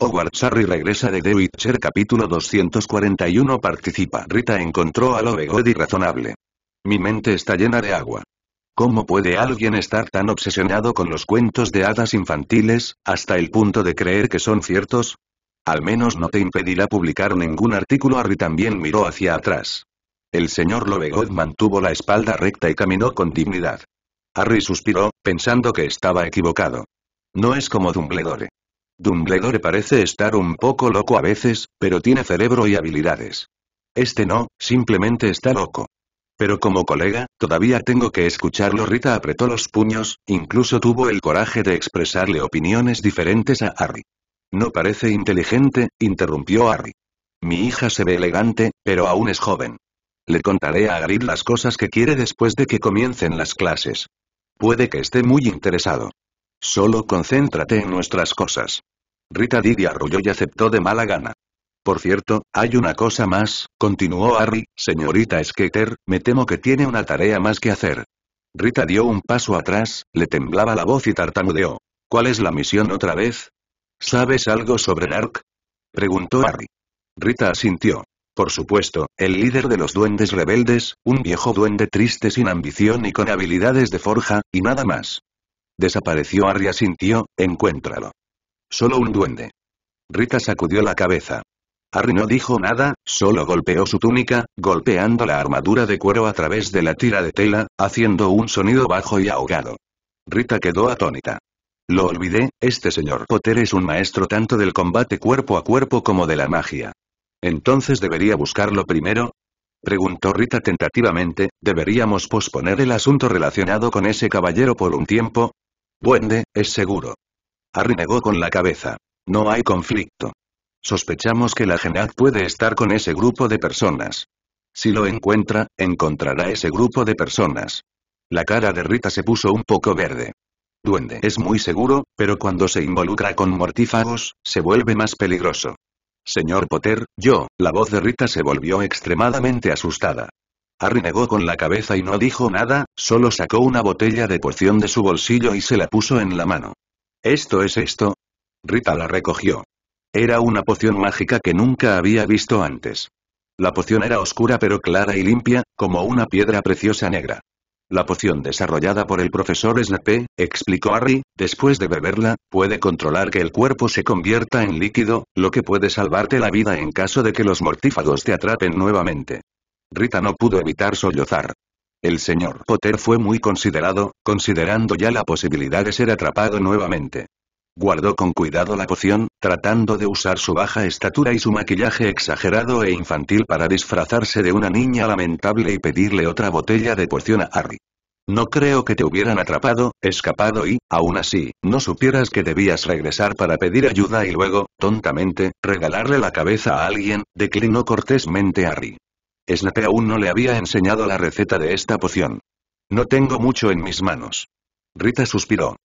Hogwarts Harry regresa de dewitcher capítulo 241 participa Rita encontró a Love razonable. Mi mente está llena de agua. ¿Cómo puede alguien estar tan obsesionado con los cuentos de hadas infantiles, hasta el punto de creer que son ciertos? Al menos no te impedirá publicar ningún artículo. Harry también miró hacia atrás. El señor Lovegood mantuvo la espalda recta y caminó con dignidad. Harry suspiró, pensando que estaba equivocado. No es como Dumbledore. Dumbledore parece estar un poco loco a veces, pero tiene cerebro y habilidades. Este no, simplemente está loco. Pero como colega, todavía tengo que escucharlo. Rita apretó los puños, incluso tuvo el coraje de expresarle opiniones diferentes a Harry. No parece inteligente, interrumpió Harry. Mi hija se ve elegante, pero aún es joven. Le contaré a Harry las cosas que quiere después de que comiencen las clases. Puede que esté muy interesado. Solo concéntrate en nuestras cosas. Rita Didi arrulló y aceptó de mala gana. Por cierto, hay una cosa más, continuó Harry, señorita Skater, me temo que tiene una tarea más que hacer. Rita dio un paso atrás, le temblaba la voz y tartamudeó. ¿Cuál es la misión otra vez? ¿Sabes algo sobre Narc? Preguntó Harry. Rita asintió. Por supuesto, el líder de los duendes rebeldes, un viejo duende triste sin ambición y con habilidades de forja, y nada más. Desapareció Arya sintió, encuéntralo. Solo un duende. Rita sacudió la cabeza. Arri no dijo nada, solo golpeó su túnica, golpeando la armadura de cuero a través de la tira de tela, haciendo un sonido bajo y ahogado. Rita quedó atónita. Lo olvidé, este señor Potter es un maestro tanto del combate cuerpo a cuerpo como de la magia. ¿Entonces debería buscarlo primero? Preguntó Rita tentativamente, ¿deberíamos posponer el asunto relacionado con ese caballero por un tiempo? Duende, es seguro. Harry con la cabeza. No hay conflicto. Sospechamos que la Genad puede estar con ese grupo de personas. Si lo encuentra, encontrará ese grupo de personas. La cara de Rita se puso un poco verde. Duende es muy seguro, pero cuando se involucra con mortífagos, se vuelve más peligroso. Señor Potter, yo, la voz de Rita se volvió extremadamente asustada. Harry negó con la cabeza y no dijo nada, solo sacó una botella de poción de su bolsillo y se la puso en la mano. ¿Esto es esto? Rita la recogió. Era una poción mágica que nunca había visto antes. La poción era oscura pero clara y limpia, como una piedra preciosa negra. La poción desarrollada por el profesor Snape, explicó Harry, después de beberla, puede controlar que el cuerpo se convierta en líquido, lo que puede salvarte la vida en caso de que los mortífagos te atrapen nuevamente. Rita no pudo evitar sollozar. El señor Potter fue muy considerado, considerando ya la posibilidad de ser atrapado nuevamente. Guardó con cuidado la poción, tratando de usar su baja estatura y su maquillaje exagerado e infantil para disfrazarse de una niña lamentable y pedirle otra botella de poción a Harry. No creo que te hubieran atrapado, escapado y, aún así, no supieras que debías regresar para pedir ayuda y luego, tontamente, regalarle la cabeza a alguien, declinó cortésmente Harry. Snape aún no le había enseñado la receta de esta poción. No tengo mucho en mis manos. Rita suspiró.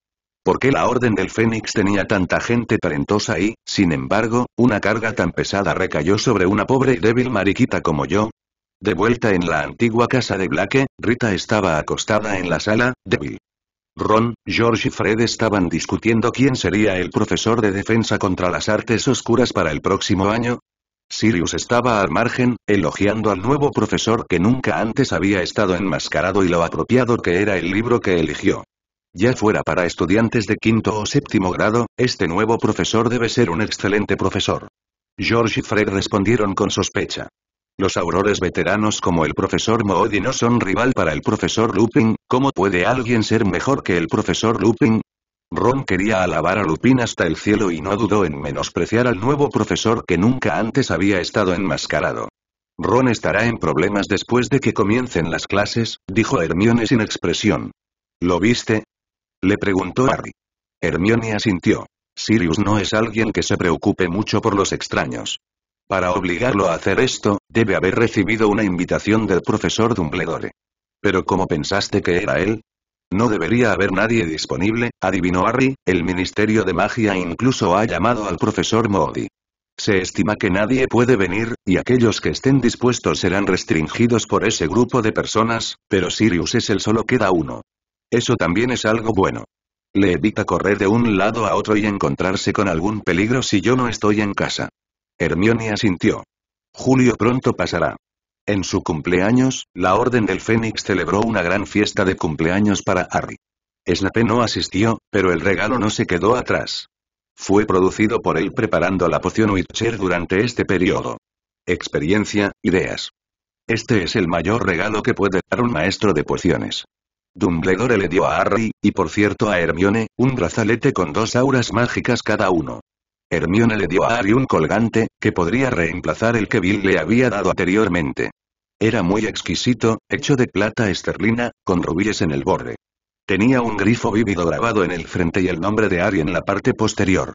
¿Por qué la Orden del Fénix tenía tanta gente talentosa y, sin embargo, una carga tan pesada recayó sobre una pobre y débil mariquita como yo? De vuelta en la antigua casa de Blake, Rita estaba acostada en la sala, débil. Ron, George y Fred estaban discutiendo quién sería el profesor de defensa contra las artes oscuras para el próximo año, Sirius estaba al margen, elogiando al nuevo profesor que nunca antes había estado enmascarado y lo apropiado que era el libro que eligió. Ya fuera para estudiantes de quinto o séptimo grado, este nuevo profesor debe ser un excelente profesor. George y Fred respondieron con sospecha. Los aurores veteranos como el profesor Moody no son rival para el profesor Lupin, ¿cómo puede alguien ser mejor que el profesor Lupin? Ron quería alabar a Lupin hasta el cielo y no dudó en menospreciar al nuevo profesor que nunca antes había estado enmascarado. Ron estará en problemas después de que comiencen las clases, dijo Hermione sin expresión. ¿Lo viste? Le preguntó Harry. Hermione asintió. Sirius no es alguien que se preocupe mucho por los extraños. Para obligarlo a hacer esto, debe haber recibido una invitación del profesor Dumbledore. Pero ¿cómo pensaste que era él? No debería haber nadie disponible, adivinó Harry, el Ministerio de Magia incluso ha llamado al profesor Moody. Se estima que nadie puede venir, y aquellos que estén dispuestos serán restringidos por ese grupo de personas, pero Sirius es el solo queda uno. Eso también es algo bueno. Le evita correr de un lado a otro y encontrarse con algún peligro si yo no estoy en casa. Hermione asintió. Julio pronto pasará. En su cumpleaños, la Orden del Fénix celebró una gran fiesta de cumpleaños para Harry. Snape no asistió, pero el regalo no se quedó atrás. Fue producido por él preparando la poción Witcher durante este periodo. Experiencia, ideas. Este es el mayor regalo que puede dar un maestro de pociones. Dumbledore le dio a Harry, y por cierto a Hermione, un brazalete con dos auras mágicas cada uno. Hermione le dio a Harry un colgante, que podría reemplazar el que Bill le había dado anteriormente. Era muy exquisito, hecho de plata esterlina, con rubíes en el borde. Tenía un grifo vívido grabado en el frente y el nombre de Harry en la parte posterior.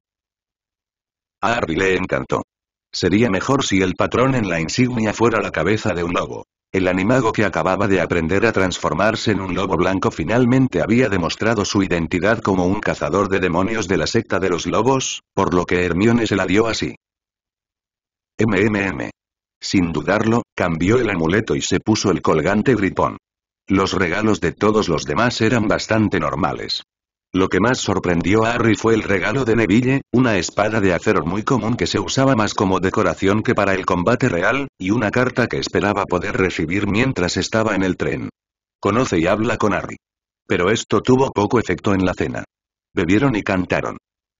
A Harry le encantó. Sería mejor si el patrón en la insignia fuera la cabeza de un lobo. El animago que acababa de aprender a transformarse en un lobo blanco finalmente había demostrado su identidad como un cazador de demonios de la secta de los lobos, por lo que Hermione se la dio así. MMM. Sin dudarlo, cambió el amuleto y se puso el colgante gripón. Los regalos de todos los demás eran bastante normales. Lo que más sorprendió a Harry fue el regalo de Neville, una espada de acero muy común que se usaba más como decoración que para el combate real, y una carta que esperaba poder recibir mientras estaba en el tren. Conoce y habla con Harry. Pero esto tuvo poco efecto en la cena. Bebieron y cantaron.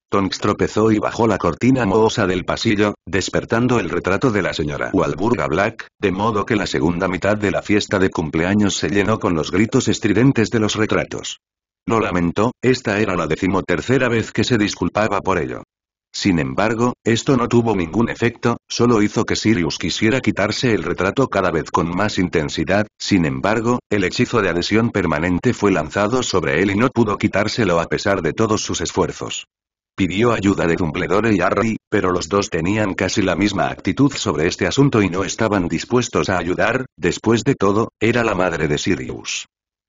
Tonks tropezó y bajó la cortina mohosa del pasillo, despertando el retrato de la señora Walburga Black, de modo que la segunda mitad de la fiesta de cumpleaños se llenó con los gritos estridentes de los retratos. Lo lamentó, esta era la decimotercera vez que se disculpaba por ello. Sin embargo, esto no tuvo ningún efecto, solo hizo que Sirius quisiera quitarse el retrato cada vez con más intensidad, sin embargo, el hechizo de adhesión permanente fue lanzado sobre él y no pudo quitárselo a pesar de todos sus esfuerzos. Pidió ayuda de Dumbledore y Harry, pero los dos tenían casi la misma actitud sobre este asunto y no estaban dispuestos a ayudar, después de todo, era la madre de Sirius.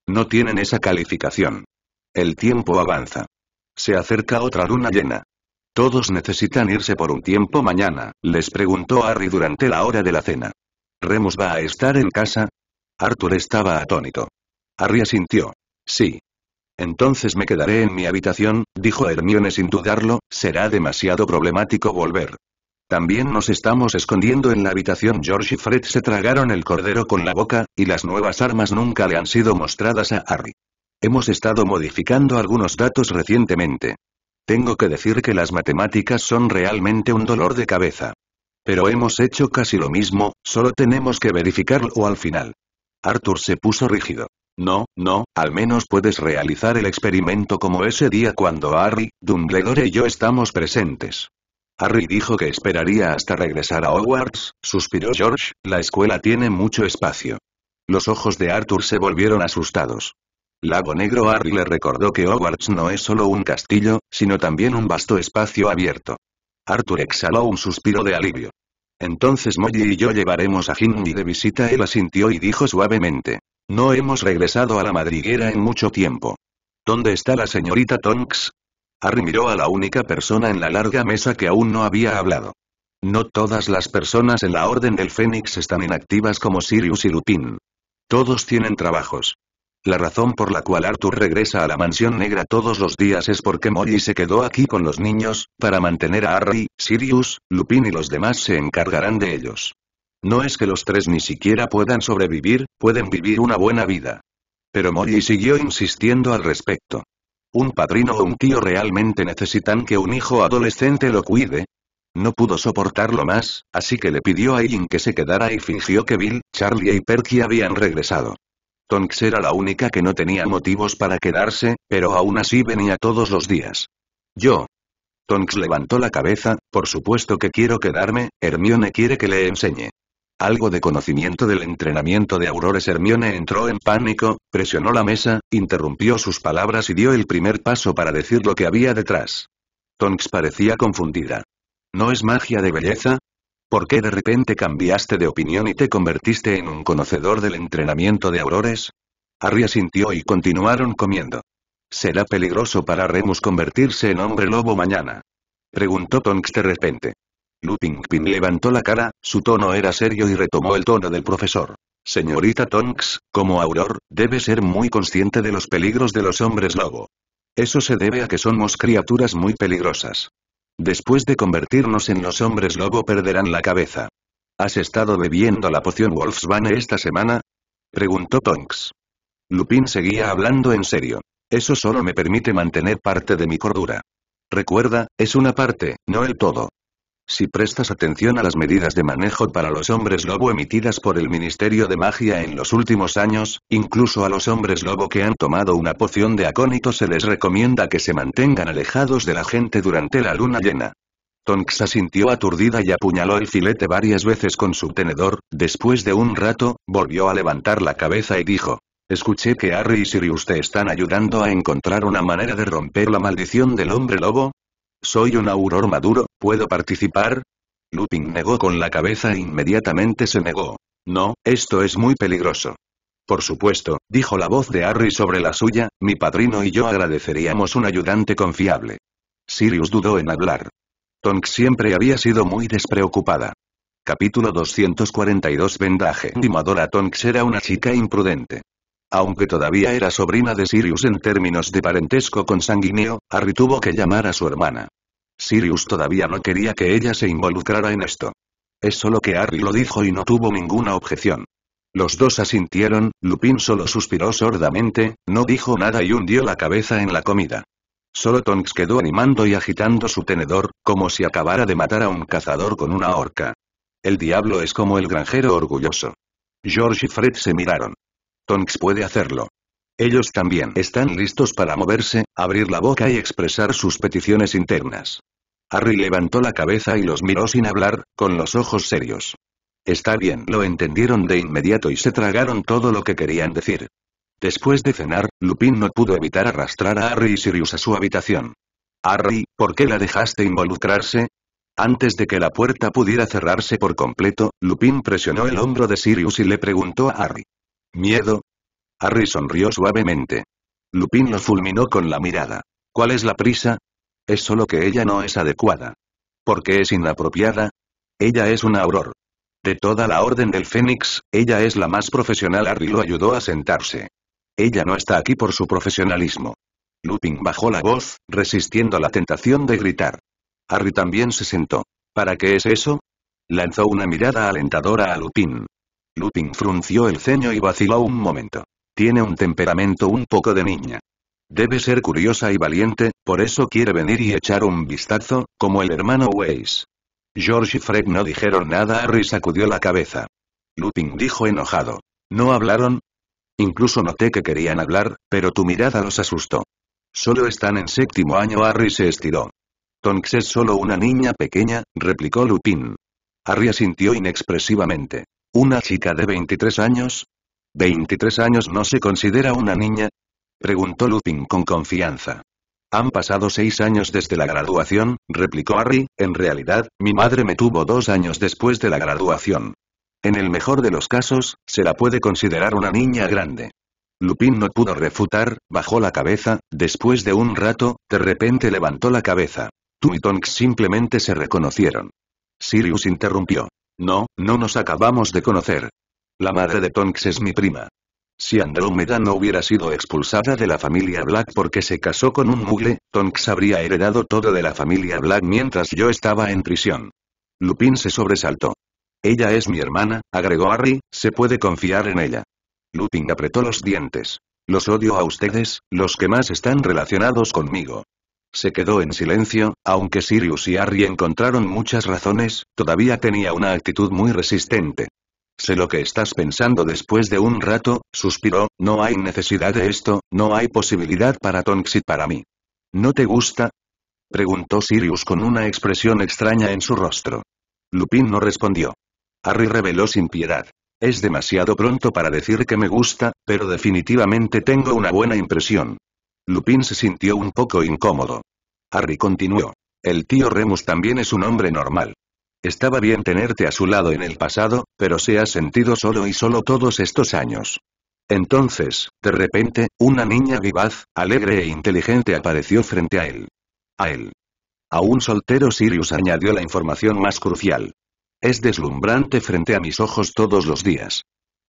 No tienen esa calificación. El tiempo avanza. Se acerca otra luna llena. Todos necesitan irse por un tiempo mañana, les preguntó Harry durante la hora de la cena. ¿Remus va a estar en casa? Arthur estaba atónito. Harry asintió. Sí. Entonces me quedaré en mi habitación, dijo Hermione sin dudarlo, será demasiado problemático volver. También nos estamos escondiendo en la habitación. George y Fred se tragaron el cordero con la boca, y las nuevas armas nunca le han sido mostradas a Harry. Hemos estado modificando algunos datos recientemente. Tengo que decir que las matemáticas son realmente un dolor de cabeza. Pero hemos hecho casi lo mismo, solo tenemos que verificarlo al final. Arthur se puso rígido. No, no, al menos puedes realizar el experimento como ese día cuando Harry, Dumbledore y yo estamos presentes. Harry dijo que esperaría hasta regresar a Hogwarts, suspiró George, la escuela tiene mucho espacio. Los ojos de Arthur se volvieron asustados. Lago Negro Harry le recordó que Hogwarts no es solo un castillo, sino también un vasto espacio abierto. Arthur exhaló un suspiro de alivio. Entonces Molly y yo llevaremos a Ginny de visita. Él asintió y dijo suavemente. No hemos regresado a la madriguera en mucho tiempo. ¿Dónde está la señorita Tonks? Harry miró a la única persona en la larga mesa que aún no había hablado. No todas las personas en la Orden del Fénix están inactivas como Sirius y Lupin. Todos tienen trabajos. La razón por la cual Arthur regresa a la mansión negra todos los días es porque Molly se quedó aquí con los niños, para mantener a Harry, Sirius, Lupin y los demás se encargarán de ellos. No es que los tres ni siquiera puedan sobrevivir, pueden vivir una buena vida. Pero Molly siguió insistiendo al respecto. ¿Un padrino o un tío realmente necesitan que un hijo adolescente lo cuide? No pudo soportarlo más, así que le pidió a Ian que se quedara y fingió que Bill, Charlie y Perky habían regresado. Tonks era la única que no tenía motivos para quedarse, pero aún así venía todos los días. Yo. Tonks levantó la cabeza, por supuesto que quiero quedarme, Hermione quiere que le enseñe. Algo de conocimiento del entrenamiento de Aurores Hermione entró en pánico, presionó la mesa, interrumpió sus palabras y dio el primer paso para decir lo que había detrás. Tonks parecía confundida. ¿No es magia de belleza? ¿Por qué de repente cambiaste de opinión y te convertiste en un conocedor del entrenamiento de aurores? Harry sintió y continuaron comiendo. Será peligroso para Remus convertirse en hombre lobo mañana. Preguntó Tonks de repente. Lupin Pin levantó la cara, su tono era serio y retomó el tono del profesor. Señorita Tonks, como Auror, debe ser muy consciente de los peligros de los hombres lobo. Eso se debe a que somos criaturas muy peligrosas. Después de convertirnos en los hombres lobo perderán la cabeza. ¿Has estado bebiendo la poción Wolfsbane esta semana? Preguntó Tonks. Lupin seguía hablando en serio. Eso solo me permite mantener parte de mi cordura. Recuerda, es una parte, no el todo. Si prestas atención a las medidas de manejo para los hombres lobo emitidas por el Ministerio de Magia en los últimos años, incluso a los hombres lobo que han tomado una poción de acónito se les recomienda que se mantengan alejados de la gente durante la luna llena. Tonks se sintió aturdida y apuñaló el filete varias veces con su tenedor, después de un rato, volvió a levantar la cabeza y dijo. Escuché que Harry y Sirius te están ayudando a encontrar una manera de romper la maldición del hombre lobo. Soy un auror maduro, ¿Puedo participar? Lupin negó con la cabeza e inmediatamente se negó. No, esto es muy peligroso. Por supuesto, dijo la voz de Harry sobre la suya, mi padrino y yo agradeceríamos un ayudante confiable. Sirius dudó en hablar. Tonks siempre había sido muy despreocupada. Capítulo 242 Vendaje Dimadora Tonks era una chica imprudente. Aunque todavía era sobrina de Sirius en términos de parentesco consanguíneo, Harry tuvo que llamar a su hermana. Sirius todavía no quería que ella se involucrara en esto. Es solo que Harry lo dijo y no tuvo ninguna objeción. Los dos asintieron, Lupin solo suspiró sordamente, no dijo nada y hundió la cabeza en la comida. Solo Tonks quedó animando y agitando su tenedor, como si acabara de matar a un cazador con una horca. El diablo es como el granjero orgulloso. George y Fred se miraron. Tonks puede hacerlo. Ellos también están listos para moverse, abrir la boca y expresar sus peticiones internas. Harry levantó la cabeza y los miró sin hablar, con los ojos serios. Está bien, lo entendieron de inmediato y se tragaron todo lo que querían decir. Después de cenar, Lupin no pudo evitar arrastrar a Harry y Sirius a su habitación. Harry, ¿por qué la dejaste involucrarse? Antes de que la puerta pudiera cerrarse por completo, Lupin presionó el hombro de Sirius y le preguntó a Harry. ¿Miedo? Harry sonrió suavemente. Lupin lo fulminó con la mirada. ¿Cuál es la prisa? Es solo que ella no es adecuada. ¿Por qué es inapropiada? Ella es una auror. De toda la Orden del Fénix, ella es la más profesional. Harry lo ayudó a sentarse. Ella no está aquí por su profesionalismo. Lupin bajó la voz, resistiendo la tentación de gritar. Harry también se sentó. ¿Para qué es eso? Lanzó una mirada alentadora a Lupin. Lupin frunció el ceño y vaciló un momento. Tiene un temperamento un poco de niña. Debe ser curiosa y valiente, por eso quiere venir y echar un vistazo, como el hermano Weiss. George y Fred no dijeron nada. Harry sacudió la cabeza. Lupin dijo enojado. ¿No hablaron? Incluso noté que querían hablar, pero tu mirada los asustó. Solo están en séptimo año. Harry se estiró. Tonks es solo una niña pequeña, replicó Lupin. Harry asintió inexpresivamente. Una chica de 23 años, ¿23 años no se considera una niña? Preguntó Lupin con confianza. Han pasado seis años desde la graduación, replicó Harry, en realidad, mi madre me tuvo dos años después de la graduación. En el mejor de los casos, se la puede considerar una niña grande. Lupin no pudo refutar, bajó la cabeza, después de un rato, de repente levantó la cabeza. Tú y Tonks simplemente se reconocieron. Sirius interrumpió. No, no nos acabamos de conocer. La madre de Tonks es mi prima. Si Andromeda no hubiera sido expulsada de la familia Black porque se casó con un mugle, Tonks habría heredado todo de la familia Black mientras yo estaba en prisión. Lupin se sobresaltó. Ella es mi hermana, agregó Harry, se puede confiar en ella. Lupin apretó los dientes. Los odio a ustedes, los que más están relacionados conmigo. Se quedó en silencio, aunque Sirius y Harry encontraron muchas razones, todavía tenía una actitud muy resistente. Sé lo que estás pensando después de un rato, suspiró, no hay necesidad de esto, no hay posibilidad para Tonksit para mí. ¿No te gusta? Preguntó Sirius con una expresión extraña en su rostro. Lupin no respondió. Harry reveló sin piedad. Es demasiado pronto para decir que me gusta, pero definitivamente tengo una buena impresión. Lupin se sintió un poco incómodo. Harry continuó. El tío Remus también es un hombre normal. Estaba bien tenerte a su lado en el pasado, pero se ha sentido solo y solo todos estos años. Entonces, de repente, una niña vivaz, alegre e inteligente apareció frente a él. A él. A un soltero Sirius añadió la información más crucial. Es deslumbrante frente a mis ojos todos los días.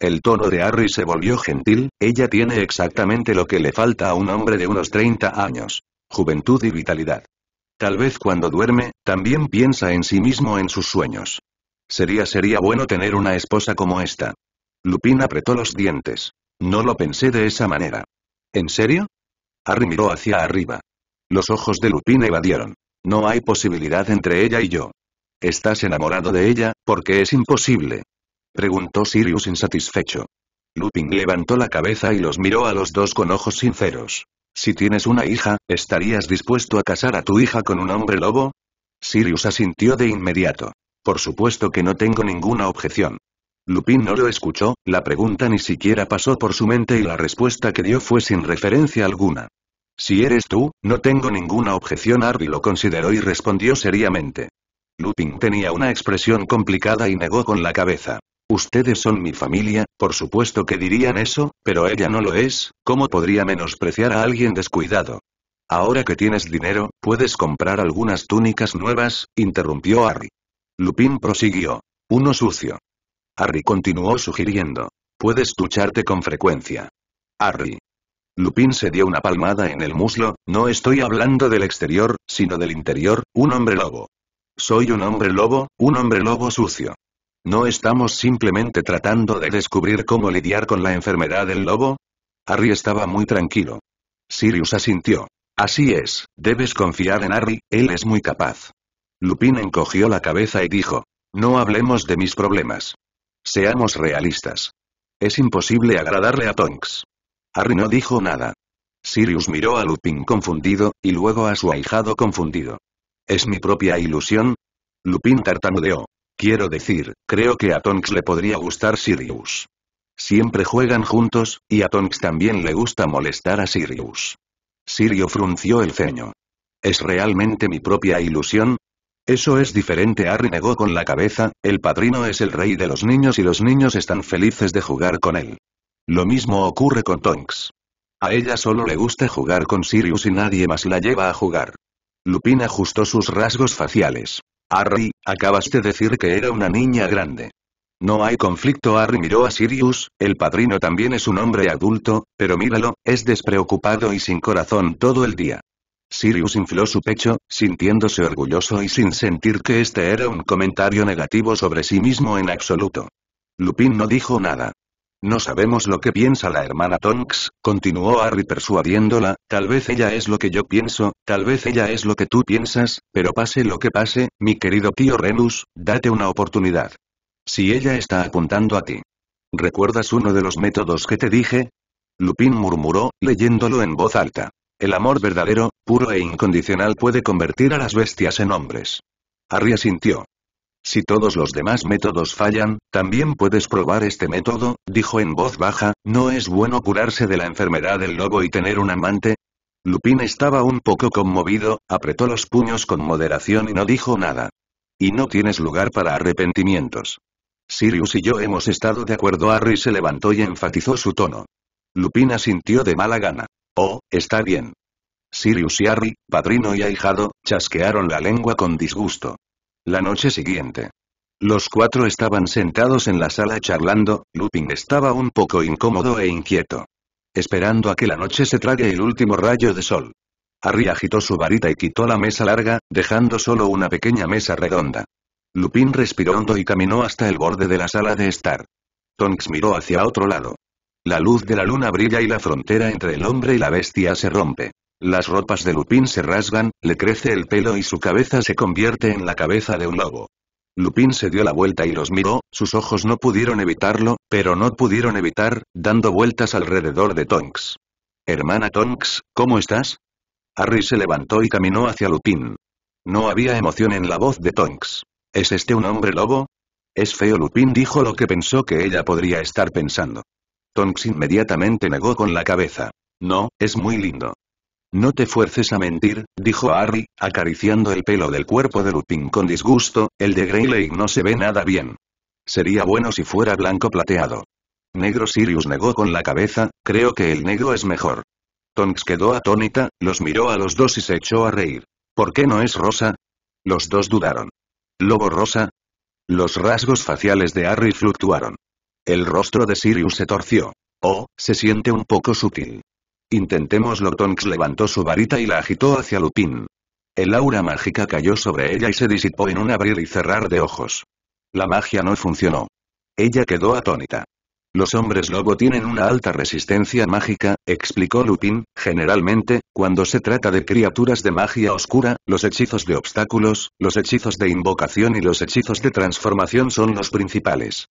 El tono de Harry se volvió gentil, ella tiene exactamente lo que le falta a un hombre de unos 30 años. Juventud y vitalidad. Tal vez cuando duerme, también piensa en sí mismo en sus sueños. Sería sería bueno tener una esposa como esta. Lupin apretó los dientes. No lo pensé de esa manera. ¿En serio? Harry miró hacia arriba. Los ojos de Lupin evadieron. No hay posibilidad entre ella y yo. ¿Estás enamorado de ella, porque es imposible? Preguntó Sirius insatisfecho. Lupin levantó la cabeza y los miró a los dos con ojos sinceros. Si tienes una hija, ¿estarías dispuesto a casar a tu hija con un hombre lobo? Sirius asintió de inmediato. Por supuesto que no tengo ninguna objeción. Lupin no lo escuchó, la pregunta ni siquiera pasó por su mente y la respuesta que dio fue sin referencia alguna. Si eres tú, no tengo ninguna objeción. Arby lo consideró y respondió seriamente. Lupin tenía una expresión complicada y negó con la cabeza. Ustedes son mi familia, por supuesto que dirían eso, pero ella no lo es, ¿cómo podría menospreciar a alguien descuidado? Ahora que tienes dinero, puedes comprar algunas túnicas nuevas, interrumpió Harry. Lupin prosiguió. Uno sucio. Harry continuó sugiriendo. Puedes ducharte con frecuencia. Harry. Lupin se dio una palmada en el muslo, no estoy hablando del exterior, sino del interior, un hombre lobo. Soy un hombre lobo, un hombre lobo sucio. ¿No estamos simplemente tratando de descubrir cómo lidiar con la enfermedad del lobo? Harry estaba muy tranquilo. Sirius asintió. Así es, debes confiar en Harry, él es muy capaz. Lupin encogió la cabeza y dijo. No hablemos de mis problemas. Seamos realistas. Es imposible agradarle a Tonks. Harry no dijo nada. Sirius miró a Lupin confundido, y luego a su ahijado confundido. ¿Es mi propia ilusión? Lupin tartamudeó. Quiero decir, creo que a Tonks le podría gustar Sirius. Siempre juegan juntos, y a Tonks también le gusta molestar a Sirius. Sirio frunció el ceño. ¿Es realmente mi propia ilusión? Eso es diferente, Harry negó con la cabeza, el padrino es el rey de los niños y los niños están felices de jugar con él. Lo mismo ocurre con Tonks. A ella solo le gusta jugar con Sirius y nadie más la lleva a jugar. Lupin ajustó sus rasgos faciales. Harry, acabaste de decir que era una niña grande. No hay conflicto Harry miró a Sirius, el padrino también es un hombre adulto, pero míralo, es despreocupado y sin corazón todo el día. Sirius infló su pecho, sintiéndose orgulloso y sin sentir que este era un comentario negativo sobre sí mismo en absoluto. Lupin no dijo nada. No sabemos lo que piensa la hermana Tonks, continuó Harry persuadiéndola, tal vez ella es lo que yo pienso, tal vez ella es lo que tú piensas, pero pase lo que pase, mi querido tío Renus, date una oportunidad. Si ella está apuntando a ti. ¿Recuerdas uno de los métodos que te dije? Lupin murmuró, leyéndolo en voz alta. El amor verdadero, puro e incondicional puede convertir a las bestias en hombres. Harry asintió. Si todos los demás métodos fallan, también puedes probar este método, dijo en voz baja, ¿no es bueno curarse de la enfermedad del lobo y tener un amante? Lupin estaba un poco conmovido, apretó los puños con moderación y no dijo nada. Y no tienes lugar para arrepentimientos. Sirius y yo hemos estado de acuerdo. Harry se levantó y enfatizó su tono. Lupin asintió de mala gana. Oh, está bien. Sirius y Harry, padrino y ahijado, chasquearon la lengua con disgusto. La noche siguiente. Los cuatro estaban sentados en la sala charlando, Lupin estaba un poco incómodo e inquieto. Esperando a que la noche se trague el último rayo de sol. Harry agitó su varita y quitó la mesa larga, dejando solo una pequeña mesa redonda. Lupin respiró hondo y caminó hasta el borde de la sala de estar. Tonks miró hacia otro lado. La luz de la luna brilla y la frontera entre el hombre y la bestia se rompe. Las ropas de Lupin se rasgan, le crece el pelo y su cabeza se convierte en la cabeza de un lobo. Lupin se dio la vuelta y los miró, sus ojos no pudieron evitarlo, pero no pudieron evitar, dando vueltas alrededor de Tonks. Hermana Tonks, ¿cómo estás? Harry se levantó y caminó hacia Lupin. No había emoción en la voz de Tonks. ¿Es este un hombre lobo? Es feo Lupin dijo lo que pensó que ella podría estar pensando. Tonks inmediatamente negó con la cabeza. No, es muy lindo. No te fuerces a mentir, dijo Harry, acariciando el pelo del cuerpo de Lupin con disgusto, el de Lake no se ve nada bien. Sería bueno si fuera blanco plateado. Negro Sirius negó con la cabeza, creo que el negro es mejor. Tonks quedó atónita, los miró a los dos y se echó a reír. ¿Por qué no es rosa? Los dos dudaron. ¿Lobo rosa? Los rasgos faciales de Harry fluctuaron. El rostro de Sirius se torció. Oh, se siente un poco sutil. Intentemos. Tonks levantó su varita y la agitó hacia Lupin. El aura mágica cayó sobre ella y se disipó en un abrir y cerrar de ojos. La magia no funcionó. Ella quedó atónita. Los hombres lobo tienen una alta resistencia mágica, explicó Lupin, generalmente, cuando se trata de criaturas de magia oscura, los hechizos de obstáculos, los hechizos de invocación y los hechizos de transformación son los principales.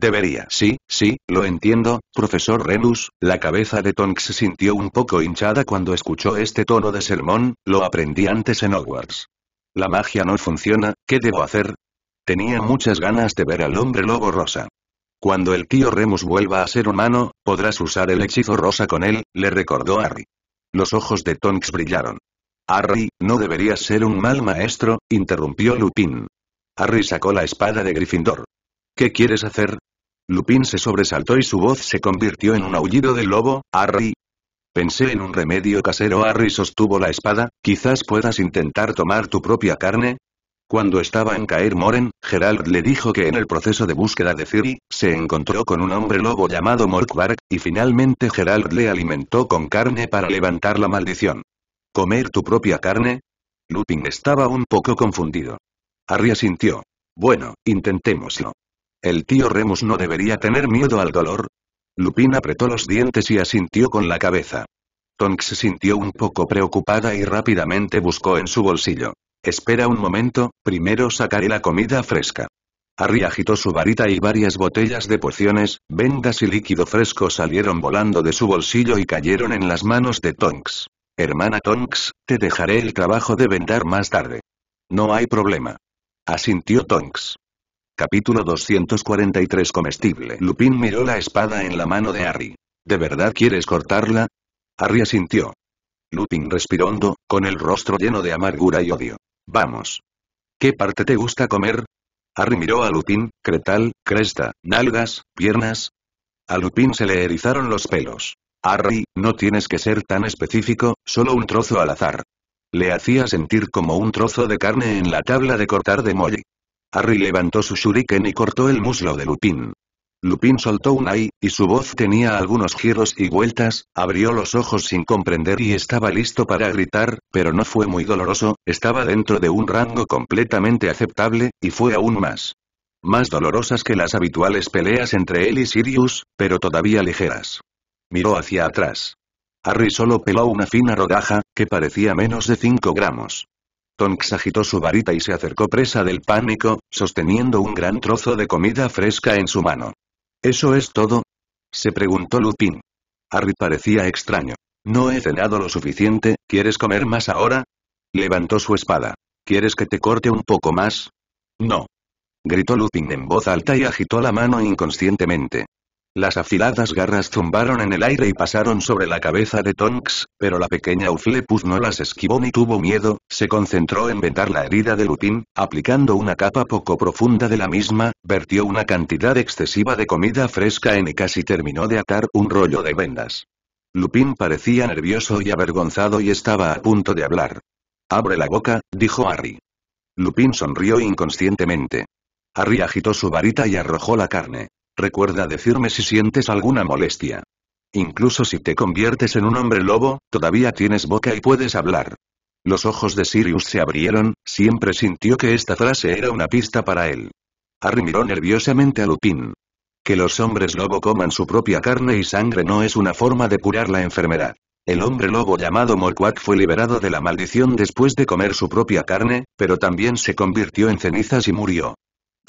Debería. Sí, sí, lo entiendo, profesor Remus, la cabeza de Tonks se sintió un poco hinchada cuando escuchó este tono de sermón, lo aprendí antes en Hogwarts. La magia no funciona, ¿qué debo hacer? Tenía muchas ganas de ver al hombre lobo rosa. Cuando el tío Remus vuelva a ser humano, podrás usar el hechizo rosa con él, le recordó Harry. Los ojos de Tonks brillaron. Harry, no deberías ser un mal maestro, interrumpió Lupin. Harry sacó la espada de Gryffindor. ¿Qué quieres hacer? Lupin se sobresaltó y su voz se convirtió en un aullido de lobo, Harry. Pensé en un remedio casero. Harry sostuvo la espada, quizás puedas intentar tomar tu propia carne. Cuando estaba en caer Moren, Gerald le dijo que en el proceso de búsqueda de Ciri, se encontró con un hombre lobo llamado Morkvark, y finalmente Gerald le alimentó con carne para levantar la maldición. ¿Comer tu propia carne? Lupin estaba un poco confundido. Harry asintió. Bueno, intentémoslo. ¿El tío Remus no debería tener miedo al dolor? Lupin apretó los dientes y asintió con la cabeza. Tonks se sintió un poco preocupada y rápidamente buscó en su bolsillo. Espera un momento, primero sacaré la comida fresca. Harry agitó su varita y varias botellas de pociones, vendas y líquido fresco salieron volando de su bolsillo y cayeron en las manos de Tonks. Hermana Tonks, te dejaré el trabajo de vendar más tarde. No hay problema. Asintió Tonks. Capítulo 243 Comestible Lupin miró la espada en la mano de Harry. ¿De verdad quieres cortarla? Harry asintió. Lupin respiró hondo, con el rostro lleno de amargura y odio. Vamos. ¿Qué parte te gusta comer? Harry miró a Lupin, cretal, cresta, nalgas, piernas. A Lupin se le erizaron los pelos. Harry, no tienes que ser tan específico, solo un trozo al azar. Le hacía sentir como un trozo de carne en la tabla de cortar de Molly. Harry levantó su shuriken y cortó el muslo de Lupin. Lupin soltó un ay, y su voz tenía algunos giros y vueltas, abrió los ojos sin comprender y estaba listo para gritar, pero no fue muy doloroso, estaba dentro de un rango completamente aceptable, y fue aún más. Más dolorosas que las habituales peleas entre él y Sirius, pero todavía ligeras. Miró hacia atrás. Harry solo peló una fina rodaja, que parecía menos de 5 gramos. Tonks agitó su varita y se acercó presa del pánico, sosteniendo un gran trozo de comida fresca en su mano. ¿Eso es todo? Se preguntó Lupin. Harry parecía extraño. No he cenado lo suficiente, ¿quieres comer más ahora? Levantó su espada. ¿Quieres que te corte un poco más? No. Gritó Lupin en voz alta y agitó la mano inconscientemente. Las afiladas garras zumbaron en el aire y pasaron sobre la cabeza de Tonks, pero la pequeña Uflepus no las esquivó ni tuvo miedo, se concentró en vendar la herida de Lupin, aplicando una capa poco profunda de la misma, vertió una cantidad excesiva de comida fresca en y casi terminó de atar un rollo de vendas. Lupin parecía nervioso y avergonzado y estaba a punto de hablar. Abre la boca, dijo Harry. Lupin sonrió inconscientemente. Harry agitó su varita y arrojó la carne. Recuerda decirme si sientes alguna molestia. Incluso si te conviertes en un hombre lobo, todavía tienes boca y puedes hablar. Los ojos de Sirius se abrieron, siempre sintió que esta frase era una pista para él. Harry miró nerviosamente a Lupin. Que los hombres lobo coman su propia carne y sangre no es una forma de curar la enfermedad. El hombre lobo llamado Morquack fue liberado de la maldición después de comer su propia carne, pero también se convirtió en cenizas y murió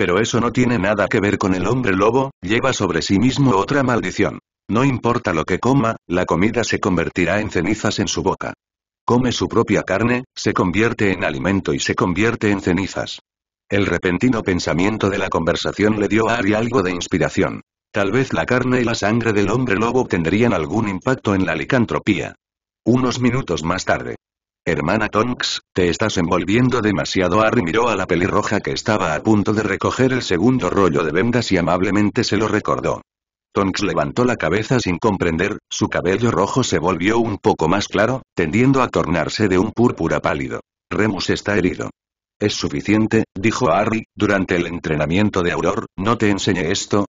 pero eso no tiene nada que ver con el hombre lobo, lleva sobre sí mismo otra maldición. No importa lo que coma, la comida se convertirá en cenizas en su boca. Come su propia carne, se convierte en alimento y se convierte en cenizas. El repentino pensamiento de la conversación le dio a Ari algo de inspiración. Tal vez la carne y la sangre del hombre lobo tendrían algún impacto en la licantropía. Unos minutos más tarde, Hermana Tonks, te estás envolviendo demasiado. Harry miró a la pelirroja que estaba a punto de recoger el segundo rollo de vendas y amablemente se lo recordó. Tonks levantó la cabeza sin comprender, su cabello rojo se volvió un poco más claro, tendiendo a tornarse de un púrpura pálido. Remus está herido. Es suficiente, dijo Harry, durante el entrenamiento de Auror, no te enseñé esto.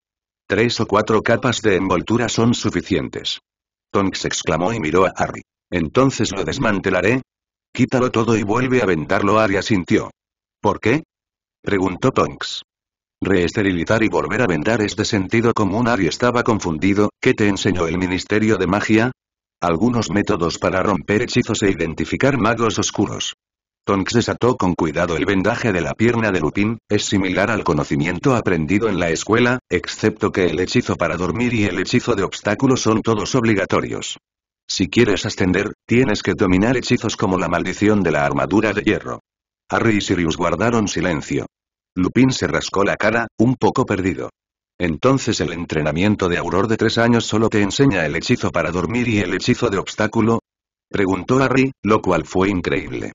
Tres o cuatro capas de envoltura son suficientes. Tonks exclamó y miró a Harry. Entonces lo desmantelaré, Quítalo todo y vuelve a vendarlo Arya sintió. ¿Por qué? Preguntó Tonks. Reesterilizar y volver a vendar es de sentido común Ari estaba confundido, ¿qué te enseñó el Ministerio de Magia? Algunos métodos para romper hechizos e identificar magos oscuros. Tonks desató con cuidado el vendaje de la pierna de Lupin, es similar al conocimiento aprendido en la escuela, excepto que el hechizo para dormir y el hechizo de obstáculos son todos obligatorios. Si quieres ascender, tienes que dominar hechizos como la maldición de la armadura de hierro. Harry y Sirius guardaron silencio. Lupin se rascó la cara, un poco perdido. Entonces el entrenamiento de Auror de tres años solo te enseña el hechizo para dormir y el hechizo de obstáculo? Preguntó Harry, lo cual fue increíble.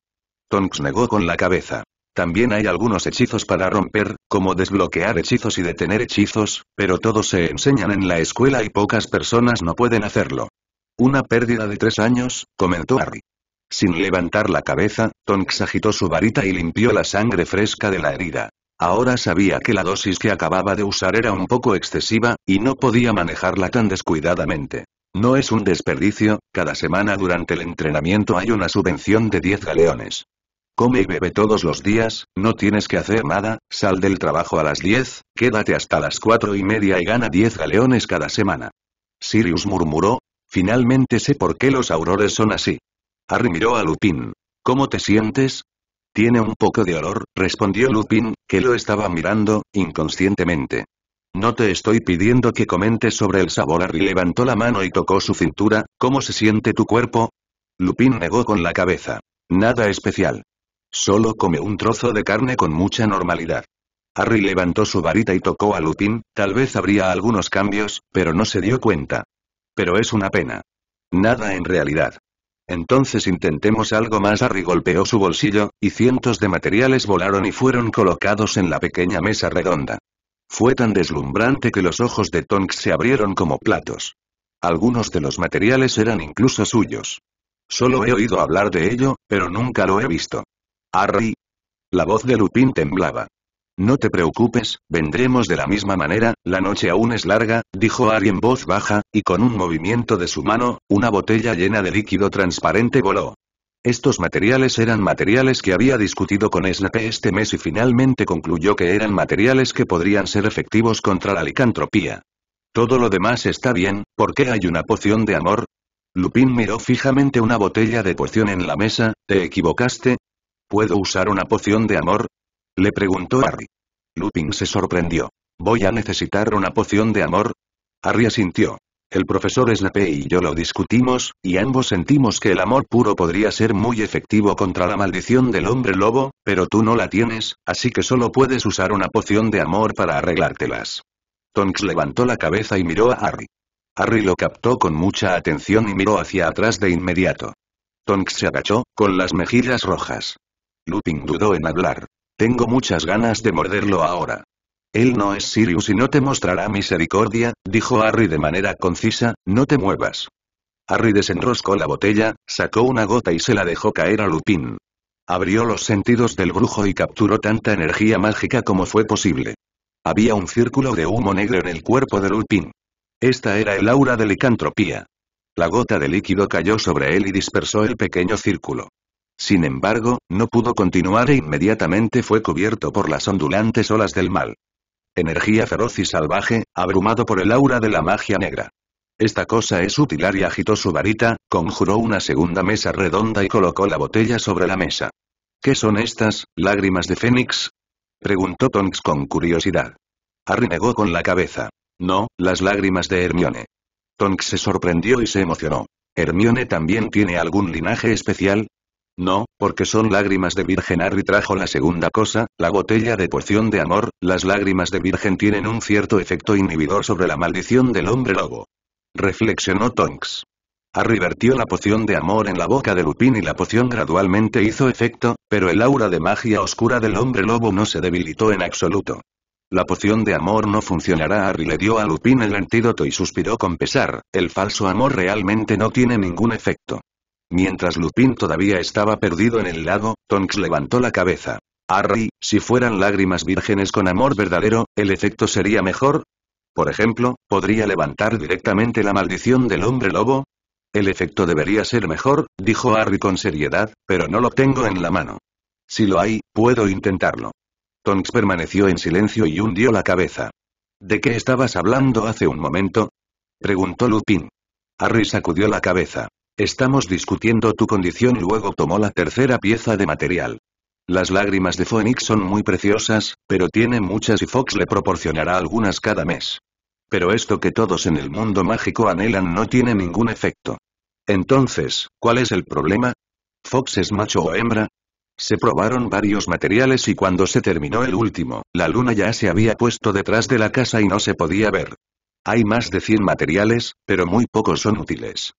Tonks negó con la cabeza. También hay algunos hechizos para romper, como desbloquear hechizos y detener hechizos, pero todos se enseñan en la escuela y pocas personas no pueden hacerlo. Una pérdida de tres años, comentó Harry. Sin levantar la cabeza, Tonks agitó su varita y limpió la sangre fresca de la herida. Ahora sabía que la dosis que acababa de usar era un poco excesiva, y no podía manejarla tan descuidadamente. No es un desperdicio, cada semana durante el entrenamiento hay una subvención de 10 galeones. Come y bebe todos los días, no tienes que hacer nada, sal del trabajo a las 10, quédate hasta las cuatro y media y gana 10 galeones cada semana. Sirius murmuró, Finalmente sé por qué los aurores son así. Harry miró a Lupin. ¿Cómo te sientes? Tiene un poco de olor, respondió Lupin, que lo estaba mirando, inconscientemente. No te estoy pidiendo que comentes sobre el sabor. Harry levantó la mano y tocó su cintura, ¿cómo se siente tu cuerpo? Lupin negó con la cabeza. Nada especial. Solo come un trozo de carne con mucha normalidad. Harry levantó su varita y tocó a Lupin, tal vez habría algunos cambios, pero no se dio cuenta. Pero es una pena. Nada en realidad. Entonces intentemos algo más. Harry golpeó su bolsillo, y cientos de materiales volaron y fueron colocados en la pequeña mesa redonda. Fue tan deslumbrante que los ojos de Tonks se abrieron como platos. Algunos de los materiales eran incluso suyos. Solo he oído hablar de ello, pero nunca lo he visto. Harry. La voz de Lupin temblaba. No te preocupes, vendremos de la misma manera, la noche aún es larga, dijo Ari en voz baja, y con un movimiento de su mano, una botella llena de líquido transparente voló. Estos materiales eran materiales que había discutido con Snape este mes y finalmente concluyó que eran materiales que podrían ser efectivos contra la licantropía. Todo lo demás está bien, ¿por qué hay una poción de amor? Lupin miró fijamente una botella de poción en la mesa, ¿te equivocaste? ¿Puedo usar una poción de amor? Le preguntó Harry. Lupin se sorprendió. ¿Voy a necesitar una poción de amor? Harry asintió. El profesor Snape y yo lo discutimos, y ambos sentimos que el amor puro podría ser muy efectivo contra la maldición del hombre lobo, pero tú no la tienes, así que solo puedes usar una poción de amor para arreglártelas. Tonks levantó la cabeza y miró a Harry. Harry lo captó con mucha atención y miró hacia atrás de inmediato. Tonks se agachó, con las mejillas rojas. Lupin dudó en hablar. Tengo muchas ganas de morderlo ahora. Él no es Sirius y no te mostrará misericordia, dijo Harry de manera concisa, no te muevas. Harry desenroscó la botella, sacó una gota y se la dejó caer a Lupin. Abrió los sentidos del brujo y capturó tanta energía mágica como fue posible. Había un círculo de humo negro en el cuerpo de Lupin. Esta era el aura de licantropía. La gota de líquido cayó sobre él y dispersó el pequeño círculo. Sin embargo, no pudo continuar e inmediatamente fue cubierto por las ondulantes olas del mal. Energía feroz y salvaje, abrumado por el aura de la magia negra. Esta cosa es útil y agitó su varita, conjuró una segunda mesa redonda y colocó la botella sobre la mesa. ¿Qué son estas, lágrimas de Fénix? Preguntó Tonks con curiosidad. Harry negó con la cabeza. No, las lágrimas de Hermione. Tonks se sorprendió y se emocionó. ¿Hermione también tiene algún linaje especial? No, porque son lágrimas de virgen. Harry trajo la segunda cosa, la botella de poción de amor. Las lágrimas de virgen tienen un cierto efecto inhibidor sobre la maldición del hombre lobo. Reflexionó Tonks. Harry vertió la poción de amor en la boca de Lupin y la poción gradualmente hizo efecto, pero el aura de magia oscura del hombre lobo no se debilitó en absoluto. La poción de amor no funcionará. Harry le dio a Lupin el antídoto y suspiró con pesar, el falso amor realmente no tiene ningún efecto. Mientras Lupin todavía estaba perdido en el lago, Tonks levantó la cabeza. Harry, si fueran lágrimas vírgenes con amor verdadero, ¿el efecto sería mejor? Por ejemplo, ¿podría levantar directamente la maldición del hombre lobo? El efecto debería ser mejor, dijo Harry con seriedad, pero no lo tengo en la mano. Si lo hay, puedo intentarlo. Tonks permaneció en silencio y hundió la cabeza. ¿De qué estabas hablando hace un momento? preguntó Lupin. Harry sacudió la cabeza. Estamos discutiendo tu condición y luego tomó la tercera pieza de material. Las lágrimas de Phoenix son muy preciosas, pero tiene muchas y Fox le proporcionará algunas cada mes. Pero esto que todos en el mundo mágico anhelan no tiene ningún efecto. Entonces, ¿cuál es el problema? ¿Fox es macho o hembra? Se probaron varios materiales y cuando se terminó el último, la luna ya se había puesto detrás de la casa y no se podía ver. Hay más de 100 materiales, pero muy pocos son útiles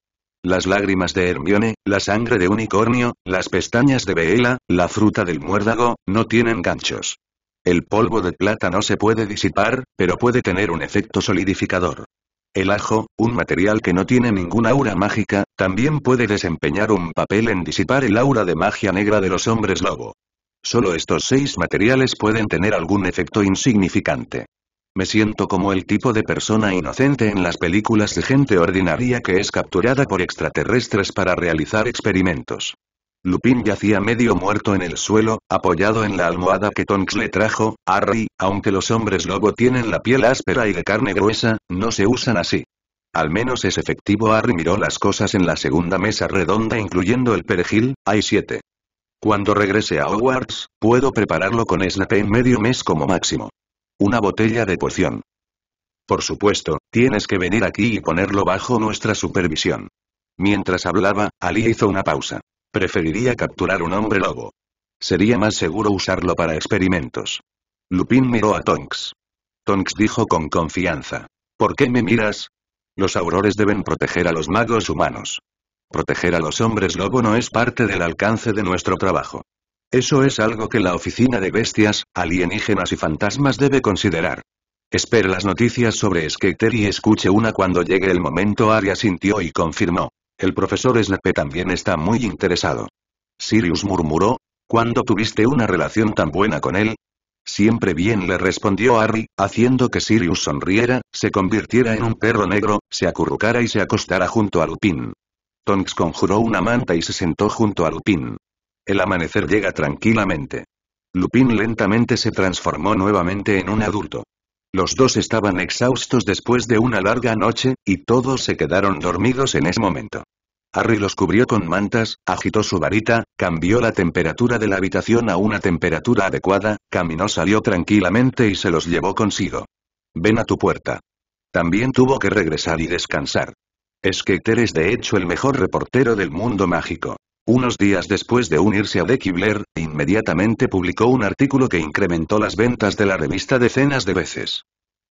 las lágrimas de Hermione, la sangre de unicornio, las pestañas de Beela, la fruta del muérdago, no tienen ganchos. El polvo de plata no se puede disipar, pero puede tener un efecto solidificador. El ajo, un material que no tiene ninguna aura mágica, también puede desempeñar un papel en disipar el aura de magia negra de los hombres lobo. Solo estos seis materiales pueden tener algún efecto insignificante. Me siento como el tipo de persona inocente en las películas de gente ordinaria que es capturada por extraterrestres para realizar experimentos. Lupin yacía medio muerto en el suelo, apoyado en la almohada que Tonks le trajo, Harry, aunque los hombres lobo tienen la piel áspera y de carne gruesa, no se usan así. Al menos es efectivo Harry miró las cosas en la segunda mesa redonda incluyendo el perejil, hay siete. Cuando regrese a Hogwarts, puedo prepararlo con Snape en medio mes como máximo. Una botella de poción. Por supuesto, tienes que venir aquí y ponerlo bajo nuestra supervisión. Mientras hablaba, Ali hizo una pausa. Preferiría capturar un hombre lobo. Sería más seguro usarlo para experimentos. Lupin miró a Tonks. Tonks dijo con confianza. ¿Por qué me miras? Los aurores deben proteger a los magos humanos. Proteger a los hombres lobo no es parte del alcance de nuestro trabajo. Eso es algo que la oficina de bestias, alienígenas y fantasmas debe considerar. Espere las noticias sobre Skeeter y escuche una cuando llegue el momento. Aria sintió y confirmó. El profesor Snape también está muy interesado. Sirius murmuró. ¿Cuándo tuviste una relación tan buena con él? Siempre bien le respondió Harry, haciendo que Sirius sonriera, se convirtiera en un perro negro, se acurrucara y se acostara junto a Lupin. Tonks conjuró una manta y se sentó junto a Lupin. El amanecer llega tranquilamente. Lupin lentamente se transformó nuevamente en un adulto. Los dos estaban exhaustos después de una larga noche, y todos se quedaron dormidos en ese momento. Harry los cubrió con mantas, agitó su varita, cambió la temperatura de la habitación a una temperatura adecuada, caminó salió tranquilamente y se los llevó consigo. Ven a tu puerta. También tuvo que regresar y descansar. Es que es de hecho el mejor reportero del mundo mágico. Unos días después de unirse a De Kibler, inmediatamente publicó un artículo que incrementó las ventas de la revista decenas de veces.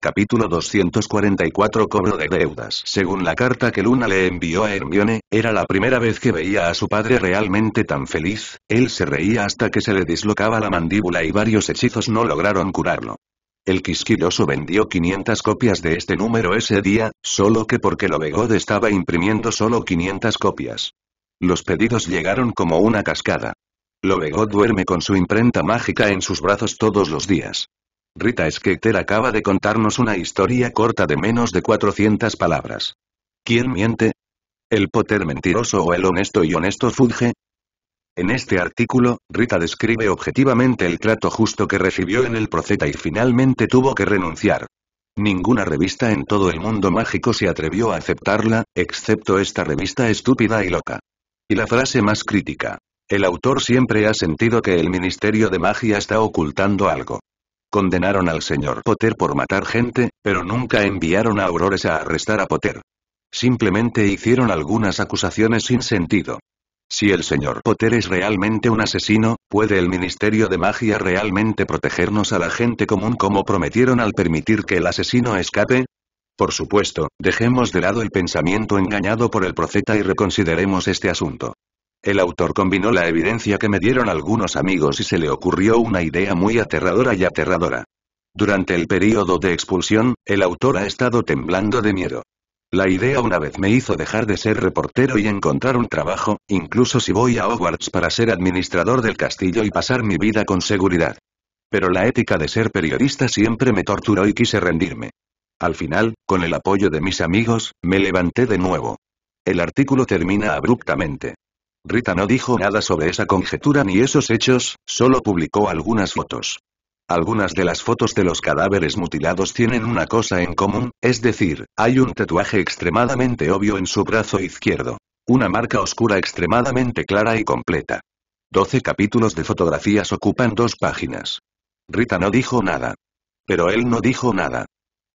Capítulo 244 Cobro de deudas Según la carta que Luna le envió a Hermione, era la primera vez que veía a su padre realmente tan feliz, él se reía hasta que se le dislocaba la mandíbula y varios hechizos no lograron curarlo. El quisquilloso vendió 500 copias de este número ese día, solo que porque lo Begod estaba imprimiendo solo 500 copias. Los pedidos llegaron como una cascada. Lovegot duerme con su imprenta mágica en sus brazos todos los días. Rita Skeeter acaba de contarnos una historia corta de menos de 400 palabras. ¿Quién miente? ¿El poder mentiroso o el honesto y honesto Fudge? En este artículo, Rita describe objetivamente el trato justo que recibió en el Proceta y finalmente tuvo que renunciar. Ninguna revista en todo el mundo mágico se atrevió a aceptarla, excepto esta revista estúpida y loca. Y la frase más crítica. El autor siempre ha sentido que el Ministerio de Magia está ocultando algo. Condenaron al señor Potter por matar gente, pero nunca enviaron a Aurores a arrestar a Potter. Simplemente hicieron algunas acusaciones sin sentido. Si el señor Potter es realmente un asesino, ¿puede el Ministerio de Magia realmente protegernos a la gente común como prometieron al permitir que el asesino escape? Por supuesto, dejemos de lado el pensamiento engañado por el profeta y reconsideremos este asunto. El autor combinó la evidencia que me dieron algunos amigos y se le ocurrió una idea muy aterradora y aterradora. Durante el período de expulsión, el autor ha estado temblando de miedo. La idea una vez me hizo dejar de ser reportero y encontrar un trabajo, incluso si voy a Hogwarts para ser administrador del castillo y pasar mi vida con seguridad. Pero la ética de ser periodista siempre me torturó y quise rendirme. Al final, con el apoyo de mis amigos, me levanté de nuevo. El artículo termina abruptamente. Rita no dijo nada sobre esa conjetura ni esos hechos, solo publicó algunas fotos. Algunas de las fotos de los cadáveres mutilados tienen una cosa en común, es decir, hay un tatuaje extremadamente obvio en su brazo izquierdo. Una marca oscura extremadamente clara y completa. Doce capítulos de fotografías ocupan dos páginas. Rita no dijo nada. Pero él no dijo nada.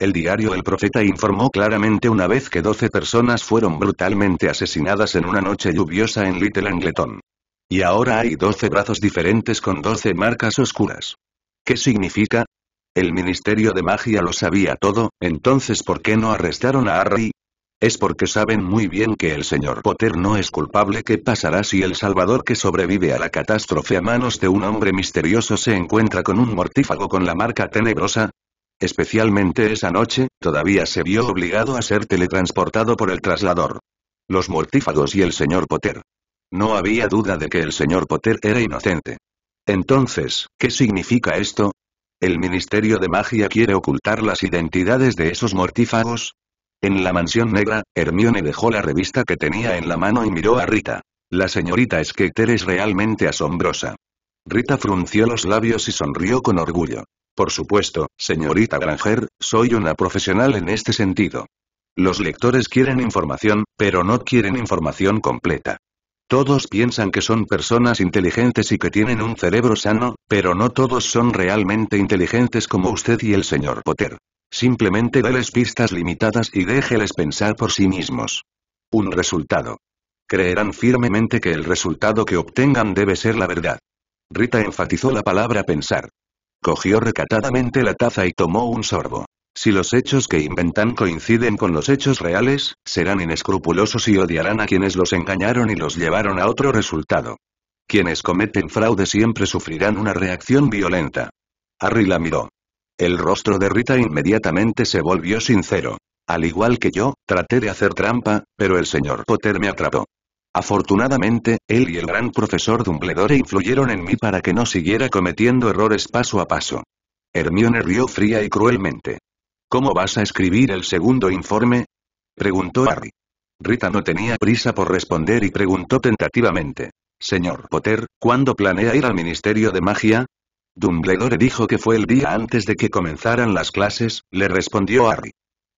El diario El Profeta informó claramente una vez que 12 personas fueron brutalmente asesinadas en una noche lluviosa en Little Angleton. Y ahora hay 12 brazos diferentes con 12 marcas oscuras. ¿Qué significa? El Ministerio de Magia lo sabía todo, entonces ¿por qué no arrestaron a Harry? Es porque saben muy bien que el señor Potter no es culpable. ¿Qué pasará si el Salvador que sobrevive a la catástrofe a manos de un hombre misterioso se encuentra con un mortífago con la marca tenebrosa? Especialmente esa noche, todavía se vio obligado a ser teletransportado por el traslador. Los mortífagos y el señor Potter. No había duda de que el señor Potter era inocente. Entonces, ¿qué significa esto? ¿El Ministerio de Magia quiere ocultar las identidades de esos mortífagos? En la mansión negra, Hermione dejó la revista que tenía en la mano y miró a Rita. La señorita Skeeter es realmente asombrosa. Rita frunció los labios y sonrió con orgullo. Por supuesto, señorita Granger, soy una profesional en este sentido. Los lectores quieren información, pero no quieren información completa. Todos piensan que son personas inteligentes y que tienen un cerebro sano, pero no todos son realmente inteligentes como usted y el señor Potter. Simplemente déles pistas limitadas y déjeles pensar por sí mismos. Un resultado. Creerán firmemente que el resultado que obtengan debe ser la verdad. Rita enfatizó la palabra pensar. Cogió recatadamente la taza y tomó un sorbo. Si los hechos que inventan coinciden con los hechos reales, serán inescrupulosos y odiarán a quienes los engañaron y los llevaron a otro resultado. Quienes cometen fraude siempre sufrirán una reacción violenta. Harry la miró. El rostro de Rita inmediatamente se volvió sincero. Al igual que yo, traté de hacer trampa, pero el señor Potter me atrapó. Afortunadamente, él y el gran profesor Dumbledore influyeron en mí para que no siguiera cometiendo errores paso a paso. Hermione rió fría y cruelmente. ¿Cómo vas a escribir el segundo informe? preguntó Harry. Rita no tenía prisa por responder y preguntó tentativamente. Señor Potter, ¿cuándo planea ir al Ministerio de Magia? Dumbledore dijo que fue el día antes de que comenzaran las clases, le respondió Harry.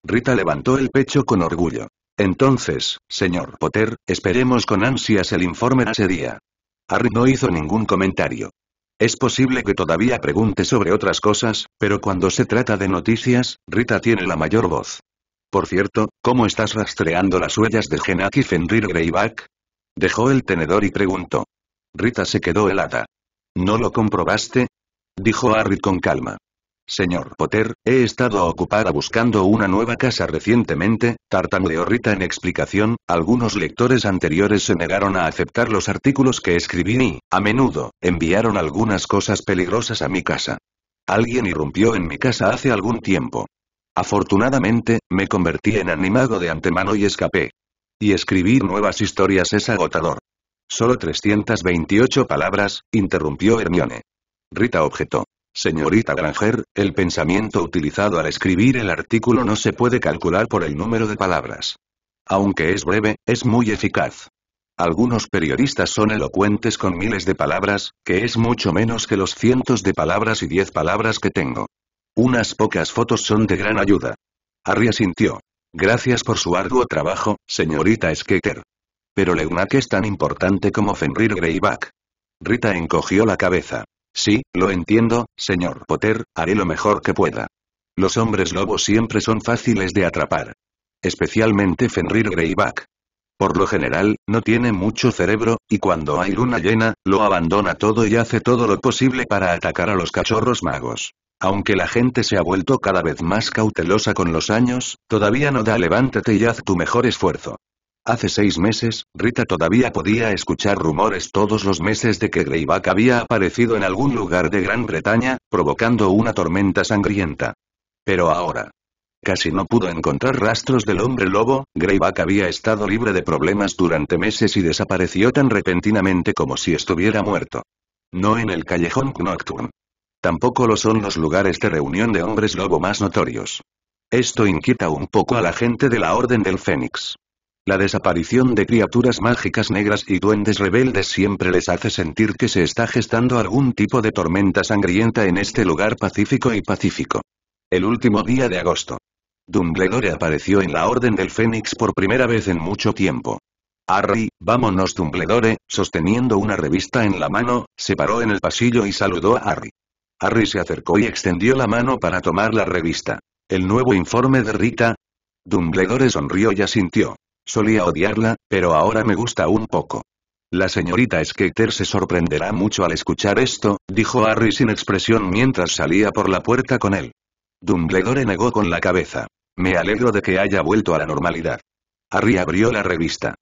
Rita levantó el pecho con orgullo. Entonces, señor Potter, esperemos con ansias el informe de ese día. Harry no hizo ningún comentario. Es posible que todavía pregunte sobre otras cosas, pero cuando se trata de noticias, Rita tiene la mayor voz. Por cierto, ¿cómo estás rastreando las huellas de Genaki Fenrir Greyback? Dejó el tenedor y preguntó. Rita se quedó helada. ¿No lo comprobaste? Dijo Harry con calma. Señor Potter, he estado ocupada buscando una nueva casa recientemente, tartamudeó Rita en explicación, algunos lectores anteriores se negaron a aceptar los artículos que escribí y, a menudo, enviaron algunas cosas peligrosas a mi casa. Alguien irrumpió en mi casa hace algún tiempo. Afortunadamente, me convertí en animado de antemano y escapé. Y escribir nuevas historias es agotador. Solo 328 palabras, interrumpió Hermione. Rita objetó. Señorita Granger, el pensamiento utilizado al escribir el artículo no se puede calcular por el número de palabras. Aunque es breve, es muy eficaz. Algunos periodistas son elocuentes con miles de palabras, que es mucho menos que los cientos de palabras y diez palabras que tengo. Unas pocas fotos son de gran ayuda. Harry sintió. Gracias por su arduo trabajo, señorita Skater. Pero Leunac es tan importante como Fenrir Greyback. Rita encogió la cabeza. Sí, lo entiendo, señor Potter, haré lo mejor que pueda. Los hombres lobos siempre son fáciles de atrapar. Especialmente Fenrir Greyback. Por lo general, no tiene mucho cerebro, y cuando hay luna llena, lo abandona todo y hace todo lo posible para atacar a los cachorros magos. Aunque la gente se ha vuelto cada vez más cautelosa con los años, todavía no da levántate y haz tu mejor esfuerzo. Hace seis meses, Rita todavía podía escuchar rumores todos los meses de que Greyback había aparecido en algún lugar de Gran Bretaña, provocando una tormenta sangrienta. Pero ahora. Casi no pudo encontrar rastros del hombre lobo, Greyback había estado libre de problemas durante meses y desapareció tan repentinamente como si estuviera muerto. No en el callejón Nocturne. Tampoco lo son los lugares de reunión de hombres lobo más notorios. Esto inquieta un poco a la gente de la Orden del Fénix. La desaparición de criaturas mágicas negras y duendes rebeldes siempre les hace sentir que se está gestando algún tipo de tormenta sangrienta en este lugar pacífico y pacífico. El último día de agosto. Dumbledore apareció en la Orden del Fénix por primera vez en mucho tiempo. Harry, vámonos Dumbledore, sosteniendo una revista en la mano, se paró en el pasillo y saludó a Harry. Harry se acercó y extendió la mano para tomar la revista. El nuevo informe de Rita. Dumbledore sonrió y asintió. Solía odiarla, pero ahora me gusta un poco. La señorita Skater se sorprenderá mucho al escuchar esto, dijo Harry sin expresión mientras salía por la puerta con él. Dumbledore negó con la cabeza. Me alegro de que haya vuelto a la normalidad. Harry abrió la revista.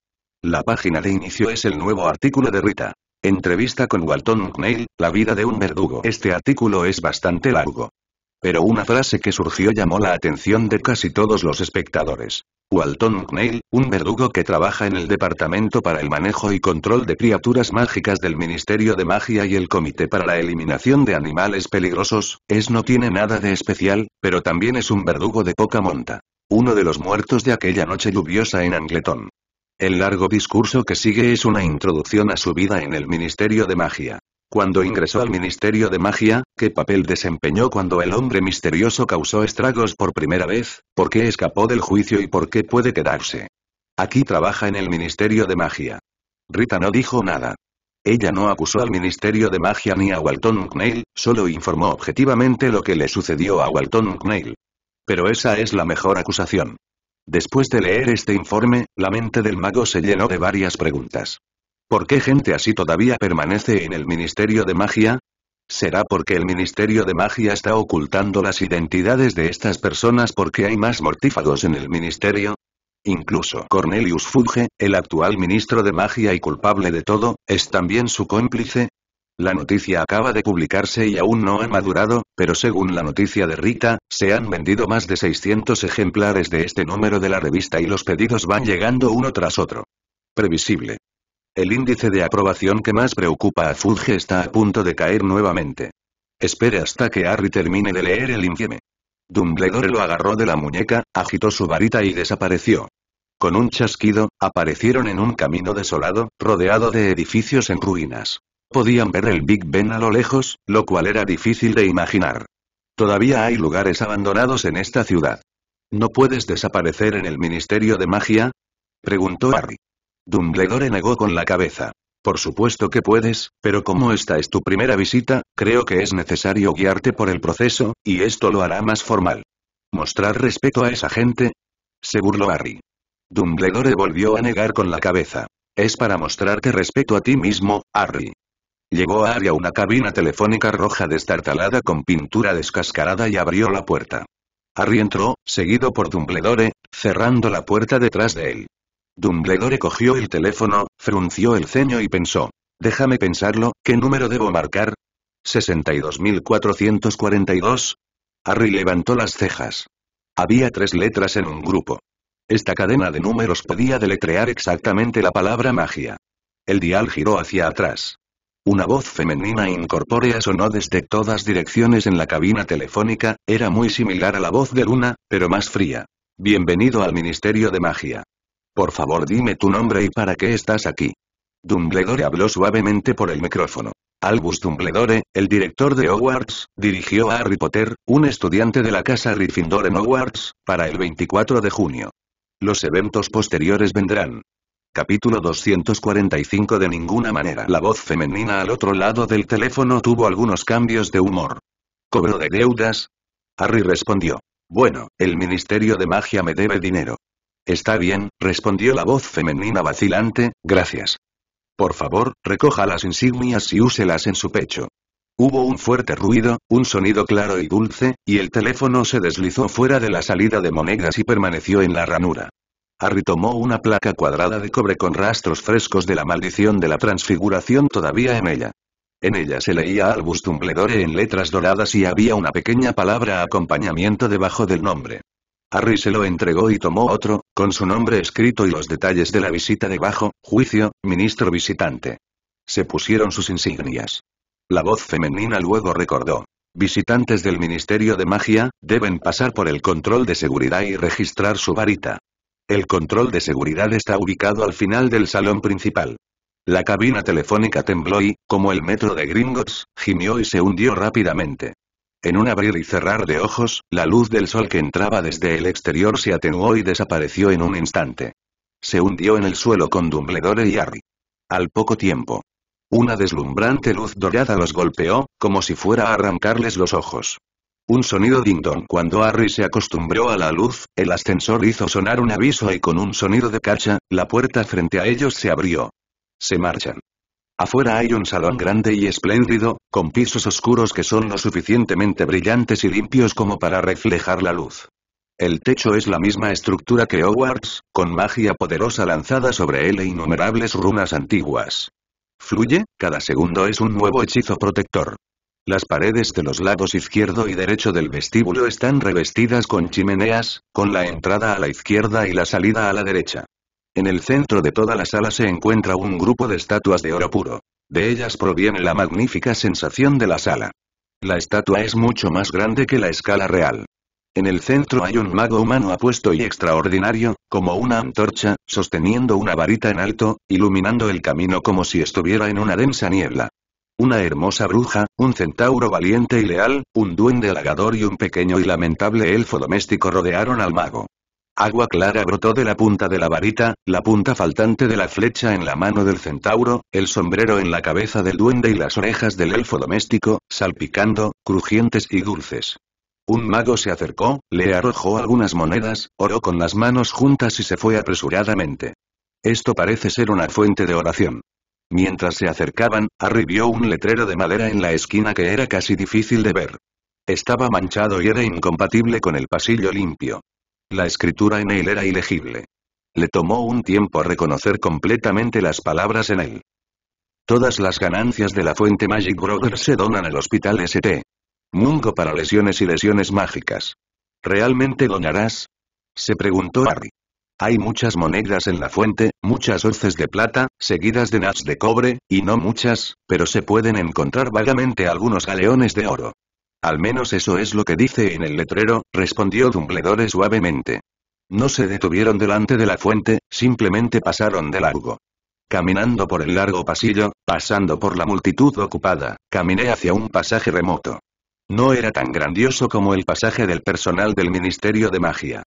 La página de inicio es el nuevo artículo de Rita. Entrevista con Walton McNeil, La vida de un verdugo. Este artículo es bastante largo. Pero una frase que surgió llamó la atención de casi todos los espectadores. Walton McNeil, un verdugo que trabaja en el Departamento para el Manejo y Control de Criaturas Mágicas del Ministerio de Magia y el Comité para la Eliminación de Animales Peligrosos, es no tiene nada de especial, pero también es un verdugo de poca monta. Uno de los muertos de aquella noche lluviosa en Angleton. El largo discurso que sigue es una introducción a su vida en el Ministerio de Magia. Cuando ingresó al Ministerio de Magia, ¿qué papel desempeñó cuando el hombre misterioso causó estragos por primera vez? ¿Por qué escapó del juicio y por qué puede quedarse? Aquí trabaja en el Ministerio de Magia. Rita no dijo nada. Ella no acusó al Ministerio de Magia ni a Walton McNeil, solo informó objetivamente lo que le sucedió a Walton McNeil. Pero esa es la mejor acusación. Después de leer este informe, la mente del mago se llenó de varias preguntas. ¿Por qué gente así todavía permanece en el Ministerio de Magia? ¿Será porque el Ministerio de Magia está ocultando las identidades de estas personas porque hay más mortífagos en el Ministerio? Incluso Cornelius Fudge, el actual ministro de magia y culpable de todo, es también su cómplice. La noticia acaba de publicarse y aún no ha madurado, pero según la noticia de Rita, se han vendido más de 600 ejemplares de este número de la revista y los pedidos van llegando uno tras otro. Previsible. El índice de aprobación que más preocupa a Fudge está a punto de caer nuevamente. Espere hasta que Harry termine de leer el informe. Dumbledore lo agarró de la muñeca, agitó su varita y desapareció. Con un chasquido, aparecieron en un camino desolado, rodeado de edificios en ruinas. Podían ver el Big Ben a lo lejos, lo cual era difícil de imaginar. Todavía hay lugares abandonados en esta ciudad. ¿No puedes desaparecer en el Ministerio de Magia? Preguntó Harry. Dumbledore negó con la cabeza. Por supuesto que puedes, pero como esta es tu primera visita, creo que es necesario guiarte por el proceso, y esto lo hará más formal. ¿Mostrar respeto a esa gente? Se burló Harry. Dumbledore volvió a negar con la cabeza. Es para mostrarte respeto a ti mismo, Harry. Llegó a Harry a una cabina telefónica roja destartalada con pintura descascarada y abrió la puerta. Harry entró, seguido por Dumbledore, cerrando la puerta detrás de él. Dumbledore cogió el teléfono, frunció el ceño y pensó. Déjame pensarlo, ¿qué número debo marcar? ¿62.442? Harry levantó las cejas. Había tres letras en un grupo. Esta cadena de números podía deletrear exactamente la palabra magia. El dial giró hacia atrás. Una voz femenina incorpórea sonó desde todas direcciones en la cabina telefónica, era muy similar a la voz de Luna, pero más fría. Bienvenido al Ministerio de Magia. Por favor dime tu nombre y para qué estás aquí. Dumbledore habló suavemente por el micrófono. Albus Dumbledore, el director de Hogwarts, dirigió a Harry Potter, un estudiante de la casa Gryffindor en Hogwarts, para el 24 de junio. Los eventos posteriores vendrán. Capítulo 245 De ninguna manera la voz femenina al otro lado del teléfono tuvo algunos cambios de humor. ¿Cobro de deudas? Harry respondió. Bueno, el Ministerio de Magia me debe dinero. Está bien, respondió la voz femenina vacilante, gracias. Por favor, recoja las insignias y úselas en su pecho. Hubo un fuerte ruido, un sonido claro y dulce, y el teléfono se deslizó fuera de la salida de monedas y permaneció en la ranura. Harry tomó una placa cuadrada de cobre con rastros frescos de la maldición de la transfiguración todavía en ella. En ella se leía Albus Tumbledore en letras doradas y había una pequeña palabra acompañamiento debajo del nombre. Harry se lo entregó y tomó otro, con su nombre escrito y los detalles de la visita debajo, juicio, ministro visitante. Se pusieron sus insignias. La voz femenina luego recordó. Visitantes del Ministerio de Magia, deben pasar por el control de seguridad y registrar su varita. El control de seguridad está ubicado al final del salón principal. La cabina telefónica tembló y, como el metro de Gringotts, gimió y se hundió rápidamente. En un abrir y cerrar de ojos, la luz del sol que entraba desde el exterior se atenuó y desapareció en un instante. Se hundió en el suelo con Dumbledore y Harry. Al poco tiempo. Una deslumbrante luz dorada los golpeó, como si fuera a arrancarles los ojos. Un sonido ding-dong. Cuando Harry se acostumbró a la luz, el ascensor hizo sonar un aviso y con un sonido de cacha, la puerta frente a ellos se abrió. Se marchan. Afuera hay un salón grande y espléndido, con pisos oscuros que son lo suficientemente brillantes y limpios como para reflejar la luz. El techo es la misma estructura que Hogwarts, con magia poderosa lanzada sobre él e innumerables runas antiguas. Fluye, cada segundo es un nuevo hechizo protector. Las paredes de los lados izquierdo y derecho del vestíbulo están revestidas con chimeneas, con la entrada a la izquierda y la salida a la derecha. En el centro de toda la sala se encuentra un grupo de estatuas de oro puro. De ellas proviene la magnífica sensación de la sala. La estatua es mucho más grande que la escala real. En el centro hay un mago humano apuesto y extraordinario, como una antorcha, sosteniendo una varita en alto, iluminando el camino como si estuviera en una densa niebla. Una hermosa bruja, un centauro valiente y leal, un duende halagador y un pequeño y lamentable elfo doméstico rodearon al mago. Agua clara brotó de la punta de la varita, la punta faltante de la flecha en la mano del centauro, el sombrero en la cabeza del duende y las orejas del elfo doméstico, salpicando, crujientes y dulces. Un mago se acercó, le arrojó algunas monedas, oró con las manos juntas y se fue apresuradamente. Esto parece ser una fuente de oración. Mientras se acercaban, arribió un letrero de madera en la esquina que era casi difícil de ver. Estaba manchado y era incompatible con el pasillo limpio. La escritura en él era ilegible. Le tomó un tiempo reconocer completamente las palabras en él. Todas las ganancias de la fuente Magic Brothers se donan al hospital St. Mungo para lesiones y lesiones mágicas. ¿Realmente donarás? Se preguntó Harry. Hay muchas monedas en la fuente, muchas hoces de plata, seguidas de nats de cobre, y no muchas, pero se pueden encontrar vagamente algunos galeones de oro. Al menos eso es lo que dice en el letrero, respondió Dumbledore suavemente. No se detuvieron delante de la fuente, simplemente pasaron de largo. Caminando por el largo pasillo, pasando por la multitud ocupada, caminé hacia un pasaje remoto. No era tan grandioso como el pasaje del personal del Ministerio de Magia.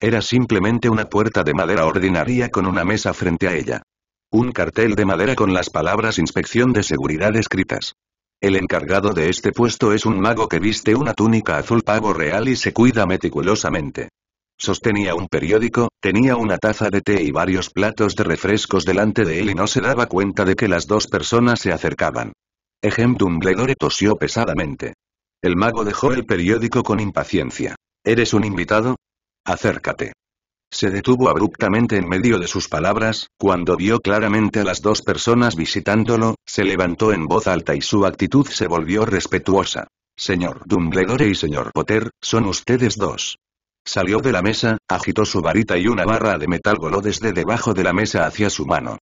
Era simplemente una puerta de madera ordinaria con una mesa frente a ella. Un cartel de madera con las palabras Inspección de Seguridad escritas. El encargado de este puesto es un mago que viste una túnica azul pavo real y se cuida meticulosamente. Sostenía un periódico, tenía una taza de té y varios platos de refrescos delante de él y no se daba cuenta de que las dos personas se acercaban. Ejem Dumbledore tosió pesadamente. El mago dejó el periódico con impaciencia. ¿Eres un invitado? Acércate. Se detuvo abruptamente en medio de sus palabras, cuando vio claramente a las dos personas visitándolo, se levantó en voz alta y su actitud se volvió respetuosa. Señor Dumbledore y señor Potter, son ustedes dos. Salió de la mesa, agitó su varita y una barra de metal voló desde debajo de la mesa hacia su mano.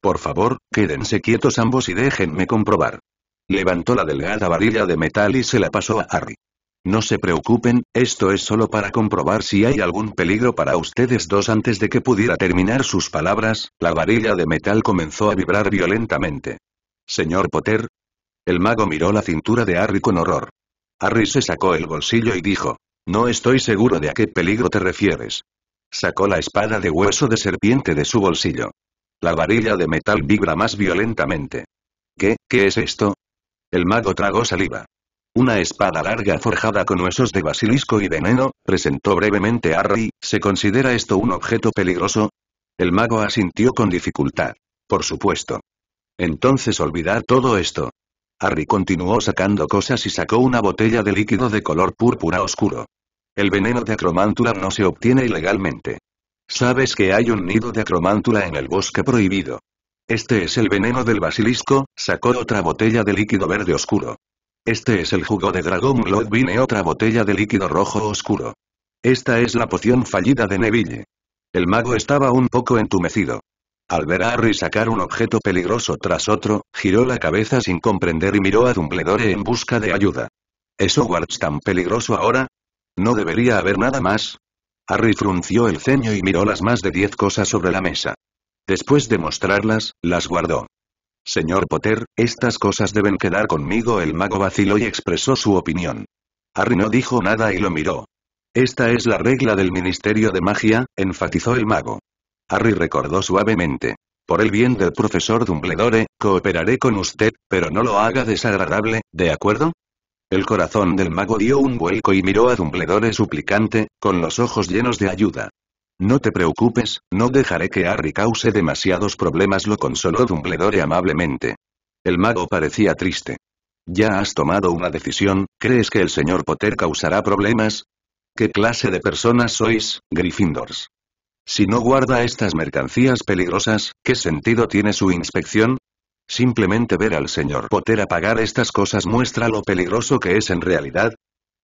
Por favor, quédense quietos ambos y déjenme comprobar. Levantó la delgada varilla de metal y se la pasó a Harry. No se preocupen, esto es solo para comprobar si hay algún peligro para ustedes dos antes de que pudiera terminar sus palabras, la varilla de metal comenzó a vibrar violentamente. Señor Potter. El mago miró la cintura de Harry con horror. Harry se sacó el bolsillo y dijo, no estoy seguro de a qué peligro te refieres. Sacó la espada de hueso de serpiente de su bolsillo. La varilla de metal vibra más violentamente. ¿Qué, qué es esto? El mago tragó saliva. Una espada larga forjada con huesos de basilisco y veneno, presentó brevemente a Harry, ¿se considera esto un objeto peligroso? El mago asintió con dificultad. Por supuesto. Entonces olvidar todo esto. Harry continuó sacando cosas y sacó una botella de líquido de color púrpura oscuro. El veneno de acromántula no se obtiene ilegalmente. Sabes que hay un nido de acromántula en el bosque prohibido. Este es el veneno del basilisco, sacó otra botella de líquido verde oscuro. Este es el jugo de Dragon Blood Vine otra botella de líquido rojo oscuro. Esta es la poción fallida de Neville. El mago estaba un poco entumecido. Al ver a Harry sacar un objeto peligroso tras otro, giró la cabeza sin comprender y miró a Dumbledore en busca de ayuda. ¿Es Hogwarts tan peligroso ahora? ¿No debería haber nada más? Harry frunció el ceño y miró las más de diez cosas sobre la mesa. Después de mostrarlas, las guardó. Señor Potter, estas cosas deben quedar conmigo. El mago vaciló y expresó su opinión. Harry no dijo nada y lo miró. Esta es la regla del Ministerio de Magia, enfatizó el mago. Harry recordó suavemente. Por el bien del profesor Dumbledore, cooperaré con usted, pero no lo haga desagradable, ¿de acuerdo? El corazón del mago dio un vuelco y miró a Dumbledore suplicante, con los ojos llenos de ayuda. No te preocupes, no dejaré que Harry cause demasiados problemas lo consoló Dumbledore amablemente. El mago parecía triste. Ya has tomado una decisión, ¿crees que el señor Potter causará problemas? ¿Qué clase de personas sois, Gryffindors? Si no guarda estas mercancías peligrosas, ¿qué sentido tiene su inspección? Simplemente ver al señor Potter apagar estas cosas muestra lo peligroso que es en realidad,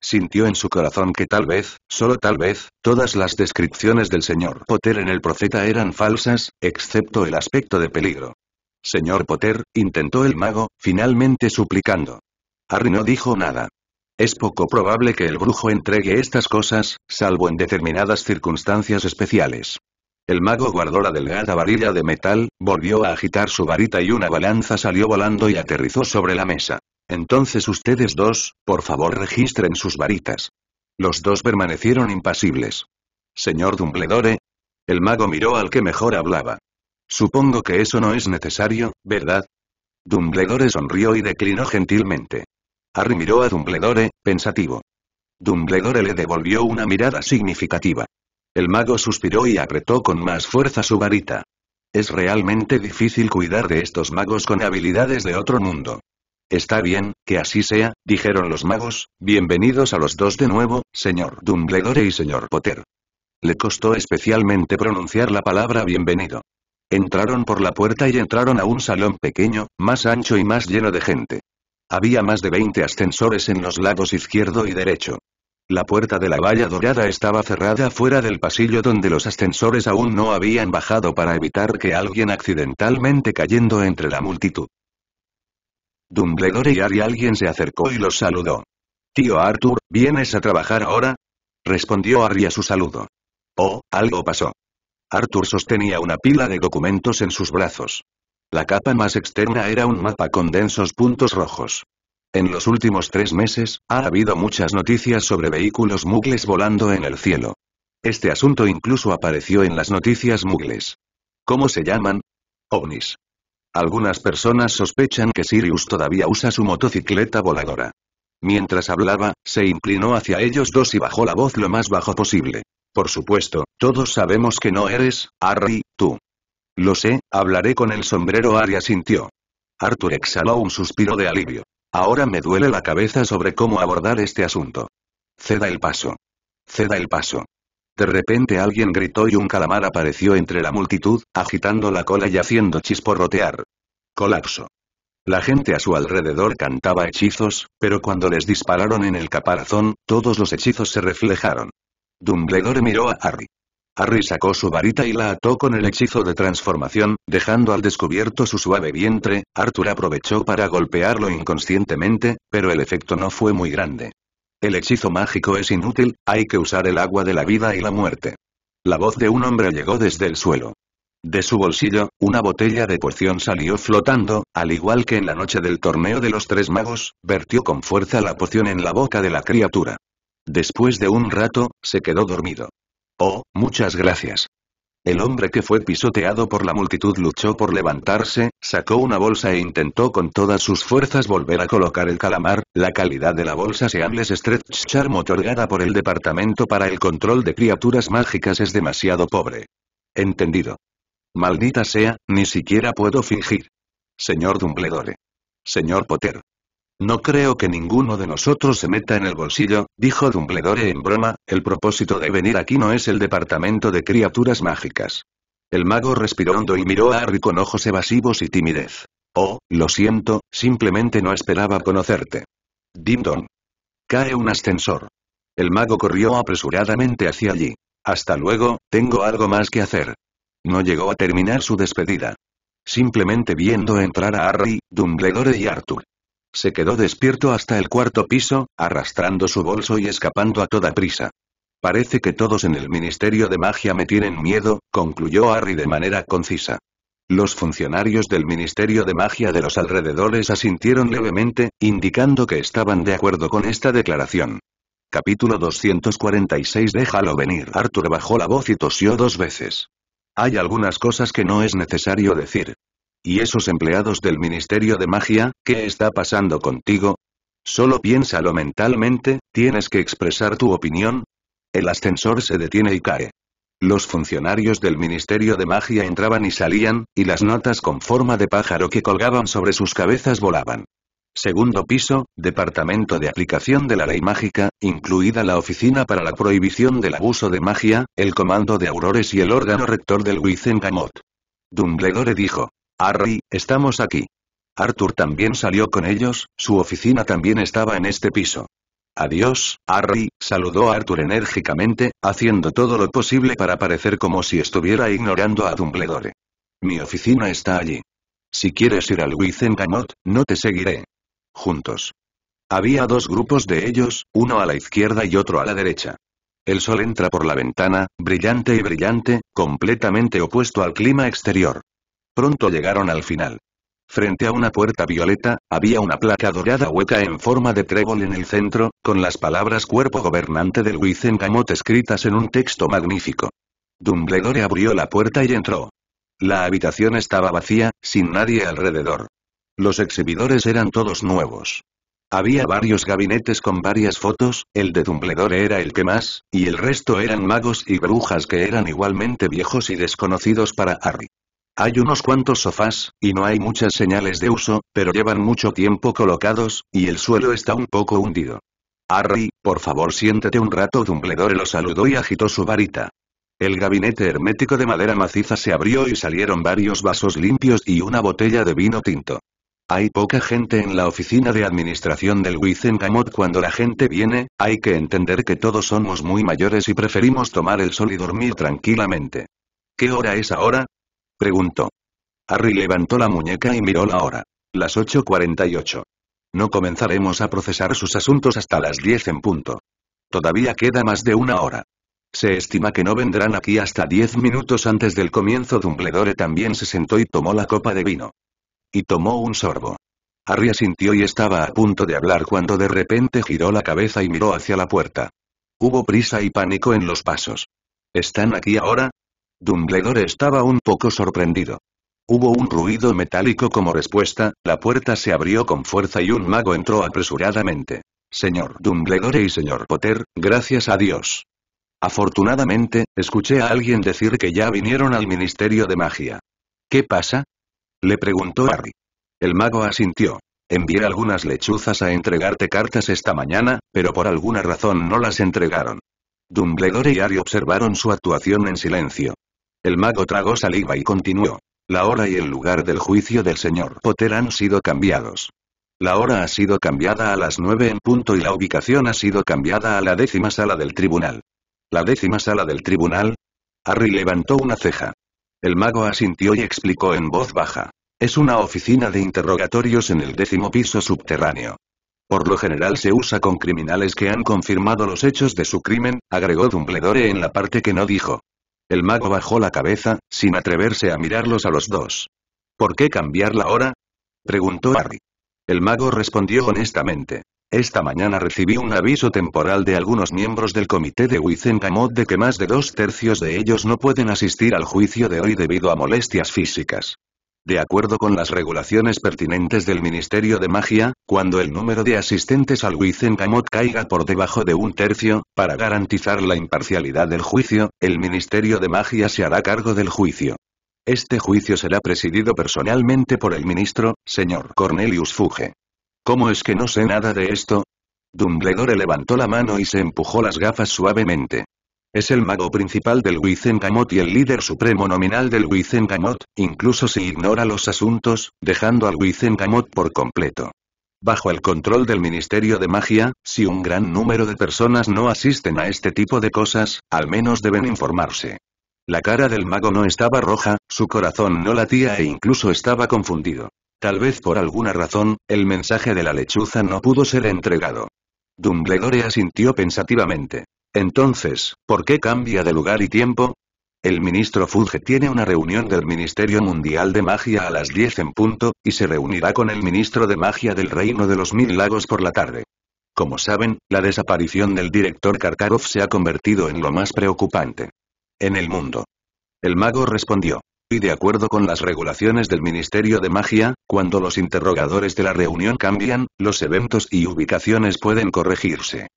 sintió en su corazón que tal vez, solo tal vez, todas las descripciones del señor Potter en el profeta eran falsas, excepto el aspecto de peligro. Señor Potter, intentó el mago, finalmente suplicando. Harry no dijo nada. Es poco probable que el brujo entregue estas cosas, salvo en determinadas circunstancias especiales. El mago guardó la delgada varilla de metal, volvió a agitar su varita y una balanza salió volando y aterrizó sobre la mesa. Entonces ustedes dos, por favor registren sus varitas. Los dos permanecieron impasibles. Señor Dumbledore. El mago miró al que mejor hablaba. Supongo que eso no es necesario, ¿verdad? Dumbledore sonrió y declinó gentilmente. Harry miró a Dumbledore, pensativo. Dumbledore le devolvió una mirada significativa. El mago suspiró y apretó con más fuerza su varita. Es realmente difícil cuidar de estos magos con habilidades de otro mundo. Está bien, que así sea, dijeron los magos, bienvenidos a los dos de nuevo, señor Dumbledore y señor Potter. Le costó especialmente pronunciar la palabra bienvenido. Entraron por la puerta y entraron a un salón pequeño, más ancho y más lleno de gente. Había más de 20 ascensores en los lados izquierdo y derecho. La puerta de la valla dorada estaba cerrada fuera del pasillo donde los ascensores aún no habían bajado para evitar que alguien accidentalmente cayendo entre la multitud. Dumbledore y Ari alguien se acercó y los saludó. Tío Arthur, ¿vienes a trabajar ahora? Respondió Harry a su saludo. Oh, algo pasó. Arthur sostenía una pila de documentos en sus brazos. La capa más externa era un mapa con densos puntos rojos. En los últimos tres meses, ha habido muchas noticias sobre vehículos mugles volando en el cielo. Este asunto incluso apareció en las noticias mugles. ¿Cómo se llaman? OVNIS. Algunas personas sospechan que Sirius todavía usa su motocicleta voladora. Mientras hablaba, se inclinó hacia ellos dos y bajó la voz lo más bajo posible. Por supuesto, todos sabemos que no eres, Harry, tú. Lo sé, hablaré con el sombrero Aria sintió. Arthur exhaló un suspiro de alivio. Ahora me duele la cabeza sobre cómo abordar este asunto. Ceda el paso. Ceda el paso. De repente alguien gritó y un calamar apareció entre la multitud, agitando la cola y haciendo chisporrotear. Colapso. La gente a su alrededor cantaba hechizos, pero cuando les dispararon en el caparazón, todos los hechizos se reflejaron. Dumbledore miró a Harry. Harry sacó su varita y la ató con el hechizo de transformación, dejando al descubierto su suave vientre, Arthur aprovechó para golpearlo inconscientemente, pero el efecto no fue muy grande. El hechizo mágico es inútil, hay que usar el agua de la vida y la muerte. La voz de un hombre llegó desde el suelo. De su bolsillo, una botella de poción salió flotando, al igual que en la noche del torneo de los tres magos, vertió con fuerza la poción en la boca de la criatura. Después de un rato, se quedó dormido. Oh, muchas gracias. El hombre que fue pisoteado por la multitud luchó por levantarse, sacó una bolsa e intentó con todas sus fuerzas volver a colocar el calamar, la calidad de la bolsa Seamless Stretch Charm otorgada por el Departamento para el Control de Criaturas Mágicas es demasiado pobre. Entendido. Maldita sea, ni siquiera puedo fingir. Señor Dumbledore. Señor Potter. No creo que ninguno de nosotros se meta en el bolsillo, dijo Dumbledore en broma, el propósito de venir aquí no es el departamento de criaturas mágicas. El mago respiró hondo y miró a Harry con ojos evasivos y timidez. Oh, lo siento, simplemente no esperaba conocerte. Dimdon. Cae un ascensor. El mago corrió apresuradamente hacia allí. Hasta luego, tengo algo más que hacer. No llegó a terminar su despedida. Simplemente viendo entrar a Harry, Dumbledore y Arthur, se quedó despierto hasta el cuarto piso, arrastrando su bolso y escapando a toda prisa. Parece que todos en el Ministerio de Magia me tienen miedo, concluyó Harry de manera concisa. Los funcionarios del Ministerio de Magia de los alrededores asintieron levemente, indicando que estaban de acuerdo con esta declaración. Capítulo 246 Déjalo venir. Arthur bajó la voz y tosió dos veces. Hay algunas cosas que no es necesario decir. ¿Y esos empleados del Ministerio de Magia, qué está pasando contigo? Solo piénsalo mentalmente, tienes que expresar tu opinión. El ascensor se detiene y cae. Los funcionarios del Ministerio de Magia entraban y salían, y las notas con forma de pájaro que colgaban sobre sus cabezas volaban. Segundo piso, Departamento de Aplicación de la Ley Mágica, incluida la Oficina para la Prohibición del Abuso de Magia, el Comando de Aurores y el órgano rector del Wizengamot. Dumbledore dijo. Harry, estamos aquí. Arthur también salió con ellos, su oficina también estaba en este piso. Adiós, Harry, saludó Arthur enérgicamente, haciendo todo lo posible para parecer como si estuviera ignorando a Dumbledore. Mi oficina está allí. Si quieres ir al Wizengamot, no te seguiré. Juntos. Había dos grupos de ellos, uno a la izquierda y otro a la derecha. El sol entra por la ventana, brillante y brillante, completamente opuesto al clima exterior. Pronto llegaron al final. Frente a una puerta violeta, había una placa dorada hueca en forma de trébol en el centro, con las palabras cuerpo gobernante del Wizengamot escritas en un texto magnífico. Dumbledore abrió la puerta y entró. La habitación estaba vacía, sin nadie alrededor. Los exhibidores eran todos nuevos. Había varios gabinetes con varias fotos, el de Dumbledore era el que más, y el resto eran magos y brujas que eran igualmente viejos y desconocidos para Harry. Hay unos cuantos sofás, y no hay muchas señales de uso, pero llevan mucho tiempo colocados, y el suelo está un poco hundido. Harry, por favor siéntete un rato Dumbledore lo saludó y agitó su varita. El gabinete hermético de madera maciza se abrió y salieron varios vasos limpios y una botella de vino tinto. Hay poca gente en la oficina de administración del Wizengamot cuando la gente viene, hay que entender que todos somos muy mayores y preferimos tomar el sol y dormir tranquilamente. ¿Qué hora es ahora? Preguntó. Harry levantó la muñeca y miró la hora. Las 8.48. No comenzaremos a procesar sus asuntos hasta las 10 en punto. Todavía queda más de una hora. Se estima que no vendrán aquí hasta 10 minutos antes del comienzo. Dumbledore también se sentó y tomó la copa de vino. Y tomó un sorbo. Harry asintió y estaba a punto de hablar cuando de repente giró la cabeza y miró hacia la puerta. Hubo prisa y pánico en los pasos. ¿Están aquí ahora? Dumbledore estaba un poco sorprendido. Hubo un ruido metálico como respuesta, la puerta se abrió con fuerza y un mago entró apresuradamente. Señor Dumbledore y señor Potter, gracias a Dios. Afortunadamente, escuché a alguien decir que ya vinieron al Ministerio de Magia. ¿Qué pasa? Le preguntó Harry. El mago asintió. Envié algunas lechuzas a entregarte cartas esta mañana, pero por alguna razón no las entregaron. Dumbledore y Harry observaron su actuación en silencio. El mago tragó saliva y continuó. La hora y el lugar del juicio del señor Potter han sido cambiados. La hora ha sido cambiada a las nueve en punto y la ubicación ha sido cambiada a la décima sala del tribunal. ¿La décima sala del tribunal? Harry levantó una ceja. El mago asintió y explicó en voz baja. Es una oficina de interrogatorios en el décimo piso subterráneo. Por lo general se usa con criminales que han confirmado los hechos de su crimen, agregó Dumbledore en la parte que no dijo. El mago bajó la cabeza, sin atreverse a mirarlos a los dos. ¿Por qué cambiar la hora? preguntó Harry. El mago respondió honestamente. Esta mañana recibí un aviso temporal de algunos miembros del comité de Wizengamot de que más de dos tercios de ellos no pueden asistir al juicio de hoy debido a molestias físicas. De acuerdo con las regulaciones pertinentes del Ministerio de Magia, cuando el número de asistentes al en caiga por debajo de un tercio, para garantizar la imparcialidad del juicio, el Ministerio de Magia se hará cargo del juicio. Este juicio será presidido personalmente por el ministro, señor Cornelius Fuge. ¿Cómo es que no sé nada de esto? Dumbledore levantó la mano y se empujó las gafas suavemente. Es el mago principal del Wizengamot y el líder supremo nominal del Wizengamot, incluso si ignora los asuntos, dejando al Wizengamot por completo. Bajo el control del Ministerio de Magia, si un gran número de personas no asisten a este tipo de cosas, al menos deben informarse. La cara del mago no estaba roja, su corazón no latía e incluso estaba confundido. Tal vez por alguna razón, el mensaje de la lechuza no pudo ser entregado. Dumbledore asintió pensativamente. Entonces, ¿por qué cambia de lugar y tiempo? El ministro Fuge tiene una reunión del Ministerio Mundial de Magia a las 10 en punto, y se reunirá con el ministro de Magia del Reino de los Mil Lagos por la tarde. Como saben, la desaparición del director Karkarov se ha convertido en lo más preocupante. En el mundo. El mago respondió. Y de acuerdo con las regulaciones del Ministerio de Magia, cuando los interrogadores de la reunión cambian, los eventos y ubicaciones pueden corregirse.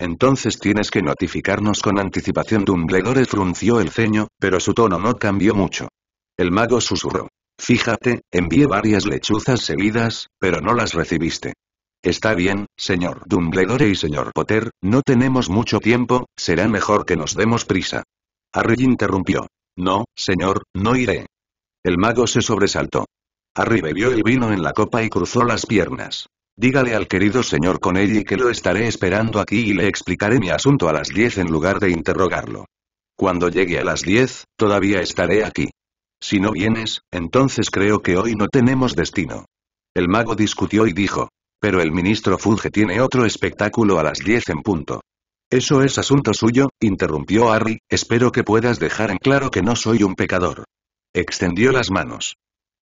Entonces tienes que notificarnos con anticipación. Dumbledore frunció el ceño, pero su tono no cambió mucho. El mago susurró. Fíjate, envié varias lechuzas seguidas, pero no las recibiste. Está bien, señor Dumbledore y señor Potter, no tenemos mucho tiempo, será mejor que nos demos prisa. Harry interrumpió. No, señor, no iré. El mago se sobresaltó. Harry bebió el vino en la copa y cruzó las piernas. Dígale al querido señor Conelli que lo estaré esperando aquí y le explicaré mi asunto a las 10 en lugar de interrogarlo. Cuando llegue a las 10, todavía estaré aquí. Si no vienes, entonces creo que hoy no tenemos destino. El mago discutió y dijo. Pero el ministro Funge tiene otro espectáculo a las 10 en punto. Eso es asunto suyo, interrumpió Harry, espero que puedas dejar en claro que no soy un pecador. Extendió las manos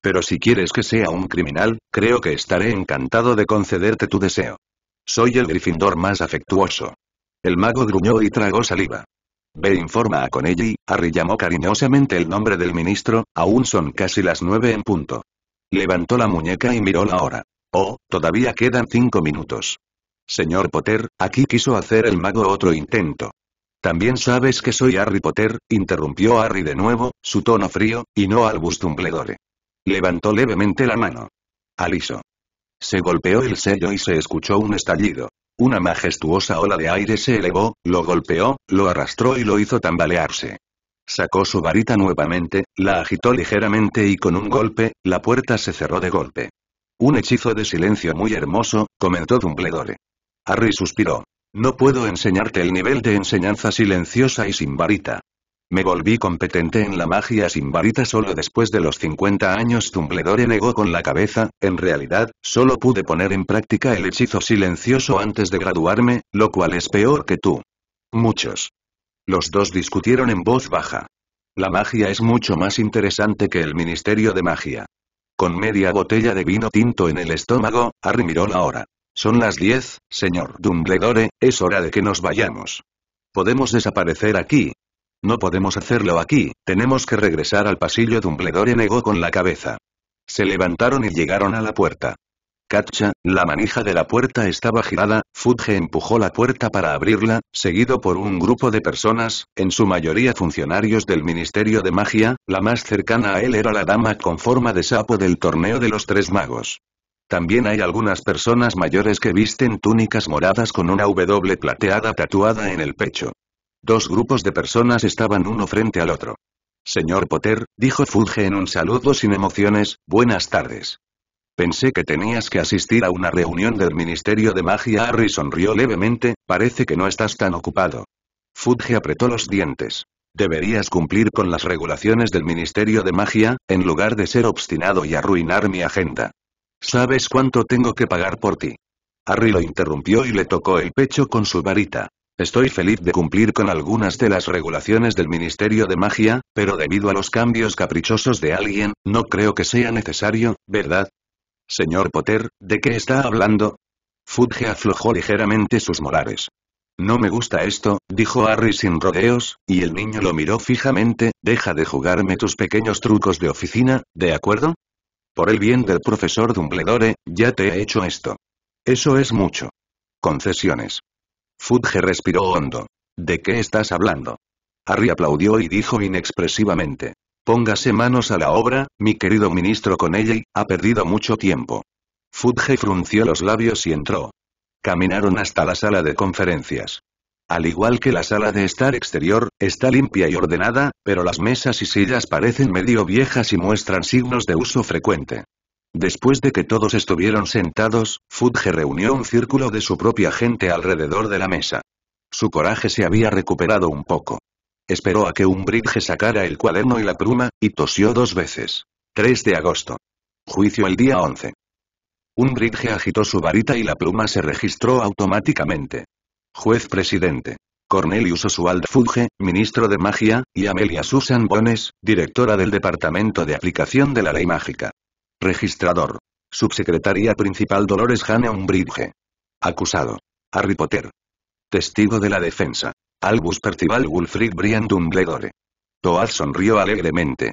pero si quieres que sea un criminal, creo que estaré encantado de concederte tu deseo. Soy el Gryffindor más afectuoso. El mago gruñó y tragó saliva. Ve informa a Conelli, Harry llamó cariñosamente el nombre del ministro, aún son casi las nueve en punto. Levantó la muñeca y miró la hora. Oh, todavía quedan cinco minutos. Señor Potter, aquí quiso hacer el mago otro intento. También sabes que soy Harry Potter, interrumpió Harry de nuevo, su tono frío, y no Albus Dumbledore. Levantó levemente la mano. Aliso. Se golpeó el sello y se escuchó un estallido. Una majestuosa ola de aire se elevó, lo golpeó, lo arrastró y lo hizo tambalearse. Sacó su varita nuevamente, la agitó ligeramente y con un golpe, la puerta se cerró de golpe. Un hechizo de silencio muy hermoso, comentó Dumbledore. Harry suspiró. No puedo enseñarte el nivel de enseñanza silenciosa y sin varita. Me volví competente en la magia sin varita solo después de los 50 años. Dumbledore negó con la cabeza, en realidad, solo pude poner en práctica el hechizo silencioso antes de graduarme, lo cual es peor que tú. Muchos. Los dos discutieron en voz baja. La magia es mucho más interesante que el Ministerio de Magia. Con media botella de vino tinto en el estómago, Harry miró la hora. Son las 10, señor Dumbledore, es hora de que nos vayamos. Podemos desaparecer aquí, no podemos hacerlo aquí, tenemos que regresar al pasillo Dumbledore negó con la cabeza. Se levantaron y llegaron a la puerta. Katcha, la manija de la puerta estaba girada, Fudge empujó la puerta para abrirla, seguido por un grupo de personas, en su mayoría funcionarios del Ministerio de Magia, la más cercana a él era la dama con forma de sapo del torneo de los tres magos. También hay algunas personas mayores que visten túnicas moradas con una W plateada tatuada en el pecho. Dos grupos de personas estaban uno frente al otro. Señor Potter, dijo Fulge en un saludo sin emociones, buenas tardes. Pensé que tenías que asistir a una reunión del Ministerio de Magia. Harry sonrió levemente, parece que no estás tan ocupado. Fudge apretó los dientes. Deberías cumplir con las regulaciones del Ministerio de Magia, en lugar de ser obstinado y arruinar mi agenda. ¿Sabes cuánto tengo que pagar por ti? Harry lo interrumpió y le tocó el pecho con su varita. Estoy feliz de cumplir con algunas de las regulaciones del Ministerio de Magia, pero debido a los cambios caprichosos de alguien, no creo que sea necesario, ¿verdad? Señor Potter, ¿de qué está hablando? Fudge aflojó ligeramente sus molares. No me gusta esto, dijo Harry sin rodeos, y el niño lo miró fijamente, deja de jugarme tus pequeños trucos de oficina, ¿de acuerdo? Por el bien del profesor Dumbledore, ya te he hecho esto. Eso es mucho. Concesiones. Fudge respiró hondo. ¿De qué estás hablando? Harry aplaudió y dijo inexpresivamente. Póngase manos a la obra, mi querido ministro con ella. ha perdido mucho tiempo. Fudge frunció los labios y entró. Caminaron hasta la sala de conferencias. Al igual que la sala de estar exterior, está limpia y ordenada, pero las mesas y sillas parecen medio viejas y muestran signos de uso frecuente. Después de que todos estuvieron sentados, Fudge reunió un círculo de su propia gente alrededor de la mesa. Su coraje se había recuperado un poco. Esperó a que un bridge sacara el cuaderno y la pluma, y tosió dos veces. 3 de agosto. Juicio el día 11. Un bridge agitó su varita y la pluma se registró automáticamente. Juez presidente. Cornelius Oswald Fudge, ministro de Magia, y Amelia Susan Bones, directora del Departamento de Aplicación de la Ley Mágica. Registrador. Subsecretaría Principal Dolores Jane Umbridge. Acusado. Harry Potter. Testigo de la defensa. Albus Percival Wulfric Brian Dumbledore. Toad sonrió alegremente.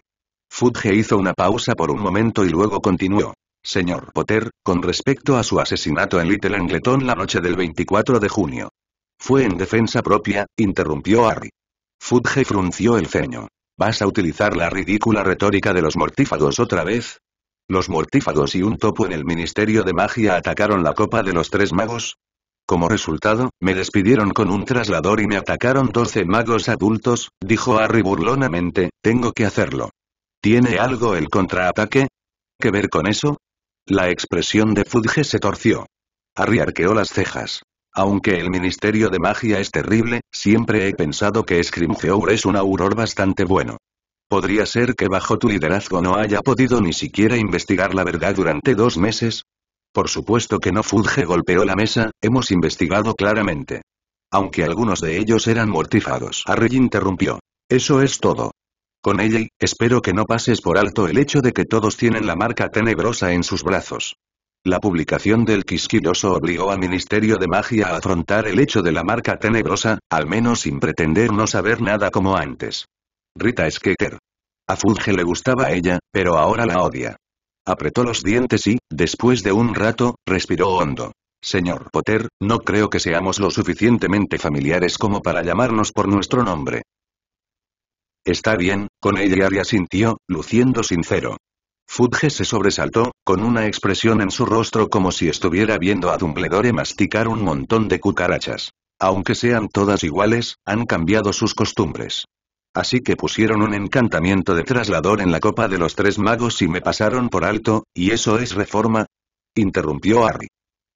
Fudge hizo una pausa por un momento y luego continuó. Señor Potter, con respecto a su asesinato en Little Angleton la noche del 24 de junio. Fue en defensa propia, interrumpió Harry. Fudge frunció el ceño. ¿Vas a utilizar la ridícula retórica de los mortífagos otra vez? Los mortífagos y un topo en el Ministerio de Magia atacaron la copa de los tres magos. Como resultado, me despidieron con un traslador y me atacaron 12 magos adultos, dijo Harry burlonamente, tengo que hacerlo. ¿Tiene algo el contraataque? ¿Qué ver con eso? La expresión de Fudge se torció. Harry arqueó las cejas. Aunque el Ministerio de Magia es terrible, siempre he pensado que Scrimgeour es un auror bastante bueno. ¿Podría ser que bajo tu liderazgo no haya podido ni siquiera investigar la verdad durante dos meses? Por supuesto que no Fulge golpeó la mesa, hemos investigado claramente. Aunque algunos de ellos eran mortifados. Arrey interrumpió. Eso es todo. Con ella, espero que no pases por alto el hecho de que todos tienen la marca tenebrosa en sus brazos. La publicación del quisquiloso obligó al Ministerio de Magia a afrontar el hecho de la marca tenebrosa, al menos sin pretender no saber nada como antes. Rita Skeeter. A Fudge le gustaba ella, pero ahora la odia. Apretó los dientes y, después de un rato, respiró hondo. Señor Potter, no creo que seamos lo suficientemente familiares como para llamarnos por nuestro nombre. Está bien, con ella Aria sintió, luciendo sincero. Fudge se sobresaltó, con una expresión en su rostro como si estuviera viendo a Dumbledore masticar un montón de cucarachas. Aunque sean todas iguales, han cambiado sus costumbres. Así que pusieron un encantamiento de traslador en la copa de los tres magos y me pasaron por alto, ¿y eso es reforma? Interrumpió Harry.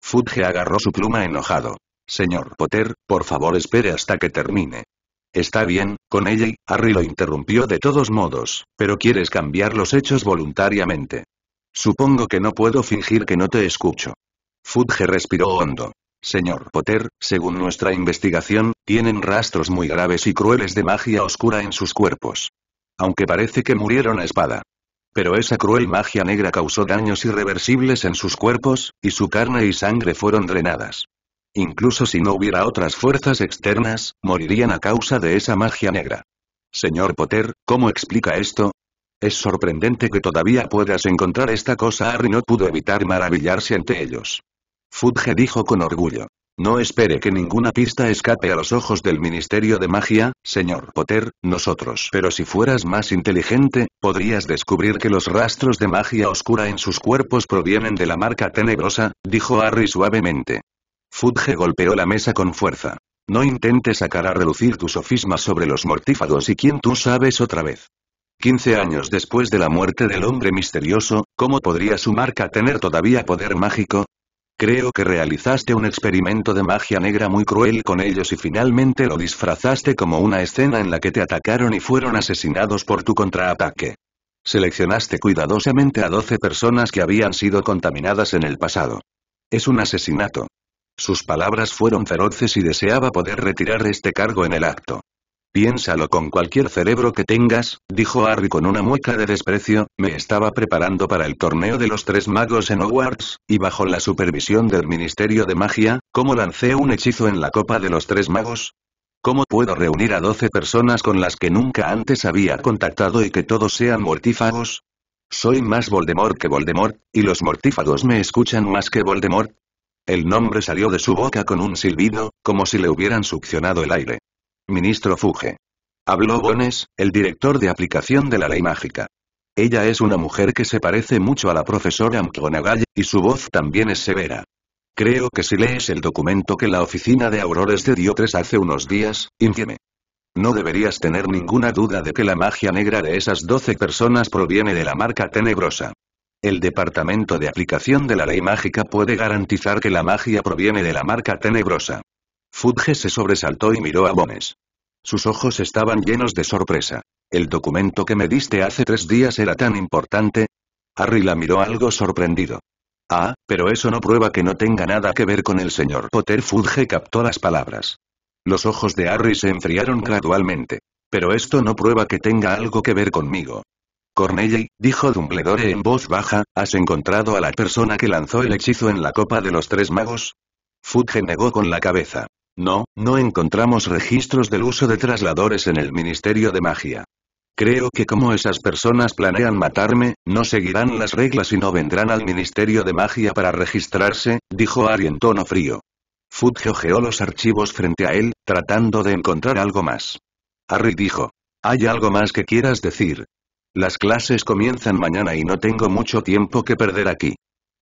Fudge agarró su pluma enojado. Señor Potter, por favor espere hasta que termine. Está bien, con ella, y Harry lo interrumpió de todos modos, pero quieres cambiar los hechos voluntariamente. Supongo que no puedo fingir que no te escucho. Fudge respiró hondo. Señor Potter, según nuestra investigación, tienen rastros muy graves y crueles de magia oscura en sus cuerpos. Aunque parece que murieron a espada. Pero esa cruel magia negra causó daños irreversibles en sus cuerpos, y su carne y sangre fueron drenadas. Incluso si no hubiera otras fuerzas externas, morirían a causa de esa magia negra. Señor Potter, ¿cómo explica esto? Es sorprendente que todavía puedas encontrar esta cosa. Harry no pudo evitar maravillarse ante ellos. Fudge dijo con orgullo. No espere que ninguna pista escape a los ojos del Ministerio de Magia, señor Potter, nosotros. Pero si fueras más inteligente, podrías descubrir que los rastros de magia oscura en sus cuerpos provienen de la marca tenebrosa, dijo Harry suavemente. Fudge golpeó la mesa con fuerza. No intentes sacar a relucir tu sofisma sobre los mortífagos y quién tú sabes otra vez. Quince años después de la muerte del hombre misterioso, ¿cómo podría su marca tener todavía poder mágico? Creo que realizaste un experimento de magia negra muy cruel con ellos y finalmente lo disfrazaste como una escena en la que te atacaron y fueron asesinados por tu contraataque. Seleccionaste cuidadosamente a 12 personas que habían sido contaminadas en el pasado. Es un asesinato. Sus palabras fueron feroces y deseaba poder retirar este cargo en el acto. Piénsalo con cualquier cerebro que tengas, dijo Harry con una mueca de desprecio, me estaba preparando para el torneo de los tres magos en Hogwarts, y bajo la supervisión del Ministerio de Magia, ¿cómo lancé un hechizo en la Copa de los Tres Magos? ¿Cómo puedo reunir a doce personas con las que nunca antes había contactado y que todos sean mortífagos? Soy más Voldemort que Voldemort, y los mortífagos me escuchan más que Voldemort. El nombre salió de su boca con un silbido, como si le hubieran succionado el aire. Ministro Fuge. Habló Bones, el director de aplicación de la ley mágica. Ella es una mujer que se parece mucho a la profesora McGonagall, y su voz también es severa. Creo que si lees el documento que la oficina de Aurores te dio tres hace unos días, infieme. No deberías tener ninguna duda de que la magia negra de esas doce personas proviene de la marca tenebrosa. El Departamento de Aplicación de la Ley Mágica puede garantizar que la magia proviene de la marca tenebrosa. Fudge se sobresaltó y miró a Bones. Sus ojos estaban llenos de sorpresa. ¿El documento que me diste hace tres días era tan importante? Harry la miró algo sorprendido. Ah, pero eso no prueba que no tenga nada que ver con el señor Potter. Fudge captó las palabras. Los ojos de Harry se enfriaron gradualmente. Pero esto no prueba que tenga algo que ver conmigo. Corneille, dijo Dumbledore en voz baja, ¿has encontrado a la persona que lanzó el hechizo en la copa de los tres magos? Fudge negó con la cabeza. No, no encontramos registros del uso de trasladores en el Ministerio de Magia. Creo que como esas personas planean matarme, no seguirán las reglas y no vendrán al Ministerio de Magia para registrarse, dijo Ari en tono frío. Fudge geogeó los archivos frente a él, tratando de encontrar algo más. Harry dijo. ¿Hay algo más que quieras decir? Las clases comienzan mañana y no tengo mucho tiempo que perder aquí.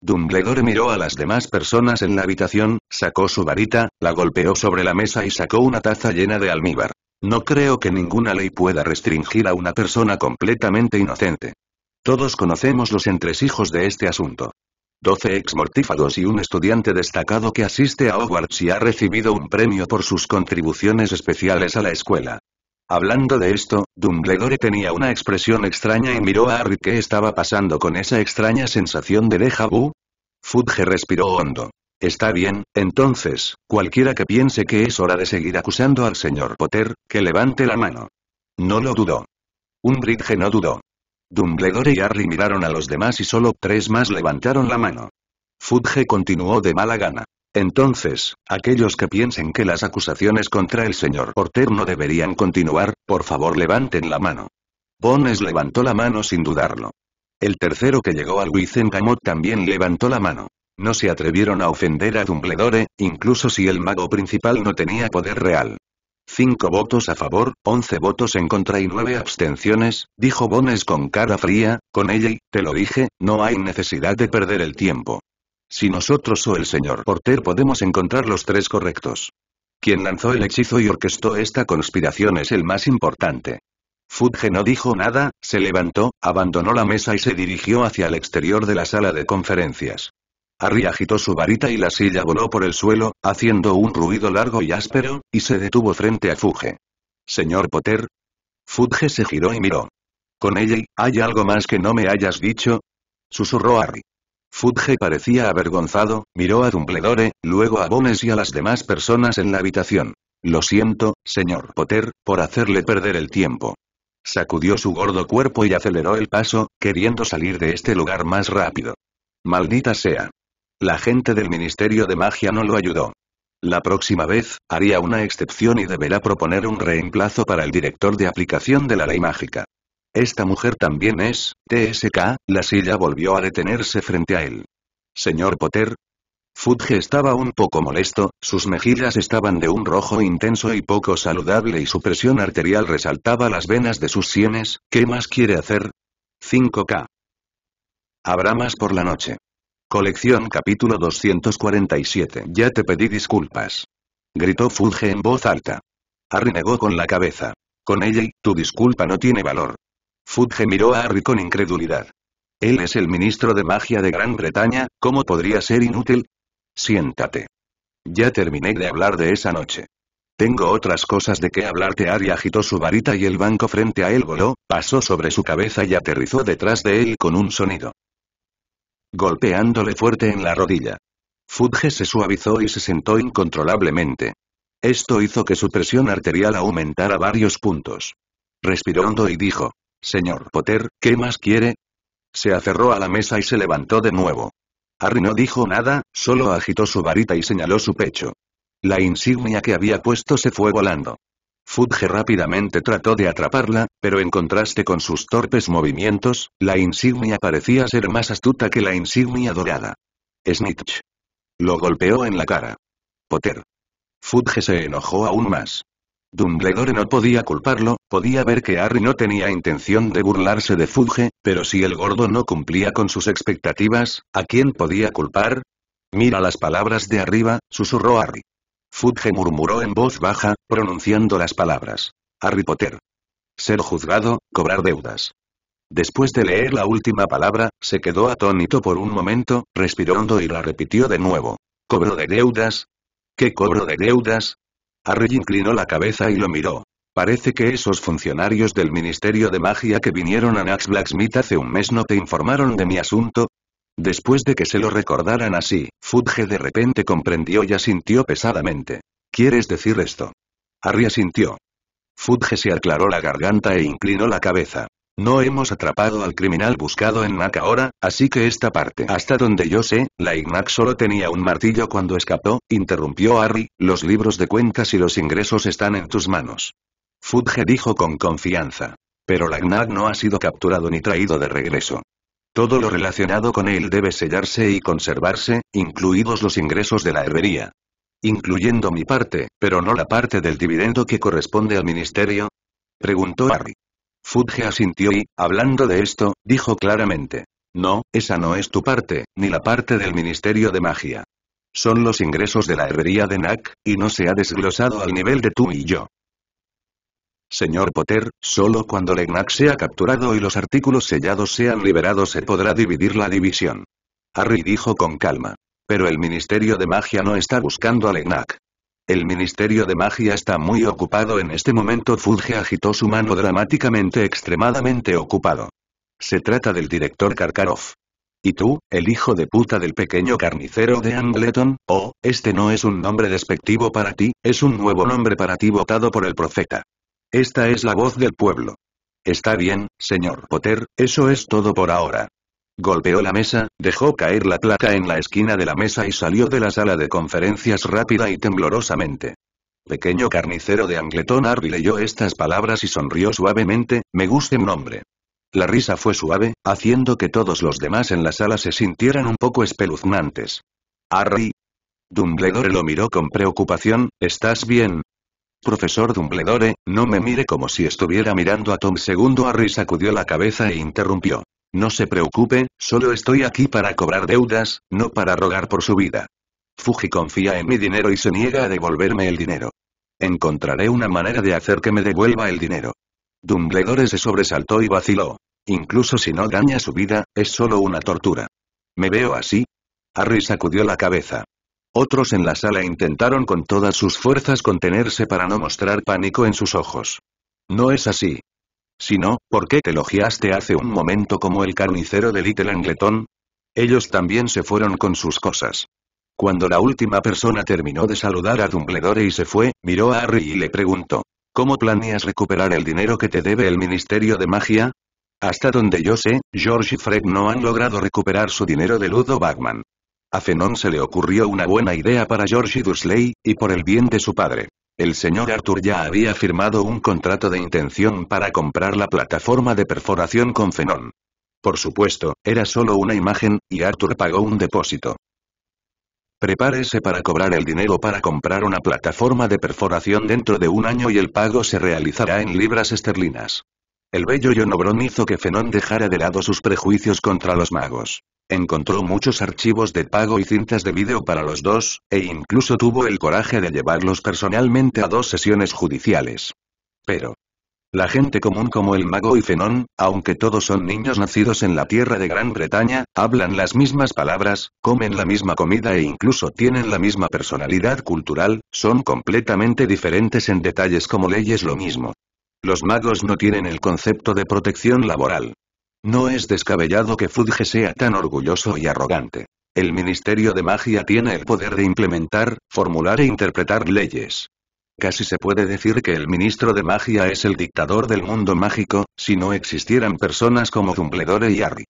Dumbledore miró a las demás personas en la habitación, sacó su varita, la golpeó sobre la mesa y sacó una taza llena de almíbar. No creo que ninguna ley pueda restringir a una persona completamente inocente. Todos conocemos los entresijos de este asunto. Doce ex y un estudiante destacado que asiste a Hogwarts y ha recibido un premio por sus contribuciones especiales a la escuela. Hablando de esto, Dumbledore tenía una expresión extraña y miró a Harry qué estaba pasando con esa extraña sensación de déjà vu. Fudge respiró hondo. Está bien, entonces, cualquiera que piense que es hora de seguir acusando al señor Potter, que levante la mano. No lo dudó. Umbridge no dudó. Dumbledore y Harry miraron a los demás y solo tres más levantaron la mano. Fudge continuó de mala gana. Entonces, aquellos que piensen que las acusaciones contra el señor Porter no deberían continuar, por favor levanten la mano. Bones levantó la mano sin dudarlo. El tercero que llegó al Wizengamot también levantó la mano. No se atrevieron a ofender a Dumbledore, incluso si el mago principal no tenía poder real. Cinco votos a favor, once votos en contra y nueve abstenciones, dijo Bones con cara fría, con ella y, te lo dije, no hay necesidad de perder el tiempo. Si nosotros o el señor Porter podemos encontrar los tres correctos. Quien lanzó el hechizo y orquestó esta conspiración es el más importante. Fudge no dijo nada, se levantó, abandonó la mesa y se dirigió hacia el exterior de la sala de conferencias. Harry agitó su varita y la silla voló por el suelo, haciendo un ruido largo y áspero, y se detuvo frente a Fudge. «Señor Potter?» Fudge se giró y miró. «Con ella, ¿hay algo más que no me hayas dicho?» Susurró Harry. Fudge parecía avergonzado, miró a Dumbledore, luego a Bones y a las demás personas en la habitación. Lo siento, señor Potter, por hacerle perder el tiempo. Sacudió su gordo cuerpo y aceleró el paso, queriendo salir de este lugar más rápido. Maldita sea. La gente del Ministerio de Magia no lo ayudó. La próxima vez, haría una excepción y deberá proponer un reemplazo para el director de aplicación de la ley mágica. Esta mujer también es, TSK, la silla volvió a detenerse frente a él. Señor Potter. Fudge estaba un poco molesto, sus mejillas estaban de un rojo intenso y poco saludable y su presión arterial resaltaba las venas de sus sienes, ¿qué más quiere hacer? 5K. Habrá más por la noche. Colección capítulo 247. Ya te pedí disculpas. Gritó Fudge en voz alta. Arrenegó con la cabeza. Con ella, tu disculpa no tiene valor. Fudge miró a Harry con incredulidad. Él es el ministro de magia de Gran Bretaña, ¿cómo podría ser inútil? Siéntate. Ya terminé de hablar de esa noche. Tengo otras cosas de qué hablarte. Harry agitó su varita y el banco frente a él voló, pasó sobre su cabeza y aterrizó detrás de él con un sonido. Golpeándole fuerte en la rodilla. Fudge se suavizó y se sentó incontrolablemente. Esto hizo que su presión arterial aumentara varios puntos. Respiró hondo y dijo, Señor Potter, ¿qué más quiere? Se acerró a la mesa y se levantó de nuevo. Harry no dijo nada, solo agitó su varita y señaló su pecho. La insignia que había puesto se fue volando. Fudge rápidamente trató de atraparla, pero en contraste con sus torpes movimientos, la insignia parecía ser más astuta que la insignia dorada. Snitch. Lo golpeó en la cara. Potter. Fudge se enojó aún más. Dumbledore no podía culparlo, podía ver que Harry no tenía intención de burlarse de Fudge, pero si el gordo no cumplía con sus expectativas, ¿a quién podía culpar? Mira las palabras de arriba, susurró Harry. Fudge murmuró en voz baja, pronunciando las palabras. Harry Potter. Ser juzgado, cobrar deudas. Después de leer la última palabra, se quedó atónito por un momento, respirando y la repitió de nuevo. ¿Cobro de deudas? ¿Qué cobro de deudas? Harry inclinó la cabeza y lo miró. Parece que esos funcionarios del Ministerio de Magia que vinieron a Nax Blacksmith hace un mes no te informaron de mi asunto. Después de que se lo recordaran así, Fudge de repente comprendió y asintió pesadamente. ¿Quieres decir esto? Harry asintió. Fudge se aclaró la garganta e inclinó la cabeza. No hemos atrapado al criminal buscado en NAC ahora, así que esta parte. Hasta donde yo sé, la Ignac solo tenía un martillo cuando escapó, interrumpió Harry, los libros de cuentas y los ingresos están en tus manos. Fudge dijo con confianza. Pero la Ignac no ha sido capturado ni traído de regreso. Todo lo relacionado con él debe sellarse y conservarse, incluidos los ingresos de la herbería. Incluyendo mi parte, pero no la parte del dividendo que corresponde al ministerio, preguntó Harry. Fudge asintió y, hablando de esto, dijo claramente. No, esa no es tu parte, ni la parte del Ministerio de Magia. Son los ingresos de la herrería de NAC, y no se ha desglosado al nivel de tú y yo. Señor Potter, solo cuando Legnac sea capturado y los artículos sellados sean liberados se podrá dividir la división. Harry dijo con calma. Pero el Ministerio de Magia no está buscando a Legnac. El Ministerio de Magia está muy ocupado en este momento. Fulge agitó su mano dramáticamente extremadamente ocupado. Se trata del director karkarov ¿Y tú, el hijo de puta del pequeño carnicero de Angleton? Oh, este no es un nombre despectivo para ti, es un nuevo nombre para ti votado por el profeta. Esta es la voz del pueblo. Está bien, señor Potter, eso es todo por ahora. Golpeó la mesa, dejó caer la placa en la esquina de la mesa y salió de la sala de conferencias rápida y temblorosamente. Pequeño carnicero de angletón Harry leyó estas palabras y sonrió suavemente, me gusta un nombre. La risa fue suave, haciendo que todos los demás en la sala se sintieran un poco espeluznantes. Harry. Dumbledore lo miró con preocupación, ¿estás bien? Profesor Dumbledore, no me mire como si estuviera mirando a Tom Segundo Harry sacudió la cabeza e interrumpió. No se preocupe, solo estoy aquí para cobrar deudas, no para rogar por su vida. Fuji confía en mi dinero y se niega a devolverme el dinero. Encontraré una manera de hacer que me devuelva el dinero. Dumbledore se sobresaltó y vaciló. Incluso si no daña su vida, es solo una tortura. ¿Me veo así? Harry sacudió la cabeza. Otros en la sala intentaron con todas sus fuerzas contenerse para no mostrar pánico en sus ojos. No es así, si no, ¿por qué te elogiaste hace un momento como el carnicero de Little Angleton? Ellos también se fueron con sus cosas. Cuando la última persona terminó de saludar a Dumbledore y se fue, miró a Harry y le preguntó. ¿Cómo planeas recuperar el dinero que te debe el Ministerio de Magia? Hasta donde yo sé, George y Fred no han logrado recuperar su dinero de Ludo Bagman. A Fenon se le ocurrió una buena idea para George y Dursley, y por el bien de su padre. El señor Arthur ya había firmado un contrato de intención para comprar la plataforma de perforación con Fenón. Por supuesto, era solo una imagen, y Arthur pagó un depósito. Prepárese para cobrar el dinero para comprar una plataforma de perforación dentro de un año y el pago se realizará en libras esterlinas. El bello John hizo que Fenón dejara de lado sus prejuicios contra los magos encontró muchos archivos de pago y cintas de vídeo para los dos, e incluso tuvo el coraje de llevarlos personalmente a dos sesiones judiciales. Pero, la gente común como el mago y Fenón, aunque todos son niños nacidos en la tierra de Gran Bretaña, hablan las mismas palabras, comen la misma comida e incluso tienen la misma personalidad cultural, son completamente diferentes en detalles como leyes lo mismo. Los magos no tienen el concepto de protección laboral. No es descabellado que Fudge sea tan orgulloso y arrogante. El Ministerio de Magia tiene el poder de implementar, formular e interpretar leyes. Casi se puede decir que el ministro de magia es el dictador del mundo mágico, si no existieran personas como Dumbledore y Harry.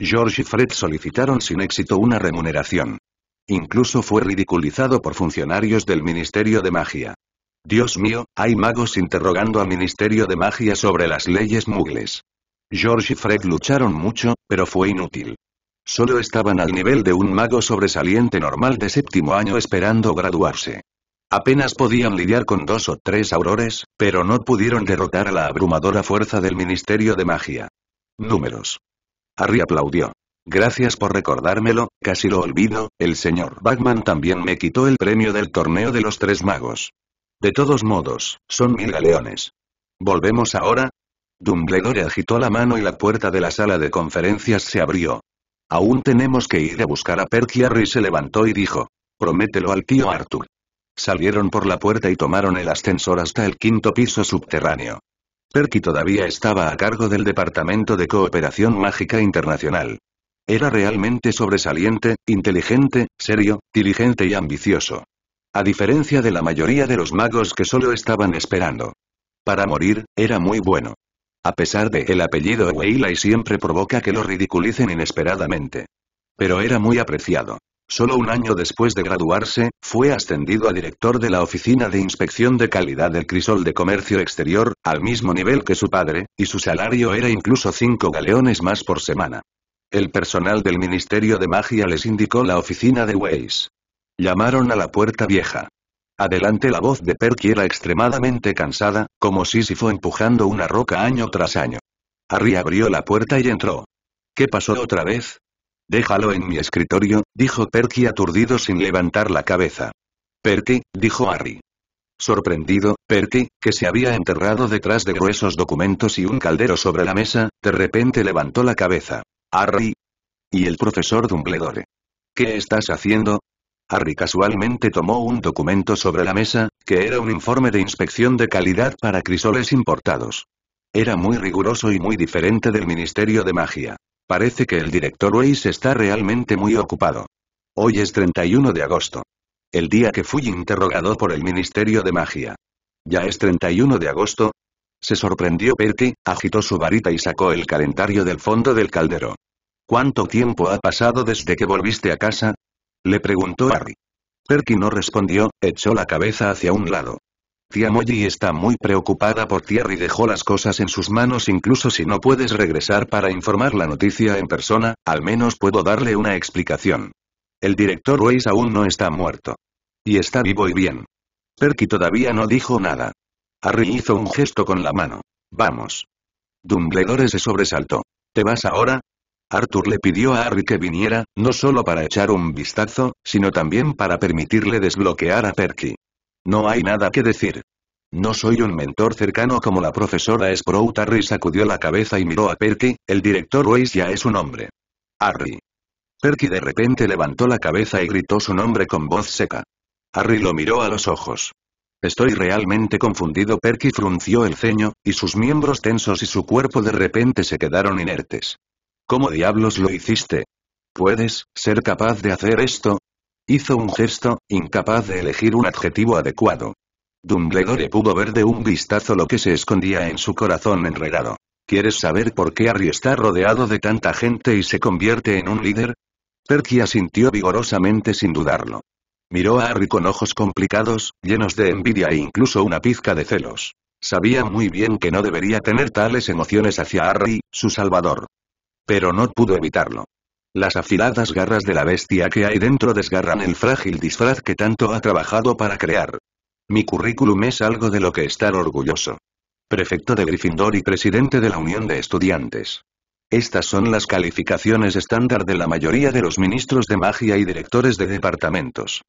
George y Fred solicitaron sin éxito una remuneración. Incluso fue ridiculizado por funcionarios del Ministerio de Magia. Dios mío, hay magos interrogando al Ministerio de Magia sobre las leyes mugles. George y Fred lucharon mucho, pero fue inútil. Solo estaban al nivel de un mago sobresaliente normal de séptimo año esperando graduarse. Apenas podían lidiar con dos o tres aurores, pero no pudieron derrotar a la abrumadora fuerza del Ministerio de Magia. Números. Harry aplaudió. Gracias por recordármelo, casi lo olvido, el señor Bagman también me quitó el premio del torneo de los tres magos. De todos modos, son mil galeones. Volvemos ahora, Dumbledore agitó la mano y la puerta de la sala de conferencias se abrió. Aún tenemos que ir a buscar a Perky Harry se levantó y dijo. Promételo al tío Arthur. Salieron por la puerta y tomaron el ascensor hasta el quinto piso subterráneo. Perky todavía estaba a cargo del Departamento de Cooperación Mágica Internacional. Era realmente sobresaliente, inteligente, serio, diligente y ambicioso. A diferencia de la mayoría de los magos que solo estaban esperando. Para morir, era muy bueno. A pesar de el apellido Weilai siempre provoca que lo ridiculicen inesperadamente. Pero era muy apreciado. Solo un año después de graduarse, fue ascendido a director de la Oficina de Inspección de Calidad del Crisol de Comercio Exterior, al mismo nivel que su padre, y su salario era incluso cinco galeones más por semana. El personal del Ministerio de Magia les indicó la oficina de Weiss. Llamaron a la puerta vieja. Adelante la voz de Perky era extremadamente cansada, como si se fue empujando una roca año tras año. Harry abrió la puerta y entró. ¿Qué pasó otra vez? Déjalo en mi escritorio, dijo Perky aturdido sin levantar la cabeza. Perky, dijo Harry. Sorprendido, Perky, que se había enterrado detrás de gruesos documentos y un caldero sobre la mesa, de repente levantó la cabeza. Harry. Y el profesor Dumbledore. ¿Qué estás haciendo? Harry casualmente tomó un documento sobre la mesa, que era un informe de inspección de calidad para crisoles importados. Era muy riguroso y muy diferente del Ministerio de Magia. Parece que el director Weiss está realmente muy ocupado. Hoy es 31 de agosto. El día que fui interrogado por el Ministerio de Magia. ¿Ya es 31 de agosto? Se sorprendió Perky, agitó su varita y sacó el calendario del fondo del caldero. ¿Cuánto tiempo ha pasado desde que volviste a casa? Le preguntó Harry. Perky no respondió, echó la cabeza hacia un lado. Tía Molly está muy preocupada por Thierry y dejó las cosas en sus manos incluso si no puedes regresar para informar la noticia en persona, al menos puedo darle una explicación. El director Weiss aún no está muerto. Y está vivo y bien. Perky todavía no dijo nada. Harry hizo un gesto con la mano. Vamos. Dumbledore se sobresaltó. ¿Te vas ahora? Arthur le pidió a Harry que viniera, no solo para echar un vistazo, sino también para permitirle desbloquear a Perky. No hay nada que decir. No soy un mentor cercano como la profesora Sprout Harry sacudió la cabeza y miró a Perky, el director Weiss ya es un hombre. Harry. Perky de repente levantó la cabeza y gritó su nombre con voz seca. Harry lo miró a los ojos. Estoy realmente confundido. Perky frunció el ceño, y sus miembros tensos y su cuerpo de repente se quedaron inertes. ¿Cómo diablos lo hiciste? ¿Puedes ser capaz de hacer esto? Hizo un gesto, incapaz de elegir un adjetivo adecuado. Dumbledore pudo ver de un vistazo lo que se escondía en su corazón enredado. ¿Quieres saber por qué Harry está rodeado de tanta gente y se convierte en un líder? Perky asintió vigorosamente sin dudarlo. Miró a Harry con ojos complicados, llenos de envidia e incluso una pizca de celos. Sabía muy bien que no debería tener tales emociones hacia Harry, su salvador. Pero no pudo evitarlo. Las afiladas garras de la bestia que hay dentro desgarran el frágil disfraz que tanto ha trabajado para crear. Mi currículum es algo de lo que estar orgulloso. Prefecto de Gryffindor y presidente de la Unión de Estudiantes. Estas son las calificaciones estándar de la mayoría de los ministros de magia y directores de departamentos.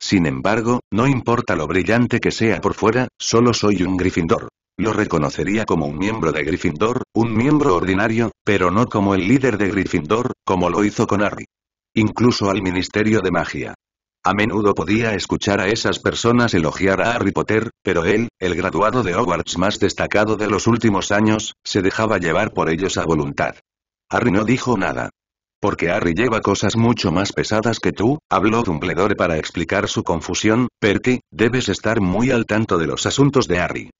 Sin embargo, no importa lo brillante que sea por fuera, solo soy un Gryffindor. Lo reconocería como un miembro de Gryffindor, un miembro ordinario, pero no como el líder de Gryffindor, como lo hizo con Harry. Incluso al Ministerio de Magia. A menudo podía escuchar a esas personas elogiar a Harry Potter, pero él, el graduado de Hogwarts más destacado de los últimos años, se dejaba llevar por ellos a voluntad. Harry no dijo nada. Porque Harry lleva cosas mucho más pesadas que tú, habló Dumbledore para explicar su confusión, Perky, debes estar muy al tanto de los asuntos de Harry.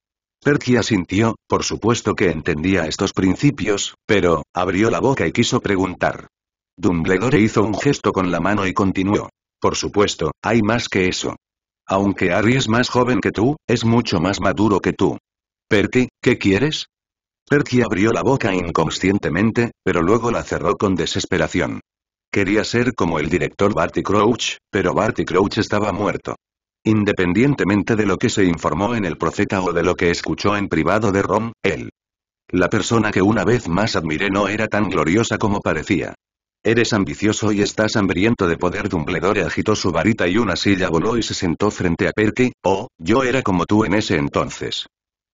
Perky asintió, por supuesto que entendía estos principios, pero, abrió la boca y quiso preguntar. Dumbledore hizo un gesto con la mano y continuó. Por supuesto, hay más que eso. Aunque Harry es más joven que tú, es mucho más maduro que tú. Perky, ¿qué quieres? Perky abrió la boca inconscientemente, pero luego la cerró con desesperación. Quería ser como el director Barty Crouch, pero Barty Crouch estaba muerto. Independientemente de lo que se informó en el profeta o de lo que escuchó en privado de Rom, él. La persona que una vez más admiré no era tan gloriosa como parecía. Eres ambicioso y estás hambriento de poder. Dumbledore agitó su varita y una silla voló y se sentó frente a Perky. Oh, yo era como tú en ese entonces.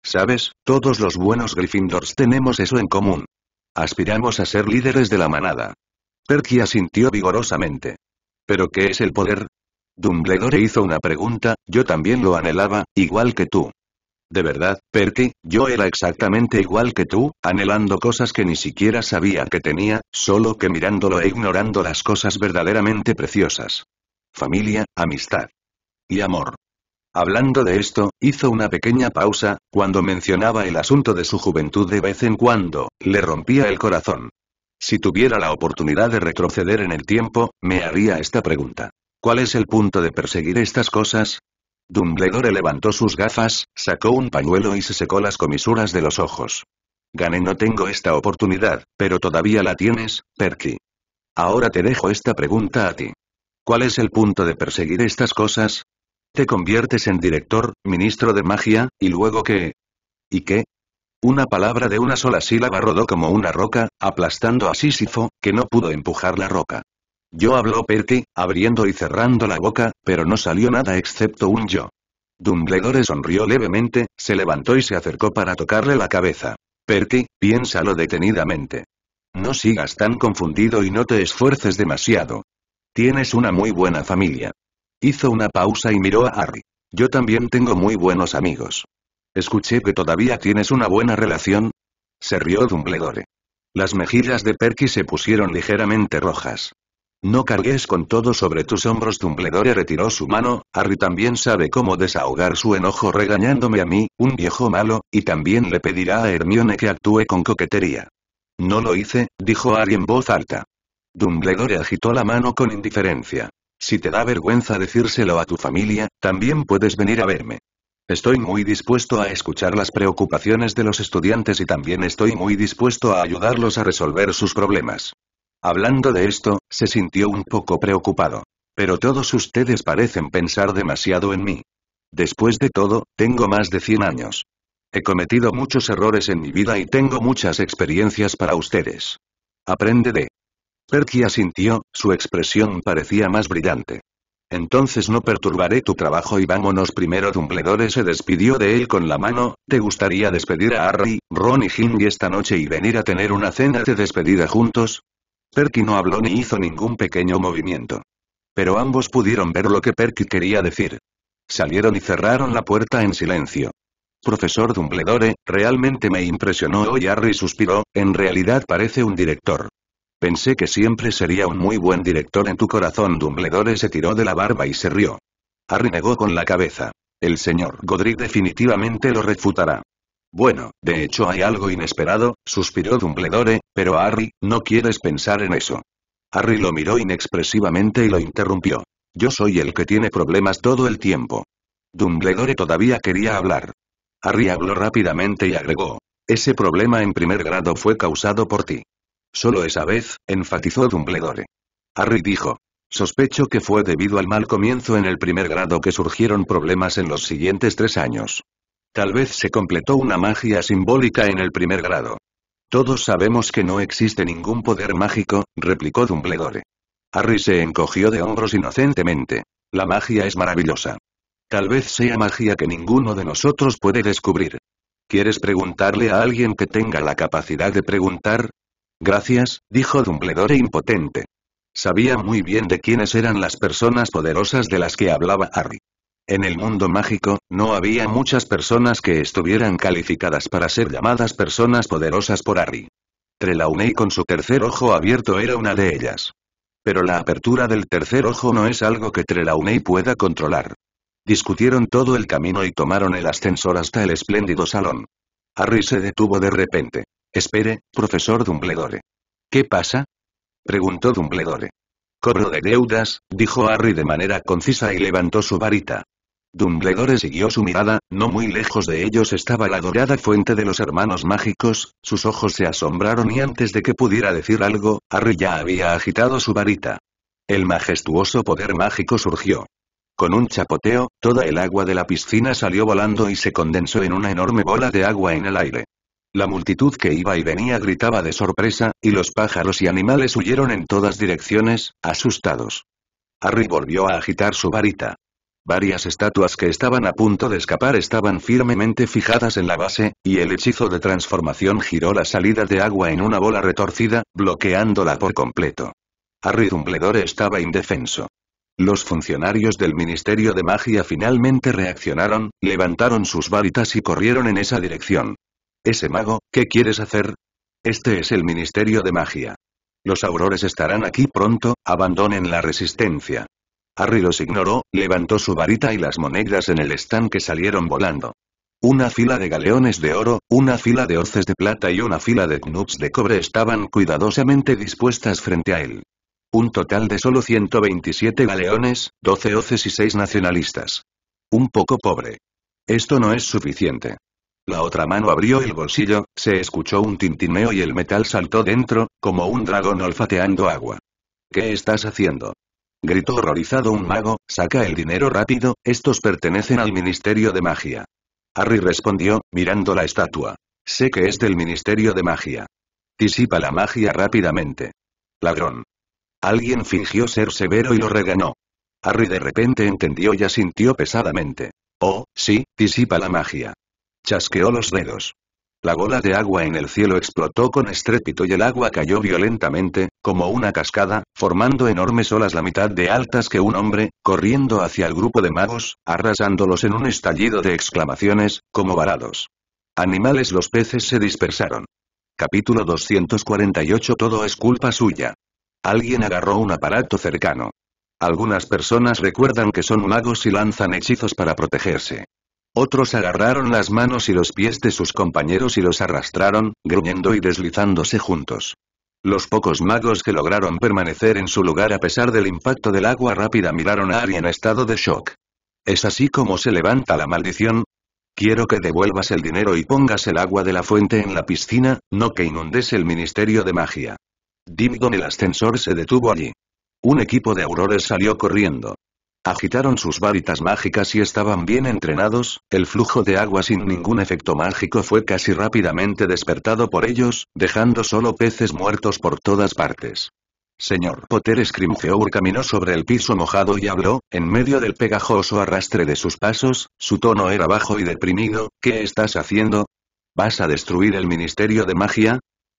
Sabes, todos los buenos Gryffindors tenemos eso en común. Aspiramos a ser líderes de la manada. Perky asintió vigorosamente. ¿Pero qué es el poder? Dumbledore hizo una pregunta, yo también lo anhelaba, igual que tú. De verdad, Perky, yo era exactamente igual que tú, anhelando cosas que ni siquiera sabía que tenía, solo que mirándolo e ignorando las cosas verdaderamente preciosas. Familia, amistad. Y amor. Hablando de esto, hizo una pequeña pausa, cuando mencionaba el asunto de su juventud de vez en cuando, le rompía el corazón. Si tuviera la oportunidad de retroceder en el tiempo, me haría esta pregunta. ¿Cuál es el punto de perseguir estas cosas? Dumbledore levantó sus gafas, sacó un pañuelo y se secó las comisuras de los ojos. Gané no tengo esta oportunidad, pero todavía la tienes, Perky. Ahora te dejo esta pregunta a ti. ¿Cuál es el punto de perseguir estas cosas? Te conviertes en director, ministro de magia, y luego qué? ¿Y qué? Una palabra de una sola sílaba rodó como una roca, aplastando a Sísifo, que no pudo empujar la roca. Yo habló Perky, abriendo y cerrando la boca, pero no salió nada excepto un yo. Dumbledore sonrió levemente, se levantó y se acercó para tocarle la cabeza. Perky, piénsalo detenidamente. No sigas tan confundido y no te esfuerces demasiado. Tienes una muy buena familia. Hizo una pausa y miró a Harry. Yo también tengo muy buenos amigos. Escuché que todavía tienes una buena relación. Se rió Dumbledore. Las mejillas de Perky se pusieron ligeramente rojas. No cargues con todo sobre tus hombros. Dumbledore retiró su mano, Harry también sabe cómo desahogar su enojo regañándome a mí, un viejo malo, y también le pedirá a Hermione que actúe con coquetería. No lo hice, dijo Harry en voz alta. Dumbledore agitó la mano con indiferencia. Si te da vergüenza decírselo a tu familia, también puedes venir a verme. Estoy muy dispuesto a escuchar las preocupaciones de los estudiantes y también estoy muy dispuesto a ayudarlos a resolver sus problemas. Hablando de esto, se sintió un poco preocupado. Pero todos ustedes parecen pensar demasiado en mí. Después de todo, tengo más de 100 años. He cometido muchos errores en mi vida y tengo muchas experiencias para ustedes. Aprende de. Perky asintió, su expresión parecía más brillante. Entonces no perturbaré tu trabajo y vámonos primero. Dumbledore se despidió de él con la mano, ¿te gustaría despedir a Harry, Ron y Ginny esta noche y venir a tener una cena de despedida juntos? Perky no habló ni hizo ningún pequeño movimiento. Pero ambos pudieron ver lo que Perky quería decir. Salieron y cerraron la puerta en silencio. Profesor Dumbledore, realmente me impresionó hoy oh, Harry suspiró, en realidad parece un director. Pensé que siempre sería un muy buen director en tu corazón Dumbledore se tiró de la barba y se rió. Harry negó con la cabeza. El señor Godric definitivamente lo refutará. Bueno, de hecho hay algo inesperado, suspiró Dumbledore, pero Harry, no quieres pensar en eso. Harry lo miró inexpresivamente y lo interrumpió. Yo soy el que tiene problemas todo el tiempo. Dumbledore todavía quería hablar. Harry habló rápidamente y agregó. Ese problema en primer grado fue causado por ti. Solo esa vez, enfatizó Dumbledore. Harry dijo. Sospecho que fue debido al mal comienzo en el primer grado que surgieron problemas en los siguientes tres años. Tal vez se completó una magia simbólica en el primer grado. Todos sabemos que no existe ningún poder mágico, replicó Dumbledore. Harry se encogió de hombros inocentemente. La magia es maravillosa. Tal vez sea magia que ninguno de nosotros puede descubrir. ¿Quieres preguntarle a alguien que tenga la capacidad de preguntar? Gracias, dijo Dumbledore impotente. Sabía muy bien de quiénes eran las personas poderosas de las que hablaba Harry. En el mundo mágico, no había muchas personas que estuvieran calificadas para ser llamadas personas poderosas por Harry. Trelawney con su tercer ojo abierto era una de ellas. Pero la apertura del tercer ojo no es algo que Trelawney pueda controlar. Discutieron todo el camino y tomaron el ascensor hasta el espléndido salón. Harry se detuvo de repente. Espere, profesor Dumbledore. ¿Qué pasa? preguntó Dumbledore. Cobro de deudas, dijo Harry de manera concisa y levantó su varita. Dumbledore siguió su mirada, no muy lejos de ellos estaba la dorada fuente de los hermanos mágicos, sus ojos se asombraron y antes de que pudiera decir algo, Harry ya había agitado su varita. El majestuoso poder mágico surgió. Con un chapoteo, toda el agua de la piscina salió volando y se condensó en una enorme bola de agua en el aire. La multitud que iba y venía gritaba de sorpresa, y los pájaros y animales huyeron en todas direcciones, asustados. Harry volvió a agitar su varita. Varias estatuas que estaban a punto de escapar estaban firmemente fijadas en la base, y el hechizo de transformación giró la salida de agua en una bola retorcida, bloqueándola por completo. Harry estaba indefenso. Los funcionarios del Ministerio de Magia finalmente reaccionaron, levantaron sus varitas y corrieron en esa dirección. Ese mago, ¿qué quieres hacer? Este es el Ministerio de Magia. Los aurores estarán aquí pronto, abandonen la resistencia. Harry los ignoró, levantó su varita y las monedas en el estanque salieron volando. Una fila de galeones de oro, una fila de hoces de plata y una fila de knups de cobre estaban cuidadosamente dispuestas frente a él. Un total de solo 127 galeones, 12 hoces y 6 nacionalistas. Un poco pobre. Esto no es suficiente. La otra mano abrió el bolsillo, se escuchó un tintineo y el metal saltó dentro, como un dragón olfateando agua. ¿Qué estás haciendo? gritó horrorizado un mago, saca el dinero rápido, estos pertenecen al Ministerio de Magia. Harry respondió, mirando la estatua. Sé que es del Ministerio de Magia. Disipa la magia rápidamente. Ladrón. Alguien fingió ser severo y lo regañó. Harry de repente entendió y asintió pesadamente. Oh, sí, disipa la magia. Chasqueó los dedos. La bola de agua en el cielo explotó con estrépito y el agua cayó violentamente, como una cascada, formando enormes olas la mitad de altas que un hombre, corriendo hacia el grupo de magos, arrasándolos en un estallido de exclamaciones, como varados. Animales los peces se dispersaron. Capítulo 248 Todo es culpa suya. Alguien agarró un aparato cercano. Algunas personas recuerdan que son magos y lanzan hechizos para protegerse. Otros agarraron las manos y los pies de sus compañeros y los arrastraron, gruñendo y deslizándose juntos. Los pocos magos que lograron permanecer en su lugar a pesar del impacto del agua rápida miraron a Ari en estado de shock. ¿Es así como se levanta la maldición? Quiero que devuelvas el dinero y pongas el agua de la fuente en la piscina, no que inundes el Ministerio de Magia. Dimdon el ascensor se detuvo allí. Un equipo de aurores salió corriendo. Agitaron sus varitas mágicas y estaban bien entrenados, el flujo de agua sin ningún efecto mágico fue casi rápidamente despertado por ellos, dejando solo peces muertos por todas partes. Señor Potter Scrimgeour caminó sobre el piso mojado y habló, en medio del pegajoso arrastre de sus pasos, su tono era bajo y deprimido, ¿qué estás haciendo? ¿Vas a destruir el Ministerio de Magia?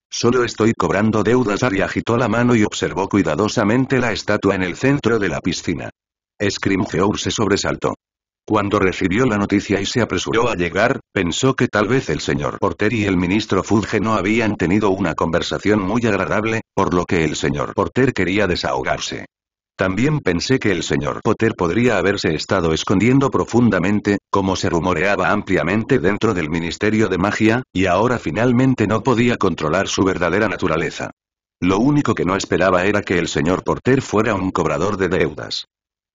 Solo estoy cobrando deudas. Ari agitó la mano y observó cuidadosamente la estatua en el centro de la piscina. Scrimgeour se sobresaltó. Cuando recibió la noticia y se apresuró a llegar, pensó que tal vez el señor Porter y el ministro Fudge no habían tenido una conversación muy agradable, por lo que el señor Porter quería desahogarse. También pensé que el señor Porter podría haberse estado escondiendo profundamente, como se rumoreaba ampliamente dentro del Ministerio de Magia, y ahora finalmente no podía controlar su verdadera naturaleza. Lo único que no esperaba era que el señor Porter fuera un cobrador de deudas.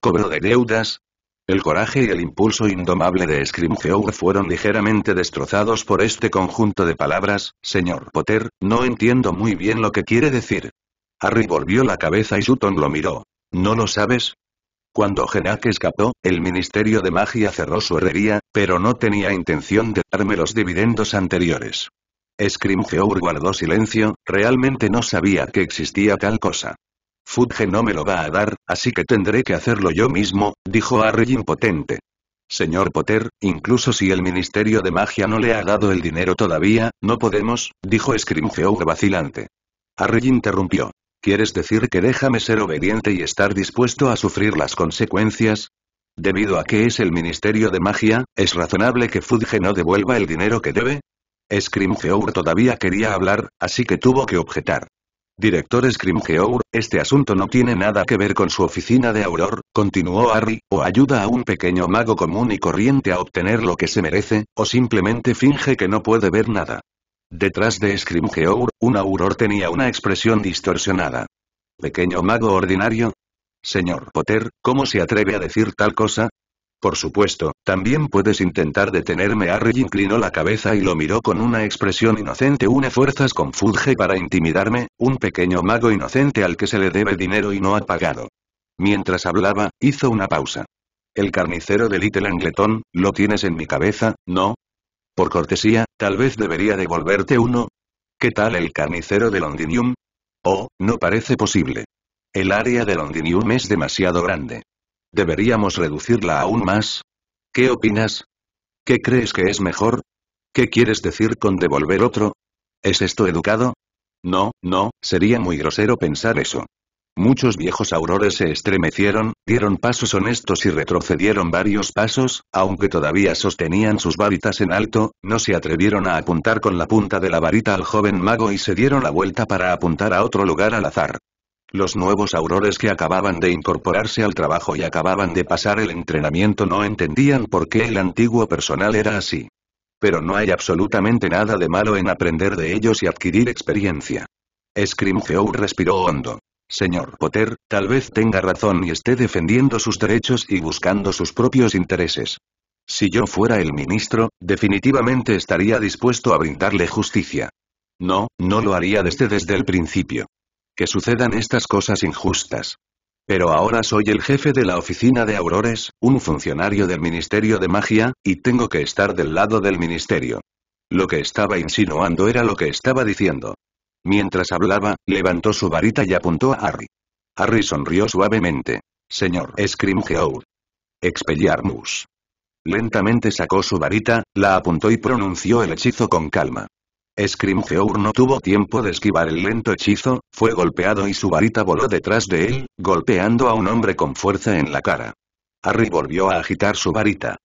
Cobro de deudas. El coraje y el impulso indomable de Scrimgeour fueron ligeramente destrozados por este conjunto de palabras, señor Potter, no entiendo muy bien lo que quiere decir. Harry volvió la cabeza y Sutton lo miró. ¿No lo sabes? Cuando Genak escapó, el Ministerio de Magia cerró su herrería, pero no tenía intención de darme los dividendos anteriores. Scrimgeour guardó silencio, realmente no sabía que existía tal cosa. Fudge no me lo va a dar, así que tendré que hacerlo yo mismo, dijo Harry impotente. Señor Potter, incluso si el Ministerio de Magia no le ha dado el dinero todavía, no podemos, dijo Scrimgeour vacilante. Harry interrumpió. ¿Quieres decir que déjame ser obediente y estar dispuesto a sufrir las consecuencias? Debido a que es el Ministerio de Magia, ¿es razonable que Fudge no devuelva el dinero que debe? Scrimgeour todavía quería hablar, así que tuvo que objetar. Director Scrimgeour, este asunto no tiene nada que ver con su oficina de Auror, continuó Harry, o ayuda a un pequeño mago común y corriente a obtener lo que se merece, o simplemente finge que no puede ver nada. Detrás de Scrimgeour, un Auror tenía una expresión distorsionada. ¿Pequeño mago ordinario? Señor Potter, ¿cómo se atreve a decir tal cosa? Por supuesto, también puedes intentar detenerme. Harry inclinó la cabeza y lo miró con una expresión inocente. Una fuerzas con para intimidarme, un pequeño mago inocente al que se le debe dinero y no ha pagado. Mientras hablaba, hizo una pausa. El carnicero de Little Angleton, lo tienes en mi cabeza, ¿no? Por cortesía, tal vez debería devolverte uno. ¿Qué tal el carnicero de Londinium? Oh, no parece posible. El área de Londinium es demasiado grande. ¿Deberíamos reducirla aún más? ¿Qué opinas? ¿Qué crees que es mejor? ¿Qué quieres decir con devolver otro? ¿Es esto educado? No, no, sería muy grosero pensar eso. Muchos viejos aurores se estremecieron, dieron pasos honestos y retrocedieron varios pasos, aunque todavía sostenían sus varitas en alto, no se atrevieron a apuntar con la punta de la varita al joven mago y se dieron la vuelta para apuntar a otro lugar al azar. Los nuevos aurores que acababan de incorporarse al trabajo y acababan de pasar el entrenamiento no entendían por qué el antiguo personal era así. Pero no hay absolutamente nada de malo en aprender de ellos y adquirir experiencia. Scrimgeour respiró hondo. Señor Potter, tal vez tenga razón y esté defendiendo sus derechos y buscando sus propios intereses. Si yo fuera el ministro, definitivamente estaría dispuesto a brindarle justicia. No, no lo haría desde desde el principio que sucedan estas cosas injustas. Pero ahora soy el jefe de la oficina de Aurores, un funcionario del Ministerio de Magia, y tengo que estar del lado del Ministerio. Lo que estaba insinuando era lo que estaba diciendo. Mientras hablaba, levantó su varita y apuntó a Harry. Harry sonrió suavemente. Señor Scrimgeour. Expelliarmus. Lentamente sacó su varita, la apuntó y pronunció el hechizo con calma. Scrimgeour no tuvo tiempo de esquivar el lento hechizo, fue golpeado y su varita voló detrás de él, golpeando a un hombre con fuerza en la cara. Harry volvió a agitar su varita.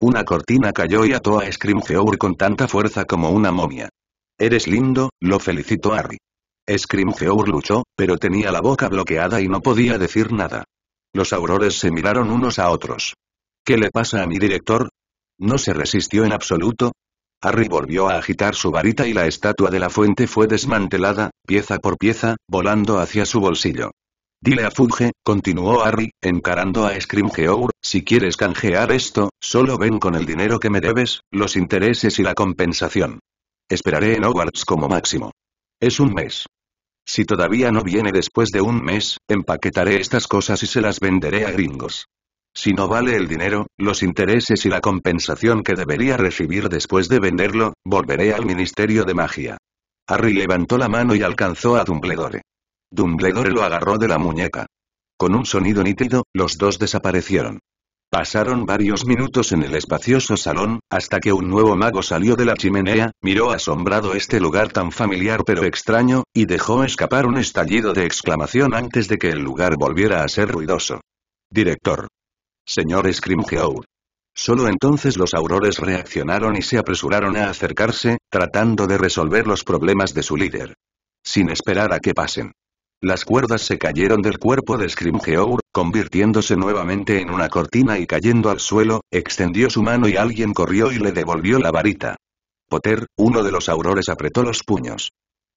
Una cortina cayó y ató a Scrimgeour con tanta fuerza como una momia. Eres lindo, lo felicitó Harry. Scrimgeour luchó, pero tenía la boca bloqueada y no podía decir nada. Los aurores se miraron unos a otros. ¿Qué le pasa a mi director? No se resistió en absoluto, Harry volvió a agitar su varita y la estatua de la fuente fue desmantelada, pieza por pieza, volando hacia su bolsillo. Dile a Fudge, continuó Harry, encarando a Scrimgeour, si quieres canjear esto, solo ven con el dinero que me debes, los intereses y la compensación. Esperaré en Hogwarts como máximo. Es un mes. Si todavía no viene después de un mes, empaquetaré estas cosas y se las venderé a gringos. Si no vale el dinero, los intereses y la compensación que debería recibir después de venderlo, volveré al Ministerio de Magia. Harry levantó la mano y alcanzó a Dumbledore. Dumbledore lo agarró de la muñeca. Con un sonido nítido, los dos desaparecieron. Pasaron varios minutos en el espacioso salón, hasta que un nuevo mago salió de la chimenea, miró asombrado este lugar tan familiar pero extraño, y dejó escapar un estallido de exclamación antes de que el lugar volviera a ser ruidoso. Director. Señor Scrimgeour. Solo entonces los aurores reaccionaron y se apresuraron a acercarse, tratando de resolver los problemas de su líder. Sin esperar a que pasen. Las cuerdas se cayeron del cuerpo de Scrimgeour, convirtiéndose nuevamente en una cortina y cayendo al suelo, extendió su mano y alguien corrió y le devolvió la varita. Potter, uno de los aurores apretó los puños.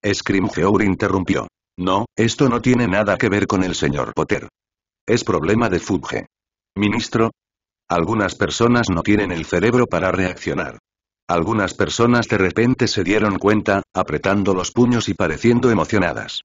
Scrimgeour interrumpió. No, esto no tiene nada que ver con el señor Potter. Es problema de Fudge. Ministro. Algunas personas no tienen el cerebro para reaccionar. Algunas personas de repente se dieron cuenta, apretando los puños y pareciendo emocionadas.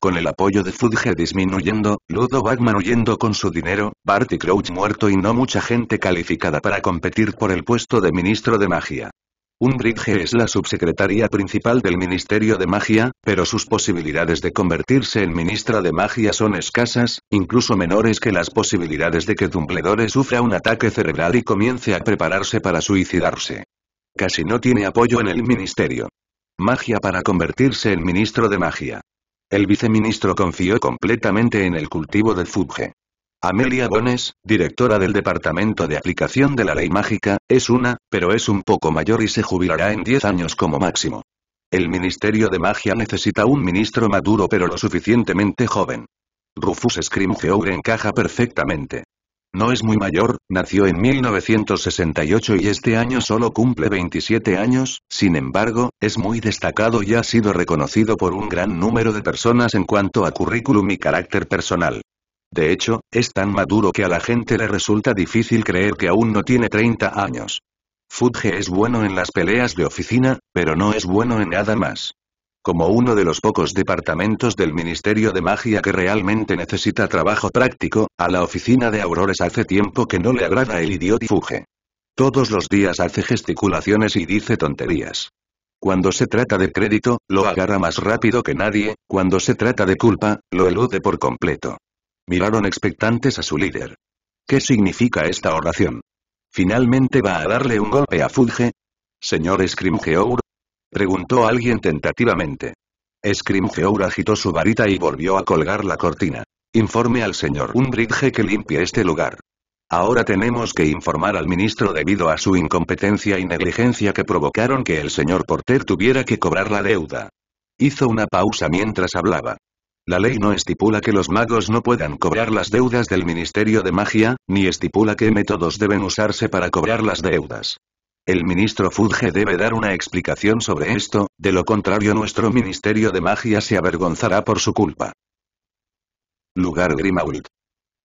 Con el apoyo de Fudge disminuyendo, Ludo Bagman huyendo con su dinero, Barty Crouch muerto y no mucha gente calificada para competir por el puesto de ministro de magia. Umbridge es la subsecretaría principal del Ministerio de Magia, pero sus posibilidades de convertirse en ministra de magia son escasas, incluso menores que las posibilidades de que Dumbledore sufra un ataque cerebral y comience a prepararse para suicidarse. Casi no tiene apoyo en el ministerio. Magia para convertirse en ministro de magia. El viceministro confió completamente en el cultivo de Fudge. Amelia Bones, directora del Departamento de Aplicación de la Ley Mágica, es una, pero es un poco mayor y se jubilará en 10 años como máximo. El Ministerio de Magia necesita un ministro maduro pero lo suficientemente joven. Rufus Scrimgeour encaja perfectamente. No es muy mayor, nació en 1968 y este año solo cumple 27 años, sin embargo, es muy destacado y ha sido reconocido por un gran número de personas en cuanto a currículum y carácter personal. De hecho, es tan maduro que a la gente le resulta difícil creer que aún no tiene 30 años. Fudge es bueno en las peleas de oficina, pero no es bueno en nada más. Como uno de los pocos departamentos del Ministerio de Magia que realmente necesita trabajo práctico, a la oficina de Aurores hace tiempo que no le agrada el idiota Fudge. Todos los días hace gesticulaciones y dice tonterías. Cuando se trata de crédito, lo agarra más rápido que nadie, cuando se trata de culpa, lo elude por completo. Miraron expectantes a su líder. ¿Qué significa esta oración? ¿Finalmente va a darle un golpe a Fudge? Señor Scrimgeour? Preguntó alguien tentativamente. Scrimgeour agitó su varita y volvió a colgar la cortina. Informe al señor Umbridge que limpie este lugar. Ahora tenemos que informar al ministro debido a su incompetencia y negligencia que provocaron que el señor Porter tuviera que cobrar la deuda. Hizo una pausa mientras hablaba. La ley no estipula que los magos no puedan cobrar las deudas del Ministerio de Magia, ni estipula qué métodos deben usarse para cobrar las deudas. El ministro Fudge debe dar una explicación sobre esto, de lo contrario nuestro Ministerio de Magia se avergonzará por su culpa. Lugar Grimault.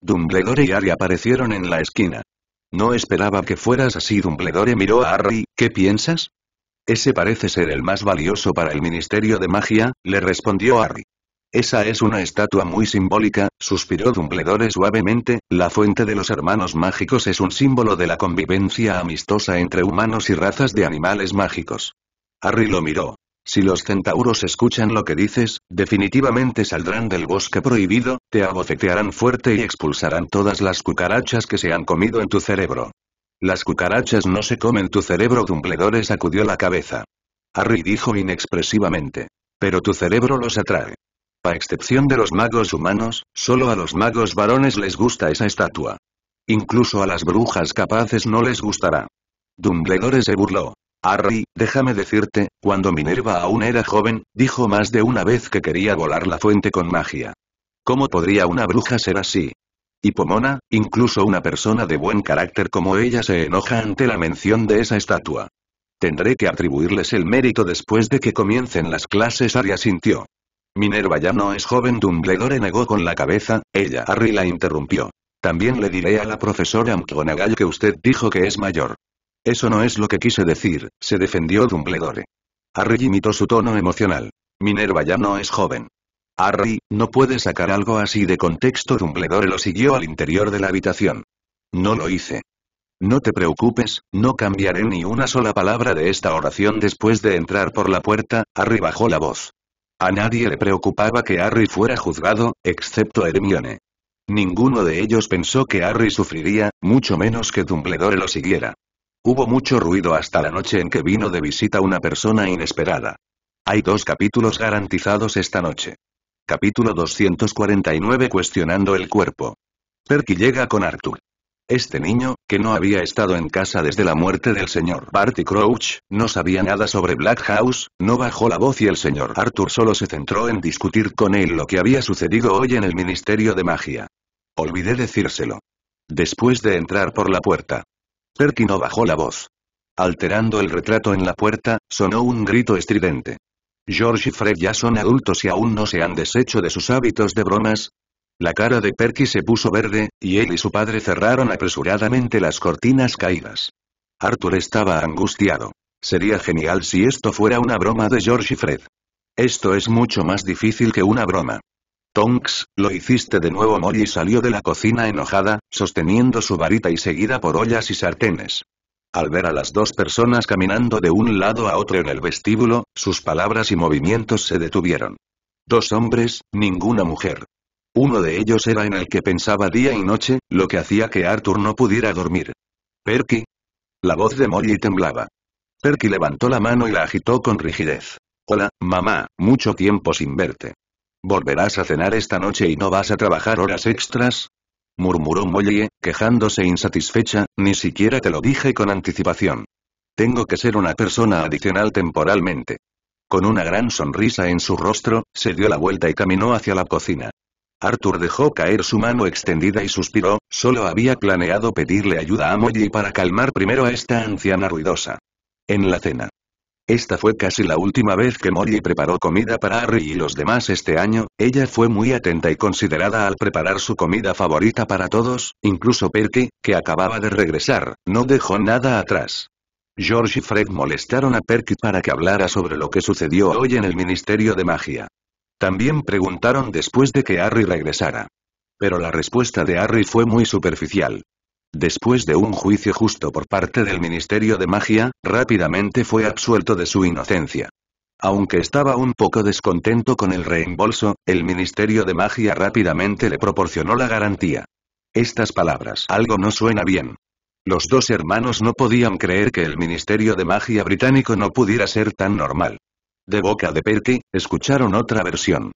Dumbledore y Harry aparecieron en la esquina. No esperaba que fueras así Dumbledore miró a Harry, ¿qué piensas? Ese parece ser el más valioso para el Ministerio de Magia, le respondió Harry. Esa es una estatua muy simbólica, suspiró Dumbledore suavemente, la fuente de los hermanos mágicos es un símbolo de la convivencia amistosa entre humanos y razas de animales mágicos. Harry lo miró. Si los centauros escuchan lo que dices, definitivamente saldrán del bosque prohibido, te abofetearán fuerte y expulsarán todas las cucarachas que se han comido en tu cerebro. Las cucarachas no se comen tu cerebro Dumbledore sacudió la cabeza. Harry dijo inexpresivamente. Pero tu cerebro los atrae. A excepción de los magos humanos, solo a los magos varones les gusta esa estatua. Incluso a las brujas capaces no les gustará. Dumbledore se burló. Harry, déjame decirte, cuando Minerva aún era joven, dijo más de una vez que quería volar la fuente con magia. ¿Cómo podría una bruja ser así? Y Pomona, incluso una persona de buen carácter como ella se enoja ante la mención de esa estatua. Tendré que atribuirles el mérito después de que comiencen las clases Aria sintió. Minerva ya no es joven Dumbledore negó con la cabeza, ella Harry la interrumpió. También le diré a la profesora McGonagall que usted dijo que es mayor. Eso no es lo que quise decir, se defendió Dumbledore. Harry imitó su tono emocional. Minerva ya no es joven. Harry, no puede sacar algo así de contexto Dumbledore lo siguió al interior de la habitación. No lo hice. No te preocupes, no cambiaré ni una sola palabra de esta oración después de entrar por la puerta, Harry bajó la voz. A nadie le preocupaba que Harry fuera juzgado, excepto Hermione. Ninguno de ellos pensó que Harry sufriría, mucho menos que Dumbledore lo siguiera. Hubo mucho ruido hasta la noche en que vino de visita una persona inesperada. Hay dos capítulos garantizados esta noche. Capítulo 249 Cuestionando el cuerpo. Perky llega con Arthur. Este niño, que no había estado en casa desde la muerte del señor Barty Crouch, no sabía nada sobre Black House, no bajó la voz y el señor Arthur solo se centró en discutir con él lo que había sucedido hoy en el Ministerio de Magia. Olvidé decírselo. Después de entrar por la puerta. Perky no bajó la voz. Alterando el retrato en la puerta, sonó un grito estridente. George y Fred ya son adultos y aún no se han deshecho de sus hábitos de bromas, la cara de Perky se puso verde, y él y su padre cerraron apresuradamente las cortinas caídas. Arthur estaba angustiado. Sería genial si esto fuera una broma de George y Fred. Esto es mucho más difícil que una broma. Tonks, lo hiciste de nuevo Molly salió de la cocina enojada, sosteniendo su varita y seguida por ollas y sartenes. Al ver a las dos personas caminando de un lado a otro en el vestíbulo, sus palabras y movimientos se detuvieron. Dos hombres, ninguna mujer. Uno de ellos era en el que pensaba día y noche, lo que hacía que Arthur no pudiera dormir. Perky. La voz de Molly temblaba. Perky levantó la mano y la agitó con rigidez. Hola, mamá, mucho tiempo sin verte. ¿Volverás a cenar esta noche y no vas a trabajar horas extras? murmuró Molly, eh, quejándose insatisfecha, ni siquiera te lo dije con anticipación. Tengo que ser una persona adicional temporalmente. Con una gran sonrisa en su rostro, se dio la vuelta y caminó hacia la cocina. Arthur dejó caer su mano extendida y suspiró, solo había planeado pedirle ayuda a Molly para calmar primero a esta anciana ruidosa. En la cena. Esta fue casi la última vez que Molly preparó comida para Harry y los demás este año, ella fue muy atenta y considerada al preparar su comida favorita para todos, incluso Perky, que acababa de regresar, no dejó nada atrás. George y Fred molestaron a Perky para que hablara sobre lo que sucedió hoy en el Ministerio de Magia. También preguntaron después de que Harry regresara. Pero la respuesta de Harry fue muy superficial. Después de un juicio justo por parte del Ministerio de Magia, rápidamente fue absuelto de su inocencia. Aunque estaba un poco descontento con el reembolso, el Ministerio de Magia rápidamente le proporcionó la garantía. Estas palabras, algo no suena bien. Los dos hermanos no podían creer que el Ministerio de Magia británico no pudiera ser tan normal. De boca de Perky, escucharon otra versión.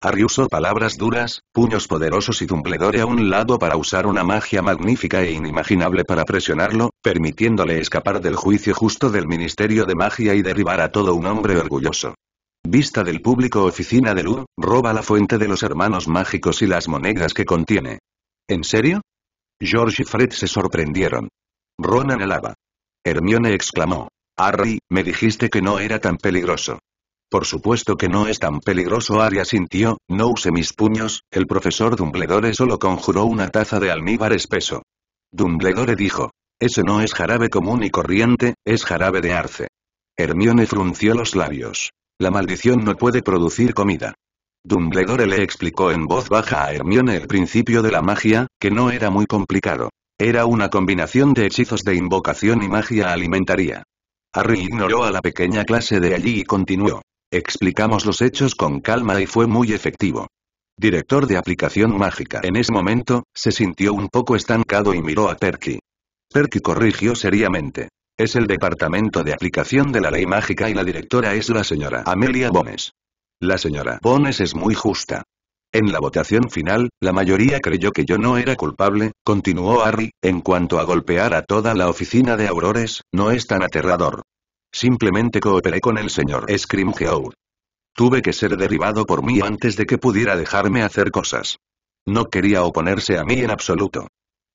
Harry usó palabras duras, puños poderosos y tumbledore a un lado para usar una magia magnífica e inimaginable para presionarlo, permitiéndole escapar del juicio justo del Ministerio de Magia y derribar a todo un hombre orgulloso. Vista del público oficina de Lu, roba la fuente de los hermanos mágicos y las monedas que contiene. ¿En serio? George y Fred se sorprendieron. Ronan anhelaba. Hermione exclamó. Harry, me dijiste que no era tan peligroso. Por supuesto que no es tan peligroso Aria sintió, no use mis puños, el profesor Dumbledore solo conjuró una taza de almíbar espeso. Dumbledore dijo. Eso no es jarabe común y corriente, es jarabe de arce. Hermione frunció los labios. La maldición no puede producir comida. Dumbledore le explicó en voz baja a Hermione el principio de la magia, que no era muy complicado. Era una combinación de hechizos de invocación y magia alimentaria. Harry ignoró a la pequeña clase de allí y continuó. Explicamos los hechos con calma y fue muy efectivo. Director de aplicación mágica. En ese momento, se sintió un poco estancado y miró a Perky. Perky corrigió seriamente. Es el departamento de aplicación de la ley mágica y la directora es la señora Amelia Bones. La señora Bones es muy justa. En la votación final, la mayoría creyó que yo no era culpable, continuó Harry, en cuanto a golpear a toda la oficina de Aurores, no es tan aterrador. Simplemente cooperé con el señor Scrimgeour. Tuve que ser derribado por mí antes de que pudiera dejarme hacer cosas. No quería oponerse a mí en absoluto.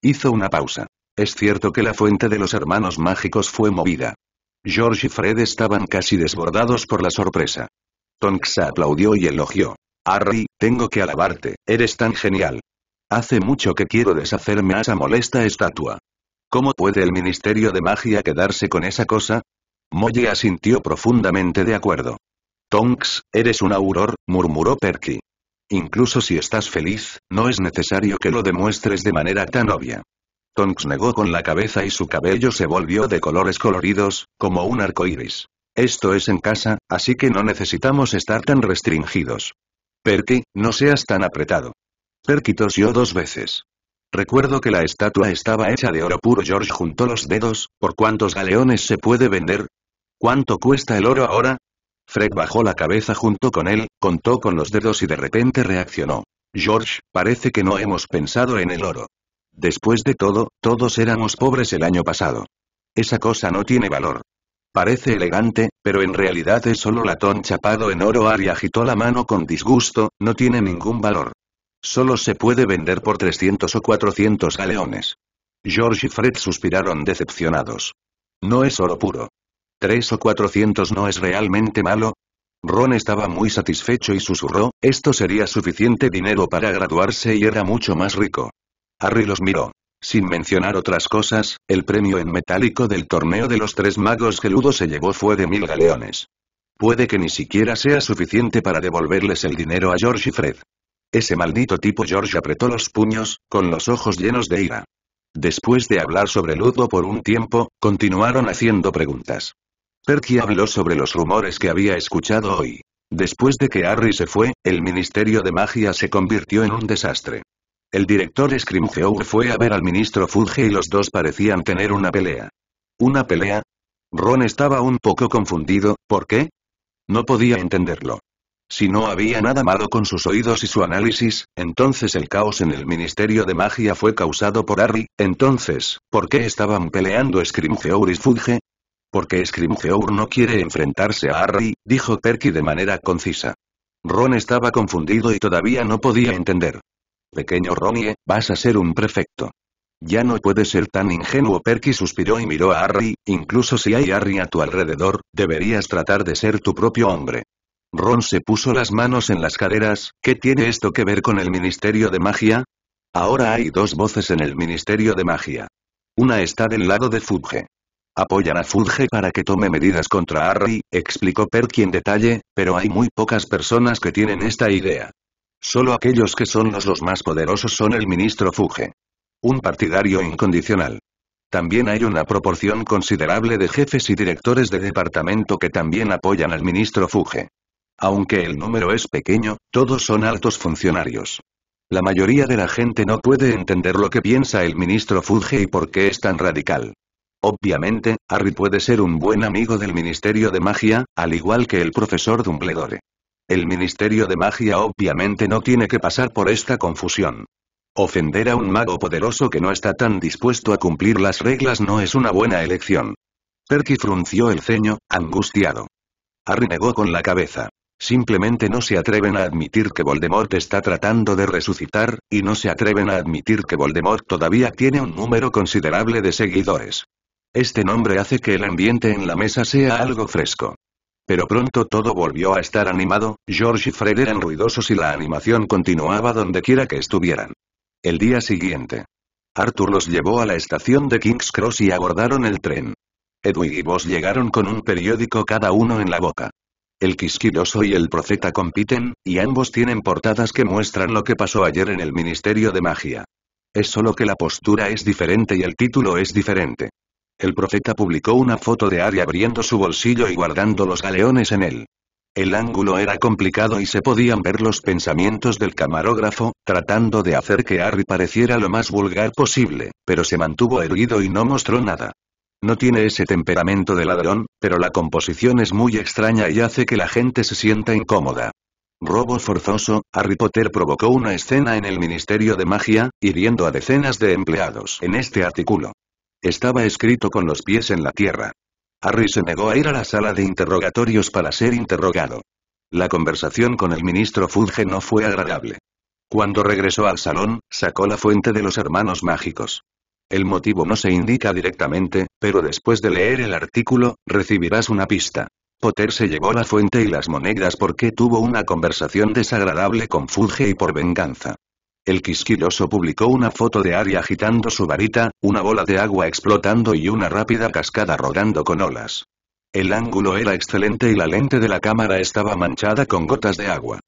Hizo una pausa. Es cierto que la fuente de los hermanos mágicos fue movida. George y Fred estaban casi desbordados por la sorpresa. Tonks aplaudió y elogió. Harry, tengo que alabarte, eres tan genial. Hace mucho que quiero deshacerme a esa molesta estatua. ¿Cómo puede el Ministerio de Magia quedarse con esa cosa? Molly asintió profundamente de acuerdo. Tonks, eres un auror, murmuró Perky. Incluso si estás feliz, no es necesario que lo demuestres de manera tan obvia. Tonks negó con la cabeza y su cabello se volvió de colores coloridos, como un arco iris. Esto es en casa, así que no necesitamos estar tan restringidos. Perky, no seas tan apretado. Perky tosió dos veces. Recuerdo que la estatua estaba hecha de oro puro. George juntó los dedos, ¿por cuántos galeones se puede vender? ¿Cuánto cuesta el oro ahora? Fred bajó la cabeza junto con él, contó con los dedos y de repente reaccionó. George, parece que no hemos pensado en el oro. Después de todo, todos éramos pobres el año pasado. Esa cosa no tiene valor. Parece elegante, pero en realidad es solo latón chapado en oro. Ari agitó la mano con disgusto, no tiene ningún valor. Solo se puede vender por 300 o 400 galeones. George y Fred suspiraron decepcionados. No es oro puro tres o cuatrocientos no es realmente malo? Ron estaba muy satisfecho y susurró, esto sería suficiente dinero para graduarse y era mucho más rico. Harry los miró. Sin mencionar otras cosas, el premio en metálico del torneo de los tres magos que Ludo se llevó fue de mil galeones. Puede que ni siquiera sea suficiente para devolverles el dinero a George y Fred. Ese maldito tipo George apretó los puños, con los ojos llenos de ira. Después de hablar sobre Ludo por un tiempo, continuaron haciendo preguntas. Perky habló sobre los rumores que había escuchado hoy. Después de que Harry se fue, el Ministerio de Magia se convirtió en un desastre. El director Scrimgeour fue a ver al ministro Fulge y los dos parecían tener una pelea. ¿Una pelea? Ron estaba un poco confundido, ¿por qué? No podía entenderlo. Si no había nada malo con sus oídos y su análisis, entonces el caos en el Ministerio de Magia fue causado por Harry, entonces, ¿por qué estaban peleando Scrimgeour y Fulge? Porque Scrimgeour no quiere enfrentarse a Harry, dijo Perky de manera concisa. Ron estaba confundido y todavía no podía entender. Pequeño Ronnie, vas a ser un prefecto. Ya no puedes ser tan ingenuo. Perky suspiró y miró a Harry, incluso si hay Harry a tu alrededor, deberías tratar de ser tu propio hombre. Ron se puso las manos en las caderas, ¿qué tiene esto que ver con el Ministerio de Magia? Ahora hay dos voces en el Ministerio de Magia. Una está del lado de Fudge. Apoyan a Fulge para que tome medidas contra Harry, explicó Perky en detalle, pero hay muy pocas personas que tienen esta idea. Solo aquellos que son los, más poderosos son el ministro Fuge. Un partidario incondicional. También hay una proporción considerable de jefes y directores de departamento que también apoyan al ministro Fuge. Aunque el número es pequeño, todos son altos funcionarios. La mayoría de la gente no puede entender lo que piensa el ministro Fuge y por qué es tan radical. Obviamente, Harry puede ser un buen amigo del Ministerio de Magia, al igual que el profesor Dumbledore. El Ministerio de Magia obviamente no tiene que pasar por esta confusión. Ofender a un mago poderoso que no está tan dispuesto a cumplir las reglas no es una buena elección. Perky frunció el ceño, angustiado. Harry negó con la cabeza. Simplemente no se atreven a admitir que Voldemort está tratando de resucitar, y no se atreven a admitir que Voldemort todavía tiene un número considerable de seguidores. Este nombre hace que el ambiente en la mesa sea algo fresco. Pero pronto todo volvió a estar animado, George y Fred eran ruidosos y la animación continuaba donde quiera que estuvieran. El día siguiente. Arthur los llevó a la estación de King's Cross y abordaron el tren. Edwin y Boss llegaron con un periódico cada uno en la boca. El quisquilloso y el profeta compiten, y ambos tienen portadas que muestran lo que pasó ayer en el Ministerio de Magia. Es solo que la postura es diferente y el título es diferente. El profeta publicó una foto de Ari abriendo su bolsillo y guardando los galeones en él. El ángulo era complicado y se podían ver los pensamientos del camarógrafo, tratando de hacer que Harry pareciera lo más vulgar posible, pero se mantuvo erguido y no mostró nada. No tiene ese temperamento de ladrón, pero la composición es muy extraña y hace que la gente se sienta incómoda. Robo forzoso, Harry Potter provocó una escena en el Ministerio de Magia, hiriendo a decenas de empleados en este artículo. Estaba escrito con los pies en la tierra. Harry se negó a ir a la sala de interrogatorios para ser interrogado. La conversación con el ministro Fudge no fue agradable. Cuando regresó al salón, sacó la fuente de los hermanos mágicos. El motivo no se indica directamente, pero después de leer el artículo, recibirás una pista. Potter se llevó la fuente y las monedas porque tuvo una conversación desagradable con Fudge y por venganza. El quisquilloso publicó una foto de Aria agitando su varita, una bola de agua explotando y una rápida cascada rodando con olas. El ángulo era excelente y la lente de la cámara estaba manchada con gotas de agua.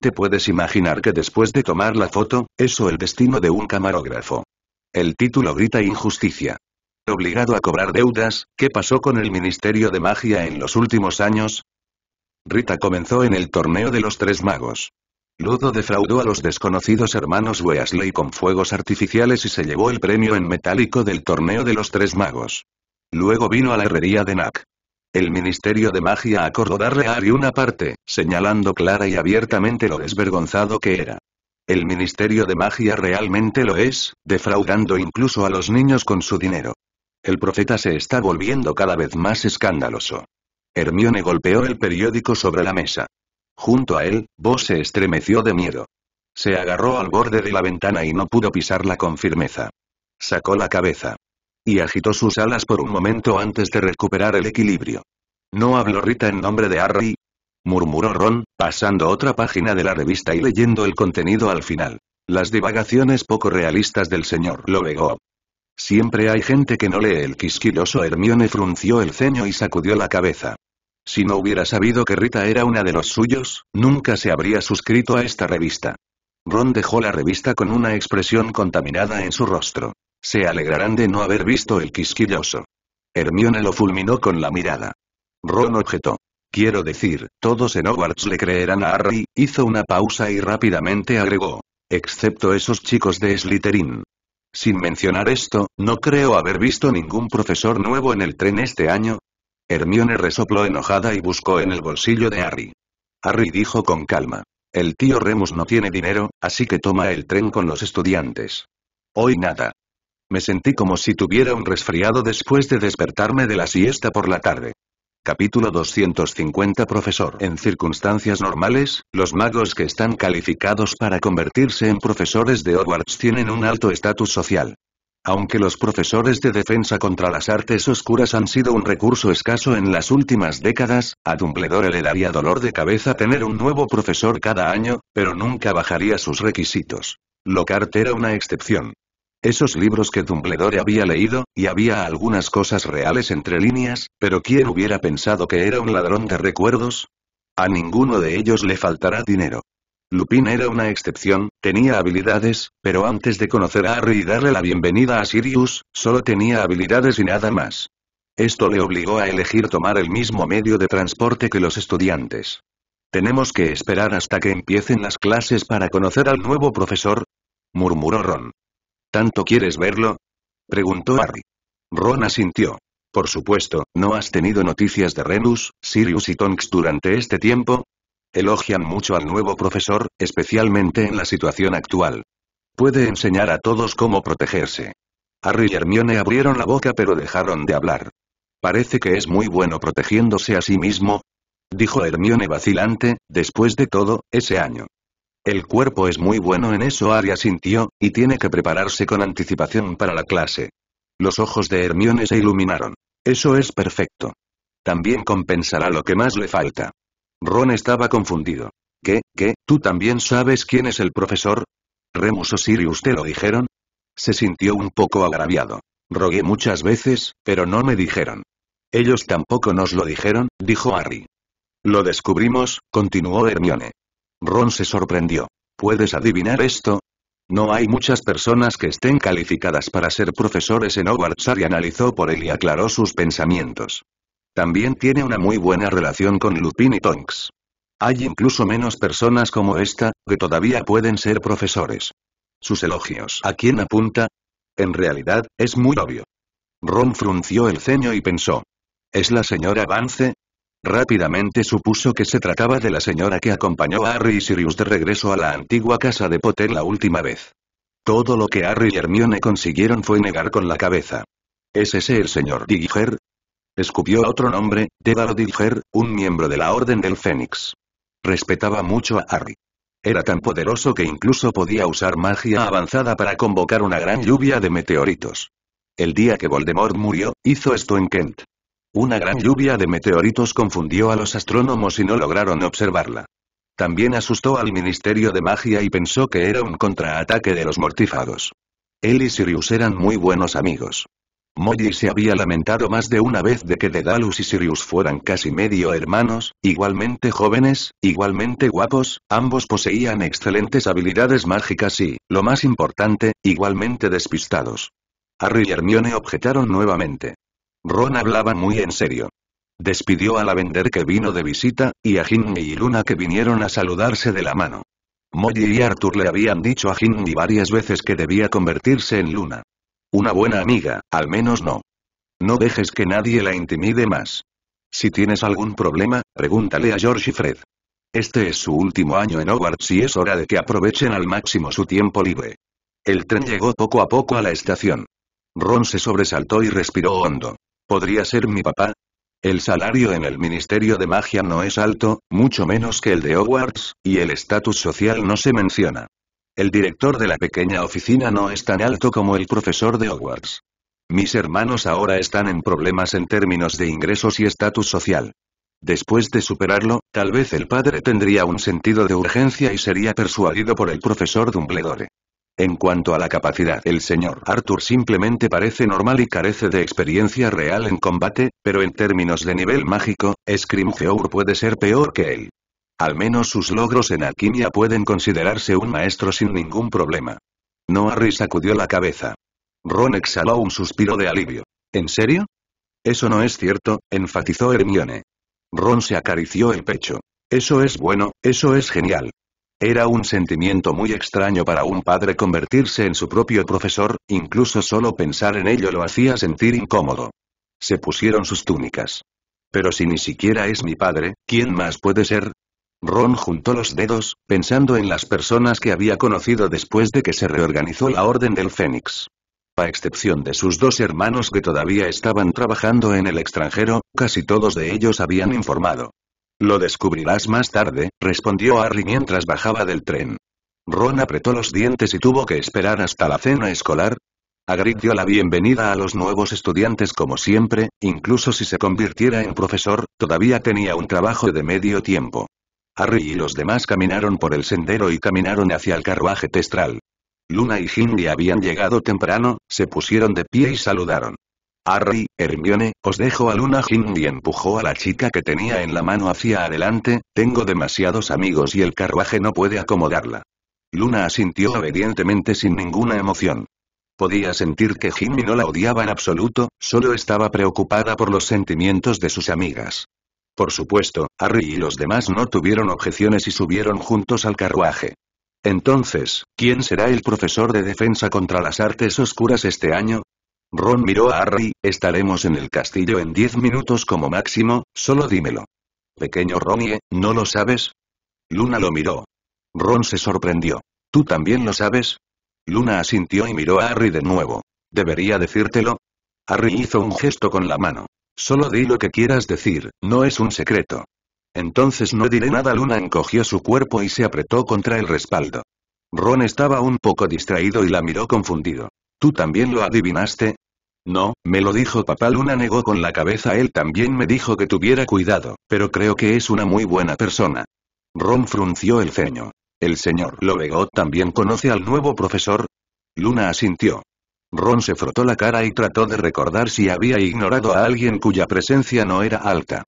Te puedes imaginar que después de tomar la foto, eso el destino de un camarógrafo. El título grita injusticia. Obligado a cobrar deudas, ¿qué pasó con el Ministerio de Magia en los últimos años? Rita comenzó en el torneo de los tres magos. Ludo defraudó a los desconocidos hermanos Weasley con fuegos artificiales y se llevó el premio en metálico del torneo de los tres magos. Luego vino a la herrería de Nak. El Ministerio de Magia acordó darle a Ari una parte, señalando clara y abiertamente lo desvergonzado que era. El Ministerio de Magia realmente lo es, defraudando incluso a los niños con su dinero. El profeta se está volviendo cada vez más escandaloso. Hermione golpeó el periódico sobre la mesa. Junto a él, Bo se estremeció de miedo. Se agarró al borde de la ventana y no pudo pisarla con firmeza. Sacó la cabeza. Y agitó sus alas por un momento antes de recuperar el equilibrio. ¿No habló Rita en nombre de Harry? murmuró Ron, pasando otra página de la revista y leyendo el contenido al final. Las divagaciones poco realistas del señor Lovegov. Siempre hay gente que no lee el quisquiloso Hermione frunció el ceño y sacudió la cabeza. Si no hubiera sabido que Rita era una de los suyos, nunca se habría suscrito a esta revista. Ron dejó la revista con una expresión contaminada en su rostro. Se alegrarán de no haber visto el quisquilloso. Hermione lo fulminó con la mirada. Ron objetó. Quiero decir, todos en Hogwarts le creerán a Harry, hizo una pausa y rápidamente agregó. Excepto esos chicos de Slytherin. Sin mencionar esto, no creo haber visto ningún profesor nuevo en el tren este año, Hermione resopló enojada y buscó en el bolsillo de Harry. Harry dijo con calma. El tío Remus no tiene dinero, así que toma el tren con los estudiantes. Hoy nada. Me sentí como si tuviera un resfriado después de despertarme de la siesta por la tarde. Capítulo 250 Profesor En circunstancias normales, los magos que están calificados para convertirse en profesores de Hogwarts tienen un alto estatus social. Aunque los profesores de defensa contra las artes oscuras han sido un recurso escaso en las últimas décadas, a Dumbledore le daría dolor de cabeza tener un nuevo profesor cada año, pero nunca bajaría sus requisitos. Lockhart era una excepción. Esos libros que Dumbledore había leído, y había algunas cosas reales entre líneas, pero ¿quién hubiera pensado que era un ladrón de recuerdos? A ninguno de ellos le faltará dinero. Lupin era una excepción, tenía habilidades, pero antes de conocer a Harry y darle la bienvenida a Sirius, solo tenía habilidades y nada más. Esto le obligó a elegir tomar el mismo medio de transporte que los estudiantes. Tenemos que esperar hasta que empiecen las clases para conocer al nuevo profesor, murmuró Ron. ¿Tanto quieres verlo? preguntó Harry. Ron asintió. Por supuesto, ¿no has tenido noticias de Renus, Sirius y Tonks durante este tiempo? Elogian mucho al nuevo profesor, especialmente en la situación actual. Puede enseñar a todos cómo protegerse. Harry y Hermione abrieron la boca pero dejaron de hablar. Parece que es muy bueno protegiéndose a sí mismo, dijo Hermione vacilante, después de todo, ese año. El cuerpo es muy bueno en eso Aria sintió, y tiene que prepararse con anticipación para la clase. Los ojos de Hermione se iluminaron. Eso es perfecto. También compensará lo que más le falta. Ron estaba confundido. ¿Qué, qué, tú también sabes quién es el profesor? Remus o Sirius usted lo dijeron. Se sintió un poco agraviado. Rogué muchas veces, pero no me dijeron. Ellos tampoco nos lo dijeron, dijo Harry. Lo descubrimos, continuó Hermione. Ron se sorprendió. ¿Puedes adivinar esto? No hay muchas personas que estén calificadas para ser profesores en Hogwarts. Harry analizó por él y aclaró sus pensamientos. También tiene una muy buena relación con Lupin y Tonks. Hay incluso menos personas como esta, que todavía pueden ser profesores. Sus elogios. ¿A quién apunta? En realidad, es muy obvio. Ron frunció el ceño y pensó. ¿Es la señora Vance? Rápidamente supuso que se trataba de la señora que acompañó a Harry y Sirius de regreso a la antigua casa de Potter la última vez. Todo lo que Harry y Hermione consiguieron fue negar con la cabeza. ¿Es ese el señor Digger? Escupió otro nombre, Devalodilger, un miembro de la Orden del Fénix. Respetaba mucho a Harry. Era tan poderoso que incluso podía usar magia avanzada para convocar una gran lluvia de meteoritos. El día que Voldemort murió, hizo esto en Kent. Una gran lluvia de meteoritos confundió a los astrónomos y no lograron observarla. También asustó al Ministerio de Magia y pensó que era un contraataque de los mortífagos. Él y Sirius eran muy buenos amigos. Molly se había lamentado más de una vez de que Dedalus y Sirius fueran casi medio hermanos, igualmente jóvenes, igualmente guapos, ambos poseían excelentes habilidades mágicas y, lo más importante, igualmente despistados. Harry y Hermione objetaron nuevamente. Ron hablaba muy en serio. Despidió a la vender que vino de visita, y a Ginny y Luna que vinieron a saludarse de la mano. Molly y Arthur le habían dicho a Ginny varias veces que debía convertirse en Luna. Una buena amiga, al menos no. No dejes que nadie la intimide más. Si tienes algún problema, pregúntale a George y Fred. Este es su último año en Hogwarts y es hora de que aprovechen al máximo su tiempo libre. El tren llegó poco a poco a la estación. Ron se sobresaltó y respiró hondo. ¿Podría ser mi papá? El salario en el Ministerio de Magia no es alto, mucho menos que el de Hogwarts, y el estatus social no se menciona. El director de la pequeña oficina no es tan alto como el profesor de Hogwarts. Mis hermanos ahora están en problemas en términos de ingresos y estatus social. Después de superarlo, tal vez el padre tendría un sentido de urgencia y sería persuadido por el profesor Dumbledore. En cuanto a la capacidad, el señor Arthur simplemente parece normal y carece de experiencia real en combate, pero en términos de nivel mágico, Scrimgeour puede ser peor que él. Al menos sus logros en alquimia pueden considerarse un maestro sin ningún problema. Noarri sacudió la cabeza. Ron exhaló un suspiro de alivio. ¿En serio? Eso no es cierto, enfatizó Hermione. Ron se acarició el pecho. Eso es bueno, eso es genial. Era un sentimiento muy extraño para un padre convertirse en su propio profesor, incluso solo pensar en ello lo hacía sentir incómodo. Se pusieron sus túnicas. Pero si ni siquiera es mi padre, ¿quién más puede ser? Ron juntó los dedos, pensando en las personas que había conocido después de que se reorganizó la Orden del Fénix. A excepción de sus dos hermanos que todavía estaban trabajando en el extranjero, casi todos de ellos habían informado. Lo descubrirás más tarde, respondió Harry mientras bajaba del tren. Ron apretó los dientes y tuvo que esperar hasta la cena escolar. Hagrid dio la bienvenida a los nuevos estudiantes como siempre, incluso si se convirtiera en profesor, todavía tenía un trabajo de medio tiempo. Harry y los demás caminaron por el sendero y caminaron hacia el carruaje testral. Luna y Ginny habían llegado temprano, se pusieron de pie y saludaron. Harry, Hermione, os dejo a Luna Ginny empujó a la chica que tenía en la mano hacia adelante, tengo demasiados amigos y el carruaje no puede acomodarla. Luna asintió obedientemente sin ninguna emoción. Podía sentir que Ginny no la odiaba en absoluto, solo estaba preocupada por los sentimientos de sus amigas. Por supuesto, Harry y los demás no tuvieron objeciones y subieron juntos al carruaje. Entonces, ¿quién será el profesor de defensa contra las artes oscuras este año? Ron miró a Harry, estaremos en el castillo en diez minutos como máximo, solo dímelo. Pequeño Ronnie, ¿no lo sabes? Luna lo miró. Ron se sorprendió. ¿Tú también lo sabes? Luna asintió y miró a Harry de nuevo. ¿Debería decírtelo? Harry hizo un gesto con la mano. Solo di lo que quieras decir, no es un secreto. Entonces no diré nada. Luna encogió su cuerpo y se apretó contra el respaldo. Ron estaba un poco distraído y la miró confundido. ¿Tú también lo adivinaste? No, me lo dijo papá Luna negó con la cabeza él también me dijo que tuviera cuidado, pero creo que es una muy buena persona. Ron frunció el ceño. ¿El señor Lovegot también conoce al nuevo profesor? Luna asintió. Ron se frotó la cara y trató de recordar si había ignorado a alguien cuya presencia no era alta.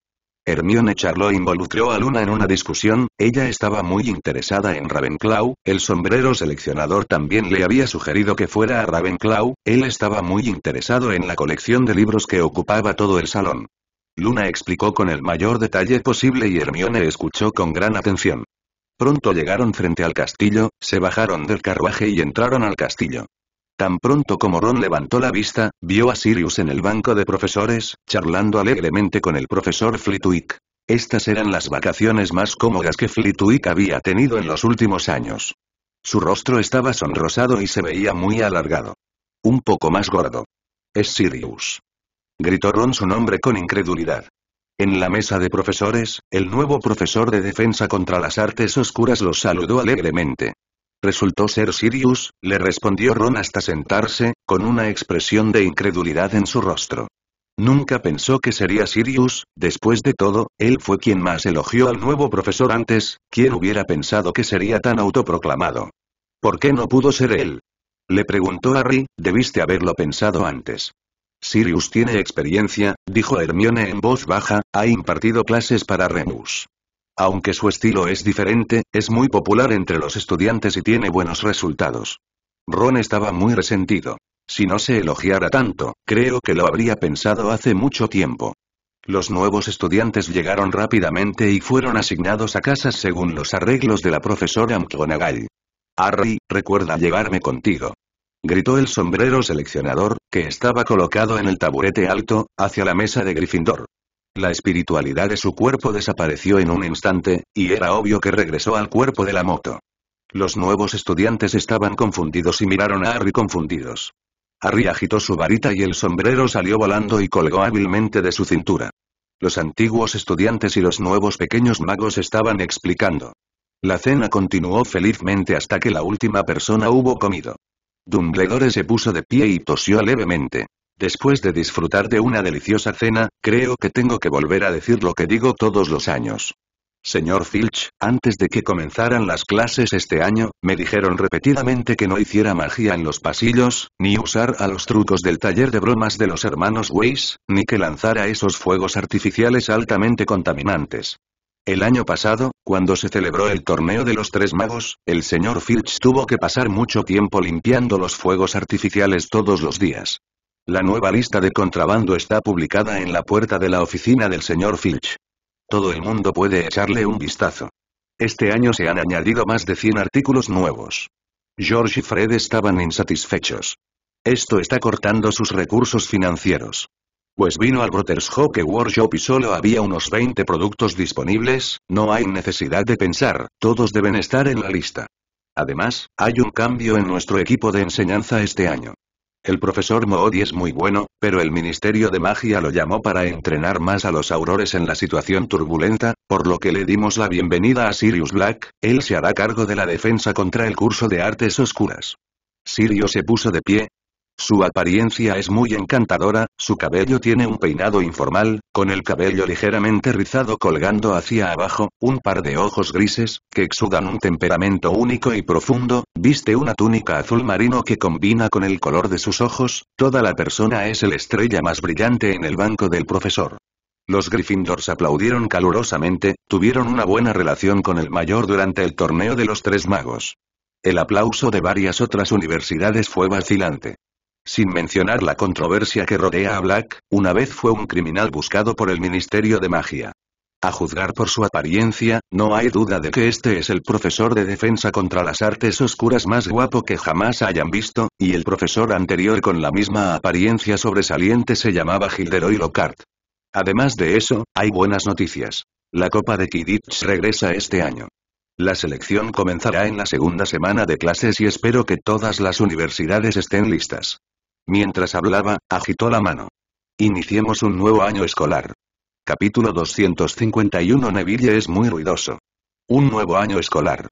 Hermione Charlo involucró a Luna en una discusión, ella estaba muy interesada en Ravenclaw, el sombrero seleccionador también le había sugerido que fuera a Ravenclaw, él estaba muy interesado en la colección de libros que ocupaba todo el salón. Luna explicó con el mayor detalle posible y Hermione escuchó con gran atención. Pronto llegaron frente al castillo, se bajaron del carruaje y entraron al castillo. Tan pronto como Ron levantó la vista, vio a Sirius en el banco de profesores, charlando alegremente con el profesor Flitwick. Estas eran las vacaciones más cómodas que Flitwick había tenido en los últimos años. Su rostro estaba sonrosado y se veía muy alargado. Un poco más gordo. Es Sirius. Gritó Ron su nombre con incredulidad. En la mesa de profesores, el nuevo profesor de defensa contra las artes oscuras los saludó alegremente. Resultó ser Sirius, le respondió Ron hasta sentarse, con una expresión de incredulidad en su rostro. Nunca pensó que sería Sirius, después de todo, él fue quien más elogió al nuevo profesor antes, quien hubiera pensado que sería tan autoproclamado. ¿Por qué no pudo ser él? Le preguntó Harry, debiste haberlo pensado antes. Sirius tiene experiencia, dijo Hermione en voz baja, ha impartido clases para Remus. Aunque su estilo es diferente, es muy popular entre los estudiantes y tiene buenos resultados. Ron estaba muy resentido. Si no se elogiara tanto, creo que lo habría pensado hace mucho tiempo. Los nuevos estudiantes llegaron rápidamente y fueron asignados a casas según los arreglos de la profesora McGonagall. Harry, recuerda llevarme contigo. Gritó el sombrero seleccionador, que estaba colocado en el taburete alto, hacia la mesa de Gryffindor. La espiritualidad de su cuerpo desapareció en un instante, y era obvio que regresó al cuerpo de la moto. Los nuevos estudiantes estaban confundidos y miraron a Harry confundidos. Harry agitó su varita y el sombrero salió volando y colgó hábilmente de su cintura. Los antiguos estudiantes y los nuevos pequeños magos estaban explicando. La cena continuó felizmente hasta que la última persona hubo comido. Dumbledore se puso de pie y tosió levemente. Después de disfrutar de una deliciosa cena, creo que tengo que volver a decir lo que digo todos los años. Señor Filch, antes de que comenzaran las clases este año, me dijeron repetidamente que no hiciera magia en los pasillos, ni usar a los trucos del taller de bromas de los hermanos Weiss, ni que lanzara esos fuegos artificiales altamente contaminantes. El año pasado, cuando se celebró el torneo de los tres magos, el señor Filch tuvo que pasar mucho tiempo limpiando los fuegos artificiales todos los días. La nueva lista de contrabando está publicada en la puerta de la oficina del señor Filch. Todo el mundo puede echarle un vistazo. Este año se han añadido más de 100 artículos nuevos. George y Fred estaban insatisfechos. Esto está cortando sus recursos financieros. Pues vino al Brothers Hockey Workshop y solo había unos 20 productos disponibles, no hay necesidad de pensar, todos deben estar en la lista. Además, hay un cambio en nuestro equipo de enseñanza este año. El profesor Moody es muy bueno, pero el Ministerio de Magia lo llamó para entrenar más a los aurores en la situación turbulenta, por lo que le dimos la bienvenida a Sirius Black, él se hará cargo de la defensa contra el curso de artes oscuras. Sirio se puso de pie, su apariencia es muy encantadora, su cabello tiene un peinado informal, con el cabello ligeramente rizado colgando hacia abajo, un par de ojos grises, que exudan un temperamento único y profundo, viste una túnica azul marino que combina con el color de sus ojos, toda la persona es el estrella más brillante en el banco del profesor. Los Gryffindors aplaudieron calurosamente, tuvieron una buena relación con el mayor durante el torneo de los tres magos. El aplauso de varias otras universidades fue vacilante. Sin mencionar la controversia que rodea a Black, una vez fue un criminal buscado por el Ministerio de Magia. A juzgar por su apariencia, no hay duda de que este es el profesor de defensa contra las artes oscuras más guapo que jamás hayan visto, y el profesor anterior con la misma apariencia sobresaliente se llamaba Gilderoy Lockhart. Además de eso, hay buenas noticias. La Copa de Quidditch regresa este año. La selección comenzará en la segunda semana de clases y espero que todas las universidades estén listas. Mientras hablaba, agitó la mano. Iniciemos un nuevo año escolar. Capítulo 251 Neville es muy ruidoso. Un nuevo año escolar.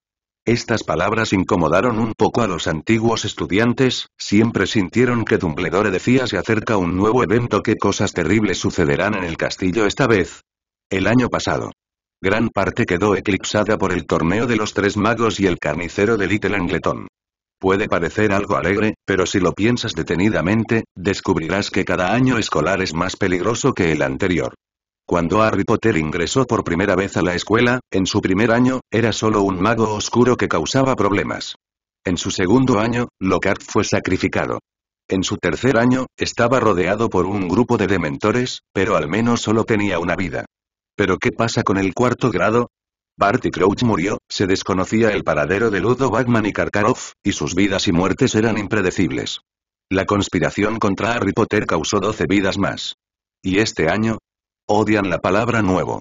Estas palabras incomodaron un poco a los antiguos estudiantes, siempre sintieron que Dumbledore decía se acerca un nuevo evento que cosas terribles sucederán en el castillo esta vez. El año pasado. Gran parte quedó eclipsada por el torneo de los tres magos y el carnicero de Little Angleton. Puede parecer algo alegre, pero si lo piensas detenidamente, descubrirás que cada año escolar es más peligroso que el anterior. Cuando Harry Potter ingresó por primera vez a la escuela, en su primer año, era solo un mago oscuro que causaba problemas. En su segundo año, Lockhart fue sacrificado. En su tercer año, estaba rodeado por un grupo de dementores, pero al menos solo tenía una vida. ¿Pero qué pasa con el cuarto grado? Barty Crouch murió, se desconocía el paradero de Ludo Bagman y Karkaroff, y sus vidas y muertes eran impredecibles. La conspiración contra Harry Potter causó 12 vidas más. ¿Y este año? Odian la palabra nuevo.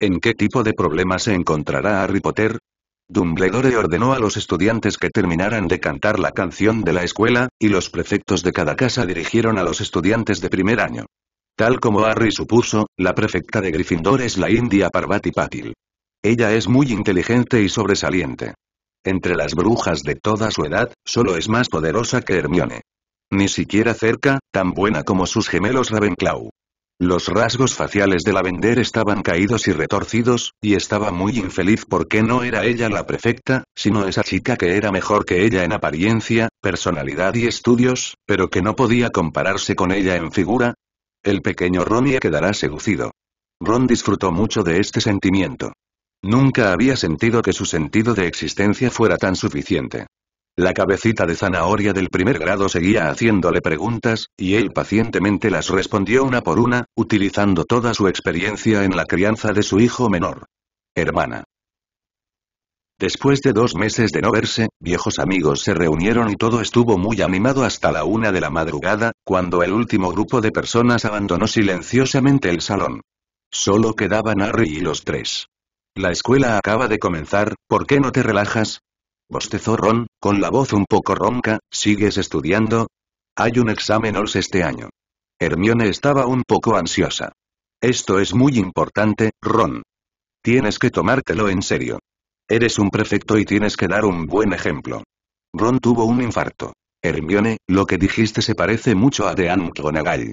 ¿En qué tipo de problema se encontrará Harry Potter? Dumbledore ordenó a los estudiantes que terminaran de cantar la canción de la escuela, y los prefectos de cada casa dirigieron a los estudiantes de primer año. Tal como Harry supuso, la prefecta de Gryffindor es la India Parvati Patil. Ella es muy inteligente y sobresaliente. Entre las brujas de toda su edad, solo es más poderosa que Hermione. Ni siquiera cerca, tan buena como sus gemelos Ravenclaw. Los rasgos faciales de la vender estaban caídos y retorcidos, y estaba muy infeliz porque no era ella la prefecta, sino esa chica que era mejor que ella en apariencia, personalidad y estudios, pero que no podía compararse con ella en figura. El pequeño Ronnie quedará seducido. Ron disfrutó mucho de este sentimiento. Nunca había sentido que su sentido de existencia fuera tan suficiente. La cabecita de zanahoria del primer grado seguía haciéndole preguntas, y él pacientemente las respondió una por una, utilizando toda su experiencia en la crianza de su hijo menor. Hermana. Después de dos meses de no verse, viejos amigos se reunieron y todo estuvo muy animado hasta la una de la madrugada, cuando el último grupo de personas abandonó silenciosamente el salón. Solo quedaban Harry y los tres. La escuela acaba de comenzar, ¿por qué no te relajas? Bostezó Ron, con la voz un poco ronca, ¿sigues estudiando? Hay un examen OLS este año. Hermione estaba un poco ansiosa. Esto es muy importante, Ron. Tienes que tomártelo en serio. Eres un prefecto y tienes que dar un buen ejemplo. Ron tuvo un infarto. Hermione, lo que dijiste se parece mucho a de McGonagall.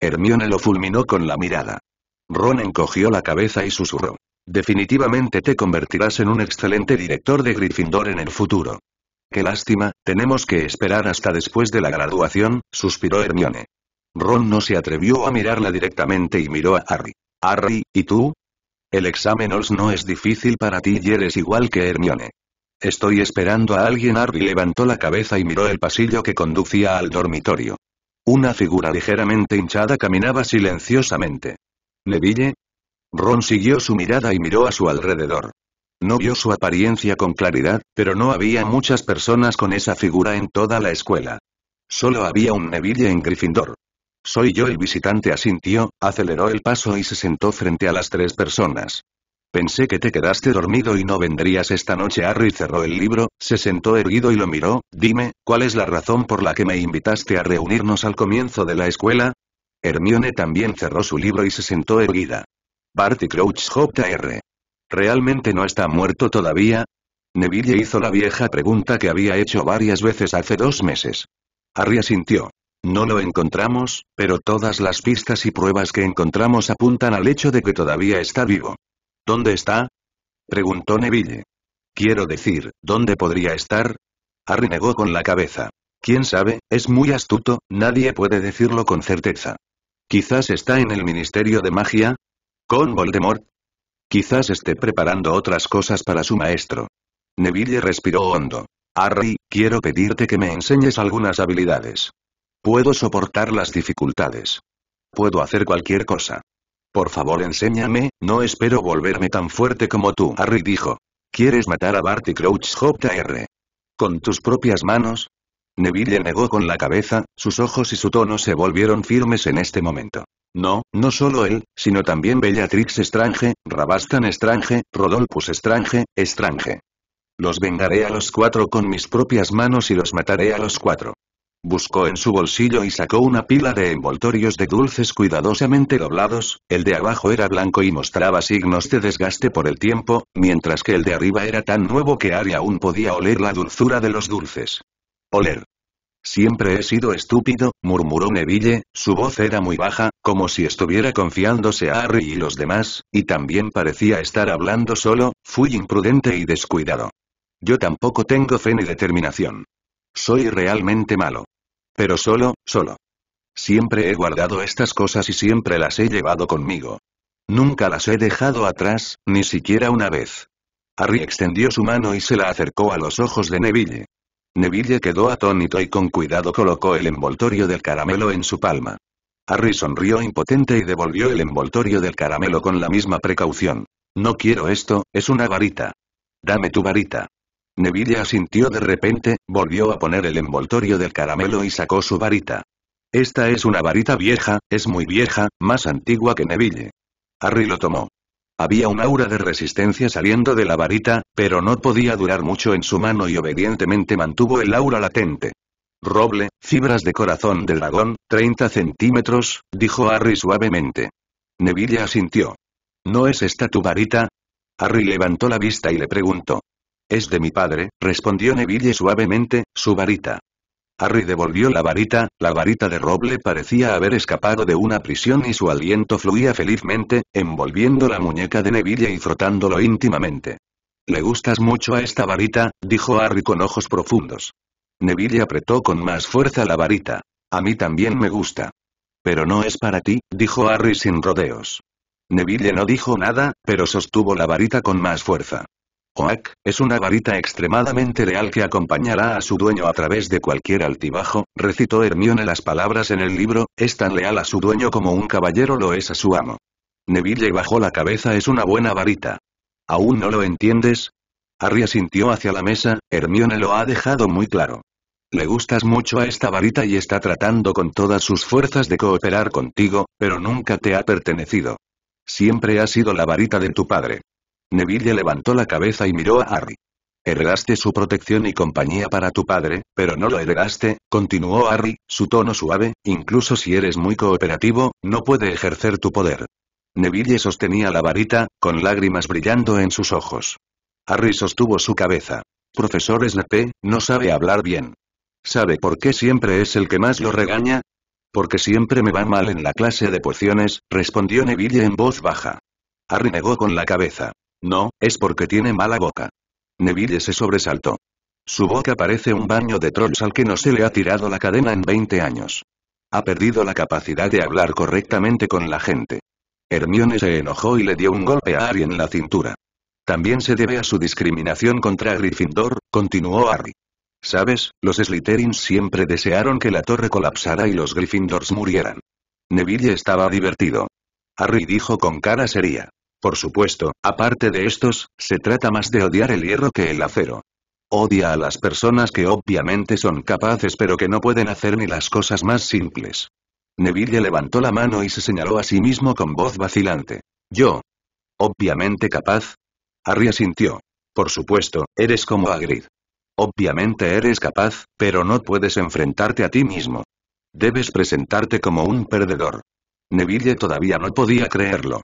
Hermione lo fulminó con la mirada. Ron encogió la cabeza y susurró. Definitivamente te convertirás en un excelente director de Gryffindor en el futuro. Qué lástima, tenemos que esperar hasta después de la graduación, suspiró Hermione. Ron no se atrevió a mirarla directamente y miró a Harry. Harry, ¿y tú? El examen os no es difícil para ti y eres igual que Hermione. Estoy esperando a alguien. Harry levantó la cabeza y miró el pasillo que conducía al dormitorio. Una figura ligeramente hinchada caminaba silenciosamente. Neville, Ron siguió su mirada y miró a su alrededor. No vio su apariencia con claridad, pero no había muchas personas con esa figura en toda la escuela. Solo había un Neville en Gryffindor. Soy yo el visitante asintió, aceleró el paso y se sentó frente a las tres personas. Pensé que te quedaste dormido y no vendrías esta noche. Harry cerró el libro, se sentó erguido y lo miró. Dime, ¿cuál es la razón por la que me invitaste a reunirnos al comienzo de la escuela? Hermione también cerró su libro y se sentó erguida. Barty Crouch Jr. ¿Realmente no está muerto todavía? Neville hizo la vieja pregunta que había hecho varias veces hace dos meses. Harry asintió. No lo encontramos, pero todas las pistas y pruebas que encontramos apuntan al hecho de que todavía está vivo. ¿Dónde está? preguntó Neville. Quiero decir, ¿dónde podría estar? Harry negó con la cabeza. Quién sabe, es muy astuto, nadie puede decirlo con certeza. Quizás está en el Ministerio de Magia, ¿Con Voldemort? Quizás esté preparando otras cosas para su maestro. Neville respiró hondo. Harry, quiero pedirte que me enseñes algunas habilidades. Puedo soportar las dificultades. Puedo hacer cualquier cosa. Por favor enséñame, no espero volverme tan fuerte como tú. Harry dijo. ¿Quieres matar a Barty Crouch Jr.? ¿Con tus propias manos? Neville negó con la cabeza, sus ojos y su tono se volvieron firmes en este momento. No, no solo él, sino también Bellatrix Strange, Rabastan Strange, Rodolphus Strange, Strange. Los vengaré a los cuatro con mis propias manos y los mataré a los cuatro. Buscó en su bolsillo y sacó una pila de envoltorios de dulces cuidadosamente doblados, el de abajo era blanco y mostraba signos de desgaste por el tiempo, mientras que el de arriba era tan nuevo que Ari aún podía oler la dulzura de los dulces. Oler. Siempre he sido estúpido, murmuró Neville, su voz era muy baja, como si estuviera confiándose a Harry y los demás, y también parecía estar hablando solo, fui imprudente y descuidado. Yo tampoco tengo fe ni determinación. Soy realmente malo. Pero solo, solo. Siempre he guardado estas cosas y siempre las he llevado conmigo. Nunca las he dejado atrás, ni siquiera una vez. Harry extendió su mano y se la acercó a los ojos de Neville. Neville quedó atónito y con cuidado colocó el envoltorio del caramelo en su palma. Harry sonrió impotente y devolvió el envoltorio del caramelo con la misma precaución. No quiero esto, es una varita. Dame tu varita. Neville asintió de repente, volvió a poner el envoltorio del caramelo y sacó su varita. Esta es una varita vieja, es muy vieja, más antigua que Neville. Harry lo tomó. Había un aura de resistencia saliendo de la varita, pero no podía durar mucho en su mano y obedientemente mantuvo el aura latente. Roble, fibras de corazón de dragón, 30 centímetros, dijo Harry suavemente. Neville asintió. ¿No es esta tu varita? Harry levantó la vista y le preguntó. Es de mi padre, respondió Neville suavemente, su varita. Harry devolvió la varita, la varita de roble parecía haber escapado de una prisión y su aliento fluía felizmente, envolviendo la muñeca de Neville y frotándolo íntimamente. «Le gustas mucho a esta varita», dijo Harry con ojos profundos. Neville apretó con más fuerza la varita. «A mí también me gusta». «Pero no es para ti», dijo Harry sin rodeos. Neville no dijo nada, pero sostuvo la varita con más fuerza. Oak, es una varita extremadamente leal que acompañará a su dueño a través de cualquier altibajo, recitó Hermione las palabras en el libro, es tan leal a su dueño como un caballero lo es a su amo. Neville bajó la cabeza es una buena varita. ¿Aún no lo entiendes? Harry sintió hacia la mesa, Hermione lo ha dejado muy claro. Le gustas mucho a esta varita y está tratando con todas sus fuerzas de cooperar contigo, pero nunca te ha pertenecido. Siempre ha sido la varita de tu padre. Neville levantó la cabeza y miró a Harry. Heredaste su protección y compañía para tu padre, pero no lo heredaste, continuó Harry, su tono suave, incluso si eres muy cooperativo, no puede ejercer tu poder. Neville sostenía la varita, con lágrimas brillando en sus ojos. Harry sostuvo su cabeza. Profesor Snape, no sabe hablar bien. ¿Sabe por qué siempre es el que más lo regaña? Porque siempre me va mal en la clase de pociones, respondió Neville en voz baja. Harry negó con la cabeza. No, es porque tiene mala boca. Neville se sobresaltó. Su boca parece un baño de trolls al que no se le ha tirado la cadena en 20 años. Ha perdido la capacidad de hablar correctamente con la gente. Hermione se enojó y le dio un golpe a Harry en la cintura. También se debe a su discriminación contra Gryffindor, continuó Harry. Sabes, los Slytherins siempre desearon que la torre colapsara y los Gryffindors murieran. Neville estaba divertido. Harry dijo con cara seria. Por supuesto, aparte de estos, se trata más de odiar el hierro que el acero. Odia a las personas que obviamente son capaces pero que no pueden hacer ni las cosas más simples. Neville levantó la mano y se señaló a sí mismo con voz vacilante. Yo. Obviamente capaz. Harry asintió. Por supuesto, eres como Agrid. Obviamente eres capaz, pero no puedes enfrentarte a ti mismo. Debes presentarte como un perdedor. Neville todavía no podía creerlo.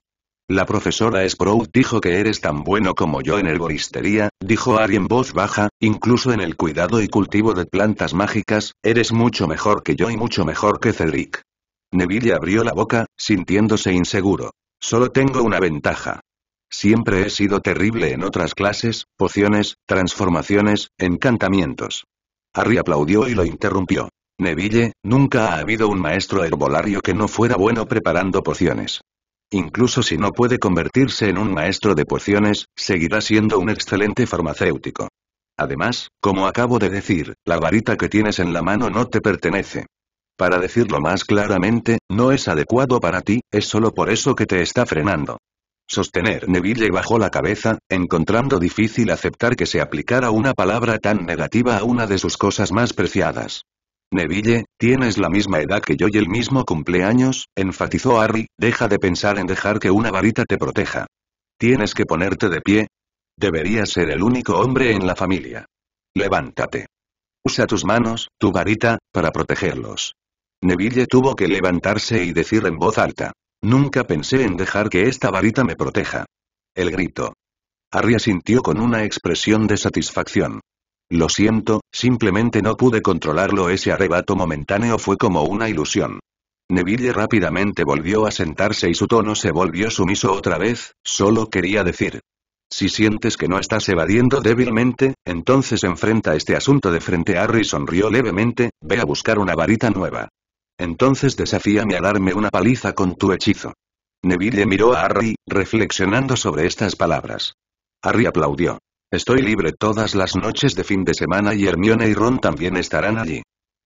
La profesora Sprout dijo que eres tan bueno como yo en herboristería, dijo Ari en voz baja, incluso en el cuidado y cultivo de plantas mágicas, eres mucho mejor que yo y mucho mejor que Cedric. Neville abrió la boca, sintiéndose inseguro. Solo tengo una ventaja. Siempre he sido terrible en otras clases, pociones, transformaciones, encantamientos. Harry aplaudió y lo interrumpió. Neville, nunca ha habido un maestro herbolario que no fuera bueno preparando pociones. Incluso si no puede convertirse en un maestro de pociones, seguirá siendo un excelente farmacéutico. Además, como acabo de decir, la varita que tienes en la mano no te pertenece. Para decirlo más claramente, no es adecuado para ti, es solo por eso que te está frenando. Sostener Neville bajó la cabeza, encontrando difícil aceptar que se aplicara una palabra tan negativa a una de sus cosas más preciadas. Neville, tienes la misma edad que yo y el mismo cumpleaños, enfatizó Harry, deja de pensar en dejar que una varita te proteja. Tienes que ponerte de pie. Deberías ser el único hombre en la familia. Levántate. Usa tus manos, tu varita, para protegerlos. Neville tuvo que levantarse y decir en voz alta. Nunca pensé en dejar que esta varita me proteja. El grito. Harry asintió con una expresión de satisfacción. Lo siento, simplemente no pude controlarlo ese arrebato momentáneo fue como una ilusión. Neville rápidamente volvió a sentarse y su tono se volvió sumiso otra vez, solo quería decir. Si sientes que no estás evadiendo débilmente, entonces enfrenta este asunto de frente. Harry sonrió levemente, ve a buscar una varita nueva. Entonces desafíame a darme una paliza con tu hechizo. Neville miró a Harry, reflexionando sobre estas palabras. Harry aplaudió. Estoy libre todas las noches de fin de semana y Hermione y Ron también estarán allí.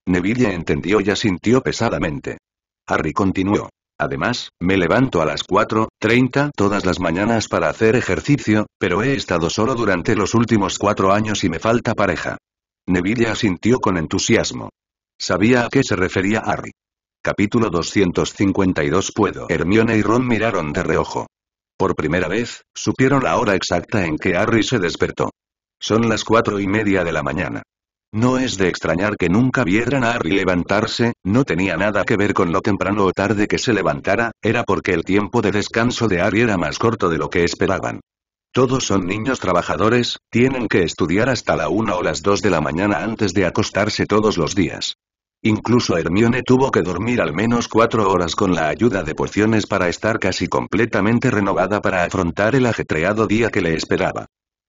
Neville entendió y asintió pesadamente. Harry continuó. Además, me levanto a las 4.30 todas las mañanas para hacer ejercicio, pero he estado solo durante los últimos cuatro años y me falta pareja. Neville asintió con entusiasmo. Sabía a qué se refería Harry. Capítulo 252 Puedo. Hermione y Ron miraron de reojo. Por primera vez, supieron la hora exacta en que Harry se despertó. Son las cuatro y media de la mañana. No es de extrañar que nunca vieran a Harry levantarse, no tenía nada que ver con lo temprano o tarde que se levantara, era porque el tiempo de descanso de Harry era más corto de lo que esperaban. Todos son niños trabajadores, tienen que estudiar hasta la una o las dos de la mañana antes de acostarse todos los días. Incluso Hermione tuvo que dormir al menos cuatro horas con la ayuda de pociones para estar casi completamente renovada para afrontar el ajetreado día que le esperaba.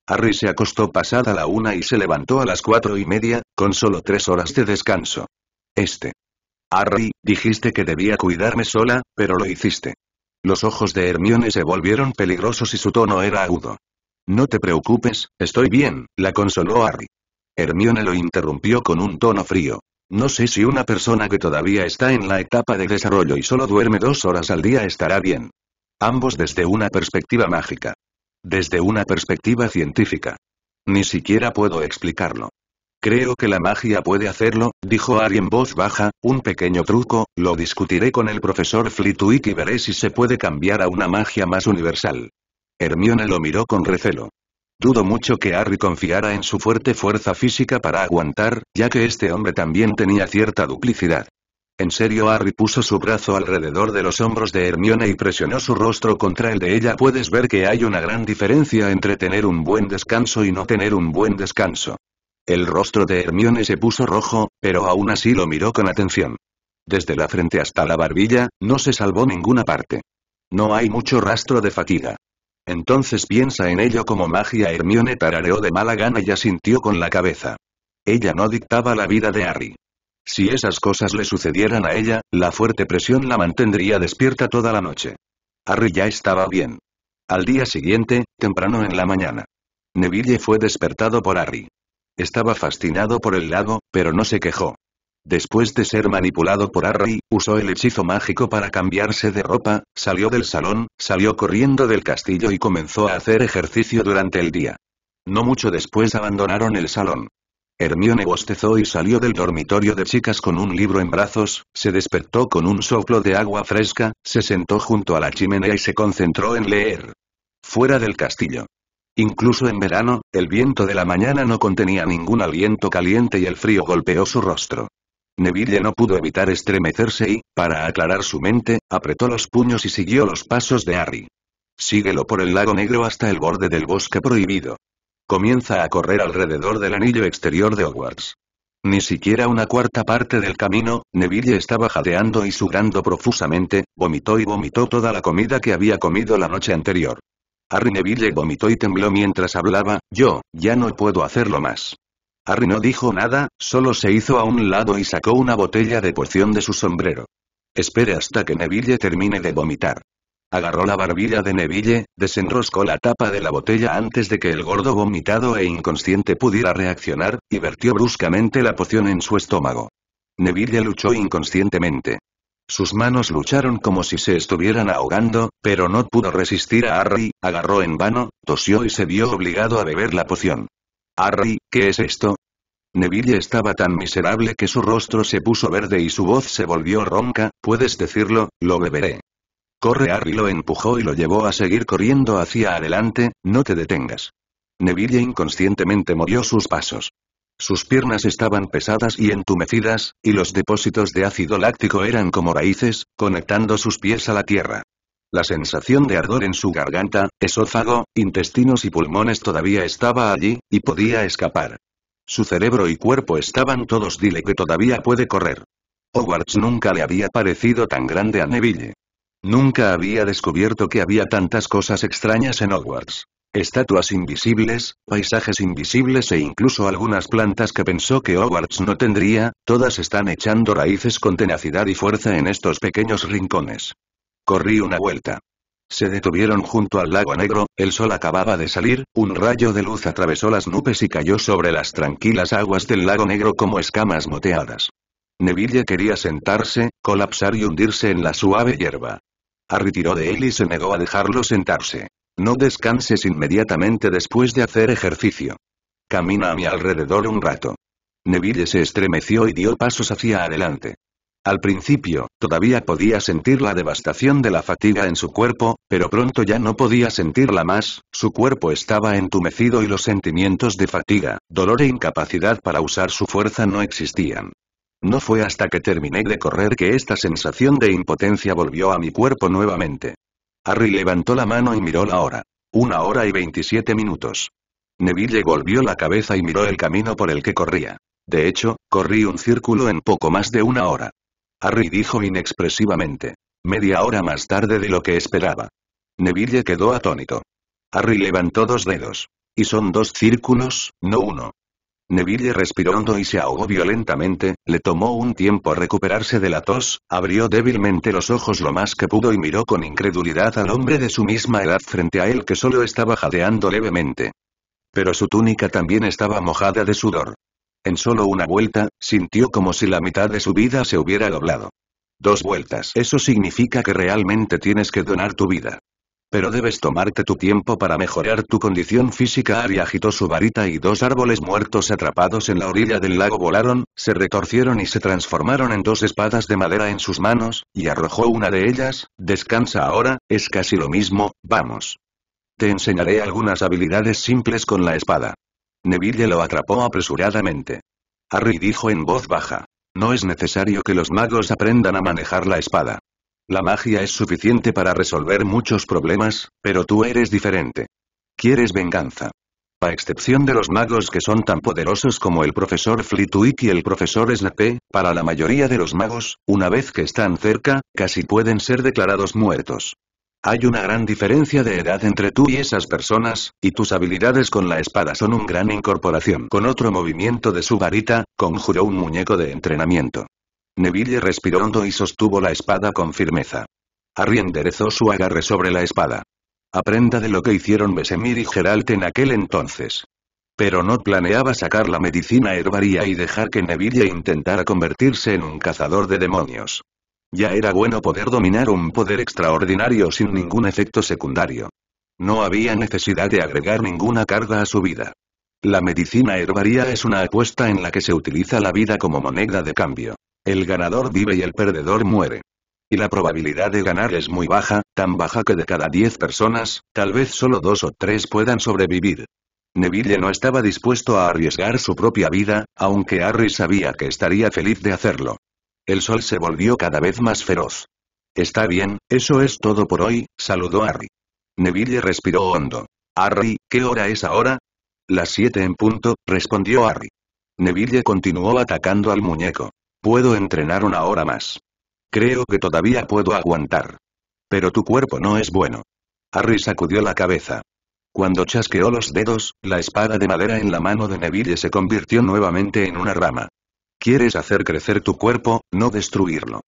Harry se acostó pasada la una y se levantó a las cuatro y media, con solo tres horas de descanso. Este. Harry, dijiste que debía cuidarme sola, pero lo hiciste. Los ojos de Hermione se volvieron peligrosos y su tono era agudo. No te preocupes, estoy bien, la consoló Harry. Hermione lo interrumpió con un tono frío. No sé si una persona que todavía está en la etapa de desarrollo y solo duerme dos horas al día estará bien. Ambos desde una perspectiva mágica. Desde una perspectiva científica. Ni siquiera puedo explicarlo. Creo que la magia puede hacerlo, dijo Ari en voz baja, un pequeño truco, lo discutiré con el profesor Flitwick y veré si se puede cambiar a una magia más universal. Hermione lo miró con recelo. Dudo mucho que Harry confiara en su fuerte fuerza física para aguantar, ya que este hombre también tenía cierta duplicidad. En serio Harry puso su brazo alrededor de los hombros de Hermione y presionó su rostro contra el de ella. Puedes ver que hay una gran diferencia entre tener un buen descanso y no tener un buen descanso. El rostro de Hermione se puso rojo, pero aún así lo miró con atención. Desde la frente hasta la barbilla, no se salvó ninguna parte. No hay mucho rastro de fatiga. Entonces piensa en ello como magia Hermione tarareó de mala gana y asintió con la cabeza. Ella no dictaba la vida de Harry. Si esas cosas le sucedieran a ella, la fuerte presión la mantendría despierta toda la noche. Harry ya estaba bien. Al día siguiente, temprano en la mañana. Neville fue despertado por Harry. Estaba fascinado por el lago, pero no se quejó. Después de ser manipulado por Harry, usó el hechizo mágico para cambiarse de ropa, salió del salón, salió corriendo del castillo y comenzó a hacer ejercicio durante el día. No mucho después abandonaron el salón. Hermione bostezó y salió del dormitorio de chicas con un libro en brazos, se despertó con un soplo de agua fresca, se sentó junto a la chimenea y se concentró en leer. Fuera del castillo. Incluso en verano, el viento de la mañana no contenía ningún aliento caliente y el frío golpeó su rostro. Neville no pudo evitar estremecerse y, para aclarar su mente, apretó los puños y siguió los pasos de Harry. Síguelo por el lago negro hasta el borde del bosque prohibido. Comienza a correr alrededor del anillo exterior de Hogwarts. Ni siquiera una cuarta parte del camino, Neville estaba jadeando y sudando profusamente, vomitó y vomitó toda la comida que había comido la noche anterior. Harry Neville vomitó y tembló mientras hablaba, yo, ya no puedo hacerlo más. Harry no dijo nada, solo se hizo a un lado y sacó una botella de poción de su sombrero. Espere hasta que Neville termine de vomitar. Agarró la barbilla de Neville, desenroscó la tapa de la botella antes de que el gordo vomitado e inconsciente pudiera reaccionar, y vertió bruscamente la poción en su estómago. Neville luchó inconscientemente. Sus manos lucharon como si se estuvieran ahogando, pero no pudo resistir a Harry, agarró en vano, tosió y se vio obligado a beber la poción. Harry, ¿Qué es esto? Neville estaba tan miserable que su rostro se puso verde y su voz se volvió ronca, puedes decirlo, lo beberé. Corre Harry lo empujó y lo llevó a seguir corriendo hacia adelante, no te detengas. Neville inconscientemente movió sus pasos. Sus piernas estaban pesadas y entumecidas, y los depósitos de ácido láctico eran como raíces, conectando sus pies a la tierra. La sensación de ardor en su garganta, esófago, intestinos y pulmones todavía estaba allí, y podía escapar. Su cerebro y cuerpo estaban todos dile que todavía puede correr. Hogwarts nunca le había parecido tan grande a Neville. Nunca había descubierto que había tantas cosas extrañas en Hogwarts. Estatuas invisibles, paisajes invisibles e incluso algunas plantas que pensó que Hogwarts no tendría, todas están echando raíces con tenacidad y fuerza en estos pequeños rincones. Corrí una vuelta. Se detuvieron junto al lago negro, el sol acababa de salir, un rayo de luz atravesó las nubes y cayó sobre las tranquilas aguas del lago negro como escamas moteadas. Neville quería sentarse, colapsar y hundirse en la suave hierba. Harry de él y se negó a dejarlo sentarse. No descanses inmediatamente después de hacer ejercicio. Camina a mi alrededor un rato. Neville se estremeció y dio pasos hacia adelante. Al principio, todavía podía sentir la devastación de la fatiga en su cuerpo, pero pronto ya no podía sentirla más, su cuerpo estaba entumecido y los sentimientos de fatiga, dolor e incapacidad para usar su fuerza no existían. No fue hasta que terminé de correr que esta sensación de impotencia volvió a mi cuerpo nuevamente. Harry levantó la mano y miró la hora. Una hora y veintisiete minutos. Neville volvió la cabeza y miró el camino por el que corría. De hecho, corrí un círculo en poco más de una hora. Harry dijo inexpresivamente. Media hora más tarde de lo que esperaba. Neville quedó atónito. Harry levantó dos dedos. Y son dos círculos, no uno. Neville respiró hondo y se ahogó violentamente, le tomó un tiempo recuperarse de la tos, abrió débilmente los ojos lo más que pudo y miró con incredulidad al hombre de su misma edad frente a él que solo estaba jadeando levemente. Pero su túnica también estaba mojada de sudor. En solo una vuelta, sintió como si la mitad de su vida se hubiera doblado. Dos vueltas. Eso significa que realmente tienes que donar tu vida. Pero debes tomarte tu tiempo para mejorar tu condición física. Ari agitó su varita y dos árboles muertos atrapados en la orilla del lago volaron, se retorcieron y se transformaron en dos espadas de madera en sus manos, y arrojó una de ellas, descansa ahora, es casi lo mismo, vamos. Te enseñaré algunas habilidades simples con la espada. Neville lo atrapó apresuradamente. Harry dijo en voz baja. No es necesario que los magos aprendan a manejar la espada. La magia es suficiente para resolver muchos problemas, pero tú eres diferente. Quieres venganza. A excepción de los magos que son tan poderosos como el profesor Flitwick y el profesor Snape, para la mayoría de los magos, una vez que están cerca, casi pueden ser declarados muertos. Hay una gran diferencia de edad entre tú y esas personas, y tus habilidades con la espada son un gran incorporación. Con otro movimiento de su varita, conjuró un muñeco de entrenamiento. Neville respiró hondo y sostuvo la espada con firmeza. Harry enderezó su agarre sobre la espada. Aprenda de lo que hicieron Besemir y Geralt en aquel entonces. Pero no planeaba sacar la medicina herbaria y dejar que Neville intentara convertirse en un cazador de demonios. Ya era bueno poder dominar un poder extraordinario sin ningún efecto secundario. No había necesidad de agregar ninguna carga a su vida. La medicina herbaria es una apuesta en la que se utiliza la vida como moneda de cambio. El ganador vive y el perdedor muere. Y la probabilidad de ganar es muy baja, tan baja que de cada 10 personas, tal vez solo dos o tres puedan sobrevivir. Neville no estaba dispuesto a arriesgar su propia vida, aunque Harry sabía que estaría feliz de hacerlo. El sol se volvió cada vez más feroz. Está bien, eso es todo por hoy, saludó Harry. Neville respiró hondo. Harry, ¿qué hora es ahora? Las siete en punto, respondió Harry. Neville continuó atacando al muñeco. Puedo entrenar una hora más. Creo que todavía puedo aguantar. Pero tu cuerpo no es bueno. Harry sacudió la cabeza. Cuando chasqueó los dedos, la espada de madera en la mano de Neville se convirtió nuevamente en una rama. Quieres hacer crecer tu cuerpo, no destruirlo.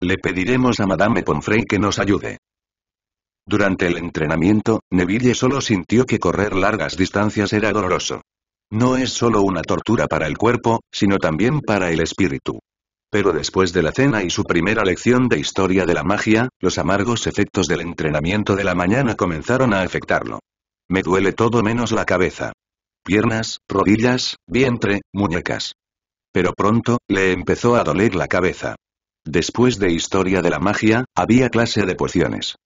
Le pediremos a Madame Ponfrey que nos ayude. Durante el entrenamiento, Neville solo sintió que correr largas distancias era doloroso. No es solo una tortura para el cuerpo, sino también para el espíritu. Pero después de la cena y su primera lección de historia de la magia, los amargos efectos del entrenamiento de la mañana comenzaron a afectarlo. Me duele todo menos la cabeza. Piernas, rodillas, vientre, muñecas pero pronto, le empezó a doler la cabeza. Después de Historia de la Magia, había clase de pociones.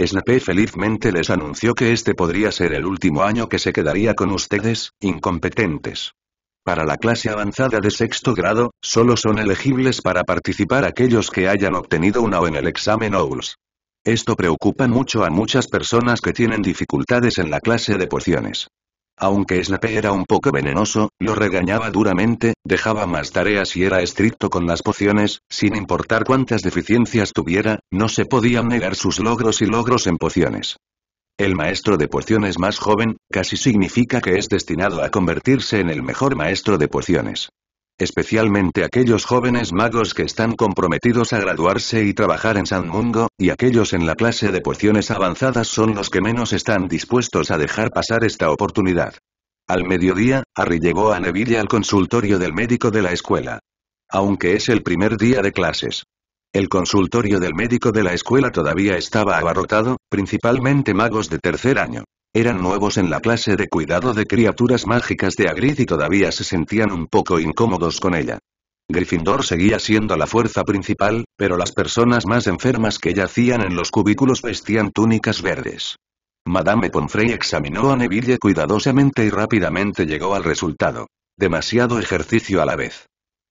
Snape felizmente les anunció que este podría ser el último año que se quedaría con ustedes, incompetentes. Para la clase avanzada de sexto grado, solo son elegibles para participar aquellos que hayan obtenido una o en el examen OULS. Esto preocupa mucho a muchas personas que tienen dificultades en la clase de pociones. Aunque Snape era un poco venenoso, lo regañaba duramente, dejaba más tareas y era estricto con las pociones, sin importar cuántas deficiencias tuviera, no se podían negar sus logros y logros en pociones. El maestro de pociones más joven, casi significa que es destinado a convertirse en el mejor maestro de pociones especialmente aquellos jóvenes magos que están comprometidos a graduarse y trabajar en San Mungo, y aquellos en la clase de pociones avanzadas son los que menos están dispuestos a dejar pasar esta oportunidad. Al mediodía, Harry llegó a Neville al consultorio del médico de la escuela. Aunque es el primer día de clases. El consultorio del médico de la escuela todavía estaba abarrotado, principalmente magos de tercer año. Eran nuevos en la clase de cuidado de criaturas mágicas de Agrid y todavía se sentían un poco incómodos con ella. Gryffindor seguía siendo la fuerza principal, pero las personas más enfermas que yacían en los cubículos vestían túnicas verdes. Madame Pomfrey examinó a Neville cuidadosamente y rápidamente llegó al resultado. Demasiado ejercicio a la vez.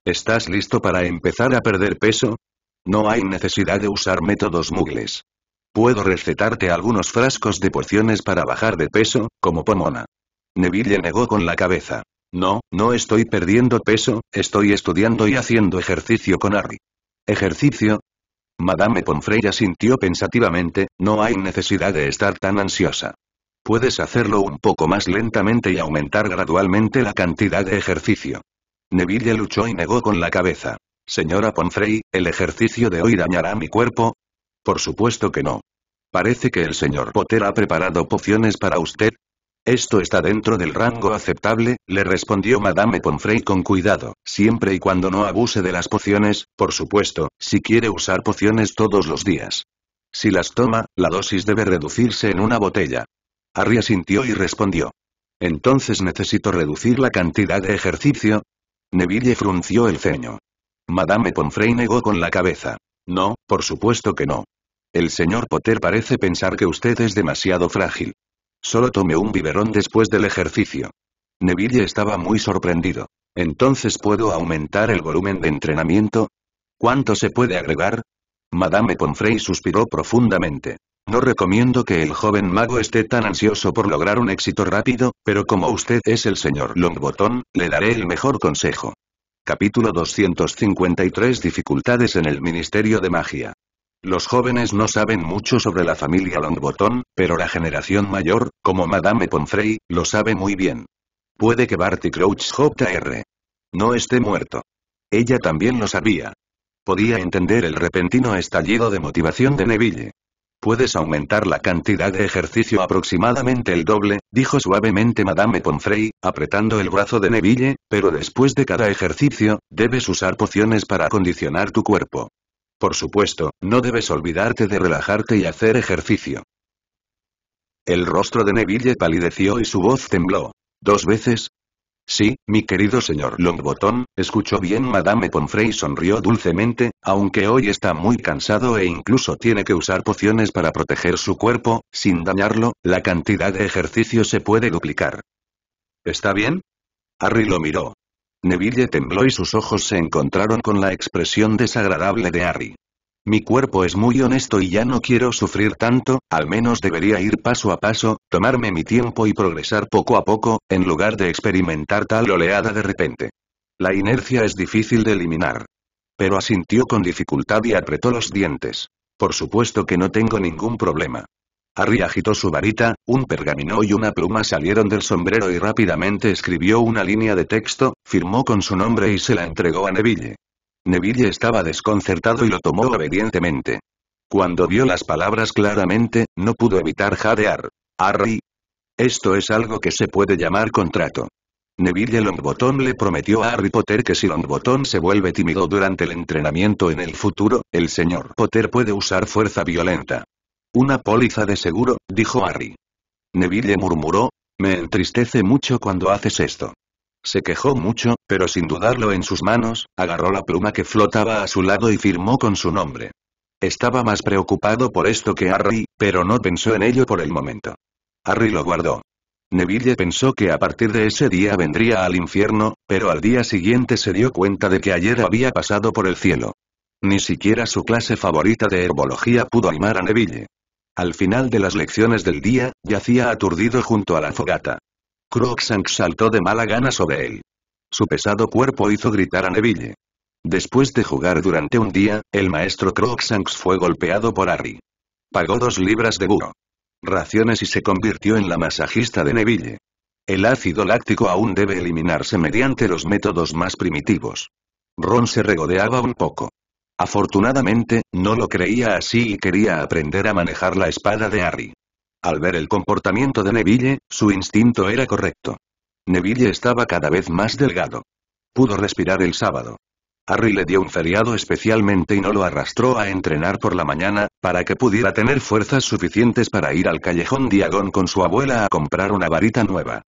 ¿Estás listo para empezar a perder peso? No hay necesidad de usar métodos mugles. Puedo recetarte algunos frascos de porciones para bajar de peso, como Pomona. Neville negó con la cabeza. No, no estoy perdiendo peso, estoy estudiando y haciendo ejercicio con Harry. ¿Ejercicio? Madame Pomfrey asintió pensativamente, no hay necesidad de estar tan ansiosa. Puedes hacerlo un poco más lentamente y aumentar gradualmente la cantidad de ejercicio. Neville luchó y negó con la cabeza. Señora Pomfrey, el ejercicio de hoy dañará mi cuerpo, por supuesto que no. Parece que el señor Potter ha preparado pociones para usted. Esto está dentro del rango aceptable, le respondió Madame Pomfrey con cuidado, siempre y cuando no abuse de las pociones, por supuesto, si quiere usar pociones todos los días. Si las toma, la dosis debe reducirse en una botella. Harry asintió y respondió. Entonces necesito reducir la cantidad de ejercicio. Neville frunció el ceño. Madame Pomfrey negó con la cabeza. No, por supuesto que no. El señor Potter parece pensar que usted es demasiado frágil. Solo tome un biberón después del ejercicio. Neville estaba muy sorprendido. Entonces puedo aumentar el volumen de entrenamiento? ¿Cuánto se puede agregar? Madame Pomfrey suspiró profundamente. No recomiendo que el joven mago esté tan ansioso por lograr un éxito rápido, pero como usted es el señor Longbottom, le daré el mejor consejo. Capítulo 253 Dificultades en el Ministerio de Magia. Los jóvenes no saben mucho sobre la familia Longbottom, pero la generación mayor, como Madame Pomfrey, lo sabe muy bien. Puede que Barty Crouch Jr. no esté muerto. Ella también lo sabía. Podía entender el repentino estallido de motivación de Neville. Puedes aumentar la cantidad de ejercicio aproximadamente el doble, dijo suavemente Madame Pomfrey, apretando el brazo de Neville, pero después de cada ejercicio, debes usar pociones para acondicionar tu cuerpo. Por supuesto, no debes olvidarte de relajarte y hacer ejercicio. El rostro de Neville palideció y su voz tembló. ¿Dos veces? Sí, mi querido señor Longbottom, escuchó bien Madame Pomfrey sonrió dulcemente, aunque hoy está muy cansado e incluso tiene que usar pociones para proteger su cuerpo, sin dañarlo, la cantidad de ejercicio se puede duplicar. ¿Está bien? Harry lo miró. Neville tembló y sus ojos se encontraron con la expresión desagradable de Harry. Mi cuerpo es muy honesto y ya no quiero sufrir tanto, al menos debería ir paso a paso, tomarme mi tiempo y progresar poco a poco, en lugar de experimentar tal oleada de repente. La inercia es difícil de eliminar. Pero asintió con dificultad y apretó los dientes. Por supuesto que no tengo ningún problema. Harry agitó su varita, un pergamino y una pluma salieron del sombrero y rápidamente escribió una línea de texto, firmó con su nombre y se la entregó a Neville. Neville estaba desconcertado y lo tomó obedientemente. Cuando vio las palabras claramente, no pudo evitar jadear. Harry. Esto es algo que se puede llamar contrato. Neville Longbottom le prometió a Harry Potter que si Longbottom se vuelve tímido durante el entrenamiento en el futuro, el señor Potter puede usar fuerza violenta. Una póliza de seguro, dijo Harry. Neville murmuró, me entristece mucho cuando haces esto. Se quejó mucho, pero sin dudarlo en sus manos, agarró la pluma que flotaba a su lado y firmó con su nombre. Estaba más preocupado por esto que Harry, pero no pensó en ello por el momento. Harry lo guardó. Neville pensó que a partir de ese día vendría al infierno, pero al día siguiente se dio cuenta de que ayer había pasado por el cielo. Ni siquiera su clase favorita de herbología pudo animar a Neville. Al final de las lecciones del día, yacía aturdido junto a la fogata. Crookshanks saltó de mala gana sobre él. Su pesado cuerpo hizo gritar a Neville. Después de jugar durante un día, el maestro Crookshanks fue golpeado por Harry. Pagó dos libras de buro. Raciones y se convirtió en la masajista de Neville. El ácido láctico aún debe eliminarse mediante los métodos más primitivos. Ron se regodeaba un poco. Afortunadamente, no lo creía así y quería aprender a manejar la espada de Harry. Al ver el comportamiento de Neville, su instinto era correcto. Neville estaba cada vez más delgado. Pudo respirar el sábado. Harry le dio un feriado especialmente y no lo arrastró a entrenar por la mañana, para que pudiera tener fuerzas suficientes para ir al callejón Diagón con su abuela a comprar una varita nueva.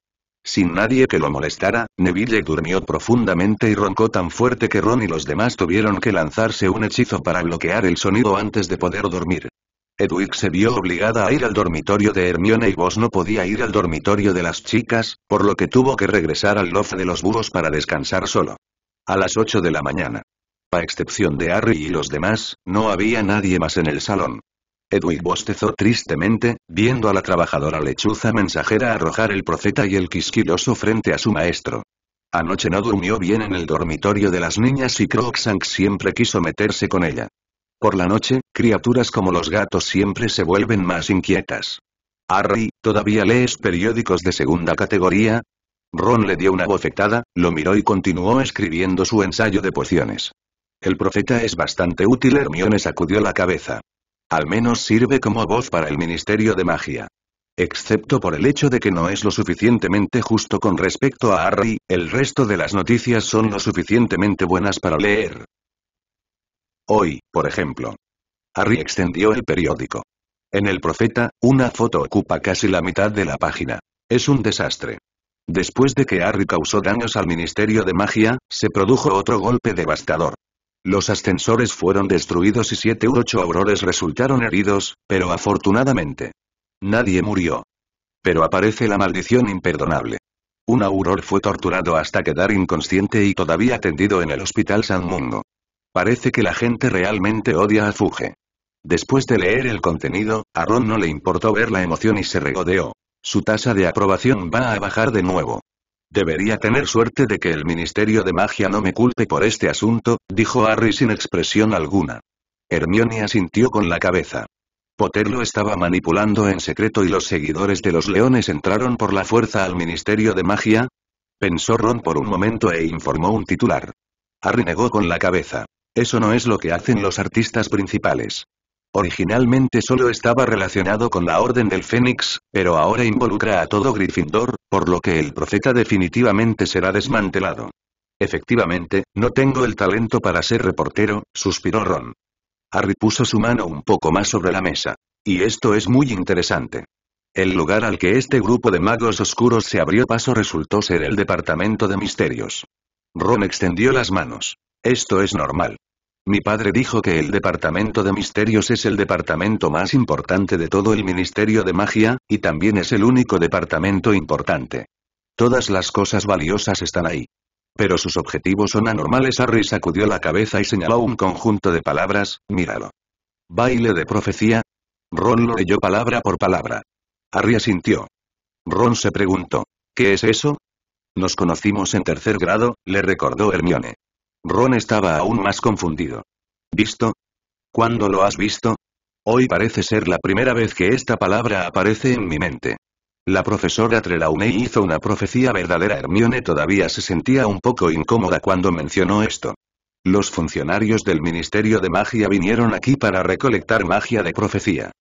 Sin nadie que lo molestara, Neville durmió profundamente y roncó tan fuerte que Ron y los demás tuvieron que lanzarse un hechizo para bloquear el sonido antes de poder dormir. Edwig se vio obligada a ir al dormitorio de Hermione y Vos no podía ir al dormitorio de las chicas, por lo que tuvo que regresar al loft de los búhos para descansar solo. A las 8 de la mañana. A excepción de Harry y los demás, no había nadie más en el salón. Edwig bostezó tristemente, viendo a la trabajadora lechuza mensajera arrojar el profeta y el quisquiloso frente a su maestro. Anoche no durmió bien en el dormitorio de las niñas y Croxank siempre quiso meterse con ella. Por la noche, criaturas como los gatos siempre se vuelven más inquietas. Harry, ¿todavía lees periódicos de segunda categoría? Ron le dio una bofetada, lo miró y continuó escribiendo su ensayo de pociones. El profeta es bastante útil Hermione sacudió la cabeza. Al menos sirve como voz para el Ministerio de Magia. Excepto por el hecho de que no es lo suficientemente justo con respecto a Harry, el resto de las noticias son lo suficientemente buenas para leer. Hoy, por ejemplo. Harry extendió el periódico. En El Profeta, una foto ocupa casi la mitad de la página. Es un desastre. Después de que Harry causó daños al Ministerio de Magia, se produjo otro golpe devastador. Los ascensores fueron destruidos y siete u ocho aurores resultaron heridos, pero afortunadamente. Nadie murió. Pero aparece la maldición imperdonable. Un auror fue torturado hasta quedar inconsciente y todavía atendido en el hospital San Mundo. Parece que la gente realmente odia a Fuge. Después de leer el contenido, a Ron no le importó ver la emoción y se regodeó. Su tasa de aprobación va a bajar de nuevo. Debería tener suerte de que el Ministerio de Magia no me culpe por este asunto, dijo Harry sin expresión alguna. Hermione asintió con la cabeza. Potter lo estaba manipulando en secreto y los seguidores de los leones entraron por la fuerza al Ministerio de Magia. Pensó Ron por un momento e informó un titular. Harry negó con la cabeza. Eso no es lo que hacen los artistas principales. Originalmente solo estaba relacionado con la Orden del Fénix, pero ahora involucra a todo Gryffindor, por lo que el profeta definitivamente será desmantelado. Efectivamente, no tengo el talento para ser reportero, suspiró Ron. Harry puso su mano un poco más sobre la mesa. Y esto es muy interesante. El lugar al que este grupo de magos oscuros se abrió paso resultó ser el Departamento de Misterios. Ron extendió las manos. Esto es normal. Mi padre dijo que el departamento de misterios es el departamento más importante de todo el Ministerio de Magia, y también es el único departamento importante. Todas las cosas valiosas están ahí. Pero sus objetivos son anormales. Harry sacudió la cabeza y señaló un conjunto de palabras, míralo. Baile de profecía. Ron lo leyó palabra por palabra. Harry asintió. Ron se preguntó, ¿qué es eso? Nos conocimos en tercer grado, le recordó Hermione. Ron estaba aún más confundido. ¿Visto? ¿Cuándo lo has visto? Hoy parece ser la primera vez que esta palabra aparece en mi mente. La profesora Trelawney hizo una profecía verdadera. Hermione todavía se sentía un poco incómoda cuando mencionó esto. Los funcionarios del Ministerio de Magia vinieron aquí para recolectar magia de profecía.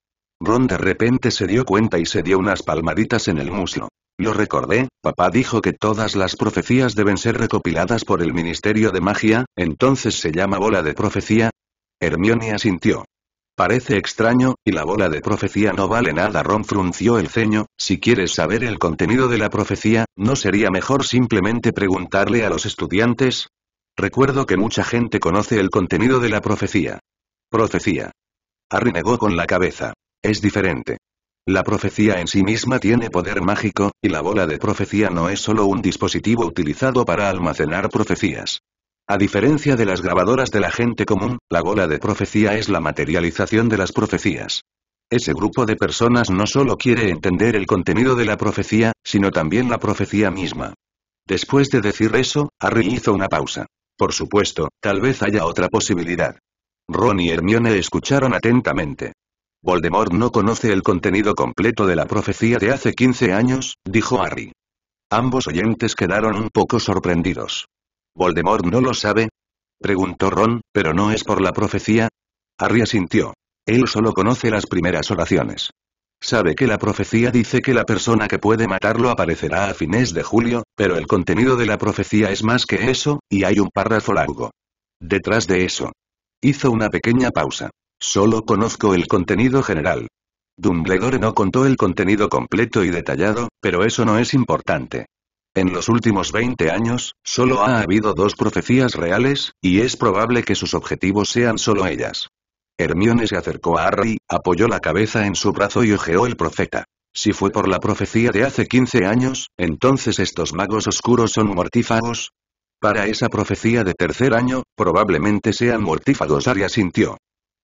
Ron de repente se dio cuenta y se dio unas palmaditas en el muslo. Lo recordé, papá dijo que todas las profecías deben ser recopiladas por el Ministerio de Magia, entonces se llama bola de profecía. Hermione asintió. Parece extraño, y la bola de profecía no vale nada. Ron frunció el ceño, si quieres saber el contenido de la profecía, ¿no sería mejor simplemente preguntarle a los estudiantes? Recuerdo que mucha gente conoce el contenido de la profecía. Profecía. Harry negó con la cabeza. Es diferente. La profecía en sí misma tiene poder mágico, y la bola de profecía no es solo un dispositivo utilizado para almacenar profecías. A diferencia de las grabadoras de la gente común, la bola de profecía es la materialización de las profecías. Ese grupo de personas no solo quiere entender el contenido de la profecía, sino también la profecía misma. Después de decir eso, Harry hizo una pausa. Por supuesto, tal vez haya otra posibilidad. Ron y Hermione escucharon atentamente. Voldemort no conoce el contenido completo de la profecía de hace 15 años, dijo Harry. Ambos oyentes quedaron un poco sorprendidos. ¿Voldemort no lo sabe? Preguntó Ron, pero no es por la profecía. Harry asintió. Él solo conoce las primeras oraciones. Sabe que la profecía dice que la persona que puede matarlo aparecerá a fines de julio, pero el contenido de la profecía es más que eso, y hay un párrafo largo. Detrás de eso. Hizo una pequeña pausa. Solo conozco el contenido general. Dumbledore no contó el contenido completo y detallado, pero eso no es importante. En los últimos 20 años, solo ha habido dos profecías reales, y es probable que sus objetivos sean solo ellas. Hermione se acercó a Harry, apoyó la cabeza en su brazo y ojeó el profeta. Si fue por la profecía de hace 15 años, entonces estos magos oscuros son mortífagos. Para esa profecía de tercer año, probablemente sean mortífagos, Arya sintió.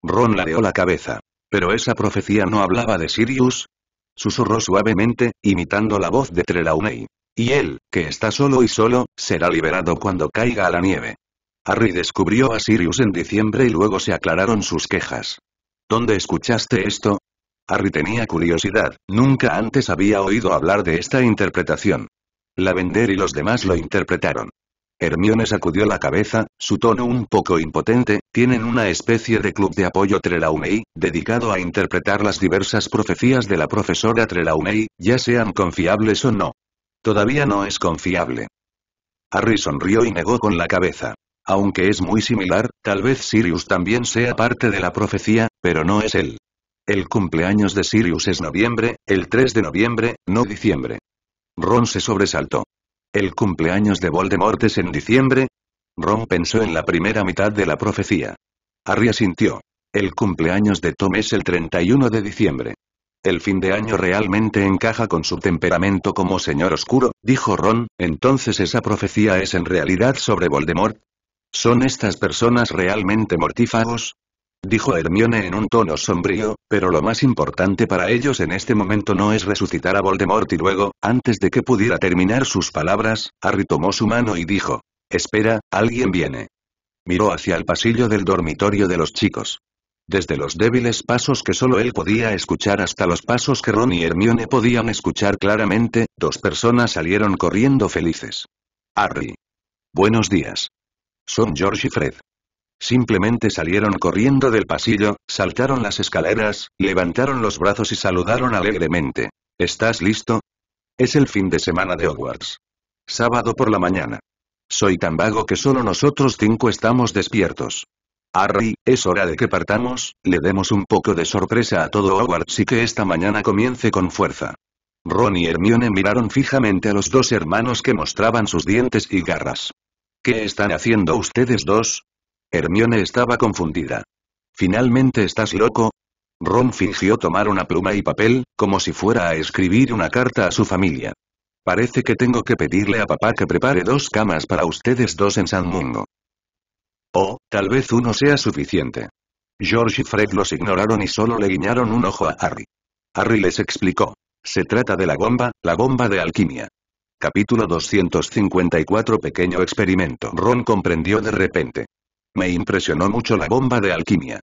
Ron ladeó la cabeza. ¿Pero esa profecía no hablaba de Sirius? Susurró suavemente, imitando la voz de Trelawney. Y él, que está solo y solo, será liberado cuando caiga a la nieve. Harry descubrió a Sirius en diciembre y luego se aclararon sus quejas. ¿Dónde escuchaste esto? Harry tenía curiosidad, nunca antes había oído hablar de esta interpretación. La vender y los demás lo interpretaron. Hermione sacudió la cabeza, su tono un poco impotente, tienen una especie de club de apoyo Trelawney, dedicado a interpretar las diversas profecías de la profesora Trelawney, ya sean confiables o no. Todavía no es confiable. Harry sonrió y negó con la cabeza. Aunque es muy similar, tal vez Sirius también sea parte de la profecía, pero no es él. El cumpleaños de Sirius es noviembre, el 3 de noviembre, no diciembre. Ron se sobresaltó. ¿El cumpleaños de Voldemort es en diciembre? Ron pensó en la primera mitad de la profecía. Harry sintió. El cumpleaños de Tom es el 31 de diciembre. El fin de año realmente encaja con su temperamento como señor oscuro, dijo Ron, entonces esa profecía es en realidad sobre Voldemort. ¿Son estas personas realmente mortífagos? dijo Hermione en un tono sombrío, pero lo más importante para ellos en este momento no es resucitar a Voldemort y luego, antes de que pudiera terminar sus palabras, Harry tomó su mano y dijo, espera, alguien viene. Miró hacia el pasillo del dormitorio de los chicos. Desde los débiles pasos que solo él podía escuchar hasta los pasos que Ron y Hermione podían escuchar claramente, dos personas salieron corriendo felices. Harry. Buenos días. Son George y Fred. Simplemente salieron corriendo del pasillo, saltaron las escaleras, levantaron los brazos y saludaron alegremente. ¿Estás listo? Es el fin de semana de Hogwarts. Sábado por la mañana. Soy tan vago que solo nosotros cinco estamos despiertos. Harry, es hora de que partamos, le demos un poco de sorpresa a todo Hogwarts y que esta mañana comience con fuerza. Ron y Hermione miraron fijamente a los dos hermanos que mostraban sus dientes y garras. ¿Qué están haciendo ustedes dos? Hermione estaba confundida. ¿Finalmente estás loco? Ron fingió tomar una pluma y papel, como si fuera a escribir una carta a su familia. Parece que tengo que pedirle a papá que prepare dos camas para ustedes dos en San Mungo. O, oh, tal vez uno sea suficiente. George y Fred los ignoraron y solo le guiñaron un ojo a Harry. Harry les explicó. Se trata de la bomba, la bomba de alquimia. Capítulo 254 Pequeño experimento. Ron comprendió de repente. Me impresionó mucho la bomba de alquimia.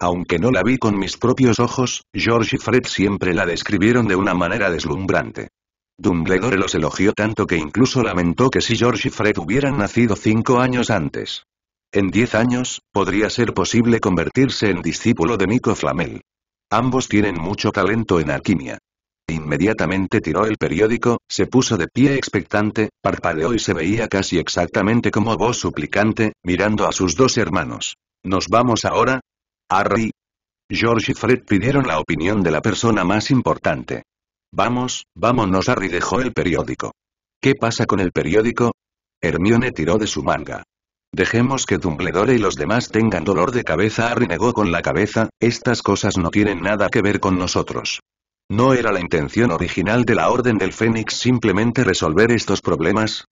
Aunque no la vi con mis propios ojos, George y Fred siempre la describieron de una manera deslumbrante. Dumbledore los elogió tanto que incluso lamentó que si George y Fred hubieran nacido cinco años antes. En diez años, podría ser posible convertirse en discípulo de Nico Flamel. Ambos tienen mucho talento en alquimia. Inmediatamente tiró el periódico, se puso de pie expectante, parpadeó y se veía casi exactamente como voz suplicante, mirando a sus dos hermanos. ¿Nos vamos ahora? Harry. George y Fred pidieron la opinión de la persona más importante. Vamos, vámonos. Harry dejó el periódico. ¿Qué pasa con el periódico? Hermione tiró de su manga. Dejemos que Dumbledore y los demás tengan dolor de cabeza. Harry negó con la cabeza, estas cosas no tienen nada que ver con nosotros. ¿No era la intención original de la Orden del Fénix simplemente resolver estos problemas?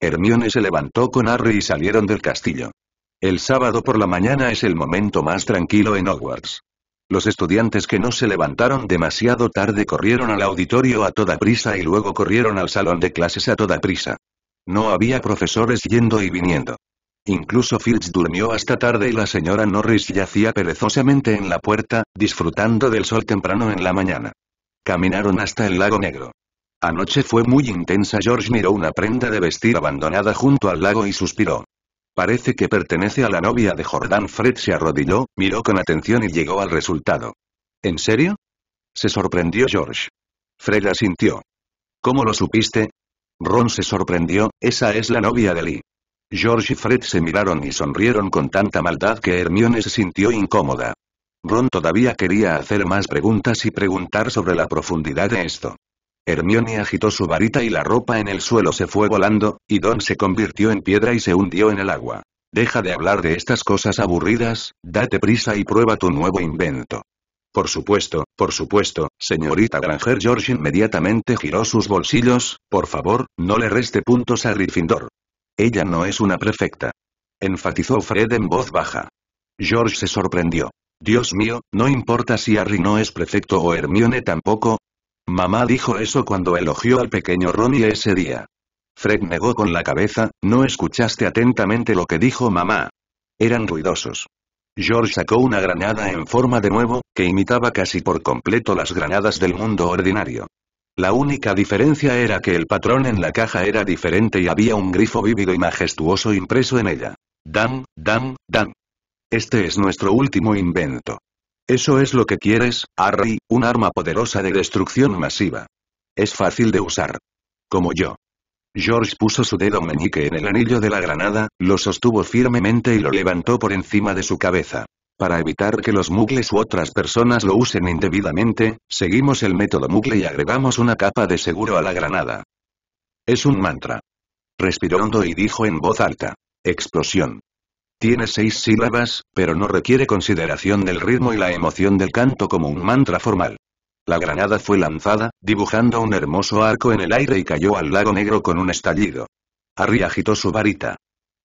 Hermione se levantó con Harry y salieron del castillo. El sábado por la mañana es el momento más tranquilo en Hogwarts. Los estudiantes que no se levantaron demasiado tarde corrieron al auditorio a toda prisa y luego corrieron al salón de clases a toda prisa. No había profesores yendo y viniendo. Incluso Filch durmió hasta tarde y la señora Norris yacía perezosamente en la puerta, disfrutando del sol temprano en la mañana. Caminaron hasta el lago negro. Anoche fue muy intensa. George miró una prenda de vestir abandonada junto al lago y suspiró. Parece que pertenece a la novia de Jordan. Fred se arrodilló, miró con atención y llegó al resultado. ¿En serio? Se sorprendió George. Fred asintió. ¿Cómo lo supiste? Ron se sorprendió, esa es la novia de Lee. George y Fred se miraron y sonrieron con tanta maldad que Hermione se sintió incómoda. Ron todavía quería hacer más preguntas y preguntar sobre la profundidad de esto. Hermione agitó su varita y la ropa en el suelo se fue volando, y Don se convirtió en piedra y se hundió en el agua. Deja de hablar de estas cosas aburridas, date prisa y prueba tu nuevo invento. Por supuesto, por supuesto, señorita Granger George inmediatamente giró sus bolsillos, por favor, no le reste puntos a Gryffindor. Ella no es una prefecta. Enfatizó Fred en voz baja. George se sorprendió. Dios mío, no importa si Harry no es prefecto o Hermione tampoco. Mamá dijo eso cuando elogió al pequeño Ronnie ese día. Fred negó con la cabeza, no escuchaste atentamente lo que dijo mamá. Eran ruidosos. George sacó una granada en forma de nuevo, que imitaba casi por completo las granadas del mundo ordinario. La única diferencia era que el patrón en la caja era diferente y había un grifo vívido y majestuoso impreso en ella. Dan, dan, dan. Este es nuestro último invento. Eso es lo que quieres, Harry, un arma poderosa de destrucción masiva. Es fácil de usar. Como yo. George puso su dedo meñique en el anillo de la granada, lo sostuvo firmemente y lo levantó por encima de su cabeza. Para evitar que los mugles u otras personas lo usen indebidamente, seguimos el método mugle y agregamos una capa de seguro a la granada. Es un mantra. Respiró hondo y dijo en voz alta. Explosión. Tiene seis sílabas, pero no requiere consideración del ritmo y la emoción del canto como un mantra formal. La granada fue lanzada, dibujando un hermoso arco en el aire y cayó al lago negro con un estallido. Harry agitó su varita.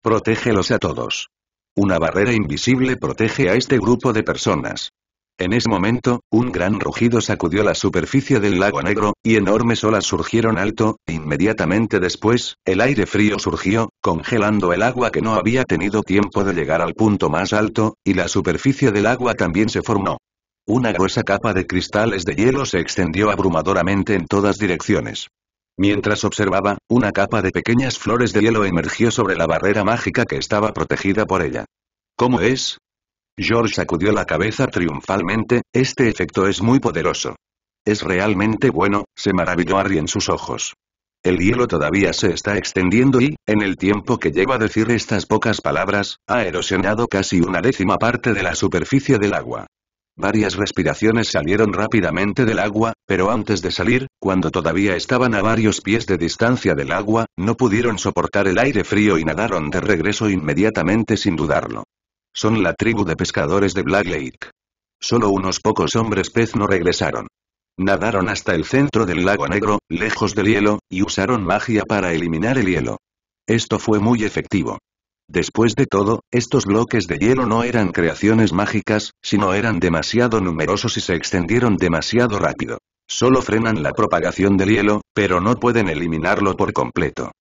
Protégelos a todos. Una barrera invisible protege a este grupo de personas. En ese momento, un gran rugido sacudió la superficie del lago negro, y enormes olas surgieron alto, e inmediatamente después, el aire frío surgió, congelando el agua que no había tenido tiempo de llegar al punto más alto, y la superficie del agua también se formó. Una gruesa capa de cristales de hielo se extendió abrumadoramente en todas direcciones. Mientras observaba, una capa de pequeñas flores de hielo emergió sobre la barrera mágica que estaba protegida por ella. ¿Cómo es? George sacudió la cabeza triunfalmente, este efecto es muy poderoso. Es realmente bueno, se maravilló Harry en sus ojos. El hielo todavía se está extendiendo y, en el tiempo que lleva decir estas pocas palabras, ha erosionado casi una décima parte de la superficie del agua. Varias respiraciones salieron rápidamente del agua, pero antes de salir, cuando todavía estaban a varios pies de distancia del agua, no pudieron soportar el aire frío y nadaron de regreso inmediatamente sin dudarlo. Son la tribu de pescadores de Black Lake. Solo unos pocos hombres pez no regresaron. Nadaron hasta el centro del lago negro, lejos del hielo, y usaron magia para eliminar el hielo. Esto fue muy efectivo. Después de todo, estos bloques de hielo no eran creaciones mágicas, sino eran demasiado numerosos y se extendieron demasiado rápido. Solo frenan la propagación del hielo, pero no pueden eliminarlo por completo.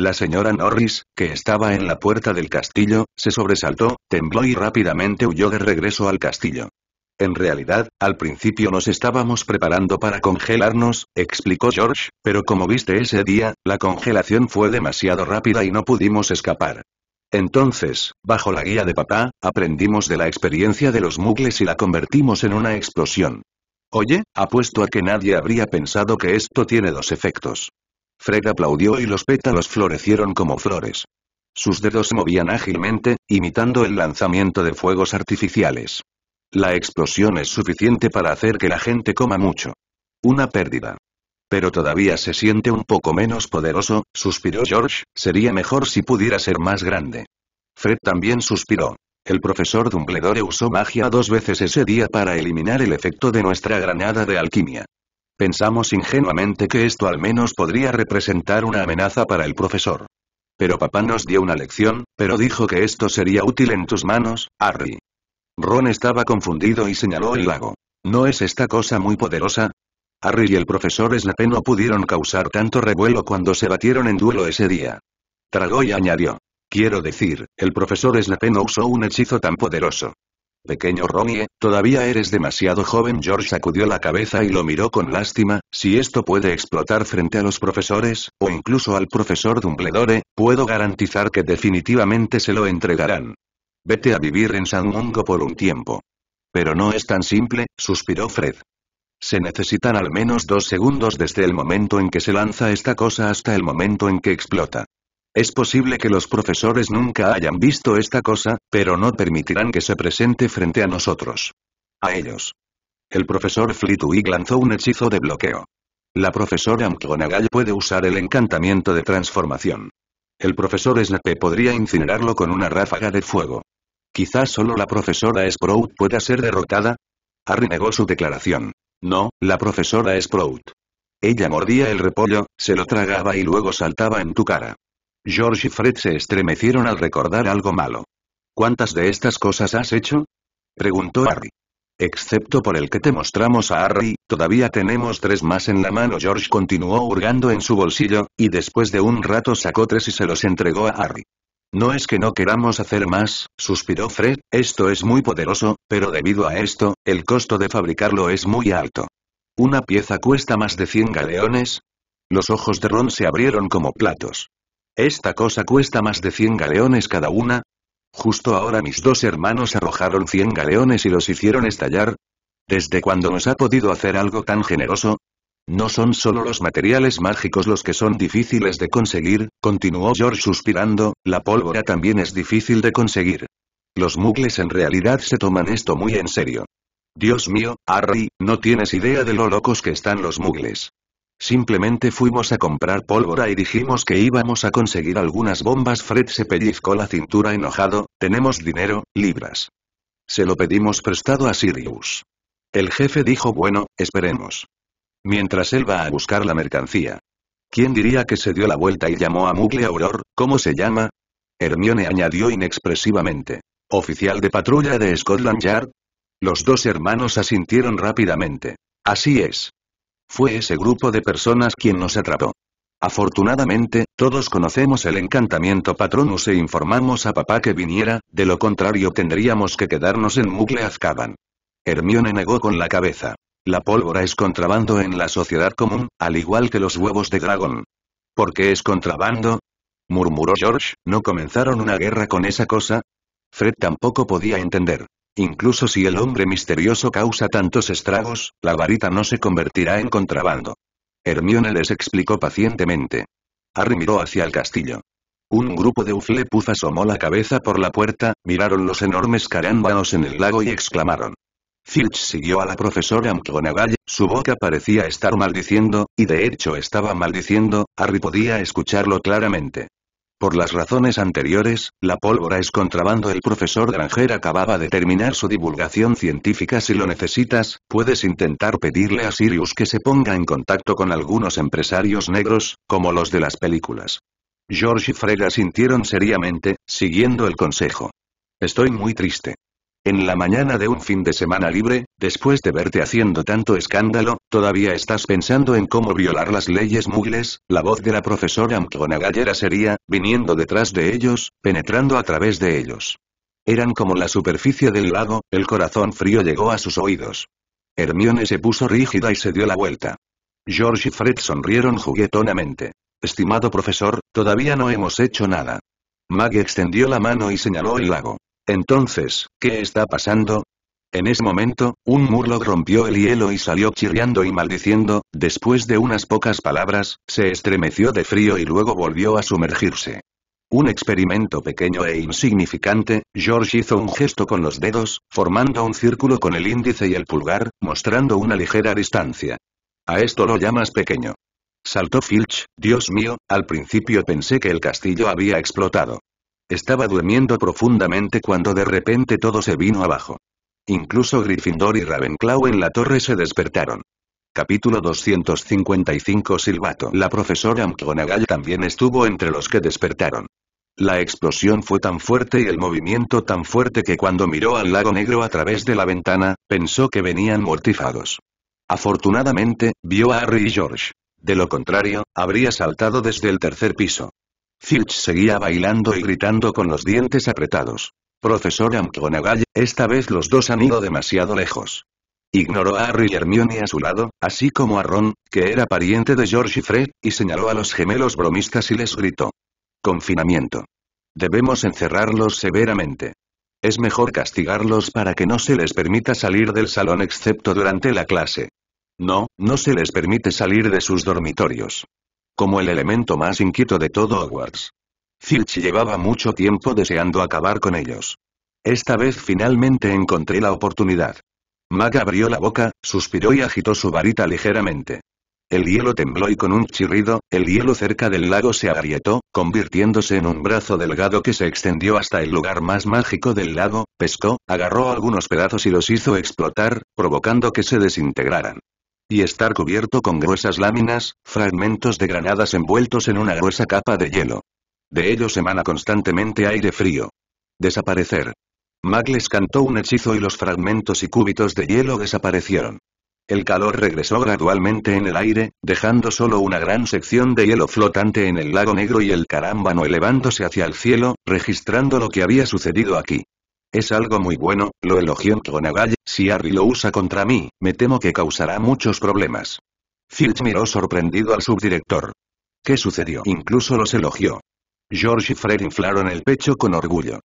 La señora Norris, que estaba en la puerta del castillo, se sobresaltó, tembló y rápidamente huyó de regreso al castillo. En realidad, al principio nos estábamos preparando para congelarnos, explicó George, pero como viste ese día, la congelación fue demasiado rápida y no pudimos escapar. Entonces, bajo la guía de papá, aprendimos de la experiencia de los mugles y la convertimos en una explosión. Oye, apuesto a que nadie habría pensado que esto tiene dos efectos. Fred aplaudió y los pétalos florecieron como flores. Sus dedos se movían ágilmente, imitando el lanzamiento de fuegos artificiales. La explosión es suficiente para hacer que la gente coma mucho. Una pérdida. Pero todavía se siente un poco menos poderoso, suspiró George, sería mejor si pudiera ser más grande. Fred también suspiró. El profesor Dumbledore usó magia dos veces ese día para eliminar el efecto de nuestra granada de alquimia. Pensamos ingenuamente que esto al menos podría representar una amenaza para el profesor. Pero papá nos dio una lección, pero dijo que esto sería útil en tus manos, Harry. Ron estaba confundido y señaló el lago. ¿No es esta cosa muy poderosa? Harry y el profesor Snape no pudieron causar tanto revuelo cuando se batieron en duelo ese día. Tragó y añadió. Quiero decir, el profesor Snape no usó un hechizo tan poderoso. Pequeño Ronnie, ¿eh? todavía eres demasiado joven. George sacudió la cabeza y lo miró con lástima, si esto puede explotar frente a los profesores, o incluso al profesor Dumbledore, puedo garantizar que definitivamente se lo entregarán. Vete a vivir en San Mungo por un tiempo. Pero no es tan simple, suspiró Fred. Se necesitan al menos dos segundos desde el momento en que se lanza esta cosa hasta el momento en que explota. Es posible que los profesores nunca hayan visto esta cosa, pero no permitirán que se presente frente a nosotros. A ellos. El profesor Flitwick lanzó un hechizo de bloqueo. La profesora McGonagall puede usar el encantamiento de transformación. El profesor Snape podría incinerarlo con una ráfaga de fuego. Quizás solo la profesora Sprout pueda ser derrotada. Harry negó su declaración. No, la profesora Sprout. Ella mordía el repollo, se lo tragaba y luego saltaba en tu cara. George y Fred se estremecieron al recordar algo malo. ¿Cuántas de estas cosas has hecho? preguntó Harry. Excepto por el que te mostramos a Harry, todavía tenemos tres más en la mano. George continuó hurgando en su bolsillo, y después de un rato sacó tres y se los entregó a Harry. No es que no queramos hacer más, suspiró Fred, esto es muy poderoso, pero debido a esto, el costo de fabricarlo es muy alto. Una pieza cuesta más de 100 galeones. Los ojos de Ron se abrieron como platos. ¿Esta cosa cuesta más de 100 galeones cada una? Justo ahora mis dos hermanos arrojaron 100 galeones y los hicieron estallar. ¿Desde cuándo nos ha podido hacer algo tan generoso? No son solo los materiales mágicos los que son difíciles de conseguir, continuó George suspirando, la pólvora también es difícil de conseguir. Los mugles en realidad se toman esto muy en serio. Dios mío, Harry, no tienes idea de lo locos que están los mugles. Simplemente fuimos a comprar pólvora y dijimos que íbamos a conseguir algunas bombas. Fred se pellizcó la cintura enojado, tenemos dinero, libras. Se lo pedimos prestado a Sirius. El jefe dijo bueno, esperemos. Mientras él va a buscar la mercancía. ¿Quién diría que se dio la vuelta y llamó a Mugle Auror, cómo se llama? Hermione añadió inexpresivamente. Oficial de patrulla de Scotland Yard. Los dos hermanos asintieron rápidamente. Así es. Fue ese grupo de personas quien nos atrapó. Afortunadamente, todos conocemos el encantamiento Patronus e informamos a papá que viniera, de lo contrario tendríamos que quedarnos en Mugle Azkaban. Hermione negó con la cabeza. La pólvora es contrabando en la sociedad común, al igual que los huevos de dragón. ¿Por qué es contrabando? murmuró George, ¿no comenzaron una guerra con esa cosa? Fred tampoco podía entender. Incluso si el hombre misterioso causa tantos estragos, la varita no se convertirá en contrabando. Hermione les explicó pacientemente. Harry miró hacia el castillo. Un grupo de Uflepuz asomó la cabeza por la puerta, miraron los enormes carámbanos en el lago y exclamaron. Filch siguió a la profesora McGonagall, su boca parecía estar maldiciendo, y de hecho estaba maldiciendo, Harry podía escucharlo claramente. Por las razones anteriores, la pólvora es contrabando. El profesor Granger acababa de terminar su divulgación científica. Si lo necesitas, puedes intentar pedirle a Sirius que se ponga en contacto con algunos empresarios negros, como los de las películas. George y Frega sintieron seriamente, siguiendo el consejo. Estoy muy triste. En la mañana de un fin de semana libre, después de verte haciendo tanto escándalo, todavía estás pensando en cómo violar las leyes mugles, la voz de la profesora McGonagall Gallera sería, viniendo detrás de ellos, penetrando a través de ellos. Eran como la superficie del lago, el corazón frío llegó a sus oídos. Hermione se puso rígida y se dio la vuelta. George y Fred sonrieron juguetonamente. Estimado profesor, todavía no hemos hecho nada. Maggie extendió la mano y señaló el lago. Entonces, ¿qué está pasando? En ese momento, un murlo rompió el hielo y salió chirriando y maldiciendo, después de unas pocas palabras, se estremeció de frío y luego volvió a sumergirse. Un experimento pequeño e insignificante, George hizo un gesto con los dedos, formando un círculo con el índice y el pulgar, mostrando una ligera distancia. A esto lo llamas pequeño. Saltó Filch, Dios mío, al principio pensé que el castillo había explotado. Estaba durmiendo profundamente cuando de repente todo se vino abajo. Incluso Gryffindor y Ravenclaw en la torre se despertaron. Capítulo 255 Silbato La profesora McGonagall también estuvo entre los que despertaron. La explosión fue tan fuerte y el movimiento tan fuerte que cuando miró al lago negro a través de la ventana, pensó que venían mortifados. Afortunadamente, vio a Harry y George. De lo contrario, habría saltado desde el tercer piso. Filch seguía bailando y gritando con los dientes apretados. Profesor McGonagall, esta vez los dos han ido demasiado lejos. Ignoró a Harry y Hermione a su lado, así como a Ron, que era pariente de George y Fred, y señaló a los gemelos bromistas y les gritó. Confinamiento. Debemos encerrarlos severamente. Es mejor castigarlos para que no se les permita salir del salón excepto durante la clase. No, no se les permite salir de sus dormitorios. Como el elemento más inquieto de todo Hogwarts. Filch llevaba mucho tiempo deseando acabar con ellos. Esta vez finalmente encontré la oportunidad. Mag abrió la boca, suspiró y agitó su varita ligeramente. El hielo tembló y con un chirrido, el hielo cerca del lago se agrietó, convirtiéndose en un brazo delgado que se extendió hasta el lugar más mágico del lago, pescó, agarró algunos pedazos y los hizo explotar, provocando que se desintegraran y estar cubierto con gruesas láminas, fragmentos de granadas envueltos en una gruesa capa de hielo. De ellos emana constantemente aire frío. Desaparecer. Magles cantó un hechizo y los fragmentos y cúbitos de hielo desaparecieron. El calor regresó gradualmente en el aire, dejando solo una gran sección de hielo flotante en el lago negro y el carámbano elevándose hacia el cielo, registrando lo que había sucedido aquí. Es algo muy bueno, lo elogió McGonagall, si Harry lo usa contra mí, me temo que causará muchos problemas. Filch miró sorprendido al subdirector. ¿Qué sucedió? Incluso los elogió. George y Fred inflaron el pecho con orgullo.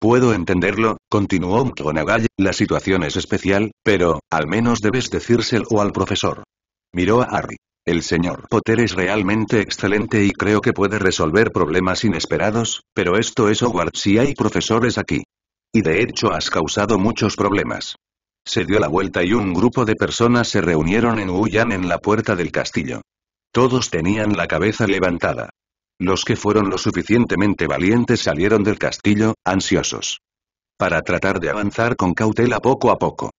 Puedo entenderlo, continuó McGonagall, la situación es especial, pero, al menos debes decírselo al profesor. Miró a Harry. El señor Potter es realmente excelente y creo que puede resolver problemas inesperados, pero esto es Hogwarts si hay profesores aquí. Y de hecho has causado muchos problemas. Se dio la vuelta y un grupo de personas se reunieron en Wuyan en la puerta del castillo. Todos tenían la cabeza levantada. Los que fueron lo suficientemente valientes salieron del castillo, ansiosos. Para tratar de avanzar con cautela poco a poco.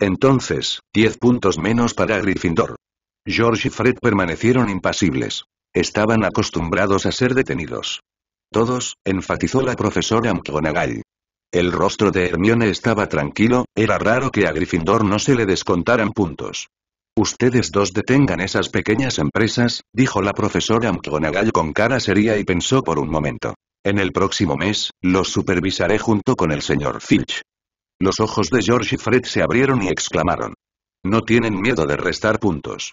Entonces, 10 puntos menos para Gryffindor. George y Fred permanecieron impasibles. Estaban acostumbrados a ser detenidos. Todos, enfatizó la profesora McGonagall. El rostro de Hermione estaba tranquilo, era raro que a Gryffindor no se le descontaran puntos. Ustedes dos detengan esas pequeñas empresas, dijo la profesora McGonagall con cara seria y pensó por un momento. En el próximo mes, los supervisaré junto con el señor Filch. Los ojos de George y Fred se abrieron y exclamaron. No tienen miedo de restar puntos.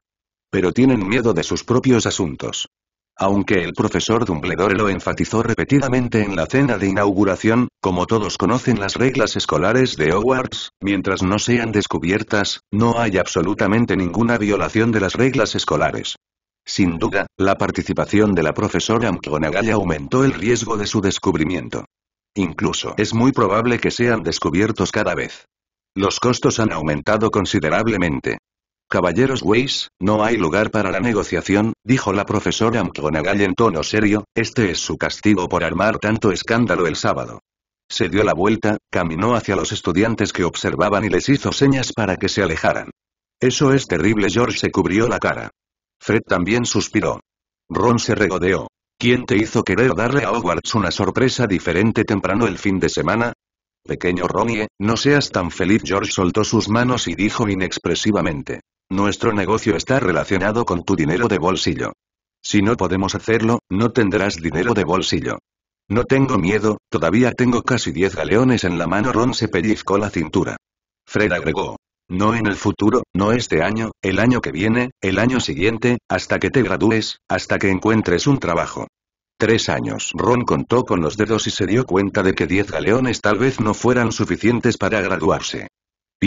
Pero tienen miedo de sus propios asuntos. Aunque el profesor Dumbledore lo enfatizó repetidamente en la cena de inauguración, como todos conocen las reglas escolares de Hogwarts, mientras no sean descubiertas, no hay absolutamente ninguna violación de las reglas escolares. Sin duda, la participación de la profesora McGonagall aumentó el riesgo de su descubrimiento. Incluso es muy probable que sean descubiertos cada vez. Los costos han aumentado considerablemente. Caballeros Weiss, no hay lugar para la negociación, dijo la profesora McGonagall en tono serio, este es su castigo por armar tanto escándalo el sábado. Se dio la vuelta, caminó hacia los estudiantes que observaban y les hizo señas para que se alejaran. Eso es terrible. George se cubrió la cara. Fred también suspiró. Ron se regodeó. ¿Quién te hizo querer darle a Hogwarts una sorpresa diferente temprano el fin de semana? Pequeño Ronnie, no seas tan feliz. George soltó sus manos y dijo inexpresivamente. Nuestro negocio está relacionado con tu dinero de bolsillo. Si no podemos hacerlo, no tendrás dinero de bolsillo. No tengo miedo, todavía tengo casi 10 galeones en la mano. Ron se pellizcó la cintura. Fred agregó. No en el futuro, no este año, el año que viene, el año siguiente, hasta que te gradúes, hasta que encuentres un trabajo. Tres años. Ron contó con los dedos y se dio cuenta de que 10 galeones tal vez no fueran suficientes para graduarse.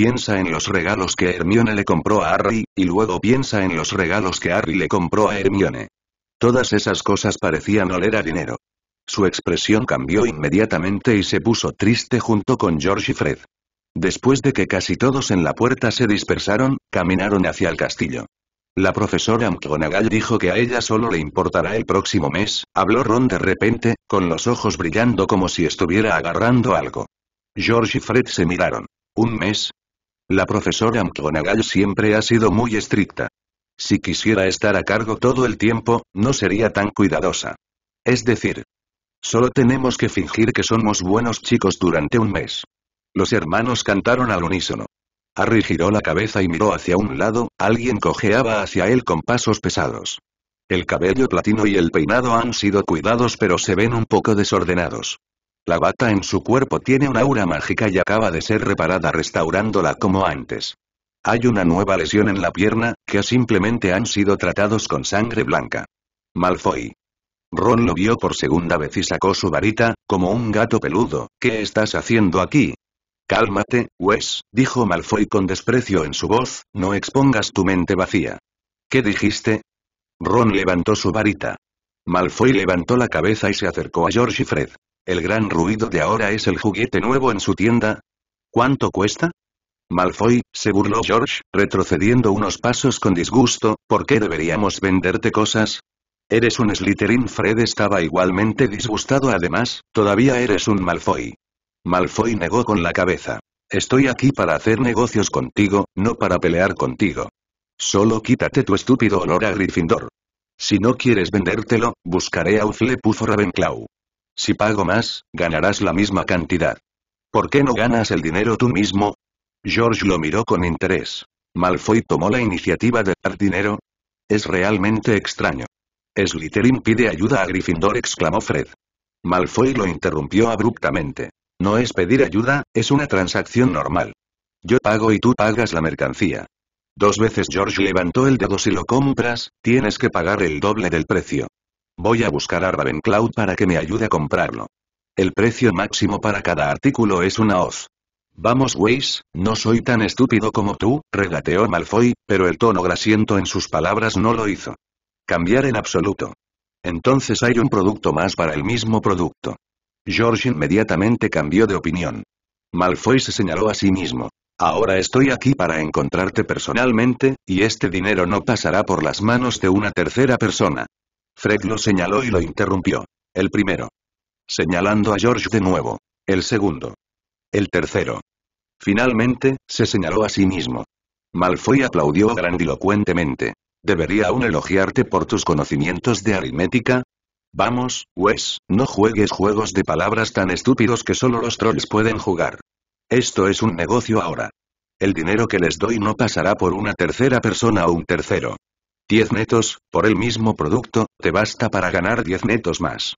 Piensa en los regalos que Hermione le compró a Harry, y luego piensa en los regalos que Harry le compró a Hermione. Todas esas cosas parecían oler a dinero. Su expresión cambió inmediatamente y se puso triste junto con George y Fred. Después de que casi todos en la puerta se dispersaron, caminaron hacia el castillo. La profesora McGonagall dijo que a ella solo le importará el próximo mes, habló Ron de repente, con los ojos brillando como si estuviera agarrando algo. George y Fred se miraron. ¿Un mes? La profesora McGonagall siempre ha sido muy estricta. Si quisiera estar a cargo todo el tiempo, no sería tan cuidadosa. Es decir, solo tenemos que fingir que somos buenos chicos durante un mes. Los hermanos cantaron al unísono. Harry giró la cabeza y miró hacia un lado, alguien cojeaba hacia él con pasos pesados. El cabello platino y el peinado han sido cuidados pero se ven un poco desordenados. La bata en su cuerpo tiene una aura mágica y acaba de ser reparada restaurándola como antes. Hay una nueva lesión en la pierna, que simplemente han sido tratados con sangre blanca. Malfoy. Ron lo vio por segunda vez y sacó su varita, como un gato peludo, ¿qué estás haciendo aquí? Cálmate, Wes, dijo Malfoy con desprecio en su voz, no expongas tu mente vacía. ¿Qué dijiste? Ron levantó su varita. Malfoy levantó la cabeza y se acercó a George y Fred. El gran ruido de ahora es el juguete nuevo en su tienda. ¿Cuánto cuesta? Malfoy, se burló George, retrocediendo unos pasos con disgusto, ¿por qué deberíamos venderte cosas? Eres un Slytherin Fred estaba igualmente disgustado además, todavía eres un Malfoy. Malfoy negó con la cabeza. Estoy aquí para hacer negocios contigo, no para pelear contigo. Solo quítate tu estúpido olor a Gryffindor. Si no quieres vendértelo, buscaré a Uthlepuff o Ravenclaw. Si pago más, ganarás la misma cantidad. ¿Por qué no ganas el dinero tú mismo? George lo miró con interés. Malfoy tomó la iniciativa de dar dinero. Es realmente extraño. Slytherin pide ayuda a Gryffindor exclamó Fred. Malfoy lo interrumpió abruptamente. No es pedir ayuda, es una transacción normal. Yo pago y tú pagas la mercancía. Dos veces George levantó el dedo si lo compras, tienes que pagar el doble del precio. Voy a buscar a Ravenclaw para que me ayude a comprarlo. El precio máximo para cada artículo es una hoz. Vamos Weiss, no soy tan estúpido como tú, regateó Malfoy, pero el tono grasiento en sus palabras no lo hizo. Cambiar en absoluto. Entonces hay un producto más para el mismo producto. George inmediatamente cambió de opinión. Malfoy se señaló a sí mismo. Ahora estoy aquí para encontrarte personalmente, y este dinero no pasará por las manos de una tercera persona. Fred lo señaló y lo interrumpió. El primero. Señalando a George de nuevo. El segundo. El tercero. Finalmente, se señaló a sí mismo. Malfoy aplaudió grandilocuentemente. ¿Debería aún elogiarte por tus conocimientos de aritmética? Vamos, Wes, no juegues juegos de palabras tan estúpidos que solo los trolls pueden jugar. Esto es un negocio ahora. El dinero que les doy no pasará por una tercera persona o un tercero. 10 netos, por el mismo producto, te basta para ganar diez netos más.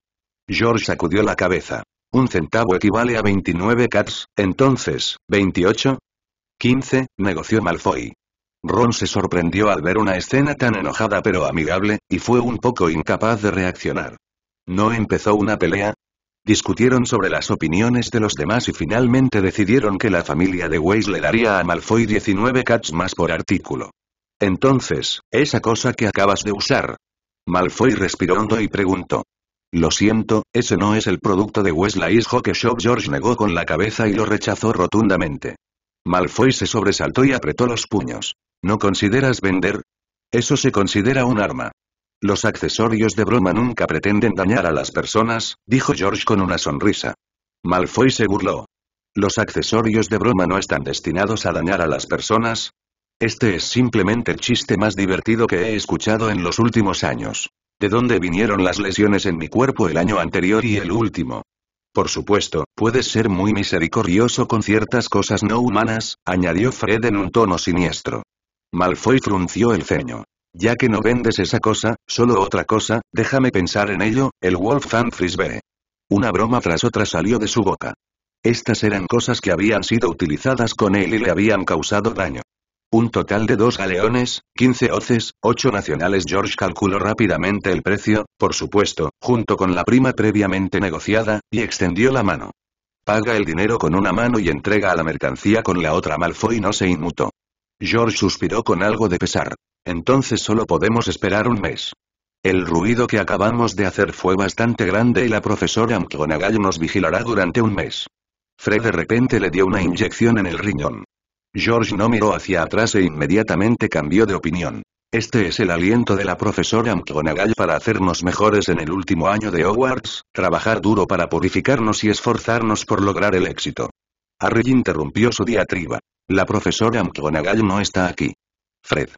George sacudió la cabeza. Un centavo equivale a 29 cats, entonces, ¿28? 15, negoció Malfoy. Ron se sorprendió al ver una escena tan enojada pero amigable, y fue un poco incapaz de reaccionar. ¿No empezó una pelea? Discutieron sobre las opiniones de los demás y finalmente decidieron que la familia de Weiss le daría a Malfoy 19 cats más por artículo. Entonces, esa cosa que acabas de usar. Malfoy respiró hondo y preguntó. Lo siento, ese no es el producto de Wesley's Hockey Shop. George negó con la cabeza y lo rechazó rotundamente. Malfoy se sobresaltó y apretó los puños. ¿No consideras vender? Eso se considera un arma. Los accesorios de broma nunca pretenden dañar a las personas, dijo George con una sonrisa. Malfoy se burló. Los accesorios de broma no están destinados a dañar a las personas, este es simplemente el chiste más divertido que he escuchado en los últimos años. ¿De dónde vinieron las lesiones en mi cuerpo el año anterior y el último? Por supuesto, puedes ser muy misericordioso con ciertas cosas no humanas, añadió Fred en un tono siniestro. Malfoy frunció el ceño. Ya que no vendes esa cosa, solo otra cosa, déjame pensar en ello, el Wolf Van Frisbee. Una broma tras otra salió de su boca. Estas eran cosas que habían sido utilizadas con él y le habían causado daño. Un total de dos galeones, quince hoces, ocho nacionales. George calculó rápidamente el precio, por supuesto, junto con la prima previamente negociada, y extendió la mano. Paga el dinero con una mano y entrega a la mercancía con la otra. Malfoy no se inmutó. George suspiró con algo de pesar. Entonces solo podemos esperar un mes. El ruido que acabamos de hacer fue bastante grande y la profesora McGonagall nos vigilará durante un mes. Fred de repente le dio una inyección en el riñón. George no miró hacia atrás e inmediatamente cambió de opinión. Este es el aliento de la profesora McGonagall para hacernos mejores en el último año de Hogwarts, trabajar duro para purificarnos y esforzarnos por lograr el éxito. Harry interrumpió su diatriba. La profesora McGonagall no está aquí. Fred.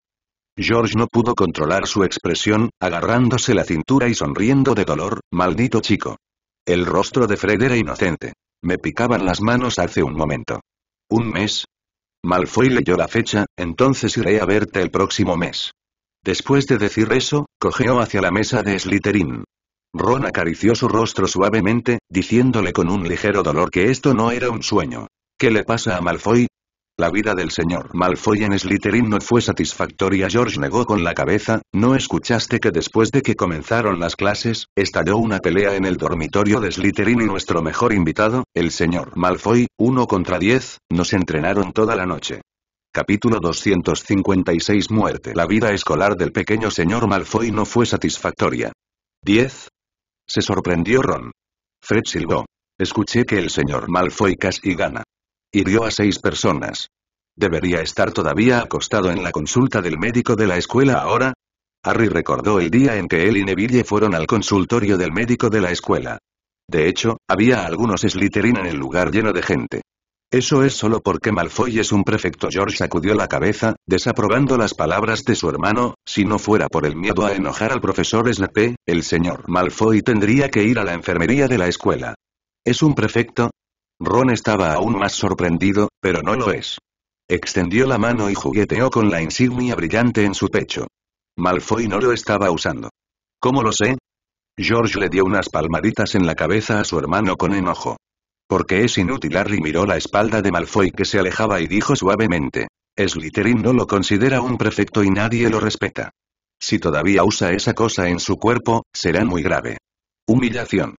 George no pudo controlar su expresión, agarrándose la cintura y sonriendo de dolor, maldito chico. El rostro de Fred era inocente. Me picaban las manos hace un momento. Un mes, Malfoy leyó la fecha, entonces iré a verte el próximo mes. Después de decir eso, cogeó hacia la mesa de Slytherin. Ron acarició su rostro suavemente, diciéndole con un ligero dolor que esto no era un sueño. ¿Qué le pasa a Malfoy? La vida del señor Malfoy en Slytherin no fue satisfactoria. George negó con la cabeza, ¿no escuchaste que después de que comenzaron las clases, estalló una pelea en el dormitorio de Slytherin y nuestro mejor invitado, el señor Malfoy, uno contra 10, nos entrenaron toda la noche? Capítulo 256 Muerte La vida escolar del pequeño señor Malfoy no fue satisfactoria. 10. Se sorprendió Ron. Fred silbó. Escuché que el señor Malfoy casi gana. Hirió a seis personas. ¿Debería estar todavía acostado en la consulta del médico de la escuela ahora? Harry recordó el día en que él y Neville fueron al consultorio del médico de la escuela. De hecho, había algunos Slytherin en el lugar lleno de gente. Eso es solo porque Malfoy es un prefecto. George sacudió la cabeza, desaprobando las palabras de su hermano, si no fuera por el miedo a enojar al profesor Snape, el señor Malfoy tendría que ir a la enfermería de la escuela. Es un prefecto, Ron estaba aún más sorprendido, pero no lo es. Extendió la mano y jugueteó con la insignia brillante en su pecho. Malfoy no lo estaba usando. ¿Cómo lo sé? George le dio unas palmaditas en la cabeza a su hermano con enojo. Porque es inútil Harry miró la espalda de Malfoy que se alejaba y dijo suavemente. Slytherin no lo considera un prefecto y nadie lo respeta. Si todavía usa esa cosa en su cuerpo, será muy grave. Humillación.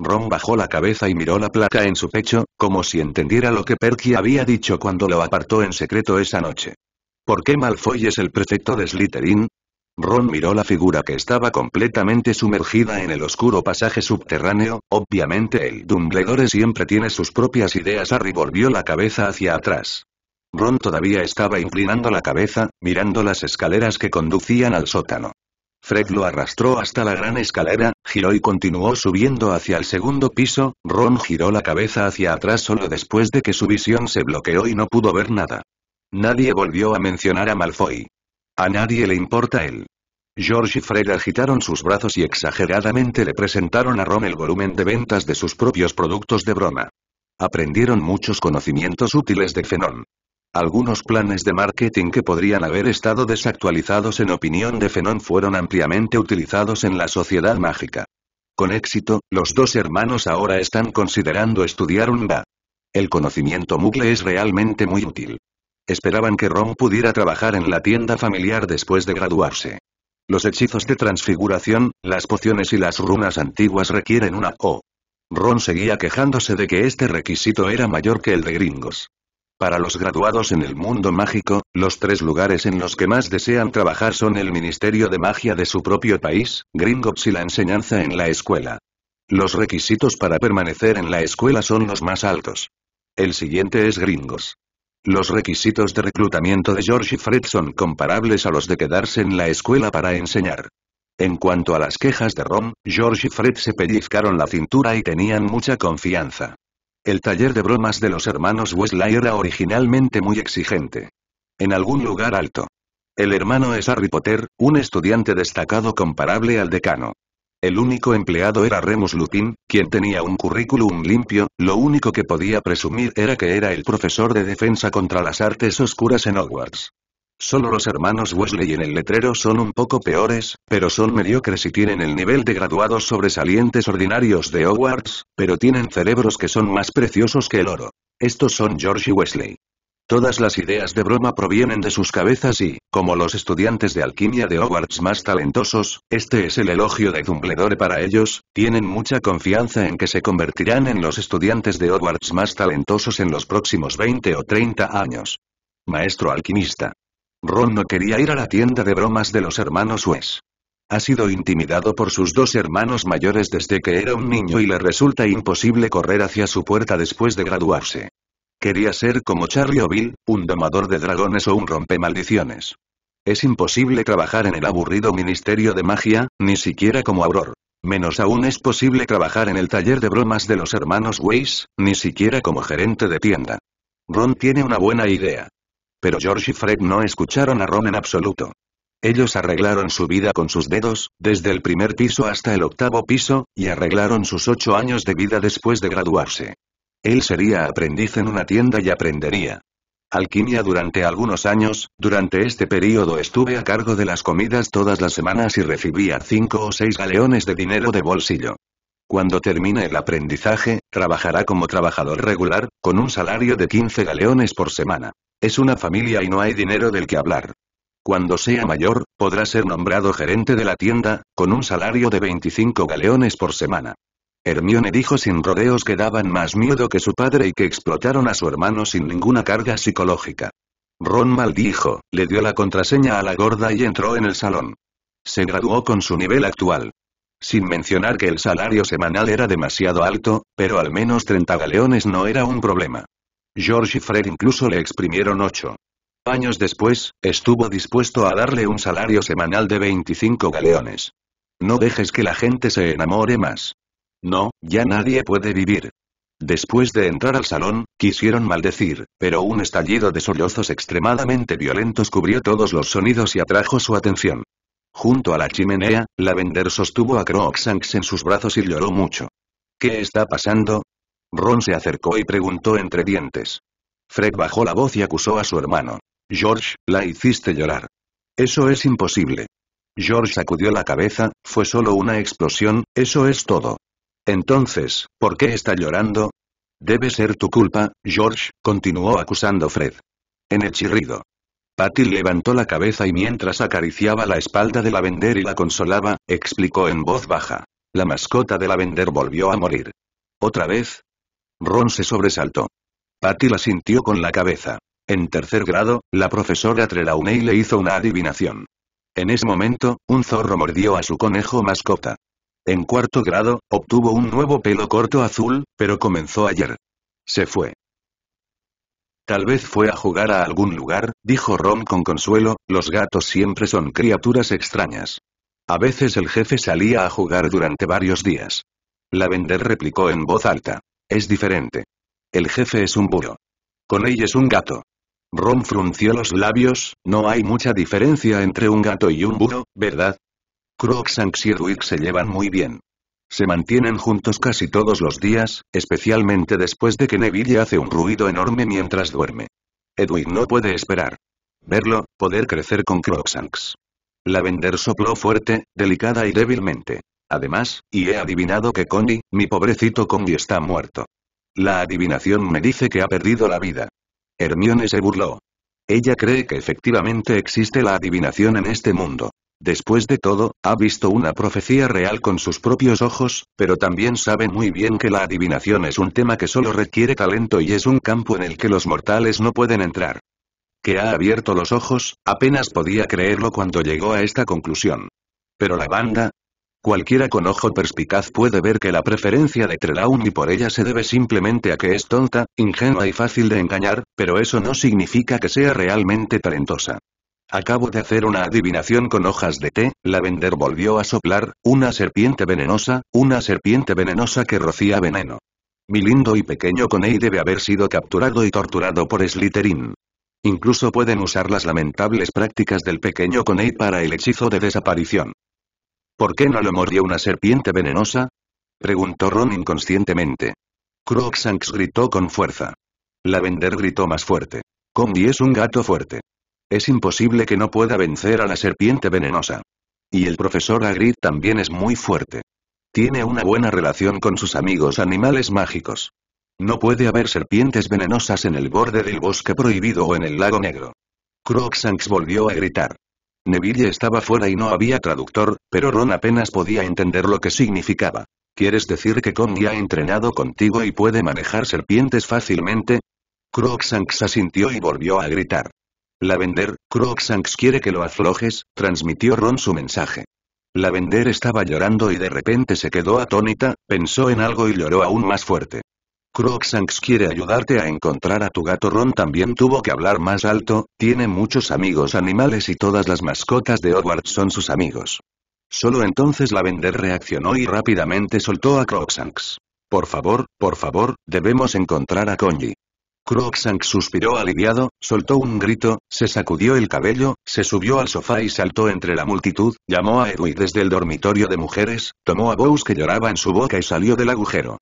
Ron bajó la cabeza y miró la placa en su pecho, como si entendiera lo que Perky había dicho cuando lo apartó en secreto esa noche. ¿Por qué Malfoy es el prefecto de Slytherin? Ron miró la figura que estaba completamente sumergida en el oscuro pasaje subterráneo, obviamente el Dumbledore siempre tiene sus propias ideas Harry volvió la cabeza hacia atrás. Ron todavía estaba inclinando la cabeza, mirando las escaleras que conducían al sótano. Fred lo arrastró hasta la gran escalera, giró y continuó subiendo hacia el segundo piso, Ron giró la cabeza hacia atrás solo después de que su visión se bloqueó y no pudo ver nada. Nadie volvió a mencionar a Malfoy. A nadie le importa él. George y Fred agitaron sus brazos y exageradamente le presentaron a Ron el volumen de ventas de sus propios productos de broma. Aprendieron muchos conocimientos útiles de Fenón. Algunos planes de marketing que podrían haber estado desactualizados en opinión de Fenon fueron ampliamente utilizados en la sociedad mágica. Con éxito, los dos hermanos ahora están considerando estudiar un BA. El conocimiento Mugle es realmente muy útil. Esperaban que Ron pudiera trabajar en la tienda familiar después de graduarse. Los hechizos de transfiguración, las pociones y las runas antiguas requieren una O. Ron seguía quejándose de que este requisito era mayor que el de gringos. Para los graduados en el mundo mágico, los tres lugares en los que más desean trabajar son el Ministerio de Magia de su propio país, Gringotts y la enseñanza en la escuela. Los requisitos para permanecer en la escuela son los más altos. El siguiente es Gringos. Los requisitos de reclutamiento de George y Fred son comparables a los de quedarse en la escuela para enseñar. En cuanto a las quejas de Rom, George y Fred se pellizcaron la cintura y tenían mucha confianza. El taller de bromas de los hermanos Wesley era originalmente muy exigente. En algún lugar alto. El hermano es Harry Potter, un estudiante destacado comparable al decano. El único empleado era Remus Lupin, quien tenía un currículum limpio, lo único que podía presumir era que era el profesor de defensa contra las artes oscuras en Hogwarts. Solo los hermanos Wesley en el letrero son un poco peores, pero son mediocres y tienen el nivel de graduados sobresalientes ordinarios de Hogwarts, pero tienen cerebros que son más preciosos que el oro. Estos son George y Wesley. Todas las ideas de broma provienen de sus cabezas y, como los estudiantes de alquimia de Hogwarts más talentosos, este es el elogio de Dumbledore para ellos, tienen mucha confianza en que se convertirán en los estudiantes de Hogwarts más talentosos en los próximos 20 o 30 años. Maestro alquimista. Ron no quería ir a la tienda de bromas de los hermanos Wes. Ha sido intimidado por sus dos hermanos mayores desde que era un niño y le resulta imposible correr hacia su puerta después de graduarse. Quería ser como Charlie O'Bill, un domador de dragones o un rompe maldiciones. Es imposible trabajar en el aburrido Ministerio de Magia, ni siquiera como Auror. Menos aún es posible trabajar en el taller de bromas de los hermanos Weiss, ni siquiera como gerente de tienda. Ron tiene una buena idea. Pero George y Fred no escucharon a Ron en absoluto. Ellos arreglaron su vida con sus dedos, desde el primer piso hasta el octavo piso, y arreglaron sus ocho años de vida después de graduarse. Él sería aprendiz en una tienda y aprendería. Alquimia durante algunos años, durante este periodo estuve a cargo de las comidas todas las semanas y recibía cinco o seis galeones de dinero de bolsillo. Cuando termine el aprendizaje, trabajará como trabajador regular, con un salario de 15 galeones por semana. Es una familia y no hay dinero del que hablar. Cuando sea mayor, podrá ser nombrado gerente de la tienda, con un salario de 25 galeones por semana. Hermione dijo sin rodeos que daban más miedo que su padre y que explotaron a su hermano sin ninguna carga psicológica. Ron maldijo, le dio la contraseña a la gorda y entró en el salón. Se graduó con su nivel actual. Sin mencionar que el salario semanal era demasiado alto, pero al menos 30 galeones no era un problema. George y Fred incluso le exprimieron ocho. Años después, estuvo dispuesto a darle un salario semanal de 25 galeones. No dejes que la gente se enamore más. No, ya nadie puede vivir. Después de entrar al salón, quisieron maldecir, pero un estallido de sollozos extremadamente violentos cubrió todos los sonidos y atrajo su atención. Junto a la chimenea, Lavender sostuvo a Crookshanks en sus brazos y lloró mucho. ¿Qué está pasando? Ron se acercó y preguntó entre dientes. Fred bajó la voz y acusó a su hermano. George, la hiciste llorar. Eso es imposible. George sacudió la cabeza, fue solo una explosión, eso es todo. Entonces, ¿por qué está llorando? Debe ser tu culpa, George, continuó acusando Fred. En el chirrido. Patty levantó la cabeza y mientras acariciaba la espalda de la vender y la consolaba, explicó en voz baja. La mascota de la vender volvió a morir. Otra vez, Ron se sobresaltó. Patty la sintió con la cabeza. En tercer grado, la profesora Trelawney le hizo una adivinación. En ese momento, un zorro mordió a su conejo mascota. En cuarto grado, obtuvo un nuevo pelo corto azul, pero comenzó ayer. Se fue. Tal vez fue a jugar a algún lugar, dijo Ron con consuelo, los gatos siempre son criaturas extrañas. A veces el jefe salía a jugar durante varios días. La Lavender replicó en voz alta. Es diferente. El jefe es un burro. ella es un gato. Ron frunció los labios, no hay mucha diferencia entre un gato y un burro, ¿verdad? Crocs y Edwig se llevan muy bien. Se mantienen juntos casi todos los días, especialmente después de que Neville hace un ruido enorme mientras duerme. Edwin no puede esperar. Verlo, poder crecer con La vender sopló fuerte, delicada y débilmente además, y he adivinado que Connie, mi pobrecito Connie está muerto. La adivinación me dice que ha perdido la vida. Hermione se burló. Ella cree que efectivamente existe la adivinación en este mundo. Después de todo, ha visto una profecía real con sus propios ojos, pero también sabe muy bien que la adivinación es un tema que solo requiere talento y es un campo en el que los mortales no pueden entrar. Que ha abierto los ojos, apenas podía creerlo cuando llegó a esta conclusión. Pero la banda, Cualquiera con ojo perspicaz puede ver que la preferencia de Trelawney por ella se debe simplemente a que es tonta, ingenua y fácil de engañar, pero eso no significa que sea realmente talentosa. Acabo de hacer una adivinación con hojas de té, La vender volvió a soplar, una serpiente venenosa, una serpiente venenosa que rocía veneno. Mi lindo y pequeño Coney debe haber sido capturado y torturado por Slytherin. Incluso pueden usar las lamentables prácticas del pequeño Coney para el hechizo de desaparición. ¿Por qué no lo mordió una serpiente venenosa? Preguntó Ron inconscientemente. Shanks gritó con fuerza. Lavender gritó más fuerte. Combi es un gato fuerte. Es imposible que no pueda vencer a la serpiente venenosa. Y el profesor Agrit también es muy fuerte. Tiene una buena relación con sus amigos animales mágicos. No puede haber serpientes venenosas en el borde del bosque prohibido o en el lago negro. Shanks volvió a gritar. Neville estaba fuera y no había traductor, pero Ron apenas podía entender lo que significaba. ¿Quieres decir que Connie ha entrenado contigo y puede manejar serpientes fácilmente? se asintió y volvió a gritar. La Lavender, Crookshanks quiere que lo aflojes, transmitió Ron su mensaje. La vender estaba llorando y de repente se quedó atónita, pensó en algo y lloró aún más fuerte. Crocsanks quiere ayudarte a encontrar a tu gato Ron también tuvo que hablar más alto, tiene muchos amigos animales y todas las mascotas de Hogwarts son sus amigos. Solo entonces la vender reaccionó y rápidamente soltó a Crocsanks. Por favor, por favor, debemos encontrar a Conji. Crocsanks suspiró aliviado, soltó un grito, se sacudió el cabello, se subió al sofá y saltó entre la multitud, llamó a Edwin desde el dormitorio de mujeres, tomó a Bose que lloraba en su boca y salió del agujero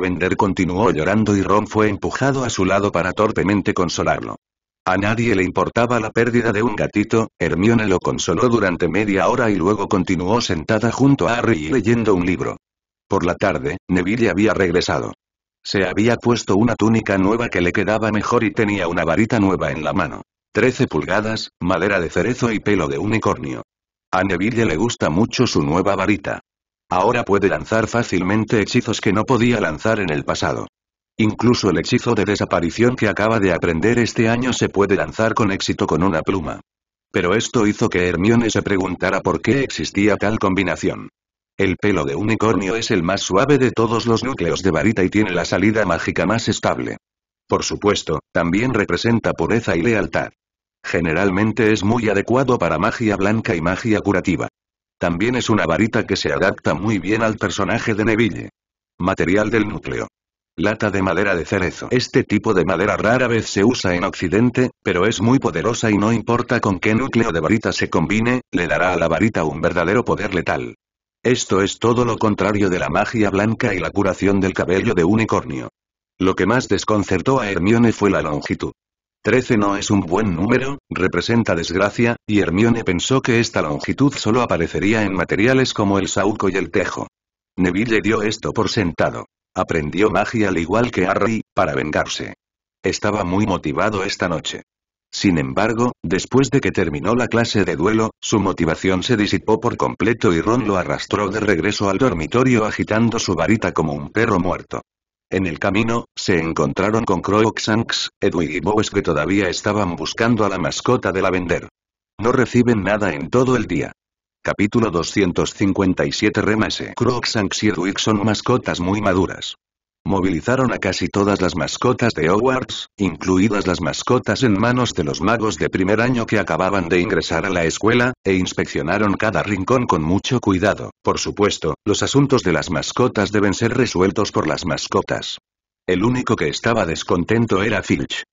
vender continuó llorando y Ron fue empujado a su lado para torpemente consolarlo. A nadie le importaba la pérdida de un gatito, Hermione lo consoló durante media hora y luego continuó sentada junto a Harry leyendo un libro. Por la tarde, Neville había regresado. Se había puesto una túnica nueva que le quedaba mejor y tenía una varita nueva en la mano. Trece pulgadas, madera de cerezo y pelo de unicornio. A Neville le gusta mucho su nueva varita. Ahora puede lanzar fácilmente hechizos que no podía lanzar en el pasado. Incluso el hechizo de desaparición que acaba de aprender este año se puede lanzar con éxito con una pluma. Pero esto hizo que Hermione se preguntara por qué existía tal combinación. El pelo de unicornio es el más suave de todos los núcleos de varita y tiene la salida mágica más estable. Por supuesto, también representa pureza y lealtad. Generalmente es muy adecuado para magia blanca y magia curativa. También es una varita que se adapta muy bien al personaje de Neville. Material del núcleo. Lata de madera de cerezo. Este tipo de madera rara vez se usa en Occidente, pero es muy poderosa y no importa con qué núcleo de varita se combine, le dará a la varita un verdadero poder letal. Esto es todo lo contrario de la magia blanca y la curación del cabello de unicornio. Lo que más desconcertó a Hermione fue la longitud. Trece no es un buen número, representa desgracia, y Hermione pensó que esta longitud solo aparecería en materiales como el saúco y el tejo. Neville dio esto por sentado. Aprendió magia al igual que Harry, para vengarse. Estaba muy motivado esta noche. Sin embargo, después de que terminó la clase de duelo, su motivación se disipó por completo y Ron lo arrastró de regreso al dormitorio agitando su varita como un perro muerto. En el camino, se encontraron con Croak Edwig y Bowes que todavía estaban buscando a la mascota de la vender. No reciben nada en todo el día. Capítulo 257 Remase Croxanks y Edwig son mascotas muy maduras. Movilizaron a casi todas las mascotas de Hogwarts, incluidas las mascotas en manos de los magos de primer año que acababan de ingresar a la escuela, e inspeccionaron cada rincón con mucho cuidado. Por supuesto, los asuntos de las mascotas deben ser resueltos por las mascotas. El único que estaba descontento era Filch.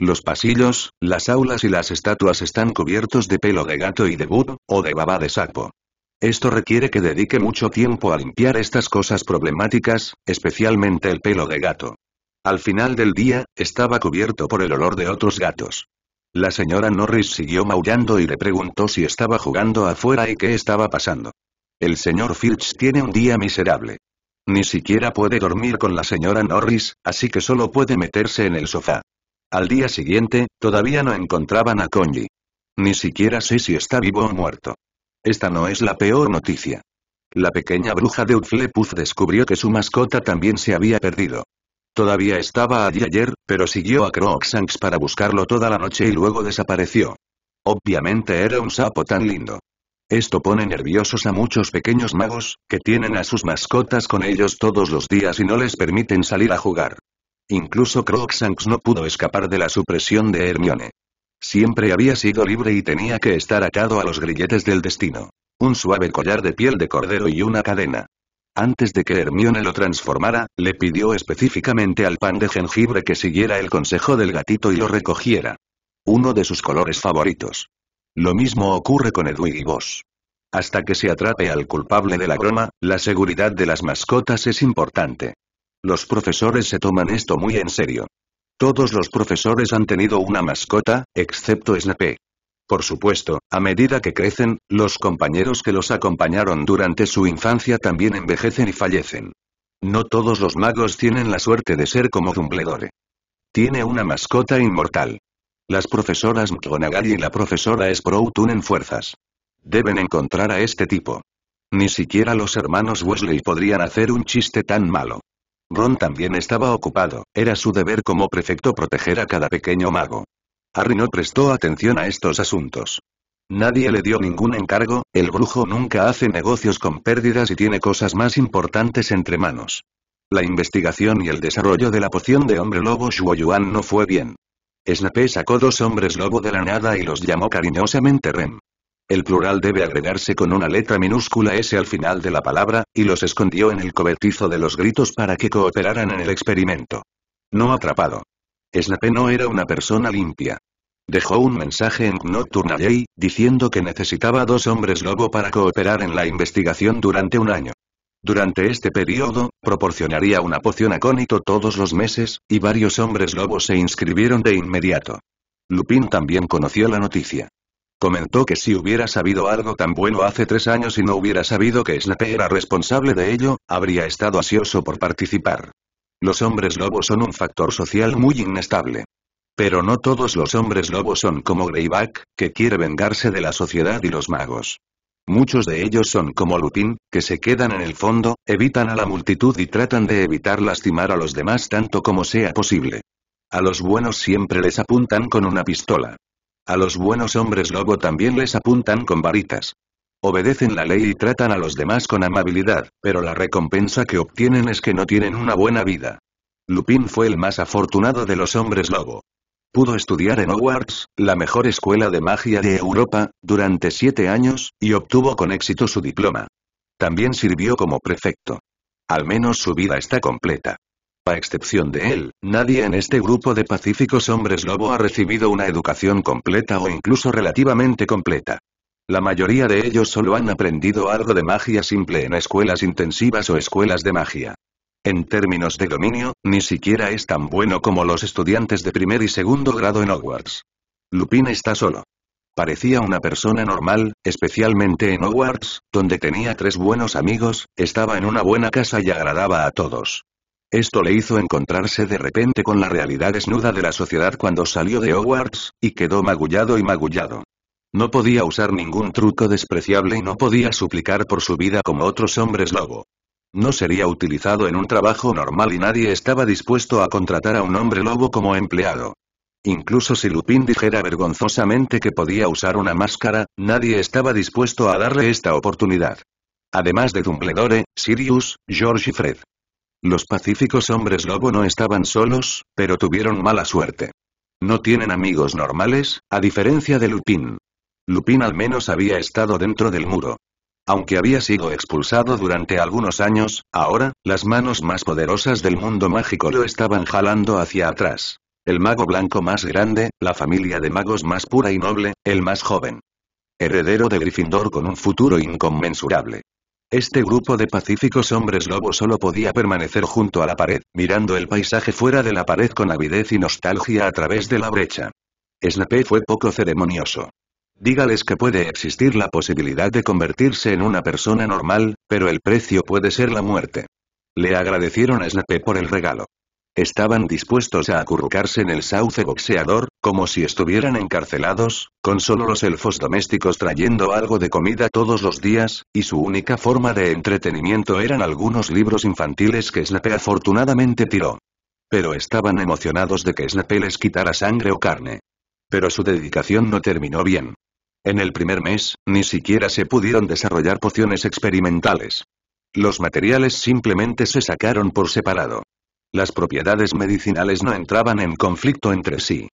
Los pasillos, las aulas y las estatuas están cubiertos de pelo de gato y de bud, o de baba de sapo. Esto requiere que dedique mucho tiempo a limpiar estas cosas problemáticas, especialmente el pelo de gato. Al final del día, estaba cubierto por el olor de otros gatos. La señora Norris siguió maullando y le preguntó si estaba jugando afuera y qué estaba pasando. El señor Filch tiene un día miserable. Ni siquiera puede dormir con la señora Norris, así que solo puede meterse en el sofá. Al día siguiente, todavía no encontraban a Conji. Ni siquiera sé si está vivo o muerto. Esta no es la peor noticia. La pequeña bruja de Utflepuf descubrió que su mascota también se había perdido. Todavía estaba allí ayer, pero siguió a Crookshanks para buscarlo toda la noche y luego desapareció. Obviamente era un sapo tan lindo. Esto pone nerviosos a muchos pequeños magos, que tienen a sus mascotas con ellos todos los días y no les permiten salir a jugar. Incluso Crookshanks no pudo escapar de la supresión de Hermione. Siempre había sido libre y tenía que estar atado a los grilletes del destino. Un suave collar de piel de cordero y una cadena. Antes de que Hermione lo transformara, le pidió específicamente al pan de jengibre que siguiera el consejo del gatito y lo recogiera. Uno de sus colores favoritos. Lo mismo ocurre con Edwin y Boss. Hasta que se atrape al culpable de la broma, la seguridad de las mascotas es importante. Los profesores se toman esto muy en serio. Todos los profesores han tenido una mascota, excepto Snape. Por supuesto, a medida que crecen, los compañeros que los acompañaron durante su infancia también envejecen y fallecen. No todos los magos tienen la suerte de ser como Dumbledore. Tiene una mascota inmortal. Las profesoras McGonagall y la profesora Sprout unen fuerzas. Deben encontrar a este tipo. Ni siquiera los hermanos Wesley podrían hacer un chiste tan malo. Ron también estaba ocupado, era su deber como prefecto proteger a cada pequeño mago. Harry no prestó atención a estos asuntos. Nadie le dio ningún encargo, el brujo nunca hace negocios con pérdidas y tiene cosas más importantes entre manos. La investigación y el desarrollo de la poción de hombre lobo Shuoyuan no fue bien. Snape sacó dos hombres lobo de la nada y los llamó cariñosamente Rem. El plural debe agregarse con una letra minúscula S al final de la palabra, y los escondió en el cobertizo de los gritos para que cooperaran en el experimento. No atrapado. Snape no era una persona limpia. Dejó un mensaje en ley diciendo que necesitaba dos hombres lobo para cooperar en la investigación durante un año. Durante este periodo, proporcionaría una poción acónito todos los meses, y varios hombres lobos se inscribieron de inmediato. Lupin también conoció la noticia. Comentó que si hubiera sabido algo tan bueno hace tres años y no hubiera sabido que Snape era responsable de ello, habría estado ansioso por participar. Los hombres lobos son un factor social muy inestable. Pero no todos los hombres lobos son como Greyback, que quiere vengarse de la sociedad y los magos. Muchos de ellos son como Lupin, que se quedan en el fondo, evitan a la multitud y tratan de evitar lastimar a los demás tanto como sea posible. A los buenos siempre les apuntan con una pistola. A los buenos hombres lobo también les apuntan con varitas. Obedecen la ley y tratan a los demás con amabilidad, pero la recompensa que obtienen es que no tienen una buena vida. Lupin fue el más afortunado de los hombres lobo. Pudo estudiar en Hogwarts, la mejor escuela de magia de Europa, durante siete años, y obtuvo con éxito su diploma. También sirvió como prefecto. Al menos su vida está completa. A excepción de él, nadie en este grupo de pacíficos hombres lobo ha recibido una educación completa o incluso relativamente completa. La mayoría de ellos solo han aprendido algo de magia simple en escuelas intensivas o escuelas de magia. En términos de dominio, ni siquiera es tan bueno como los estudiantes de primer y segundo grado en Hogwarts. Lupin está solo. Parecía una persona normal, especialmente en Hogwarts, donde tenía tres buenos amigos, estaba en una buena casa y agradaba a todos. Esto le hizo encontrarse de repente con la realidad desnuda de la sociedad cuando salió de Hogwarts, y quedó magullado y magullado. No podía usar ningún truco despreciable y no podía suplicar por su vida como otros hombres lobo. No sería utilizado en un trabajo normal y nadie estaba dispuesto a contratar a un hombre lobo como empleado. Incluso si Lupin dijera vergonzosamente que podía usar una máscara, nadie estaba dispuesto a darle esta oportunidad. Además de Dumbledore, Sirius, George y Fred. Los pacíficos hombres lobo no estaban solos, pero tuvieron mala suerte. No tienen amigos normales, a diferencia de Lupin. Lupin al menos había estado dentro del muro. Aunque había sido expulsado durante algunos años, ahora, las manos más poderosas del mundo mágico lo estaban jalando hacia atrás. El mago blanco más grande, la familia de magos más pura y noble, el más joven. Heredero de Gryffindor con un futuro inconmensurable. Este grupo de pacíficos hombres lobo solo podía permanecer junto a la pared, mirando el paisaje fuera de la pared con avidez y nostalgia a través de la brecha. Snape fue poco ceremonioso. Dígales que puede existir la posibilidad de convertirse en una persona normal, pero el precio puede ser la muerte. Le agradecieron a Snape por el regalo. Estaban dispuestos a acurrucarse en el sauce boxeador, como si estuvieran encarcelados, con solo los elfos domésticos trayendo algo de comida todos los días, y su única forma de entretenimiento eran algunos libros infantiles que Snape afortunadamente tiró. Pero estaban emocionados de que Snape les quitara sangre o carne. Pero su dedicación no terminó bien. En el primer mes, ni siquiera se pudieron desarrollar pociones experimentales. Los materiales simplemente se sacaron por separado. Las propiedades medicinales no entraban en conflicto entre sí.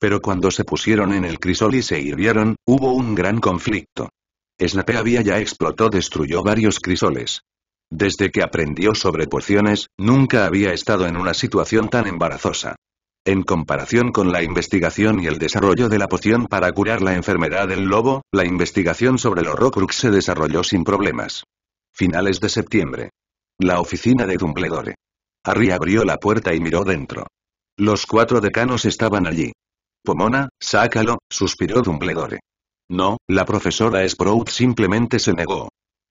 Pero cuando se pusieron en el crisol y se hirvieron, hubo un gran conflicto. Snape había ya explotó destruyó varios crisoles. Desde que aprendió sobre pociones, nunca había estado en una situación tan embarazosa. En comparación con la investigación y el desarrollo de la poción para curar la enfermedad del lobo, la investigación sobre los Rocrux se desarrolló sin problemas. Finales de septiembre. La oficina de Dumbledore. Harry abrió la puerta y miró dentro. Los cuatro decanos estaban allí. Pomona, sácalo, suspiró Dumbledore. No, la profesora Sprout simplemente se negó.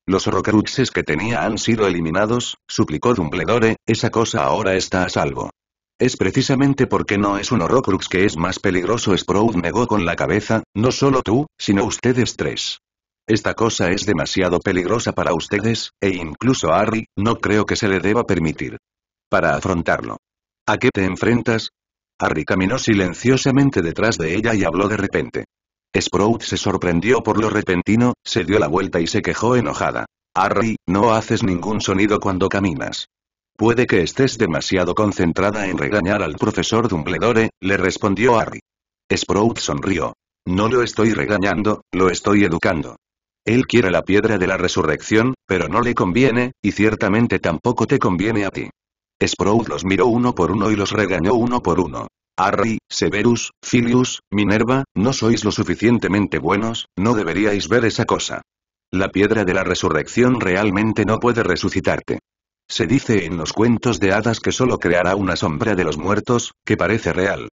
Los Horrocruxes que tenía han sido eliminados, suplicó Dumbledore, esa cosa ahora está a salvo. Es precisamente porque no es un Horrocrux que es más peligroso Sprout negó con la cabeza, no solo tú, sino ustedes tres. Esta cosa es demasiado peligrosa para ustedes, e incluso Harry, no creo que se le deba permitir para afrontarlo. ¿A qué te enfrentas? Harry caminó silenciosamente detrás de ella y habló de repente. Sprout se sorprendió por lo repentino, se dio la vuelta y se quejó enojada. Harry, no haces ningún sonido cuando caminas. Puede que estés demasiado concentrada en regañar al profesor Dumbledore, le respondió Harry. Sprout sonrió. No lo estoy regañando, lo estoy educando. Él quiere la piedra de la resurrección, pero no le conviene, y ciertamente tampoco te conviene a ti. Sprout los miró uno por uno y los regañó uno por uno. Harry, Severus, Filius, Minerva, no sois lo suficientemente buenos, no deberíais ver esa cosa. La piedra de la resurrección realmente no puede resucitarte. Se dice en los cuentos de hadas que solo creará una sombra de los muertos, que parece real.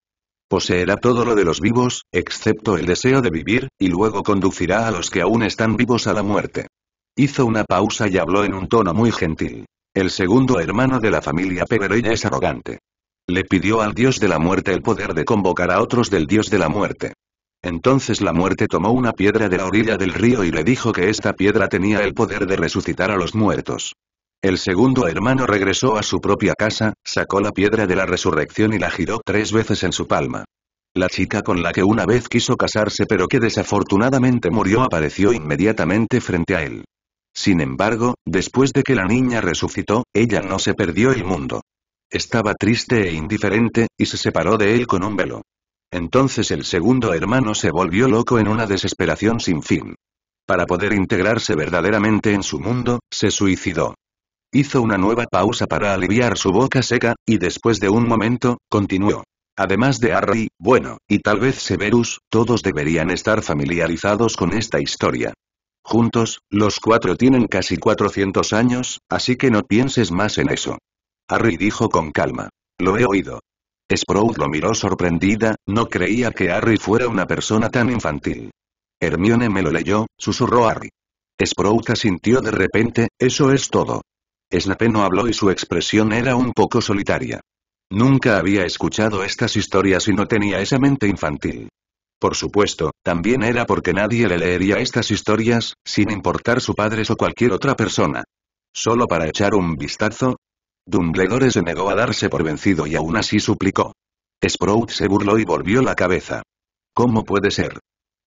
Poseerá todo lo de los vivos, excepto el deseo de vivir, y luego conducirá a los que aún están vivos a la muerte. Hizo una pausa y habló en un tono muy gentil. El segundo hermano de la familia Peverella es arrogante. Le pidió al dios de la muerte el poder de convocar a otros del dios de la muerte. Entonces la muerte tomó una piedra de la orilla del río y le dijo que esta piedra tenía el poder de resucitar a los muertos. El segundo hermano regresó a su propia casa, sacó la piedra de la resurrección y la giró tres veces en su palma. La chica con la que una vez quiso casarse pero que desafortunadamente murió apareció inmediatamente frente a él. Sin embargo, después de que la niña resucitó, ella no se perdió el mundo. Estaba triste e indiferente, y se separó de él con un velo. Entonces el segundo hermano se volvió loco en una desesperación sin fin. Para poder integrarse verdaderamente en su mundo, se suicidó. Hizo una nueva pausa para aliviar su boca seca, y después de un momento, continuó. Además de Harry, bueno, y tal vez Severus, todos deberían estar familiarizados con esta historia. Juntos, los cuatro tienen casi 400 años, así que no pienses más en eso. Harry dijo con calma. Lo he oído. Sprout lo miró sorprendida, no creía que Harry fuera una persona tan infantil. Hermione me lo leyó, susurró Harry. Sprout asintió de repente, eso es todo. Snape no habló y su expresión era un poco solitaria. Nunca había escuchado estas historias y no tenía esa mente infantil. Por supuesto, también era porque nadie le leería estas historias, sin importar su padre o cualquier otra persona. Solo para echar un vistazo. Dumbledore se negó a darse por vencido y aún así suplicó. Sprout se burló y volvió la cabeza. ¿Cómo puede ser?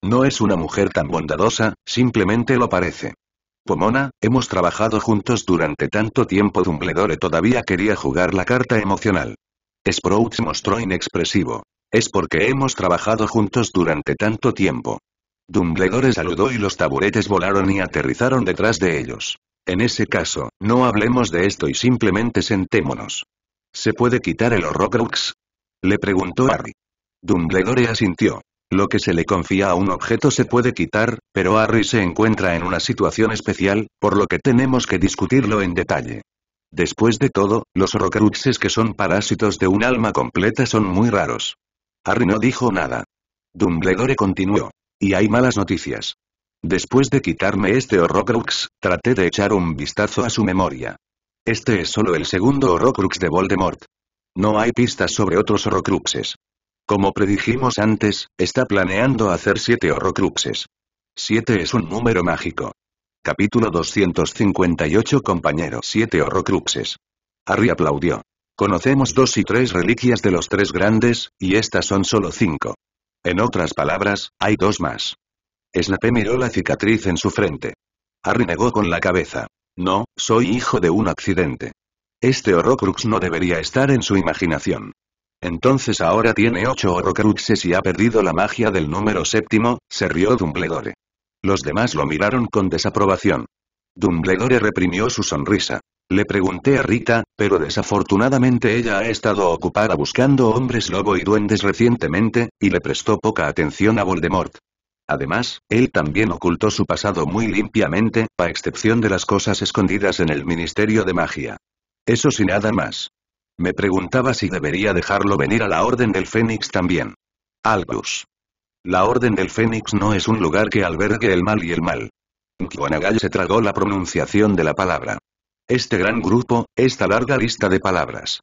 No es una mujer tan bondadosa, simplemente lo parece. Pomona, hemos trabajado juntos durante tanto tiempo Dumbledore todavía quería jugar la carta emocional. Sprout mostró inexpresivo. Es porque hemos trabajado juntos durante tanto tiempo. Dumbledore saludó y los taburetes volaron y aterrizaron detrás de ellos. En ese caso, no hablemos de esto y simplemente sentémonos. ¿Se puede quitar el Horrocrux? Le preguntó Harry. Dumbledore asintió. Lo que se le confía a un objeto se puede quitar, pero Harry se encuentra en una situación especial, por lo que tenemos que discutirlo en detalle. Después de todo, los horrocruxes que son parásitos de un alma completa son muy raros. Harry no dijo nada. Dumbledore continuó. Y hay malas noticias. Después de quitarme este Horrocrux, traté de echar un vistazo a su memoria. Este es solo el segundo Horrocrux de Voldemort. No hay pistas sobre otros Horrocruxes. Como predijimos antes, está planeando hacer siete Horrocruxes. Siete es un número mágico. Capítulo 258 Compañero Siete Horrocruxes. Harry aplaudió. Conocemos dos y tres reliquias de los tres grandes, y estas son solo cinco. En otras palabras, hay dos más. Snape miró la cicatriz en su frente. Harry negó con la cabeza. No, soy hijo de un accidente. Este Horrocrux no debería estar en su imaginación. Entonces ahora tiene ocho Horrocruxes y ha perdido la magia del número séptimo, se rió Dumbledore. Los demás lo miraron con desaprobación. Dumbledore reprimió su sonrisa. Le pregunté a Rita, pero desafortunadamente ella ha estado ocupada buscando hombres lobo y duendes recientemente, y le prestó poca atención a Voldemort. Además, él también ocultó su pasado muy limpiamente, a excepción de las cosas escondidas en el Ministerio de Magia. Eso sin nada más. Me preguntaba si debería dejarlo venir a la Orden del Fénix también. Albus. La Orden del Fénix no es un lugar que albergue el mal y el mal. Guanagal se tragó la pronunciación de la palabra. Este gran grupo, esta larga lista de palabras.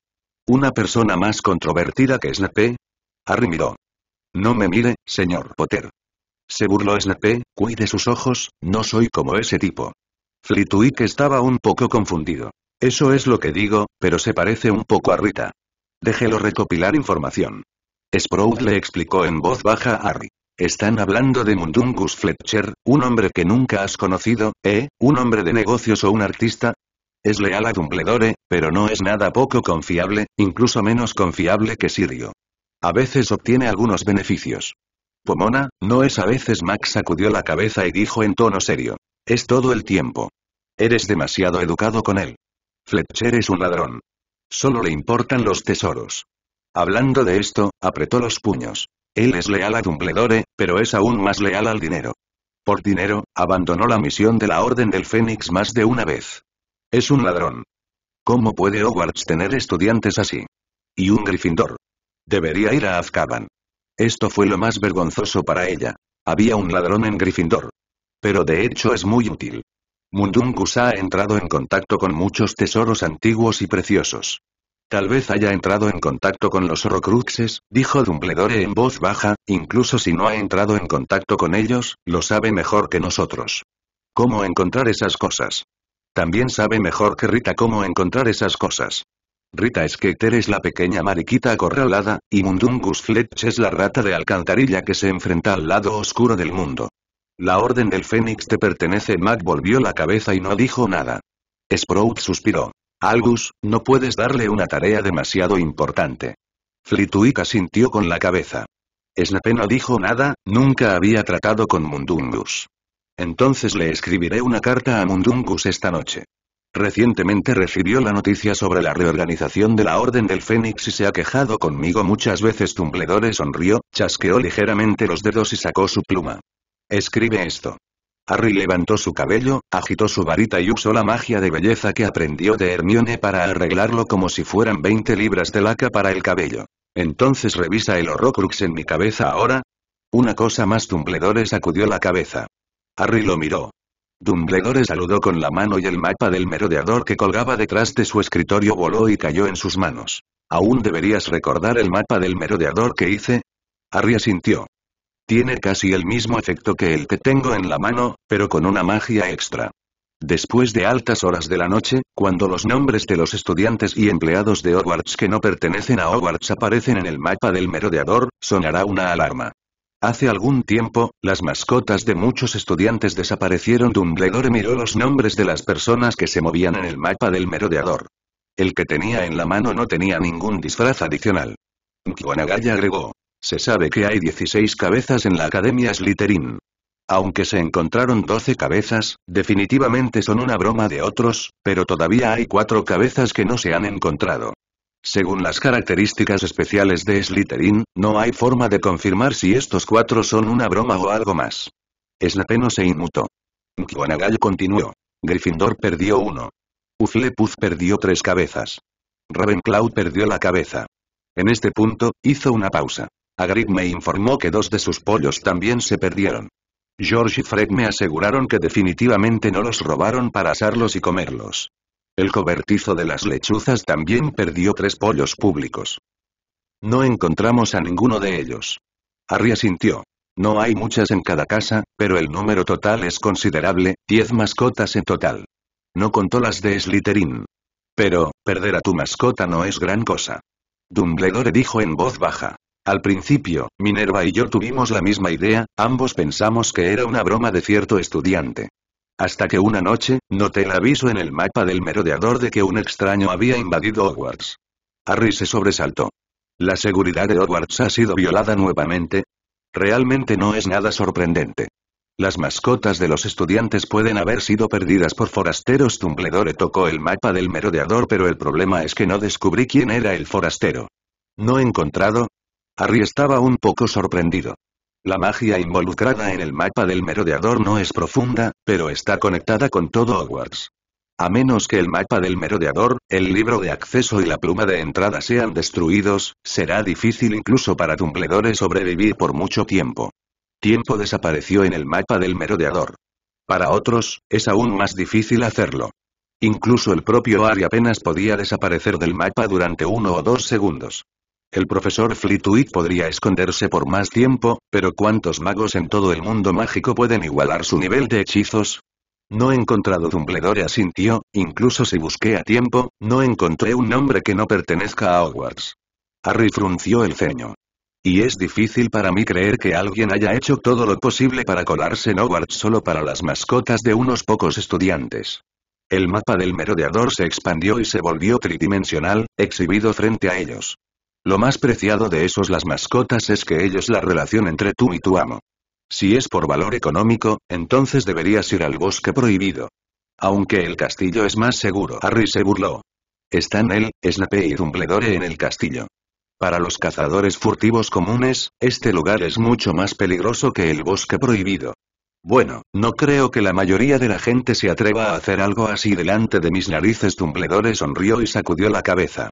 Una persona más controvertida que Snape. Harry miró. No me mire, señor Potter. Se burló Snape, cuide sus ojos, no soy como ese tipo. Flitwick estaba un poco confundido. Eso es lo que digo, pero se parece un poco a Rita. Déjelo recopilar información. Sprout le explicó en voz baja a Harry. Están hablando de Mundungus Fletcher, un hombre que nunca has conocido, ¿eh? Un hombre de negocios o un artista, es leal a Dumbledore, pero no es nada poco confiable, incluso menos confiable que Sirio. A veces obtiene algunos beneficios. Pomona, no es a veces Max sacudió la cabeza y dijo en tono serio. Es todo el tiempo. Eres demasiado educado con él. Fletcher es un ladrón. Solo le importan los tesoros. Hablando de esto, apretó los puños. Él es leal a Dumbledore, pero es aún más leal al dinero. Por dinero, abandonó la misión de la Orden del Fénix más de una vez. Es un ladrón. ¿Cómo puede Hogwarts tener estudiantes así? Y un Gryffindor. Debería ir a Azkaban. Esto fue lo más vergonzoso para ella. Había un ladrón en Gryffindor. Pero de hecho es muy útil. Mundungus ha entrado en contacto con muchos tesoros antiguos y preciosos. Tal vez haya entrado en contacto con los Horrocruxes, dijo Dumbledore en voz baja, incluso si no ha entrado en contacto con ellos, lo sabe mejor que nosotros. ¿Cómo encontrar esas cosas? También sabe mejor que Rita cómo encontrar esas cosas. Rita Skeeter es la pequeña mariquita acorralada, y Mundungus Fletch es la rata de alcantarilla que se enfrenta al lado oscuro del mundo. La Orden del Fénix te pertenece Mac volvió la cabeza y no dijo nada. Sprout suspiró. Algus, no puedes darle una tarea demasiado importante. Flitwick sintió con la cabeza. Snape no dijo nada, nunca había tratado con Mundungus. Entonces le escribiré una carta a Mundungus esta noche. Recientemente recibió la noticia sobre la reorganización de la Orden del Fénix y se ha quejado conmigo muchas veces. Tumbledore sonrió, chasqueó ligeramente los dedos y sacó su pluma. Escribe esto. Harry levantó su cabello, agitó su varita y usó la magia de belleza que aprendió de Hermione para arreglarlo como si fueran 20 libras de laca para el cabello. Entonces revisa el horrocrux en mi cabeza ahora. Una cosa más Tumbledore sacudió la cabeza. Harry lo miró. Dumbledore saludó con la mano y el mapa del merodeador que colgaba detrás de su escritorio voló y cayó en sus manos. ¿Aún deberías recordar el mapa del merodeador que hice? Harry asintió. Tiene casi el mismo efecto que el que tengo en la mano, pero con una magia extra. Después de altas horas de la noche, cuando los nombres de los estudiantes y empleados de Hogwarts que no pertenecen a Hogwarts aparecen en el mapa del merodeador, sonará una alarma. Hace algún tiempo, las mascotas de muchos estudiantes desaparecieron. Dumbledore miró los nombres de las personas que se movían en el mapa del merodeador. El que tenía en la mano no tenía ningún disfraz adicional. Mkwanagaya agregó. Se sabe que hay 16 cabezas en la Academia Slytherin. Aunque se encontraron 12 cabezas, definitivamente son una broma de otros, pero todavía hay cuatro cabezas que no se han encontrado. Según las características especiales de Slytherin, no hay forma de confirmar si estos cuatro son una broma o algo más. no se inmutó. McGonagall continuó. Gryffindor perdió uno. Uflepuz perdió tres cabezas. Ravenclaw perdió la cabeza. En este punto, hizo una pausa. Hagrid me informó que dos de sus pollos también se perdieron. George y Fred me aseguraron que definitivamente no los robaron para asarlos y comerlos. El cobertizo de las lechuzas también perdió tres pollos públicos. No encontramos a ninguno de ellos. Harry sintió. No hay muchas en cada casa, pero el número total es considerable, 10 mascotas en total. No contó las de Slytherin. Pero, perder a tu mascota no es gran cosa. Dumbledore dijo en voz baja. Al principio, Minerva y yo tuvimos la misma idea, ambos pensamos que era una broma de cierto estudiante. Hasta que una noche, noté el aviso en el mapa del merodeador de que un extraño había invadido Hogwarts. Harry se sobresaltó. ¿La seguridad de Hogwarts ha sido violada nuevamente? Realmente no es nada sorprendente. Las mascotas de los estudiantes pueden haber sido perdidas por forasteros. Tumbledore tocó el mapa del merodeador pero el problema es que no descubrí quién era el forastero. ¿No encontrado? Harry estaba un poco sorprendido. La magia involucrada en el mapa del merodeador no es profunda, pero está conectada con todo Hogwarts. A menos que el mapa del merodeador, el libro de acceso y la pluma de entrada sean destruidos, será difícil incluso para tumbledores sobrevivir por mucho tiempo. Tiempo desapareció en el mapa del merodeador. Para otros, es aún más difícil hacerlo. Incluso el propio Ari apenas podía desaparecer del mapa durante uno o dos segundos. El profesor Flitwick podría esconderse por más tiempo, pero ¿cuántos magos en todo el mundo mágico pueden igualar su nivel de hechizos? No he encontrado Dumbledore asintió, incluso si busqué a tiempo, no encontré un nombre que no pertenezca a Hogwarts. Harry frunció el ceño. Y es difícil para mí creer que alguien haya hecho todo lo posible para colarse en Hogwarts solo para las mascotas de unos pocos estudiantes. El mapa del merodeador se expandió y se volvió tridimensional, exhibido frente a ellos. Lo más preciado de esos las mascotas es que ellos la relación entre tú y tu amo. Si es por valor económico, entonces deberías ir al bosque prohibido. Aunque el castillo es más seguro. Harry se burló. Están él, Snape y Dumbledore en el castillo. Para los cazadores furtivos comunes, este lugar es mucho más peligroso que el bosque prohibido. Bueno, no creo que la mayoría de la gente se atreva a hacer algo así delante de mis narices. Dumbledore sonrió y sacudió la cabeza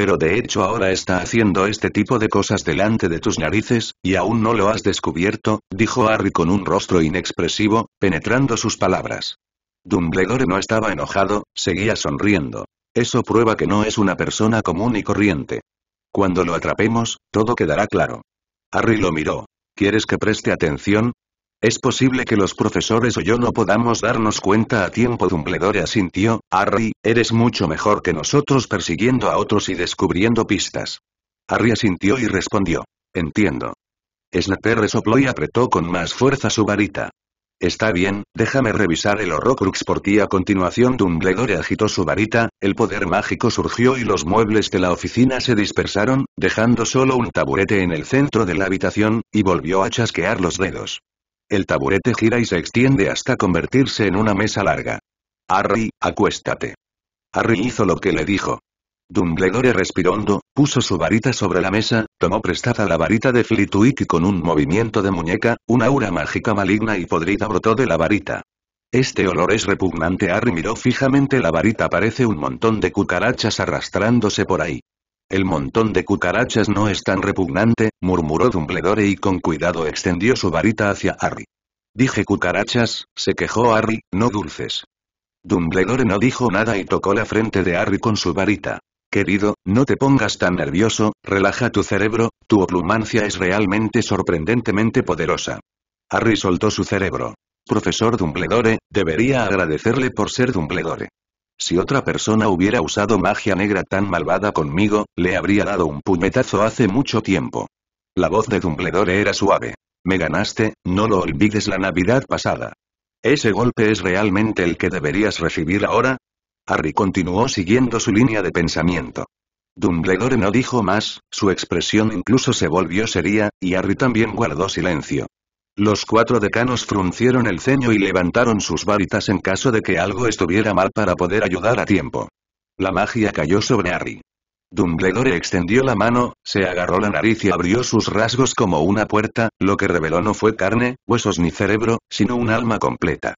pero de hecho ahora está haciendo este tipo de cosas delante de tus narices, y aún no lo has descubierto, dijo Harry con un rostro inexpresivo, penetrando sus palabras. Dumbledore no estaba enojado, seguía sonriendo. Eso prueba que no es una persona común y corriente. Cuando lo atrapemos, todo quedará claro. Harry lo miró. ¿Quieres que preste atención? Es posible que los profesores o yo no podamos darnos cuenta a tiempo. Dumbledore asintió, Harry, eres mucho mejor que nosotros persiguiendo a otros y descubriendo pistas. Harry asintió y respondió. Entiendo. Snape resopló y apretó con más fuerza su varita. Está bien, déjame revisar el Horrocrux por ti. A continuación Dumbledore agitó su varita, el poder mágico surgió y los muebles de la oficina se dispersaron, dejando solo un taburete en el centro de la habitación, y volvió a chasquear los dedos. El taburete gira y se extiende hasta convertirse en una mesa larga. Harry, acuéstate. Harry hizo lo que le dijo. Dumbledore respiró hondo, puso su varita sobre la mesa, tomó prestada la varita de Flitwick y con un movimiento de muñeca, una aura mágica maligna y podrida brotó de la varita. Este olor es repugnante. Harry miró fijamente la varita parece un montón de cucarachas arrastrándose por ahí. El montón de cucarachas no es tan repugnante, murmuró Dumbledore y con cuidado extendió su varita hacia Harry. Dije cucarachas, se quejó Harry, no dulces. Dumbledore no dijo nada y tocó la frente de Harry con su varita. Querido, no te pongas tan nervioso, relaja tu cerebro, tu oplumancia es realmente sorprendentemente poderosa. Harry soltó su cerebro. Profesor Dumbledore, debería agradecerle por ser Dumbledore. Si otra persona hubiera usado magia negra tan malvada conmigo, le habría dado un puñetazo hace mucho tiempo. La voz de Dumbledore era suave. Me ganaste, no lo olvides la Navidad pasada. ¿Ese golpe es realmente el que deberías recibir ahora? Harry continuó siguiendo su línea de pensamiento. Dumbledore no dijo más, su expresión incluso se volvió seria, y Harry también guardó silencio. Los cuatro decanos fruncieron el ceño y levantaron sus varitas en caso de que algo estuviera mal para poder ayudar a tiempo. La magia cayó sobre Harry. Dumbledore extendió la mano, se agarró la nariz y abrió sus rasgos como una puerta, lo que reveló no fue carne, huesos ni cerebro, sino un alma completa.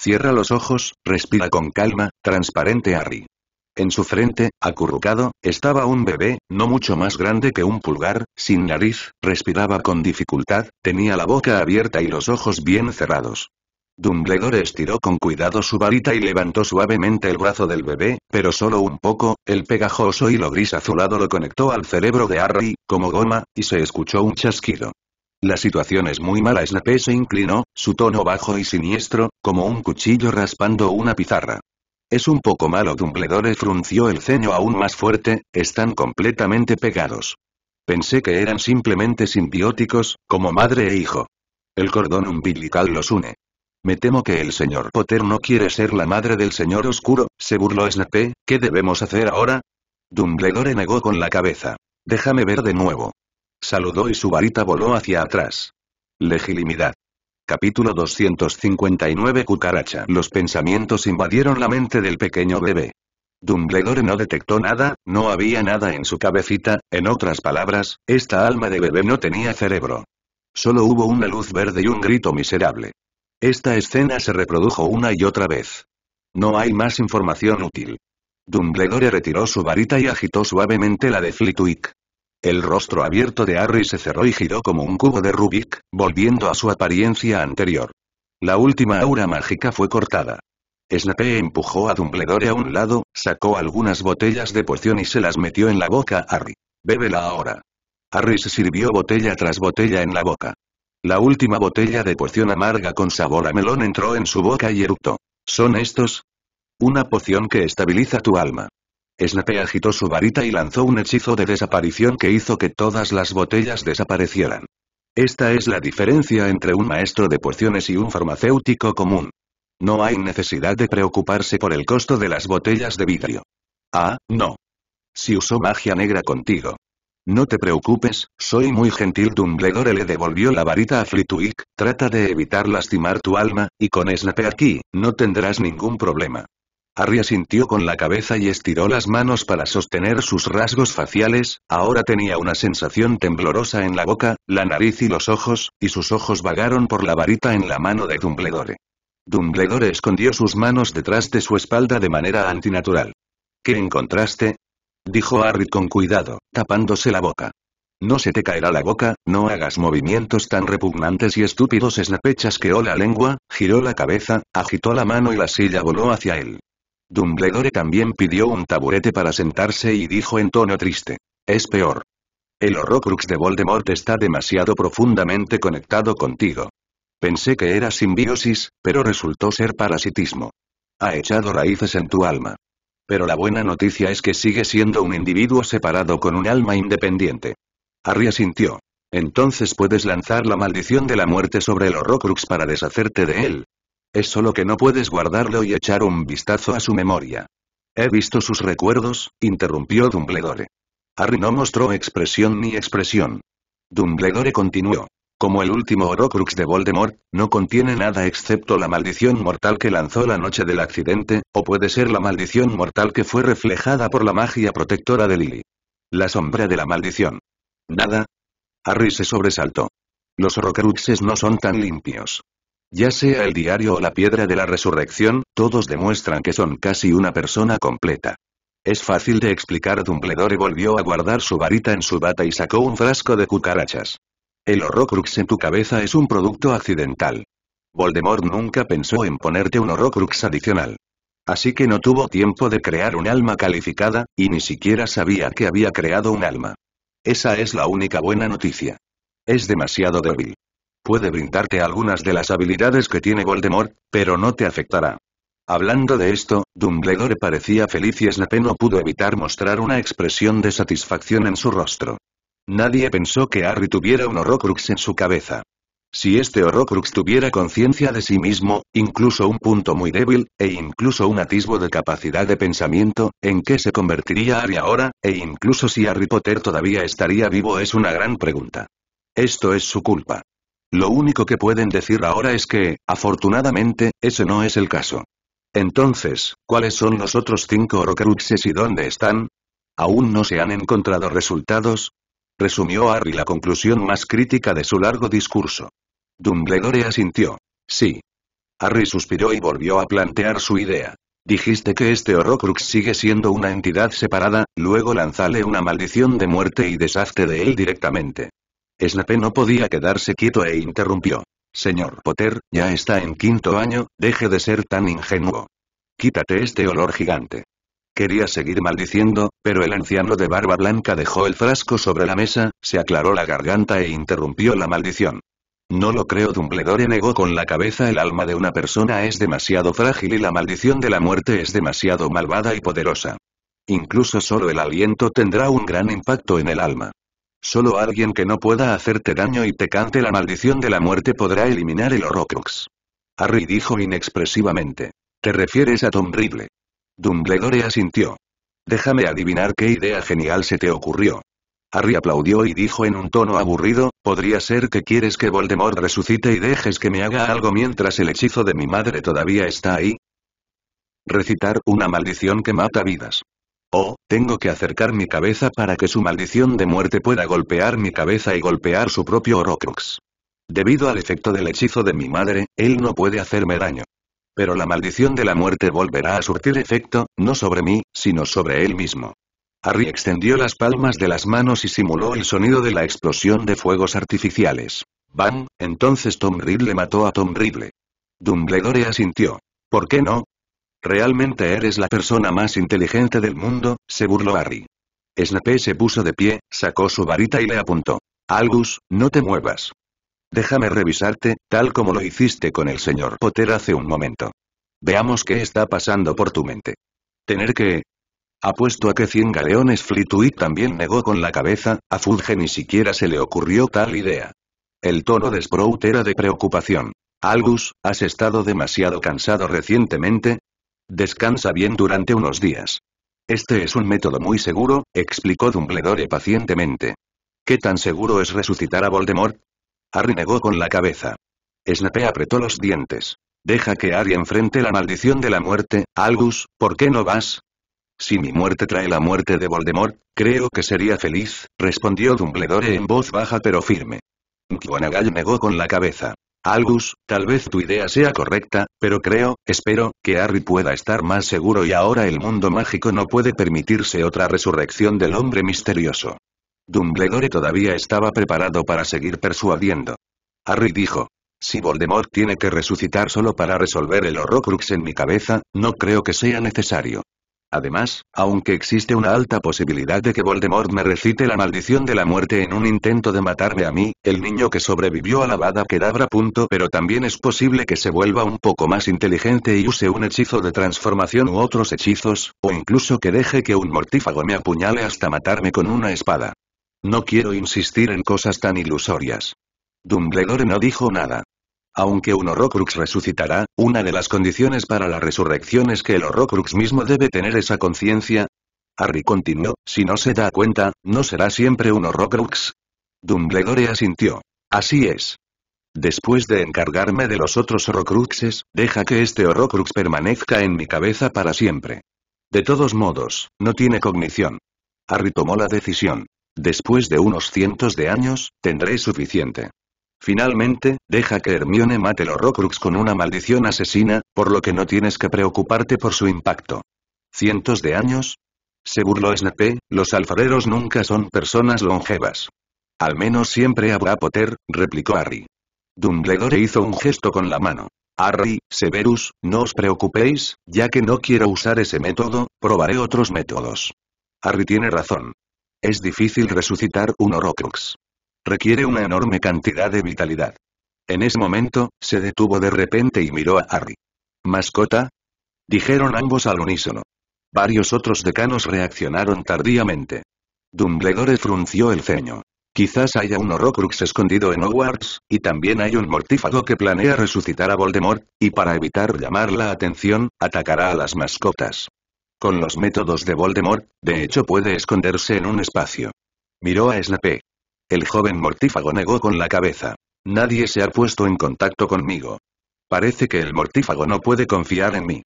Cierra los ojos, respira con calma, transparente Harry. En su frente, acurrucado, estaba un bebé, no mucho más grande que un pulgar, sin nariz, respiraba con dificultad, tenía la boca abierta y los ojos bien cerrados. Dumbledore estiró con cuidado su varita y levantó suavemente el brazo del bebé, pero solo un poco, el pegajoso hilo gris azulado lo conectó al cerebro de Harry, como goma, y se escuchó un chasquido. La situación es muy mala. Snape se inclinó, su tono bajo y siniestro, como un cuchillo raspando una pizarra. Es un poco malo Dumbledore frunció el ceño aún más fuerte, están completamente pegados. Pensé que eran simplemente simbióticos, como madre e hijo. El cordón umbilical los une. Me temo que el señor Potter no quiere ser la madre del señor Oscuro, se burló Snape, ¿qué debemos hacer ahora? Dumbledore negó con la cabeza. Déjame ver de nuevo. Saludó y su varita voló hacia atrás. Legilimidad. Capítulo 259 Cucaracha Los pensamientos invadieron la mente del pequeño bebé. Dumbledore no detectó nada, no había nada en su cabecita, en otras palabras, esta alma de bebé no tenía cerebro. Solo hubo una luz verde y un grito miserable. Esta escena se reprodujo una y otra vez. No hay más información útil. Dumbledore retiró su varita y agitó suavemente la de Flitwick. El rostro abierto de Harry se cerró y giró como un cubo de Rubik, volviendo a su apariencia anterior. La última aura mágica fue cortada. Snape empujó a Dumbledore a un lado, sacó algunas botellas de poción y se las metió en la boca a Harry. Bébela ahora. Harry se sirvió botella tras botella en la boca. La última botella de poción amarga con sabor a melón entró en su boca y eructó. ¿Son estos? Una poción que estabiliza tu alma. Snape agitó su varita y lanzó un hechizo de desaparición que hizo que todas las botellas desaparecieran. Esta es la diferencia entre un maestro de pociones y un farmacéutico común. No hay necesidad de preocuparse por el costo de las botellas de vidrio. Ah, no. Si usó magia negra contigo. No te preocupes, soy muy gentil. Dumbledore le devolvió la varita a Flitwick, trata de evitar lastimar tu alma, y con Snape aquí, no tendrás ningún problema. Harry asintió con la cabeza y estiró las manos para sostener sus rasgos faciales, ahora tenía una sensación temblorosa en la boca, la nariz y los ojos, y sus ojos vagaron por la varita en la mano de Dumbledore. Dumbledore escondió sus manos detrás de su espalda de manera antinatural. ¿Qué encontraste? Dijo Harry con cuidado, tapándose la boca. No se te caerá la boca, no hagas movimientos tan repugnantes y estúpidos. que o la lengua, giró la cabeza, agitó la mano y la silla voló hacia él. Dumbledore también pidió un taburete para sentarse y dijo en tono triste. Es peor. El horrocrux de Voldemort está demasiado profundamente conectado contigo. Pensé que era simbiosis, pero resultó ser parasitismo. Ha echado raíces en tu alma. Pero la buena noticia es que sigue siendo un individuo separado con un alma independiente. Harry asintió. Entonces puedes lanzar la maldición de la muerte sobre el horrocrux para deshacerte de él, es solo que no puedes guardarlo y echar un vistazo a su memoria. He visto sus recuerdos, interrumpió Dumbledore. Harry no mostró expresión ni expresión. Dumbledore continuó. Como el último Orocrux de Voldemort, no contiene nada excepto la maldición mortal que lanzó la noche del accidente, o puede ser la maldición mortal que fue reflejada por la magia protectora de Lily. La sombra de la maldición. ¿Nada? Harry se sobresaltó. Los orocruxes no son tan limpios. Ya sea el diario o la piedra de la resurrección, todos demuestran que son casi una persona completa. Es fácil de explicar Dumbledore volvió a guardar su varita en su bata y sacó un frasco de cucarachas. El horrocrux en tu cabeza es un producto accidental. Voldemort nunca pensó en ponerte un horrocrux adicional. Así que no tuvo tiempo de crear un alma calificada, y ni siquiera sabía que había creado un alma. Esa es la única buena noticia. Es demasiado débil. Puede brindarte algunas de las habilidades que tiene Voldemort, pero no te afectará. Hablando de esto, Dumbledore parecía feliz y Snape no pudo evitar mostrar una expresión de satisfacción en su rostro. Nadie pensó que Harry tuviera un Horrocrux en su cabeza. Si este Horrocrux tuviera conciencia de sí mismo, incluso un punto muy débil, e incluso un atisbo de capacidad de pensamiento, ¿en qué se convertiría Harry ahora? E incluso si Harry Potter todavía estaría vivo es una gran pregunta. Esto es su culpa. Lo único que pueden decir ahora es que, afortunadamente, ese no es el caso. Entonces, ¿cuáles son los otros cinco Orocruxes y dónde están? ¿Aún no se han encontrado resultados? Resumió Harry la conclusión más crítica de su largo discurso. Dumbledore asintió. Sí. Harry suspiró y volvió a plantear su idea. Dijiste que este Horrocrux sigue siendo una entidad separada, luego lanzale una maldición de muerte y deshazte de él directamente. Snape no podía quedarse quieto e interrumpió. Señor Potter, ya está en quinto año, deje de ser tan ingenuo. Quítate este olor gigante. Quería seguir maldiciendo, pero el anciano de barba blanca dejó el frasco sobre la mesa, se aclaró la garganta e interrumpió la maldición. No lo creo Dumbledore negó con la cabeza el alma de una persona es demasiado frágil y la maldición de la muerte es demasiado malvada y poderosa. Incluso solo el aliento tendrá un gran impacto en el alma. Solo alguien que no pueda hacerte daño y te cante la maldición de la muerte podrá eliminar el Horrocrux. Harry dijo inexpresivamente. ¿Te refieres a Tom Riddle? Dumbledore asintió. Déjame adivinar qué idea genial se te ocurrió. Harry aplaudió y dijo en un tono aburrido, podría ser que quieres que Voldemort resucite y dejes que me haga algo mientras el hechizo de mi madre todavía está ahí. Recitar una maldición que mata vidas. Oh, tengo que acercar mi cabeza para que su maldición de muerte pueda golpear mi cabeza y golpear su propio Orocrux. Debido al efecto del hechizo de mi madre, él no puede hacerme daño. Pero la maldición de la muerte volverá a surtir efecto, no sobre mí, sino sobre él mismo. Harry extendió las palmas de las manos y simuló el sonido de la explosión de fuegos artificiales. Bam, entonces Tom Riddle mató a Tom Riddle. Dumbledore asintió. ¿Por qué no? Realmente eres la persona más inteligente del mundo, se burló Harry. Snape se puso de pie, sacó su varita y le apuntó. «Algus, no te muevas. Déjame revisarte, tal como lo hiciste con el señor Potter hace un momento. Veamos qué está pasando por tu mente. Tener que... Apuesto a que cien galeones Flitwick también negó con la cabeza, a Fudge ni siquiera se le ocurrió tal idea. El tono de Sprout era de preocupación. «Algus, ¿has estado demasiado cansado recientemente? Descansa bien durante unos días. Este es un método muy seguro, explicó Dumbledore pacientemente. ¿Qué tan seguro es resucitar a Voldemort? Harry negó con la cabeza. Snape apretó los dientes. Deja que Harry enfrente la maldición de la muerte, Algus, ¿por qué no vas? Si mi muerte trae la muerte de Voldemort, creo que sería feliz, respondió Dumbledore en voz baja pero firme. Mkwanagall negó con la cabeza. Algus, tal vez tu idea sea correcta, pero creo, espero, que Harry pueda estar más seguro y ahora el mundo mágico no puede permitirse otra resurrección del hombre misterioso. Dumbledore todavía estaba preparado para seguir persuadiendo. Harry dijo. Si Voldemort tiene que resucitar solo para resolver el horrocrux en mi cabeza, no creo que sea necesario. Además, aunque existe una alta posibilidad de que Voldemort me recite la maldición de la muerte en un intento de matarme a mí, el niño que sobrevivió a la Bada Punto, pero también es posible que se vuelva un poco más inteligente y use un hechizo de transformación u otros hechizos, o incluso que deje que un mortífago me apuñale hasta matarme con una espada. No quiero insistir en cosas tan ilusorias. Dumbledore no dijo nada. Aunque un Horrocrux resucitará, una de las condiciones para la resurrección es que el Horrocrux mismo debe tener esa conciencia. Harry continuó, si no se da cuenta, ¿no será siempre un Horrocrux? Dumbledore asintió. Así es. Después de encargarme de los otros Horrocruxes, deja que este Horrocrux permanezca en mi cabeza para siempre. De todos modos, no tiene cognición. Harry tomó la decisión. Después de unos cientos de años, tendré suficiente. Finalmente, deja que Hermione mate los Rocrux con una maldición asesina, por lo que no tienes que preocuparte por su impacto. ¿Cientos de años? Se burló Snape, los alfareros nunca son personas longevas. Al menos siempre habrá poder, replicó Harry. Dumbledore hizo un gesto con la mano. Harry, Severus, no os preocupéis, ya que no quiero usar ese método, probaré otros métodos. Harry tiene razón. Es difícil resucitar un Horrocrux. Requiere una enorme cantidad de vitalidad. En ese momento, se detuvo de repente y miró a Harry. ¿Mascota? Dijeron ambos al unísono. Varios otros decanos reaccionaron tardíamente. Dumbledore frunció el ceño. Quizás haya un Horrocrux escondido en Hogwarts, y también hay un mortífago que planea resucitar a Voldemort, y para evitar llamar la atención, atacará a las mascotas. Con los métodos de Voldemort, de hecho puede esconderse en un espacio. Miró a Snape. El joven mortífago negó con la cabeza. Nadie se ha puesto en contacto conmigo. Parece que el mortífago no puede confiar en mí.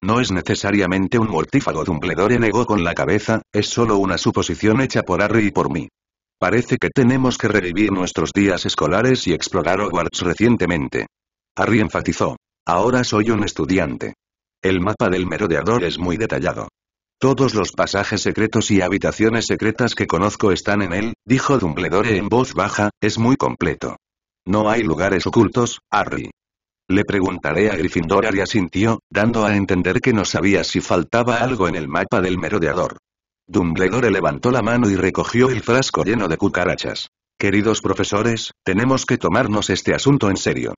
No es necesariamente un mortífago Dumbledore negó con la cabeza, es solo una suposición hecha por Harry y por mí. Parece que tenemos que revivir nuestros días escolares y explorar Hogwarts recientemente. Harry enfatizó. Ahora soy un estudiante. El mapa del merodeador es muy detallado. Todos los pasajes secretos y habitaciones secretas que conozco están en él, dijo Dumbledore en voz baja, es muy completo. No hay lugares ocultos, Harry. Le preguntaré a Gryffindor y asintió, dando a entender que no sabía si faltaba algo en el mapa del merodeador. Dumbledore levantó la mano y recogió el frasco lleno de cucarachas. Queridos profesores, tenemos que tomarnos este asunto en serio.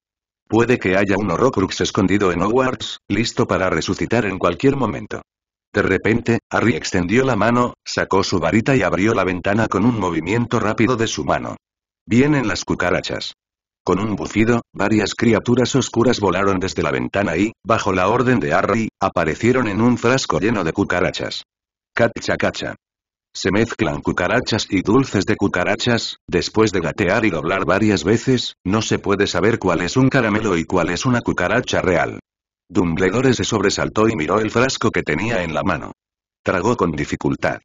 Puede que haya un Horrocrux escondido en Hogwarts, listo para resucitar en cualquier momento. De repente, Harry extendió la mano, sacó su varita y abrió la ventana con un movimiento rápido de su mano. Vienen las cucarachas. Con un bufido, varias criaturas oscuras volaron desde la ventana y, bajo la orden de Harry, aparecieron en un frasco lleno de cucarachas. Cacha cacha. Se mezclan cucarachas y dulces de cucarachas, después de gatear y doblar varias veces, no se puede saber cuál es un caramelo y cuál es una cucaracha real. Dumbledore se sobresaltó y miró el frasco que tenía en la mano. Tragó con dificultad.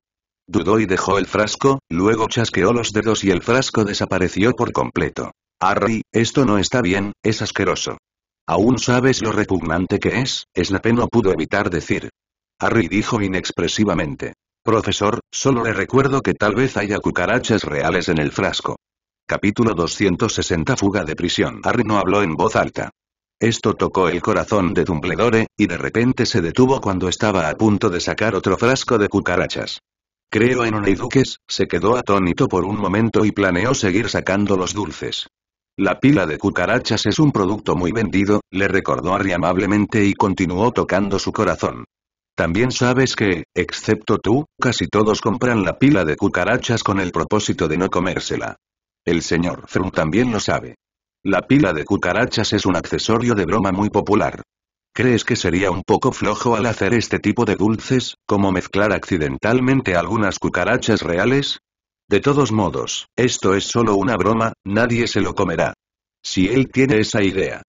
Dudó y dejó el frasco, luego chasqueó los dedos y el frasco desapareció por completo. Harry, esto no está bien, es asqueroso. ¿Aún sabes lo repugnante que es? Snape no pudo evitar decir. Harry dijo inexpresivamente. Profesor, solo le recuerdo que tal vez haya cucarachas reales en el frasco. Capítulo 260 Fuga de prisión. Harry no habló en voz alta. Esto tocó el corazón de Dumbledore, y de repente se detuvo cuando estaba a punto de sacar otro frasco de cucarachas. Creo en Oneiduques, se quedó atónito por un momento y planeó seguir sacando los dulces. La pila de cucarachas es un producto muy vendido, le recordó Harry amablemente y continuó tocando su corazón. También sabes que, excepto tú, casi todos compran la pila de cucarachas con el propósito de no comérsela. El señor Frum también lo sabe. La pila de cucarachas es un accesorio de broma muy popular. ¿Crees que sería un poco flojo al hacer este tipo de dulces, como mezclar accidentalmente algunas cucarachas reales? De todos modos, esto es solo una broma, nadie se lo comerá. Si él tiene esa idea.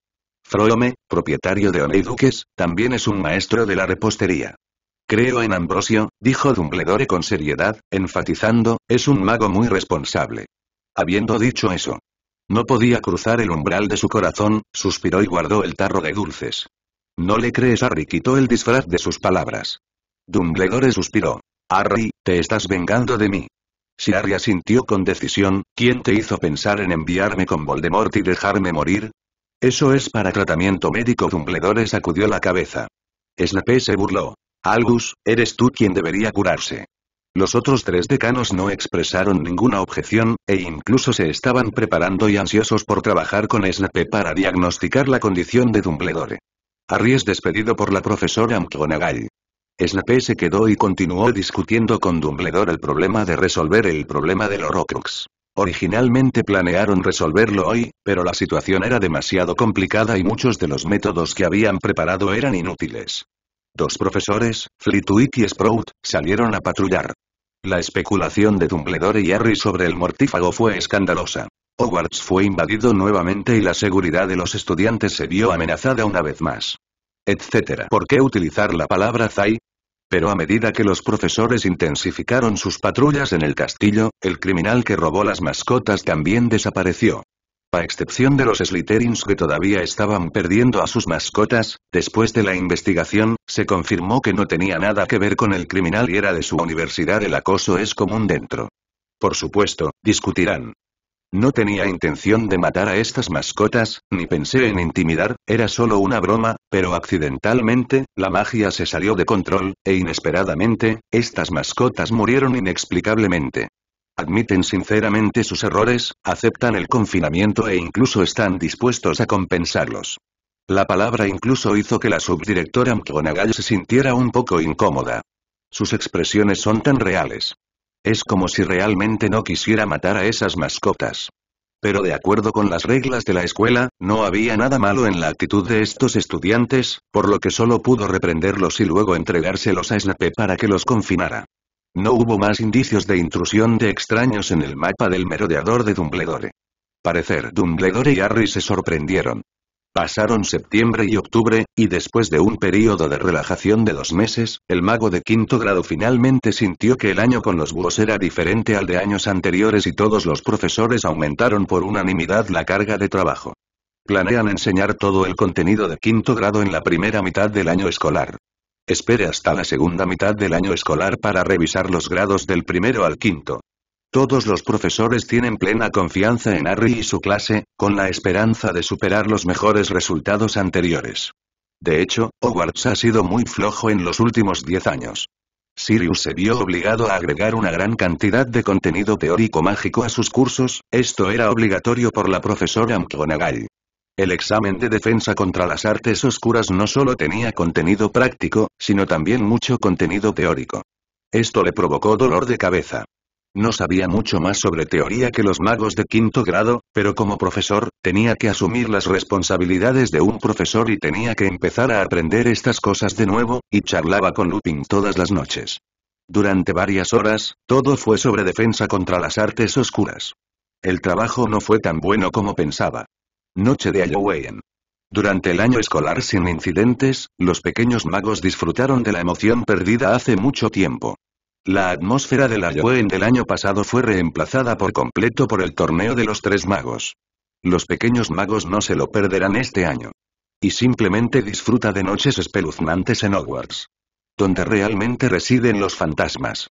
Froome, propietario de Oneiduques, también es un maestro de la repostería. Creo en Ambrosio, dijo Dumbledore con seriedad, enfatizando, es un mago muy responsable. Habiendo dicho eso, no podía cruzar el umbral de su corazón, suspiró y guardó el tarro de dulces. No le crees Harry quitó el disfraz de sus palabras. Dumbledore suspiró. Harry, te estás vengando de mí. Si Harry asintió con decisión, ¿quién te hizo pensar en enviarme con Voldemort y dejarme morir? Eso es para tratamiento médico Dumbledore sacudió la cabeza. Snape se burló. Albus, eres tú quien debería curarse. Los otros tres decanos no expresaron ninguna objeción, e incluso se estaban preparando y ansiosos por trabajar con Snape para diagnosticar la condición de Dumbledore. Harry despedido por la profesora McGonagall. Snape se quedó y continuó discutiendo con Dumbledore el problema de resolver el problema de los Horrocrux. Originalmente planearon resolverlo hoy, pero la situación era demasiado complicada y muchos de los métodos que habían preparado eran inútiles. Dos profesores, Flitwick y Sprout, salieron a patrullar. La especulación de Dumbledore y Harry sobre el mortífago fue escandalosa. Hogwarts fue invadido nuevamente y la seguridad de los estudiantes se vio amenazada una vez más. Etcétera. ¿Por qué utilizar la palabra Zai? Pero a medida que los profesores intensificaron sus patrullas en el castillo, el criminal que robó las mascotas también desapareció a excepción de los Slytherins que todavía estaban perdiendo a sus mascotas, después de la investigación, se confirmó que no tenía nada que ver con el criminal y era de su universidad el acoso es común dentro. Por supuesto, discutirán. No tenía intención de matar a estas mascotas, ni pensé en intimidar, era solo una broma, pero accidentalmente, la magia se salió de control, e inesperadamente, estas mascotas murieron inexplicablemente admiten sinceramente sus errores, aceptan el confinamiento e incluso están dispuestos a compensarlos. La palabra incluso hizo que la subdirectora McGonagall se sintiera un poco incómoda. Sus expresiones son tan reales. Es como si realmente no quisiera matar a esas mascotas. Pero de acuerdo con las reglas de la escuela, no había nada malo en la actitud de estos estudiantes, por lo que solo pudo reprenderlos y luego entregárselos a Snape para que los confinara. No hubo más indicios de intrusión de extraños en el mapa del merodeador de Dumbledore. Parecer Dumbledore y Harry se sorprendieron. Pasaron septiembre y octubre, y después de un período de relajación de dos meses, el mago de quinto grado finalmente sintió que el año con los búhos era diferente al de años anteriores y todos los profesores aumentaron por unanimidad la carga de trabajo. Planean enseñar todo el contenido de quinto grado en la primera mitad del año escolar. Espere hasta la segunda mitad del año escolar para revisar los grados del primero al quinto. Todos los profesores tienen plena confianza en Harry y su clase, con la esperanza de superar los mejores resultados anteriores. De hecho, Hogwarts ha sido muy flojo en los últimos 10 años. Sirius se vio obligado a agregar una gran cantidad de contenido teórico mágico a sus cursos, esto era obligatorio por la profesora McGonagall. El examen de defensa contra las artes oscuras no solo tenía contenido práctico, sino también mucho contenido teórico. Esto le provocó dolor de cabeza. No sabía mucho más sobre teoría que los magos de quinto grado, pero como profesor, tenía que asumir las responsabilidades de un profesor y tenía que empezar a aprender estas cosas de nuevo, y charlaba con Lupin todas las noches. Durante varias horas, todo fue sobre defensa contra las artes oscuras. El trabajo no fue tan bueno como pensaba. Noche de Halloween. Durante el año escolar sin incidentes, los pequeños magos disfrutaron de la emoción perdida hace mucho tiempo. La atmósfera del Halloween del año pasado fue reemplazada por completo por el torneo de los tres magos. Los pequeños magos no se lo perderán este año. Y simplemente disfruta de noches espeluznantes en Hogwarts. Donde realmente residen los fantasmas.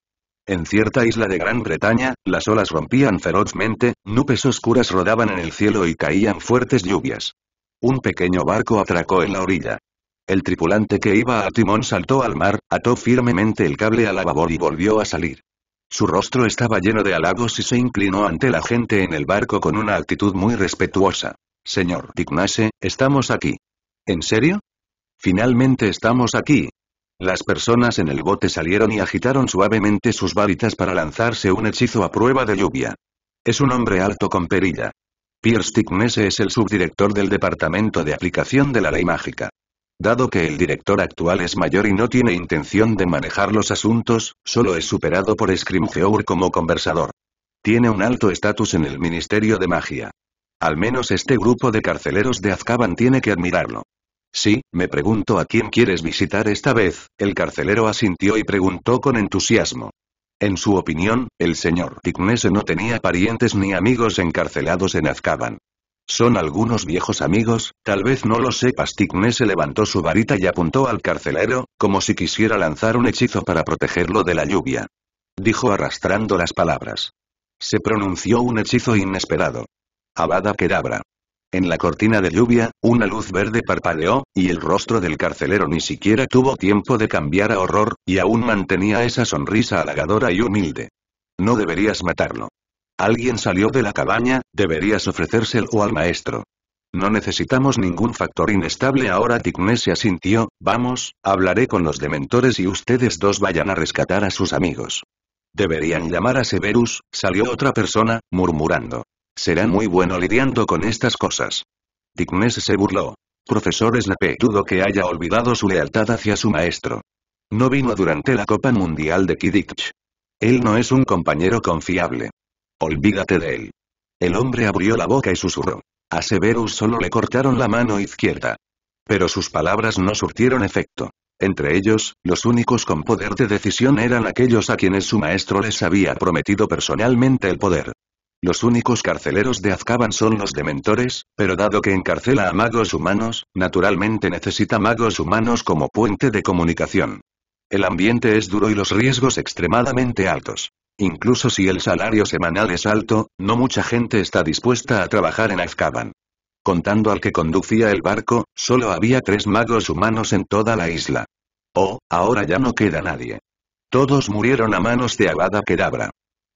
En cierta isla de Gran Bretaña, las olas rompían ferozmente, nubes oscuras rodaban en el cielo y caían fuertes lluvias. Un pequeño barco atracó en la orilla. El tripulante que iba a timón saltó al mar, ató firmemente el cable a la babor y volvió a salir. Su rostro estaba lleno de halagos y se inclinó ante la gente en el barco con una actitud muy respetuosa. Señor Dignase, estamos aquí. ¿En serio? Finalmente estamos aquí, las personas en el bote salieron y agitaron suavemente sus varitas para lanzarse un hechizo a prueba de lluvia. Es un hombre alto con perilla. Pierce Tignese es el subdirector del Departamento de Aplicación de la Ley Mágica. Dado que el director actual es mayor y no tiene intención de manejar los asuntos, solo es superado por Scrimgeour como conversador. Tiene un alto estatus en el Ministerio de Magia. Al menos este grupo de carceleros de Azkaban tiene que admirarlo. Sí, me pregunto a quién quieres visitar esta vez, el carcelero asintió y preguntó con entusiasmo. En su opinión, el señor Tignese no tenía parientes ni amigos encarcelados en Azkaban. Son algunos viejos amigos, tal vez no lo sepas. Tignese levantó su varita y apuntó al carcelero, como si quisiera lanzar un hechizo para protegerlo de la lluvia. Dijo arrastrando las palabras. Se pronunció un hechizo inesperado. Abada Kedabra. En la cortina de lluvia, una luz verde parpadeó, y el rostro del carcelero ni siquiera tuvo tiempo de cambiar a horror, y aún mantenía esa sonrisa halagadora y humilde. No deberías matarlo. Alguien salió de la cabaña, deberías ofrecérselo al maestro. No necesitamos ningún factor inestable ahora Tignes se asintió, vamos, hablaré con los dementores y ustedes dos vayan a rescatar a sus amigos. Deberían llamar a Severus, salió otra persona, murmurando. Será muy bueno lidiando con estas cosas. Dignes se burló. Profesor Snape dudo que haya olvidado su lealtad hacia su maestro. No vino durante la Copa Mundial de Kidditch. Él no es un compañero confiable. Olvídate de él. El hombre abrió la boca y susurró. A Severus solo le cortaron la mano izquierda. Pero sus palabras no surtieron efecto. Entre ellos, los únicos con poder de decisión eran aquellos a quienes su maestro les había prometido personalmente el poder. Los únicos carceleros de Azkaban son los dementores, pero dado que encarcela a magos humanos, naturalmente necesita magos humanos como puente de comunicación. El ambiente es duro y los riesgos extremadamente altos. Incluso si el salario semanal es alto, no mucha gente está dispuesta a trabajar en Azkaban. Contando al que conducía el barco, solo había tres magos humanos en toda la isla. Oh, ahora ya no queda nadie. Todos murieron a manos de Avada Kedabra.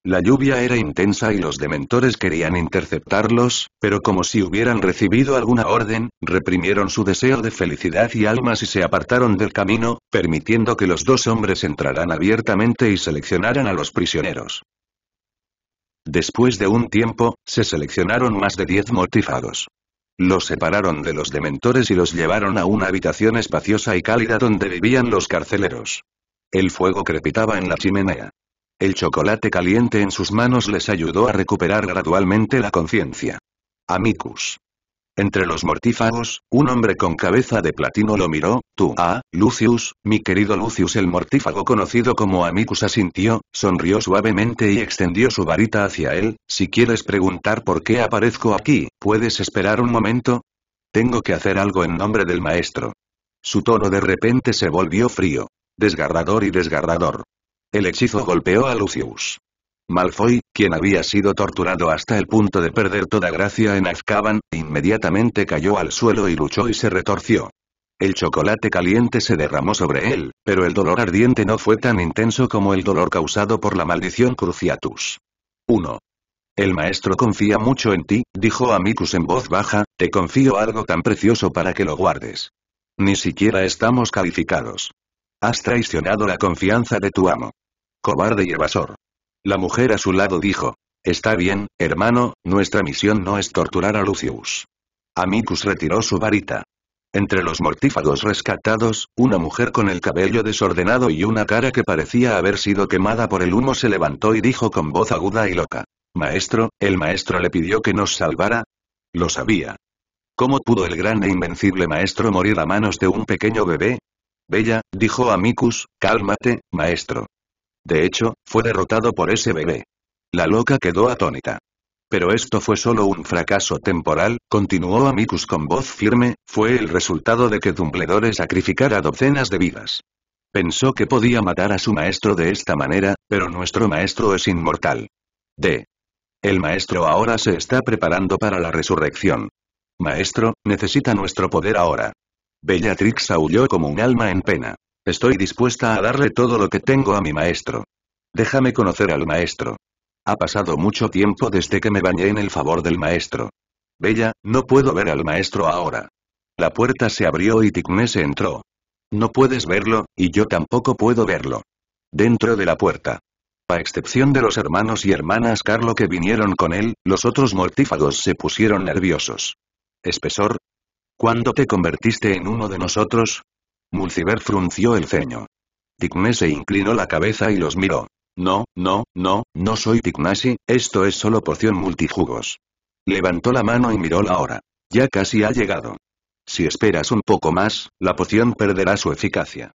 La lluvia era intensa y los dementores querían interceptarlos, pero como si hubieran recibido alguna orden, reprimieron su deseo de felicidad y almas y se apartaron del camino, permitiendo que los dos hombres entraran abiertamente y seleccionaran a los prisioneros. Después de un tiempo, se seleccionaron más de diez mortifados. Los separaron de los dementores y los llevaron a una habitación espaciosa y cálida donde vivían los carceleros. El fuego crepitaba en la chimenea. El chocolate caliente en sus manos les ayudó a recuperar gradualmente la conciencia. Amicus. Entre los mortífagos, un hombre con cabeza de platino lo miró, tú, ah, Lucius, mi querido Lucius el mortífago conocido como Amicus asintió, sonrió suavemente y extendió su varita hacia él, si quieres preguntar por qué aparezco aquí, ¿puedes esperar un momento? Tengo que hacer algo en nombre del maestro. Su tono de repente se volvió frío. Desgarrador y desgarrador. El hechizo golpeó a Lucius. Malfoy, quien había sido torturado hasta el punto de perder toda gracia en Azkaban, inmediatamente cayó al suelo y luchó y se retorció. El chocolate caliente se derramó sobre él, pero el dolor ardiente no fue tan intenso como el dolor causado por la maldición Cruciatus. 1. El maestro confía mucho en ti, dijo Amicus en voz baja, te confío algo tan precioso para que lo guardes. Ni siquiera estamos calificados. Has traicionado la confianza de tu amo cobarde y evasor. La mujer a su lado dijo. Está bien, hermano, nuestra misión no es torturar a Lucius. Amicus retiró su varita. Entre los mortífagos rescatados, una mujer con el cabello desordenado y una cara que parecía haber sido quemada por el humo se levantó y dijo con voz aguda y loca. Maestro, el maestro le pidió que nos salvara. Lo sabía. ¿Cómo pudo el gran e invencible maestro morir a manos de un pequeño bebé? Bella, dijo Amicus, cálmate, maestro. De hecho, fue derrotado por ese bebé. La loca quedó atónita. Pero esto fue solo un fracaso temporal, continuó Amicus con voz firme, fue el resultado de que Dumbledore sacrificara docenas de vidas. Pensó que podía matar a su maestro de esta manera, pero nuestro maestro es inmortal. D. El maestro ahora se está preparando para la resurrección. Maestro, necesita nuestro poder ahora. Bellatrix aulló como un alma en pena. Estoy dispuesta a darle todo lo que tengo a mi maestro. Déjame conocer al maestro. Ha pasado mucho tiempo desde que me bañé en el favor del maestro. Bella, no puedo ver al maestro ahora. La puerta se abrió y se entró. No puedes verlo, y yo tampoco puedo verlo. Dentro de la puerta. A excepción de los hermanos y hermanas Carlo que vinieron con él, los otros mortífagos se pusieron nerviosos. Espesor. ¿Cuándo te convertiste en uno de nosotros? Mulciber frunció el ceño. Tigme se inclinó la cabeza y los miró. No, no, no, no soy Tignasi, esto es solo poción multijugos. Levantó la mano y miró la hora. Ya casi ha llegado. Si esperas un poco más, la poción perderá su eficacia.